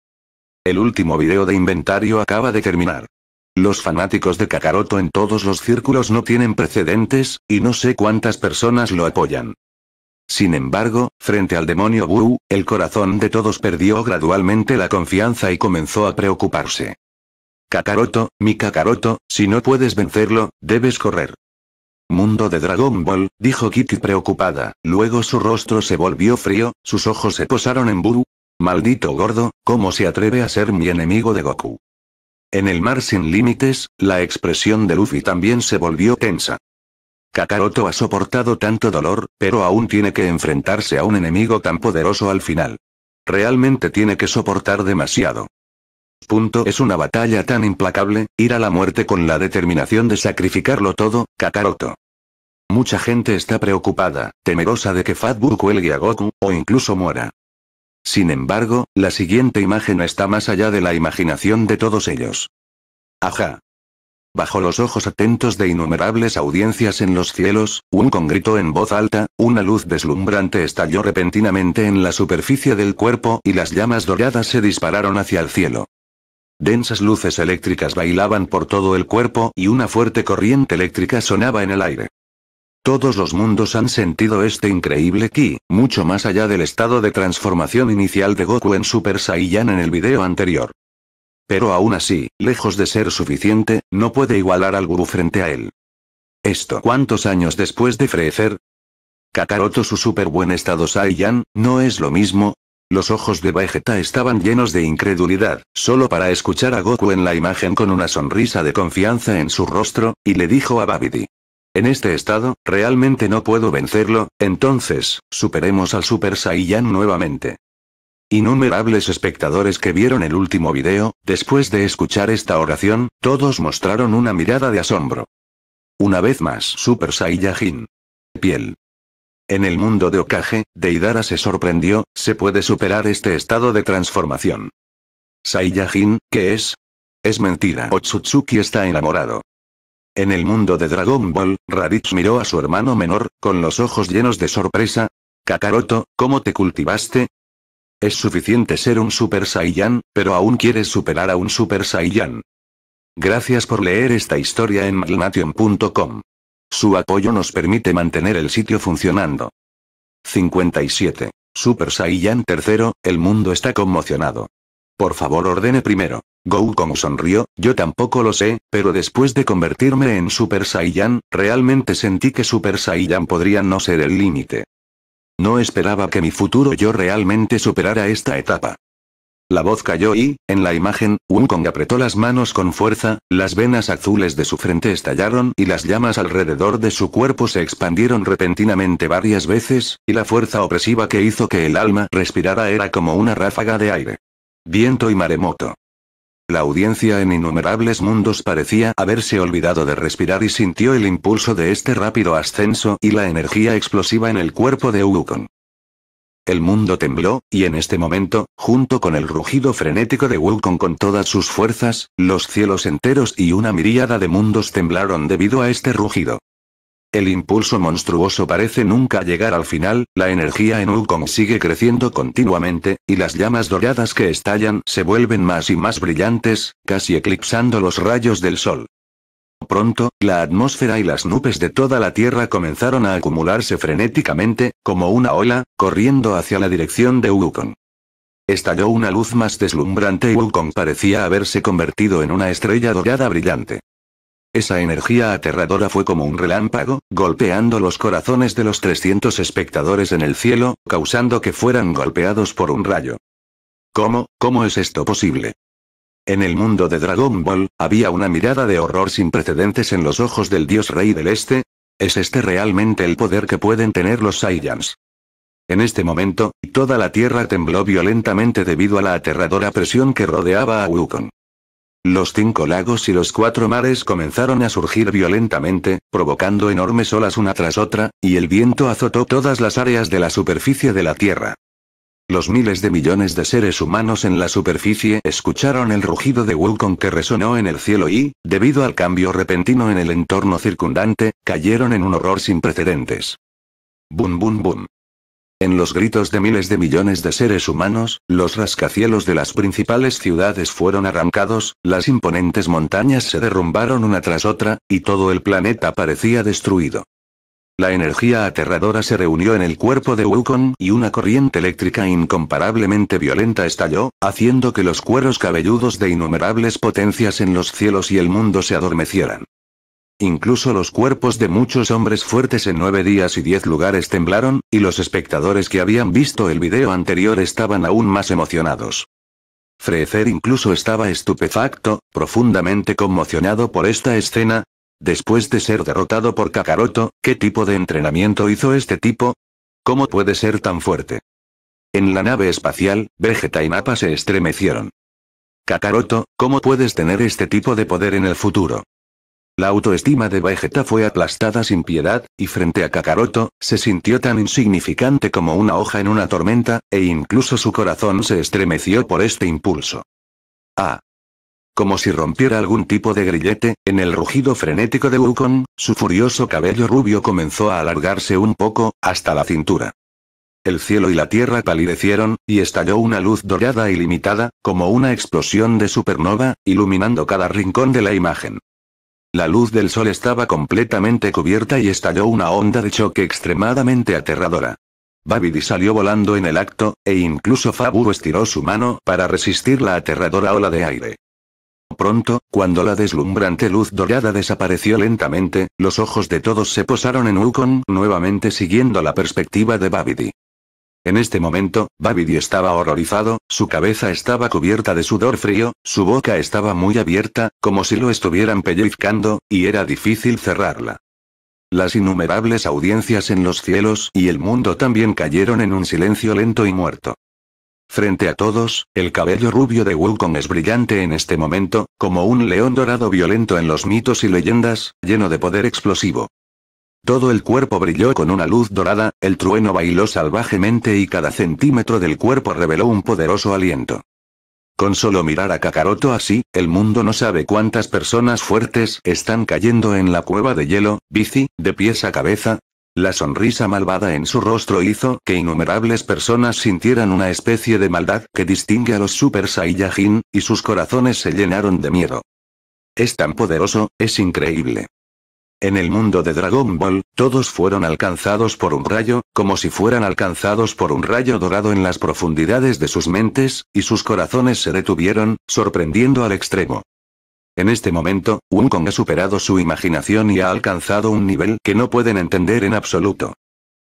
El último video de inventario acaba de terminar. Los fanáticos de Kakaroto en todos los círculos no tienen precedentes, y no sé cuántas personas lo apoyan. Sin embargo, frente al demonio Buu, el corazón de todos perdió gradualmente la confianza y comenzó a preocuparse. Kakaroto, mi Kakaroto, si no puedes vencerlo, debes correr. Mundo de Dragon Ball, dijo Kitty preocupada, luego su rostro se volvió frío, sus ojos se posaron en Buu. Maldito gordo, ¿cómo se atreve a ser mi enemigo de Goku? En el mar sin límites, la expresión de Luffy también se volvió tensa. Kakaroto ha soportado tanto dolor, pero aún tiene que enfrentarse a un enemigo tan poderoso al final. Realmente tiene que soportar demasiado. Punto es una batalla tan implacable, ir a la muerte con la determinación de sacrificarlo todo, Kakaroto. Mucha gente está preocupada, temerosa de que Fatbu cuelgue a Goku, o incluso muera. Sin embargo, la siguiente imagen está más allá de la imaginación de todos ellos. Ajá, bajo los ojos atentos de innumerables audiencias en los cielos, un grito en voz alta, una luz deslumbrante estalló repentinamente en la superficie del cuerpo y las llamas doradas se dispararon hacia el cielo. Densas luces eléctricas bailaban por todo el cuerpo y una fuerte corriente eléctrica sonaba en el aire. Todos los mundos han sentido este increíble ki, mucho más allá del estado de transformación inicial de Goku en Super Saiyan en el video anterior. Pero aún así, lejos de ser suficiente, no puede igualar al gurú frente a él. ¿Esto cuántos años después de frecer? Kakaroto su super buen estado Saiyan, ¿no es lo mismo? Los ojos de Vegeta estaban llenos de incredulidad, solo para escuchar a Goku en la imagen con una sonrisa de confianza en su rostro, y le dijo a Babidi. En este estado, realmente no puedo vencerlo, entonces, superemos al Super Saiyan nuevamente. Innumerables espectadores que vieron el último video, después de escuchar esta oración, todos mostraron una mirada de asombro. Una vez más, Super Saiyajin. Piel. En el mundo de Okage, Deidara se sorprendió, se puede superar este estado de transformación. Saiyajin, ¿qué es? Es mentira. Otsutsuki está enamorado. En el mundo de Dragon Ball, Raditz miró a su hermano menor, con los ojos llenos de sorpresa. Kakaroto, ¿cómo te cultivaste? Es suficiente ser un Super Saiyan, pero aún quieres superar a un Super Saiyan. Gracias por leer esta historia en Malnation.com. Su apoyo nos permite mantener el sitio funcionando. 57. Super Saiyan tercero, el mundo está conmocionado. Por favor ordene primero. Goku sonrió, yo tampoco lo sé, pero después de convertirme en Super Saiyan, realmente sentí que Super Saiyan podría no ser el límite. No esperaba que mi futuro yo realmente superara esta etapa. La voz cayó y, en la imagen, Wukong apretó las manos con fuerza, las venas azules de su frente estallaron y las llamas alrededor de su cuerpo se expandieron repentinamente varias veces, y la fuerza opresiva que hizo que el alma respirara era como una ráfaga de aire. Viento y maremoto. La audiencia en innumerables mundos parecía haberse olvidado de respirar y sintió el impulso de este rápido ascenso y la energía explosiva en el cuerpo de Wukong. El mundo tembló, y en este momento, junto con el rugido frenético de Wukong con todas sus fuerzas, los cielos enteros y una miríada de mundos temblaron debido a este rugido. El impulso monstruoso parece nunca llegar al final, la energía en Wukong sigue creciendo continuamente, y las llamas doradas que estallan se vuelven más y más brillantes, casi eclipsando los rayos del sol. Pronto, la atmósfera y las nubes de toda la Tierra comenzaron a acumularse frenéticamente, como una ola, corriendo hacia la dirección de Wukong. Estalló una luz más deslumbrante y Wukong parecía haberse convertido en una estrella dorada brillante. Esa energía aterradora fue como un relámpago, golpeando los corazones de los 300 espectadores en el cielo, causando que fueran golpeados por un rayo. ¿Cómo, cómo es esto posible? En el mundo de Dragon Ball, había una mirada de horror sin precedentes en los ojos del dios rey del este. ¿Es este realmente el poder que pueden tener los Saiyans? En este momento, toda la tierra tembló violentamente debido a la aterradora presión que rodeaba a Wukong. Los cinco lagos y los cuatro mares comenzaron a surgir violentamente, provocando enormes olas una tras otra, y el viento azotó todas las áreas de la superficie de la Tierra. Los miles de millones de seres humanos en la superficie escucharon el rugido de Wukong que resonó en el cielo y, debido al cambio repentino en el entorno circundante, cayeron en un horror sin precedentes. Bum bum bum. En los gritos de miles de millones de seres humanos, los rascacielos de las principales ciudades fueron arrancados, las imponentes montañas se derrumbaron una tras otra, y todo el planeta parecía destruido. La energía aterradora se reunió en el cuerpo de Wukong y una corriente eléctrica incomparablemente violenta estalló, haciendo que los cueros cabelludos de innumerables potencias en los cielos y el mundo se adormecieran. Incluso los cuerpos de muchos hombres fuertes en nueve días y diez lugares temblaron, y los espectadores que habían visto el video anterior estaban aún más emocionados. Frecer incluso estaba estupefacto, profundamente conmocionado por esta escena. Después de ser derrotado por Kakaroto, ¿qué tipo de entrenamiento hizo este tipo? ¿Cómo puede ser tan fuerte? En la nave espacial, Vegeta y Nappa se estremecieron. Kakaroto, ¿cómo puedes tener este tipo de poder en el futuro? La autoestima de Vegeta fue aplastada sin piedad, y frente a Kakaroto, se sintió tan insignificante como una hoja en una tormenta, e incluso su corazón se estremeció por este impulso. Ah. Como si rompiera algún tipo de grillete, en el rugido frenético de Wukong, su furioso cabello rubio comenzó a alargarse un poco, hasta la cintura. El cielo y la tierra palidecieron, y estalló una luz dorada limitada, como una explosión de supernova, iluminando cada rincón de la imagen. La luz del sol estaba completamente cubierta y estalló una onda de choque extremadamente aterradora. Babidi salió volando en el acto, e incluso Fabu estiró su mano para resistir la aterradora ola de aire. Pronto, cuando la deslumbrante luz dorada desapareció lentamente, los ojos de todos se posaron en Wukong nuevamente siguiendo la perspectiva de Babidi. En este momento, Babidi estaba horrorizado, su cabeza estaba cubierta de sudor frío, su boca estaba muy abierta, como si lo estuvieran pellizcando, y era difícil cerrarla. Las innumerables audiencias en los cielos y el mundo también cayeron en un silencio lento y muerto. Frente a todos, el cabello rubio de Wukong es brillante en este momento, como un león dorado violento en los mitos y leyendas, lleno de poder explosivo. Todo el cuerpo brilló con una luz dorada, el trueno bailó salvajemente y cada centímetro del cuerpo reveló un poderoso aliento. Con solo mirar a Kakaroto así, el mundo no sabe cuántas personas fuertes están cayendo en la cueva de hielo, bici, de pies a cabeza. La sonrisa malvada en su rostro hizo que innumerables personas sintieran una especie de maldad que distingue a los Super Saiyajin, y sus corazones se llenaron de miedo. Es tan poderoso, es increíble. En el mundo de Dragon Ball, todos fueron alcanzados por un rayo, como si fueran alcanzados por un rayo dorado en las profundidades de sus mentes, y sus corazones se detuvieron, sorprendiendo al extremo. En este momento, Wunkong ha superado su imaginación y ha alcanzado un nivel que no pueden entender en absoluto.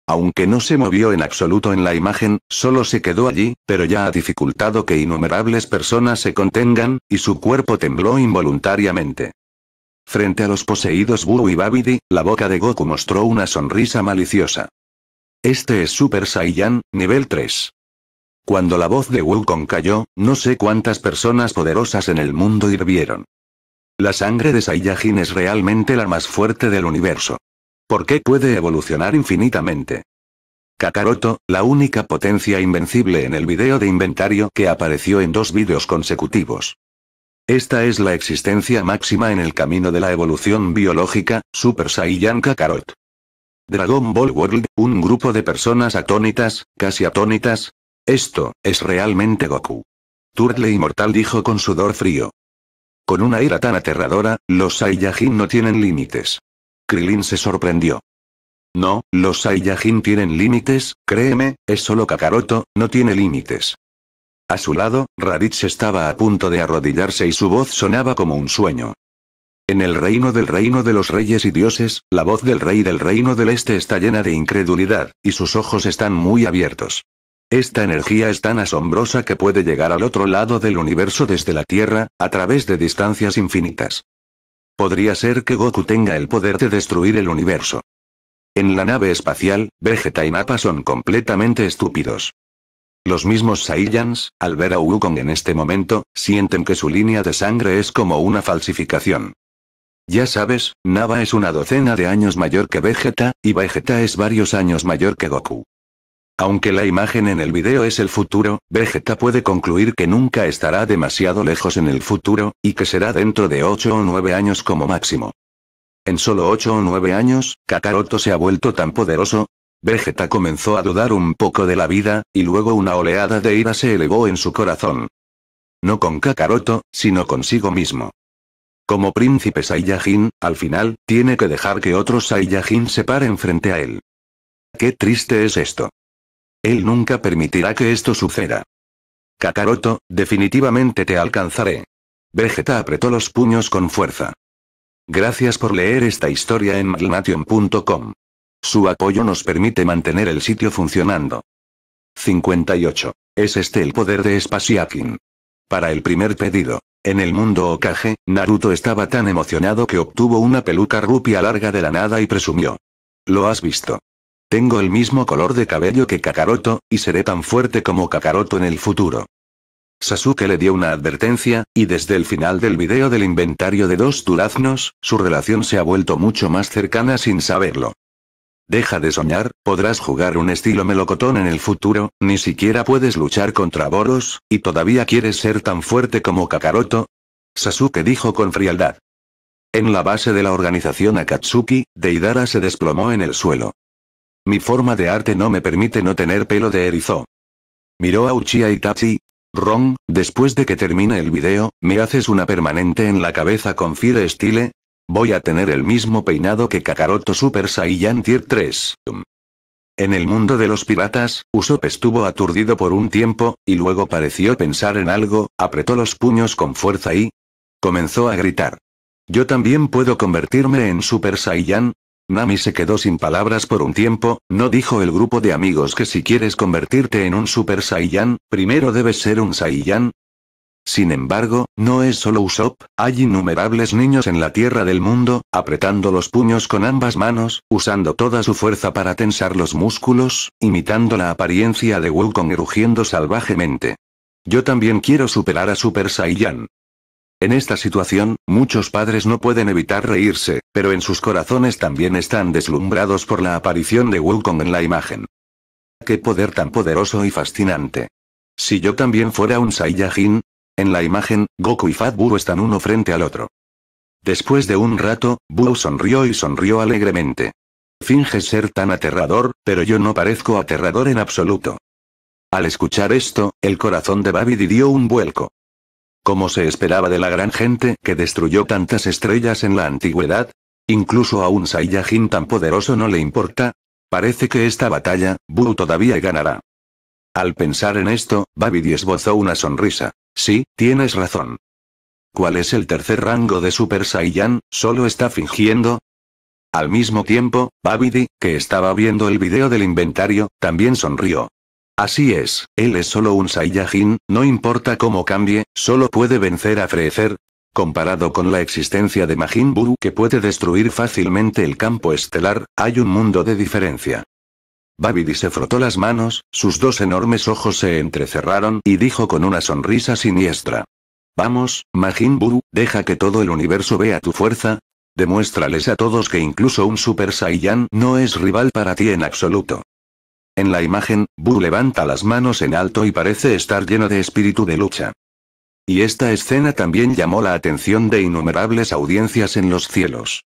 Aunque no se movió en absoluto en la imagen, solo se quedó allí, pero ya ha dificultado que innumerables personas se contengan, y su cuerpo tembló involuntariamente. Frente a los poseídos Buu y Babidi, la boca de Goku mostró una sonrisa maliciosa. Este es Super Saiyan, nivel 3. Cuando la voz de Wukong cayó, no sé cuántas personas poderosas en el mundo hirvieron. La sangre de Saiyajin es realmente la más fuerte del universo. ¿Por qué puede evolucionar infinitamente? Kakaroto, la única potencia invencible en el video de inventario que apareció en dos videos consecutivos. Esta es la existencia máxima en el camino de la evolución biológica, Super Saiyan Kakarot. Dragon Ball World, un grupo de personas atónitas, casi atónitas. Esto, es realmente Goku. Turtle inmortal dijo con sudor frío. Con una ira tan aterradora, los Saiyajin no tienen límites. Krilin se sorprendió. No, los Saiyajin tienen límites, créeme, es solo Kakaroto, no tiene límites. A su lado, Raditz estaba a punto de arrodillarse y su voz sonaba como un sueño. En el reino del reino de los reyes y dioses, la voz del rey del reino del este está llena de incredulidad, y sus ojos están muy abiertos. Esta energía es tan asombrosa que puede llegar al otro lado del universo desde la Tierra, a través de distancias infinitas. Podría ser que Goku tenga el poder de destruir el universo. En la nave espacial, Vegeta y Nappa son completamente estúpidos. Los mismos Saiyans, al ver a Wukong en este momento, sienten que su línea de sangre es como una falsificación. Ya sabes, Nava es una docena de años mayor que Vegeta, y Vegeta es varios años mayor que Goku. Aunque la imagen en el video es el futuro, Vegeta puede concluir que nunca estará demasiado lejos en el futuro, y que será dentro de 8 o 9 años como máximo. En solo 8 o 9 años, Kakaroto se ha vuelto tan poderoso, Vegeta comenzó a dudar un poco de la vida, y luego una oleada de ira se elevó en su corazón. No con Kakaroto, sino consigo mismo. Como príncipe Saiyajin, al final, tiene que dejar que otros Saiyajin se paren frente a él. Qué triste es esto. Él nunca permitirá que esto suceda. Kakaroto, definitivamente te alcanzaré. Vegeta apretó los puños con fuerza. Gracias por leer esta historia en magnation.com. Su apoyo nos permite mantener el sitio funcionando. 58. Es este el poder de Spasiakin. Para el primer pedido. En el mundo Okage, Naruto estaba tan emocionado que obtuvo una peluca rupia larga de la nada y presumió. Lo has visto. Tengo el mismo color de cabello que Kakaroto, y seré tan fuerte como Kakaroto en el futuro. Sasuke le dio una advertencia, y desde el final del video del inventario de dos duraznos, su relación se ha vuelto mucho más cercana sin saberlo. Deja de soñar, podrás jugar un estilo melocotón en el futuro, ni siquiera puedes luchar contra Boros, y todavía quieres ser tan fuerte como Kakaroto. Sasuke dijo con frialdad. En la base de la organización Akatsuki, Deidara se desplomó en el suelo. Mi forma de arte no me permite no tener pelo de erizo. Miró a Uchiha Itachi. Ron, después de que termine el video, me haces una permanente en la cabeza con Fire Style, Voy a tener el mismo peinado que Kakaroto Super Saiyan Tier 3. En el mundo de los piratas, Usopp estuvo aturdido por un tiempo, y luego pareció pensar en algo, apretó los puños con fuerza y... comenzó a gritar. ¿Yo también puedo convertirme en Super Saiyan? Nami se quedó sin palabras por un tiempo, no dijo el grupo de amigos que si quieres convertirte en un Super Saiyan, primero debes ser un Saiyan, sin embargo, no es solo Usopp, hay innumerables niños en la tierra del mundo, apretando los puños con ambas manos, usando toda su fuerza para tensar los músculos, imitando la apariencia de Wukong rugiendo salvajemente. Yo también quiero superar a Super Saiyan. En esta situación, muchos padres no pueden evitar reírse, pero en sus corazones también están deslumbrados por la aparición de Wukong en la imagen. ¡Qué poder tan poderoso y fascinante! Si yo también fuera un Saiyajin, en la imagen, Goku y Fat Buu están uno frente al otro. Después de un rato, Buu sonrió y sonrió alegremente. Finge ser tan aterrador, pero yo no parezco aterrador en absoluto. Al escuchar esto, el corazón de Babidi dio un vuelco. Como se esperaba de la gran gente que destruyó tantas estrellas en la antigüedad, incluso a un Saiyajin tan poderoso no le importa, parece que esta batalla, Buu todavía ganará. Al pensar en esto, Babidi esbozó una sonrisa. Sí, tienes razón. ¿Cuál es el tercer rango de Super Saiyan? ¿Solo está fingiendo? Al mismo tiempo, Babidi, que estaba viendo el video del inventario, también sonrió. Así es, él es solo un Saiyajin, no importa cómo cambie, solo puede vencer a Frecer. Comparado con la existencia de Majin Buu que puede destruir fácilmente el campo estelar, hay un mundo de diferencia. Babidi se frotó las manos, sus dos enormes ojos se entrecerraron y dijo con una sonrisa siniestra. Vamos, Majin Buu, deja que todo el universo vea tu fuerza. Demuéstrales a todos que incluso un Super Saiyan no es rival para ti en absoluto. En la imagen, Buu levanta las manos en alto y parece estar lleno de espíritu de lucha. Y esta escena también llamó la atención de innumerables audiencias en los cielos.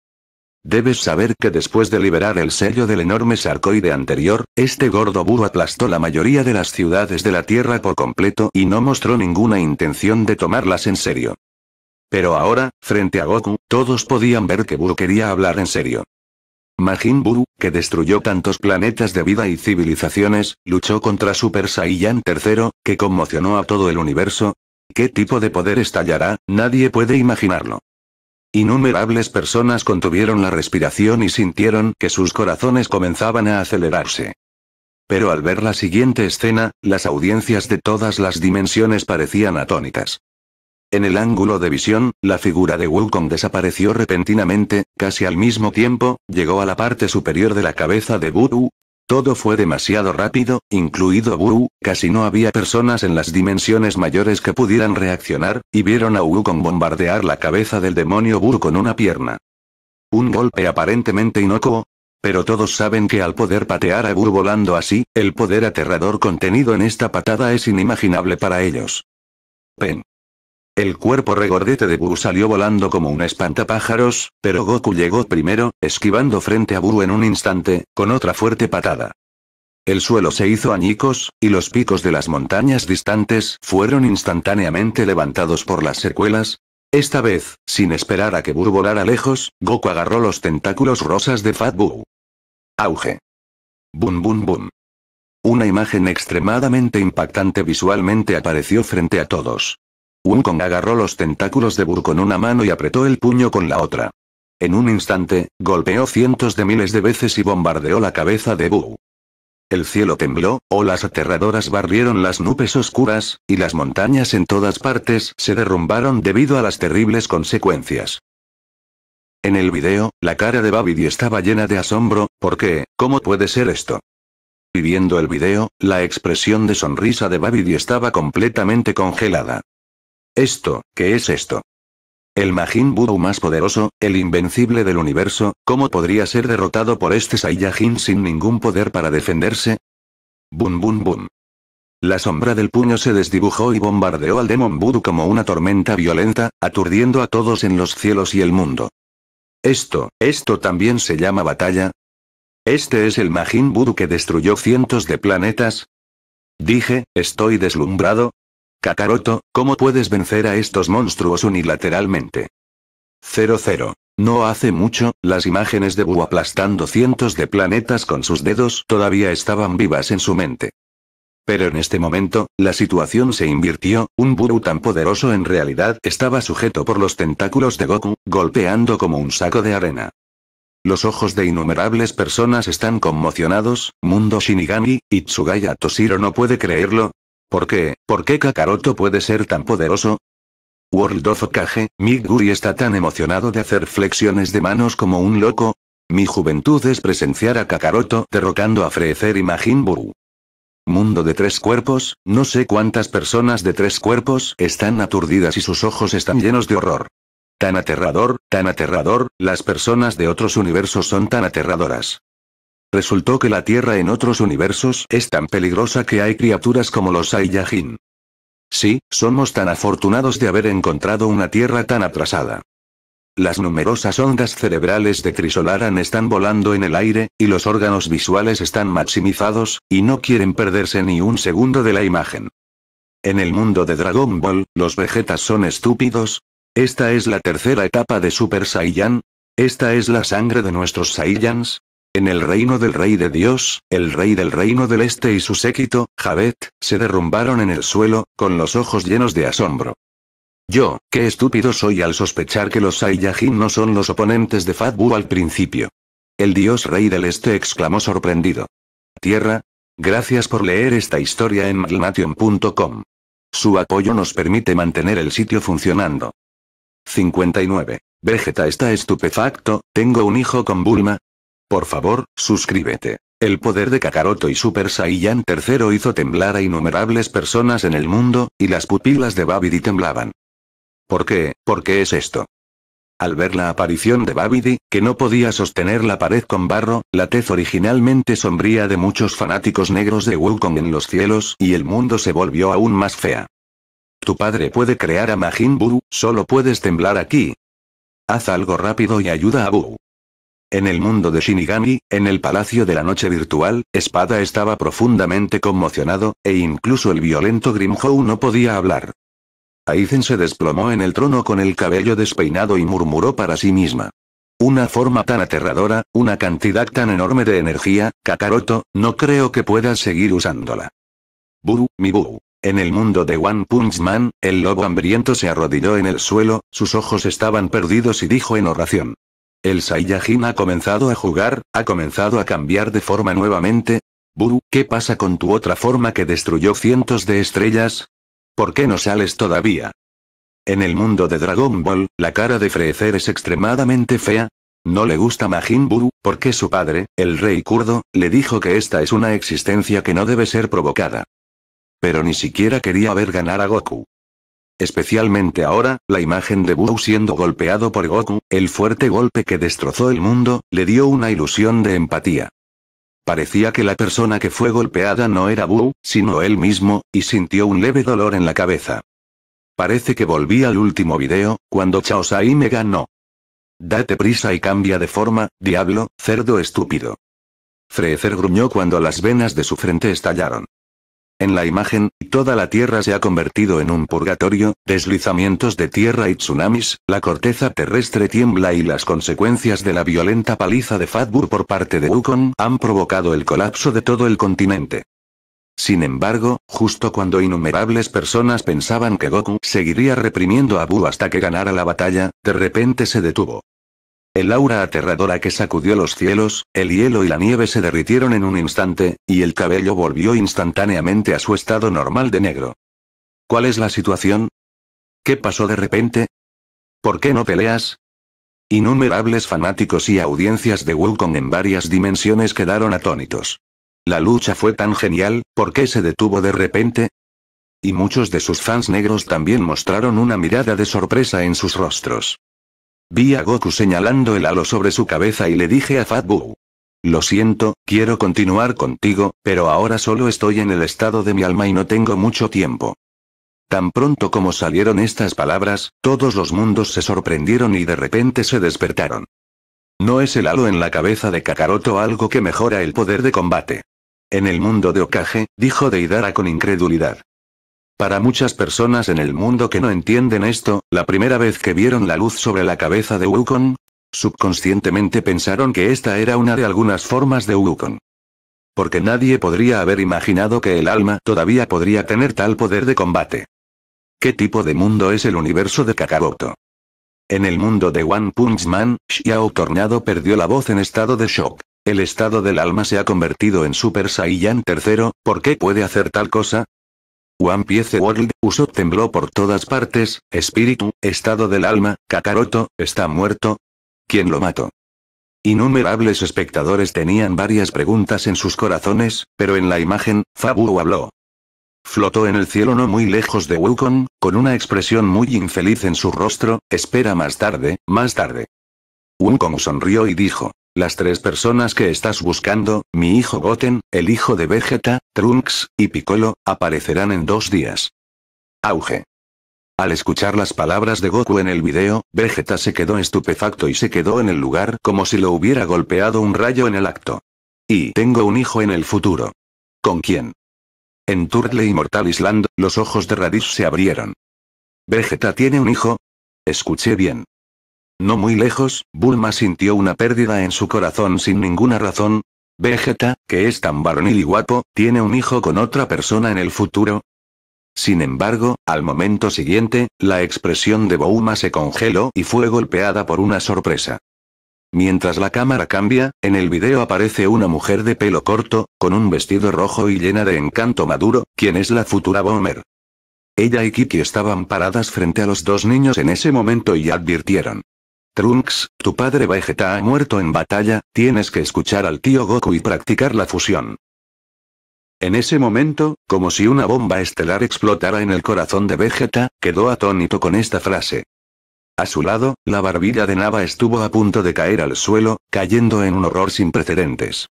Debes saber que después de liberar el sello del enorme sarcoide anterior, este gordo búho aplastó la mayoría de las ciudades de la Tierra por completo y no mostró ninguna intención de tomarlas en serio. Pero ahora, frente a Goku, todos podían ver que Buu quería hablar en serio. Majin Buu, que destruyó tantos planetas de vida y civilizaciones, luchó contra Super Saiyan III, que conmocionó a todo el universo. ¿Qué tipo de poder estallará? Nadie puede imaginarlo. Innumerables personas contuvieron la respiración y sintieron que sus corazones comenzaban a acelerarse. Pero al ver la siguiente escena, las audiencias de todas las dimensiones parecían atónitas. En el ángulo de visión, la figura de Wukong desapareció repentinamente, casi al mismo tiempo, llegó a la parte superior de la cabeza de Butu, todo fue demasiado rápido, incluido Wu, casi no había personas en las dimensiones mayores que pudieran reaccionar, y vieron a Wu con bombardear la cabeza del demonio Buru con una pierna. Un golpe aparentemente inocuo. Pero todos saben que al poder patear a Buru volando así, el poder aterrador contenido en esta patada es inimaginable para ellos. Pen. El cuerpo regordete de Buu salió volando como un espantapájaros, pero Goku llegó primero, esquivando frente a Buu en un instante, con otra fuerte patada. El suelo se hizo añicos, y los picos de las montañas distantes fueron instantáneamente levantados por las secuelas. Esta vez, sin esperar a que Buu volara lejos, Goku agarró los tentáculos rosas de Fat Buu. Auge. Bum bum bum. Una imagen extremadamente impactante visualmente apareció frente a todos. Kong agarró los tentáculos de Bur con una mano y apretó el puño con la otra. En un instante, golpeó cientos de miles de veces y bombardeó la cabeza de Bu. El cielo tembló, olas aterradoras barrieron las nubes oscuras, y las montañas en todas partes se derrumbaron debido a las terribles consecuencias. En el video, la cara de Babidi estaba llena de asombro, qué, ¿cómo puede ser esto? Viviendo viendo el video, la expresión de sonrisa de Babidi estaba completamente congelada. ¿Esto, qué es esto? El Majin Buu más poderoso, el invencible del universo, ¿cómo podría ser derrotado por este Saiyajin sin ningún poder para defenderse? Bum bum bum. La sombra del puño se desdibujó y bombardeó al Demon Buu como una tormenta violenta, aturdiendo a todos en los cielos y el mundo. Esto, esto también se llama batalla. Este es el Majin Buu que destruyó cientos de planetas. Dije, estoy deslumbrado, Kakaroto, ¿cómo puedes vencer a estos monstruos unilateralmente? 00. No hace mucho, las imágenes de Buu aplastando cientos de planetas con sus dedos todavía estaban vivas en su mente. Pero en este momento, la situación se invirtió, un Buu tan poderoso en realidad estaba sujeto por los tentáculos de Goku, golpeando como un saco de arena. Los ojos de innumerables personas están conmocionados, mundo Shinigami, Itsugaya Toshiro no puede creerlo, ¿Por qué? ¿Por qué Kakaroto puede ser tan poderoso? World of Kage, Miguri está tan emocionado de hacer flexiones de manos como un loco. Mi juventud es presenciar a Kakaroto derrocando a Frecer y Majin Buu. Mundo de tres cuerpos, no sé cuántas personas de tres cuerpos están aturdidas y sus ojos están llenos de horror. Tan aterrador, tan aterrador, las personas de otros universos son tan aterradoras. Resultó que la Tierra en otros universos es tan peligrosa que hay criaturas como los Saiyajin. Sí, somos tan afortunados de haber encontrado una Tierra tan atrasada. Las numerosas ondas cerebrales de Trisolaran están volando en el aire, y los órganos visuales están maximizados, y no quieren perderse ni un segundo de la imagen. En el mundo de Dragon Ball, los Vegetas son estúpidos. Esta es la tercera etapa de Super Saiyan. Esta es la sangre de nuestros Saiyans, en el reino del rey de Dios, el rey del reino del este y su séquito, Jabet, se derrumbaron en el suelo, con los ojos llenos de asombro. Yo, qué estúpido soy al sospechar que los Saiyajin no son los oponentes de Fatbu al principio. El dios rey del este exclamó sorprendido. Tierra. Gracias por leer esta historia en maglnation.com. Su apoyo nos permite mantener el sitio funcionando. 59. Vegeta está estupefacto, tengo un hijo con Bulma, por favor, suscríbete. El poder de Kakaroto y Super Saiyan III hizo temblar a innumerables personas en el mundo, y las pupilas de Babidi temblaban. ¿Por qué? ¿Por qué es esto? Al ver la aparición de Babidi, que no podía sostener la pared con barro, la tez originalmente sombría de muchos fanáticos negros de Wukong en los cielos y el mundo se volvió aún más fea. Tu padre puede crear a Majin Buu, solo puedes temblar aquí. Haz algo rápido y ayuda a Buu. En el mundo de Shinigami, en el Palacio de la Noche Virtual, Espada estaba profundamente conmocionado, e incluso el violento Grimhow no podía hablar. Aizen se desplomó en el trono con el cabello despeinado y murmuró para sí misma. Una forma tan aterradora, una cantidad tan enorme de energía, Kakaroto, no creo que puedas seguir usándola. Buu, mi Buu. En el mundo de One Punch Man, el lobo hambriento se arrodilló en el suelo, sus ojos estaban perdidos y dijo en oración. El Saiyajin ha comenzado a jugar, ha comenzado a cambiar de forma nuevamente. Buru, ¿qué pasa con tu otra forma que destruyó cientos de estrellas? ¿Por qué no sales todavía? En el mundo de Dragon Ball, la cara de Frecer es extremadamente fea. No le gusta Majin Buu, porque su padre, el rey kurdo, le dijo que esta es una existencia que no debe ser provocada. Pero ni siquiera quería ver ganar a Goku. Especialmente ahora, la imagen de Buu siendo golpeado por Goku, el fuerte golpe que destrozó el mundo, le dio una ilusión de empatía. Parecía que la persona que fue golpeada no era Buu, sino él mismo, y sintió un leve dolor en la cabeza. Parece que volví al último video, cuando Chaosai me ganó. Date prisa y cambia de forma, diablo, cerdo estúpido. Freezer gruñó cuando las venas de su frente estallaron. En la imagen, toda la tierra se ha convertido en un purgatorio, deslizamientos de tierra y tsunamis, la corteza terrestre tiembla y las consecuencias de la violenta paliza de Fatbur por parte de Wukong han provocado el colapso de todo el continente. Sin embargo, justo cuando innumerables personas pensaban que Goku seguiría reprimiendo a Bu hasta que ganara la batalla, de repente se detuvo. El aura aterradora que sacudió los cielos, el hielo y la nieve se derritieron en un instante, y el cabello volvió instantáneamente a su estado normal de negro. ¿Cuál es la situación? ¿Qué pasó de repente? ¿Por qué no peleas? Innumerables fanáticos y audiencias de Wukong en varias dimensiones quedaron atónitos. La lucha fue tan genial, ¿por qué se detuvo de repente? Y muchos de sus fans negros también mostraron una mirada de sorpresa en sus rostros. Vi a Goku señalando el halo sobre su cabeza y le dije a Fatbu. Lo siento, quiero continuar contigo, pero ahora solo estoy en el estado de mi alma y no tengo mucho tiempo. Tan pronto como salieron estas palabras, todos los mundos se sorprendieron y de repente se despertaron. No es el halo en la cabeza de Kakaroto algo que mejora el poder de combate. En el mundo de Okage, dijo Deidara con incredulidad. Para muchas personas en el mundo que no entienden esto, la primera vez que vieron la luz sobre la cabeza de Wukong, subconscientemente pensaron que esta era una de algunas formas de Wukong. Porque nadie podría haber imaginado que el alma todavía podría tener tal poder de combate. ¿Qué tipo de mundo es el universo de Kakaroto? En el mundo de One Punch Man, Xiao Tornado perdió la voz en estado de shock. El estado del alma se ha convertido en Super Saiyan tercero, ¿por qué puede hacer tal cosa? One Piece World, usó tembló por todas partes, espíritu, estado del alma, Kakaroto, está muerto. ¿Quién lo mató? Innumerables espectadores tenían varias preguntas en sus corazones, pero en la imagen, Fabu habló. Flotó en el cielo no muy lejos de Wukong, con una expresión muy infeliz en su rostro, espera más tarde, más tarde. Wukong sonrió y dijo. Las tres personas que estás buscando, mi hijo Goten, el hijo de Vegeta, Trunks, y Piccolo, aparecerán en dos días. Auge. Al escuchar las palabras de Goku en el video, Vegeta se quedó estupefacto y se quedó en el lugar como si lo hubiera golpeado un rayo en el acto. Y tengo un hijo en el futuro. ¿Con quién? En Turtle Immortal Island, los ojos de Raditz se abrieron. ¿Vegeta tiene un hijo? Escuché bien. No muy lejos, Bulma sintió una pérdida en su corazón sin ninguna razón. Vegeta, que es tan varonil y guapo, tiene un hijo con otra persona en el futuro. Sin embargo, al momento siguiente, la expresión de Bulma se congeló y fue golpeada por una sorpresa. Mientras la cámara cambia, en el video aparece una mujer de pelo corto, con un vestido rojo y llena de encanto maduro, quien es la futura Bomer. Ella y Kiki estaban paradas frente a los dos niños en ese momento y advirtieron. Trunks, tu padre Vegeta ha muerto en batalla, tienes que escuchar al tío Goku y practicar la fusión. En ese momento, como si una bomba estelar explotara en el corazón de Vegeta, quedó atónito con esta frase. A su lado, la barbilla de Nava estuvo a punto de caer al suelo, cayendo en un horror sin precedentes.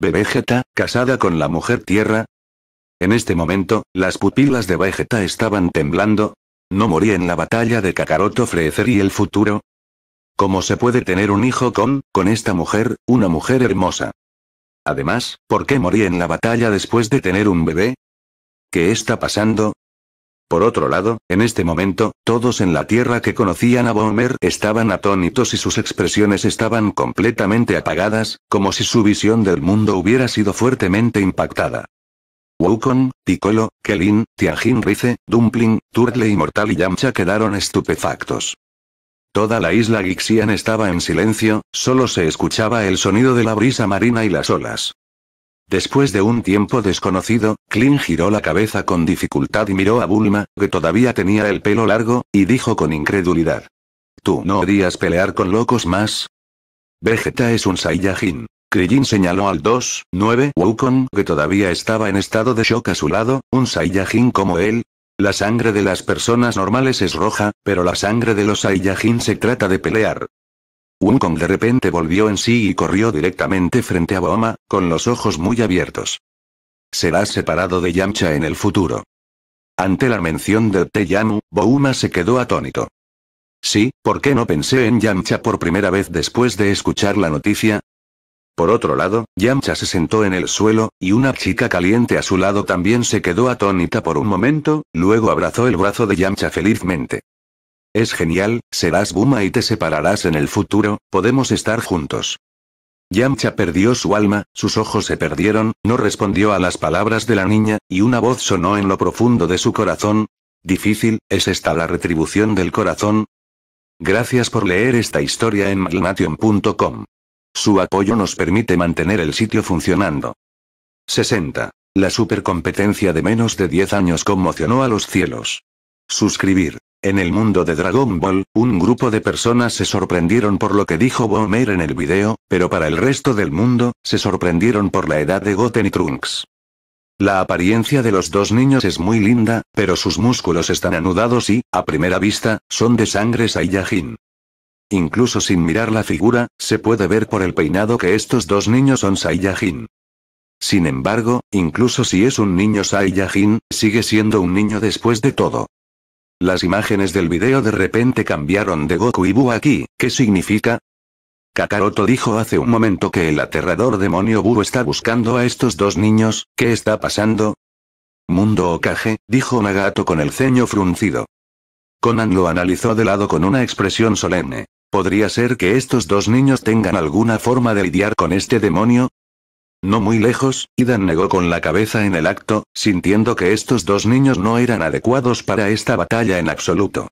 ¿Vegeta, casada con la mujer tierra? En este momento, las pupilas de Vegeta estaban temblando. ¿No morí en la batalla de Kakaroto Freezer y el futuro? ¿Cómo se puede tener un hijo con, con esta mujer, una mujer hermosa? Además, ¿por qué morí en la batalla después de tener un bebé? ¿Qué está pasando? Por otro lado, en este momento, todos en la tierra que conocían a Bomer estaban atónitos y sus expresiones estaban completamente apagadas, como si su visión del mundo hubiera sido fuertemente impactada. Wukong, Piccolo, Kelin, Tianjin Rice, Dumpling, Turtle Mortal y Yamcha quedaron estupefactos. Toda la isla Gixian estaba en silencio, solo se escuchaba el sonido de la brisa marina y las olas. Después de un tiempo desconocido, Kling giró la cabeza con dificultad y miró a Bulma, que todavía tenía el pelo largo, y dijo con incredulidad. ¿Tú no odias pelear con locos más? Vegeta es un Saiyajin. Krillin señaló al 2, 9 Wukong que todavía estaba en estado de shock a su lado, un Saiyajin como él, la sangre de las personas normales es roja, pero la sangre de los Saiyajin se trata de pelear. Wukong de repente volvió en sí y corrió directamente frente a Booma, con los ojos muy abiertos. Será separado de Yamcha en el futuro. Ante la mención de teyanu Bouma se quedó atónito. Sí, ¿por qué no pensé en Yamcha por primera vez después de escuchar la noticia? Por otro lado, Yamcha se sentó en el suelo, y una chica caliente a su lado también se quedó atónita por un momento, luego abrazó el brazo de Yamcha felizmente. Es genial, serás Buma y te separarás en el futuro, podemos estar juntos. Yamcha perdió su alma, sus ojos se perdieron, no respondió a las palabras de la niña, y una voz sonó en lo profundo de su corazón. Difícil, ¿es esta la retribución del corazón? Gracias por leer esta historia en malnation.com. Su apoyo nos permite mantener el sitio funcionando. 60. La supercompetencia de menos de 10 años conmocionó a los cielos. Suscribir. En el mundo de Dragon Ball, un grupo de personas se sorprendieron por lo que dijo Boomer en el video, pero para el resto del mundo, se sorprendieron por la edad de Goten y Trunks. La apariencia de los dos niños es muy linda, pero sus músculos están anudados y, a primera vista, son de sangre Saiyajin. Incluso sin mirar la figura, se puede ver por el peinado que estos dos niños son Saiyajin. Sin embargo, incluso si es un niño Saiyajin, sigue siendo un niño después de todo. Las imágenes del video de repente cambiaron de Goku y Bu aquí, ¿qué significa? Kakaroto dijo hace un momento que el aterrador demonio Buu está buscando a estos dos niños, ¿qué está pasando? Mundo Okage, dijo Nagato con el ceño fruncido. Conan lo analizó de lado con una expresión solemne. ¿Podría ser que estos dos niños tengan alguna forma de lidiar con este demonio? No muy lejos, Idan negó con la cabeza en el acto, sintiendo que estos dos niños no eran adecuados para esta batalla en absoluto.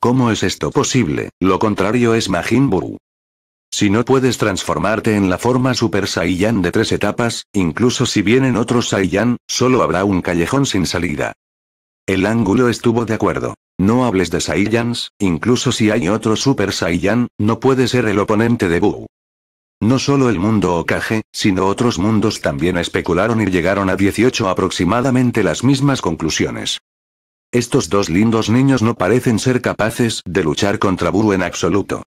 ¿Cómo es esto posible? Lo contrario es Majin Buu. Si no puedes transformarte en la forma Super Saiyan de tres etapas, incluso si vienen otros Saiyan, solo habrá un callejón sin salida. El ángulo estuvo de acuerdo. No hables de Saiyans, incluso si hay otro Super Saiyan, no puede ser el oponente de Buu. No solo el mundo Okage, sino otros mundos también especularon y llegaron a 18 aproximadamente las mismas conclusiones. Estos dos lindos niños no parecen ser capaces de luchar contra Buu en absoluto.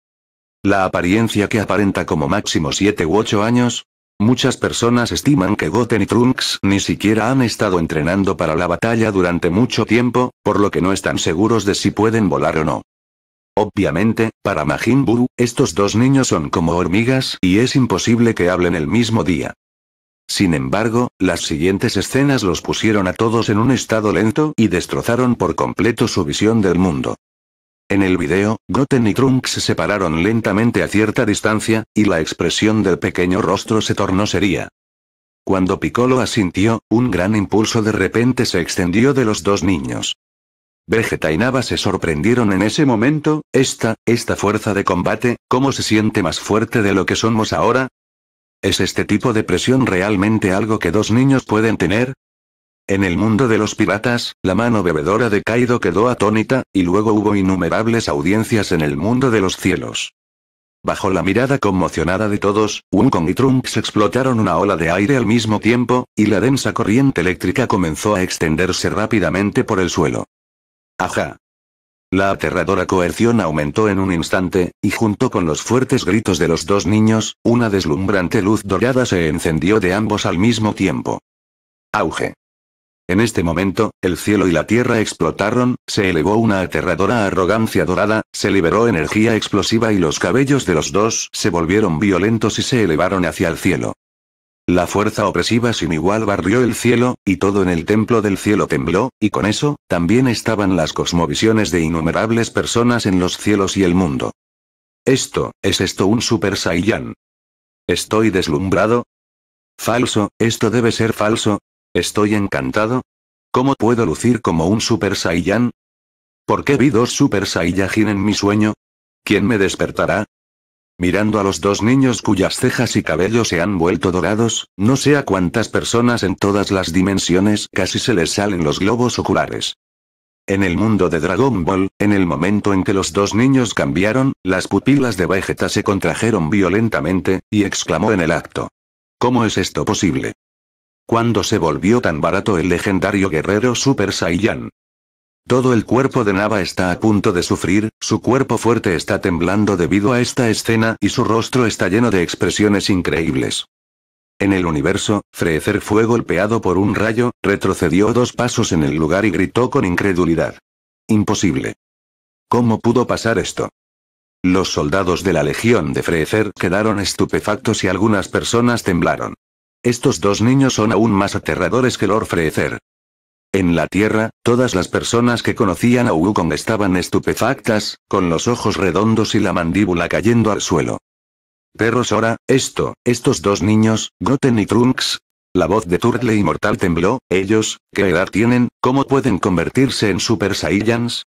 La apariencia que aparenta como máximo 7 u 8 años, Muchas personas estiman que Goten y Trunks ni siquiera han estado entrenando para la batalla durante mucho tiempo, por lo que no están seguros de si pueden volar o no. Obviamente, para Majin Buu, estos dos niños son como hormigas y es imposible que hablen el mismo día. Sin embargo, las siguientes escenas los pusieron a todos en un estado lento y destrozaron por completo su visión del mundo. En el video, Goten y Trunks se separaron lentamente a cierta distancia, y la expresión del pequeño rostro se tornó seria. Cuando Piccolo asintió, un gran impulso de repente se extendió de los dos niños. Vegeta y Nava se sorprendieron en ese momento, esta, esta fuerza de combate, ¿cómo se siente más fuerte de lo que somos ahora? ¿Es este tipo de presión realmente algo que dos niños pueden tener? En el mundo de los piratas, la mano bebedora de Kaido quedó atónita, y luego hubo innumerables audiencias en el mundo de los cielos. Bajo la mirada conmocionada de todos, Wukong y Trunks explotaron una ola de aire al mismo tiempo, y la densa corriente eléctrica comenzó a extenderse rápidamente por el suelo. ¡Ajá! La aterradora coerción aumentó en un instante, y junto con los fuertes gritos de los dos niños, una deslumbrante luz dorada se encendió de ambos al mismo tiempo. Auge. En este momento, el cielo y la tierra explotaron, se elevó una aterradora arrogancia dorada, se liberó energía explosiva y los cabellos de los dos se volvieron violentos y se elevaron hacia el cielo. La fuerza opresiva sin igual barrió el cielo, y todo en el templo del cielo tembló, y con eso, también estaban las cosmovisiones de innumerables personas en los cielos y el mundo. Esto, ¿es esto un Super Saiyan? ¿Estoy deslumbrado? Falso, esto debe ser falso, Estoy encantado. ¿Cómo puedo lucir como un Super Saiyan? ¿Por qué vi dos Super Saiyajin en mi sueño? ¿Quién me despertará? Mirando a los dos niños cuyas cejas y cabello se han vuelto dorados, no sé a cuántas personas en todas las dimensiones casi se les salen los globos oculares. En el mundo de Dragon Ball, en el momento en que los dos niños cambiaron, las pupilas de Vegeta se contrajeron violentamente, y exclamó en el acto. ¿Cómo es esto posible? cuando se volvió tan barato el legendario guerrero Super Saiyan. Todo el cuerpo de Nava está a punto de sufrir, su cuerpo fuerte está temblando debido a esta escena y su rostro está lleno de expresiones increíbles. En el universo, Freezer fue golpeado por un rayo, retrocedió dos pasos en el lugar y gritó con incredulidad. Imposible. ¿Cómo pudo pasar esto? Los soldados de la Legión de Freezer quedaron estupefactos y algunas personas temblaron. Estos dos niños son aún más aterradores que Lord Freezer. En la Tierra, todas las personas que conocían a Wukong estaban estupefactas, con los ojos redondos y la mandíbula cayendo al suelo. Perros ahora, esto, estos dos niños, Goten y Trunks. La voz de Turtle Inmortal tembló, ellos, ¿qué edad tienen? ¿Cómo pueden convertirse en Super Saiyans?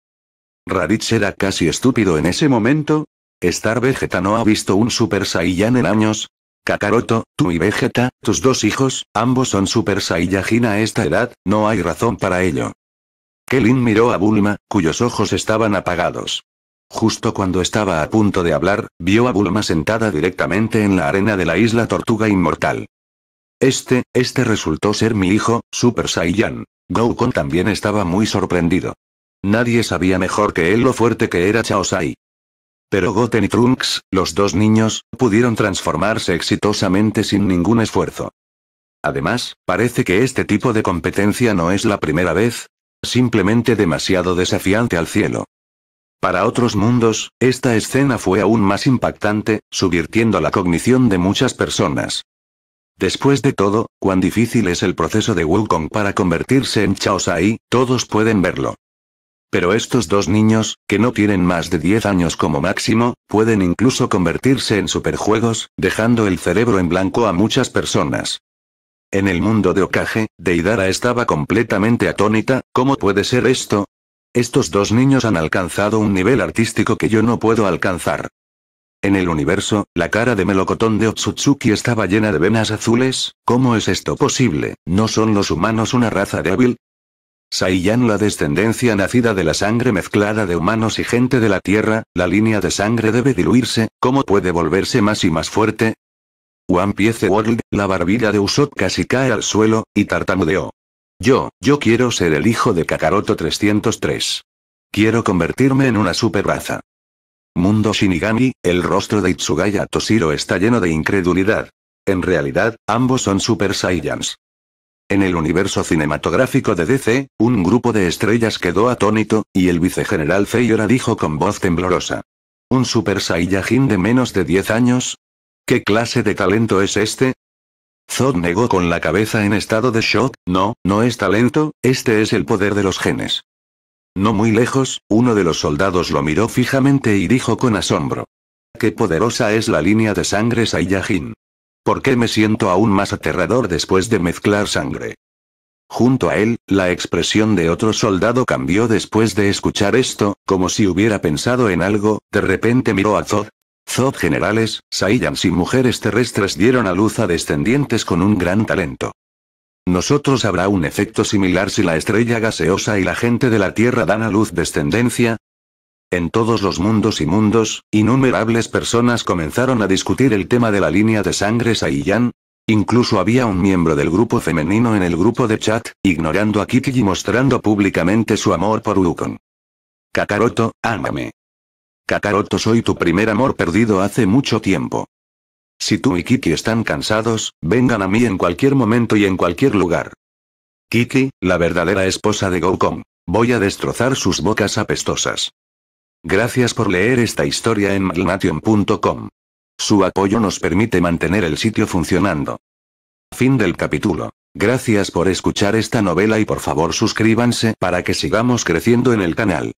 Raditz era casi estúpido en ese momento. Star Vegeta no ha visto un Super Saiyan en años, Kakaroto, tú y Vegeta, tus dos hijos, ambos son Super Saiyajin a esta edad, no hay razón para ello. Kelin miró a Bulma, cuyos ojos estaban apagados. Justo cuando estaba a punto de hablar, vio a Bulma sentada directamente en la arena de la isla Tortuga Inmortal. Este, este resultó ser mi hijo, Super Saiyan. Goukon también estaba muy sorprendido. Nadie sabía mejor que él lo fuerte que era Chaosai. Pero Goten y Trunks, los dos niños, pudieron transformarse exitosamente sin ningún esfuerzo. Además, parece que este tipo de competencia no es la primera vez. Simplemente demasiado desafiante al cielo. Para otros mundos, esta escena fue aún más impactante, subvirtiendo la cognición de muchas personas. Después de todo, cuán difícil es el proceso de Wukong para convertirse en Chaosai, todos pueden verlo. Pero estos dos niños, que no tienen más de 10 años como máximo, pueden incluso convertirse en superjuegos, dejando el cerebro en blanco a muchas personas. En el mundo de Okage, Deidara estaba completamente atónita, ¿cómo puede ser esto? Estos dos niños han alcanzado un nivel artístico que yo no puedo alcanzar. En el universo, la cara de melocotón de Otsutsuki estaba llena de venas azules, ¿cómo es esto posible? ¿No son los humanos una raza débil? Saiyan la descendencia nacida de la sangre mezclada de humanos y gente de la tierra, la línea de sangre debe diluirse, ¿cómo puede volverse más y más fuerte? One Piece World, la barbilla de Usopp casi cae al suelo, y tartamudeó. Yo, yo quiero ser el hijo de Kakaroto 303. Quiero convertirme en una super raza. Mundo Shinigami, el rostro de Itsugaya Toshiro está lleno de incredulidad. En realidad, ambos son Super Saiyans. En el universo cinematográfico de DC, un grupo de estrellas quedó atónito, y el vicegeneral Feyora dijo con voz temblorosa. ¿Un Super Saiyajin de menos de 10 años? ¿Qué clase de talento es este? Zod negó con la cabeza en estado de shock, no, no es talento, este es el poder de los genes. No muy lejos, uno de los soldados lo miró fijamente y dijo con asombro. ¡Qué poderosa es la línea de sangre Saiyajin! ¿Por qué me siento aún más aterrador después de mezclar sangre? Junto a él, la expresión de otro soldado cambió después de escuchar esto, como si hubiera pensado en algo, de repente miró a Zod. Zod generales, Saiyans y mujeres terrestres dieron a luz a descendientes con un gran talento. Nosotros habrá un efecto similar si la estrella gaseosa y la gente de la Tierra dan a luz descendencia, en todos los mundos y mundos, innumerables personas comenzaron a discutir el tema de la línea de sangre Saiyan. Incluso había un miembro del grupo femenino en el grupo de chat, ignorando a Kiki y mostrando públicamente su amor por Wukong. Kakaroto, ámame. Kakaroto soy tu primer amor perdido hace mucho tiempo. Si tú y Kiki están cansados, vengan a mí en cualquier momento y en cualquier lugar. Kiki, la verdadera esposa de Gokong. Voy a destrozar sus bocas apestosas. Gracias por leer esta historia en Malnation.com. Su apoyo nos permite mantener el sitio funcionando. Fin del capítulo. Gracias por escuchar esta novela y por favor suscríbanse para que sigamos creciendo en el canal.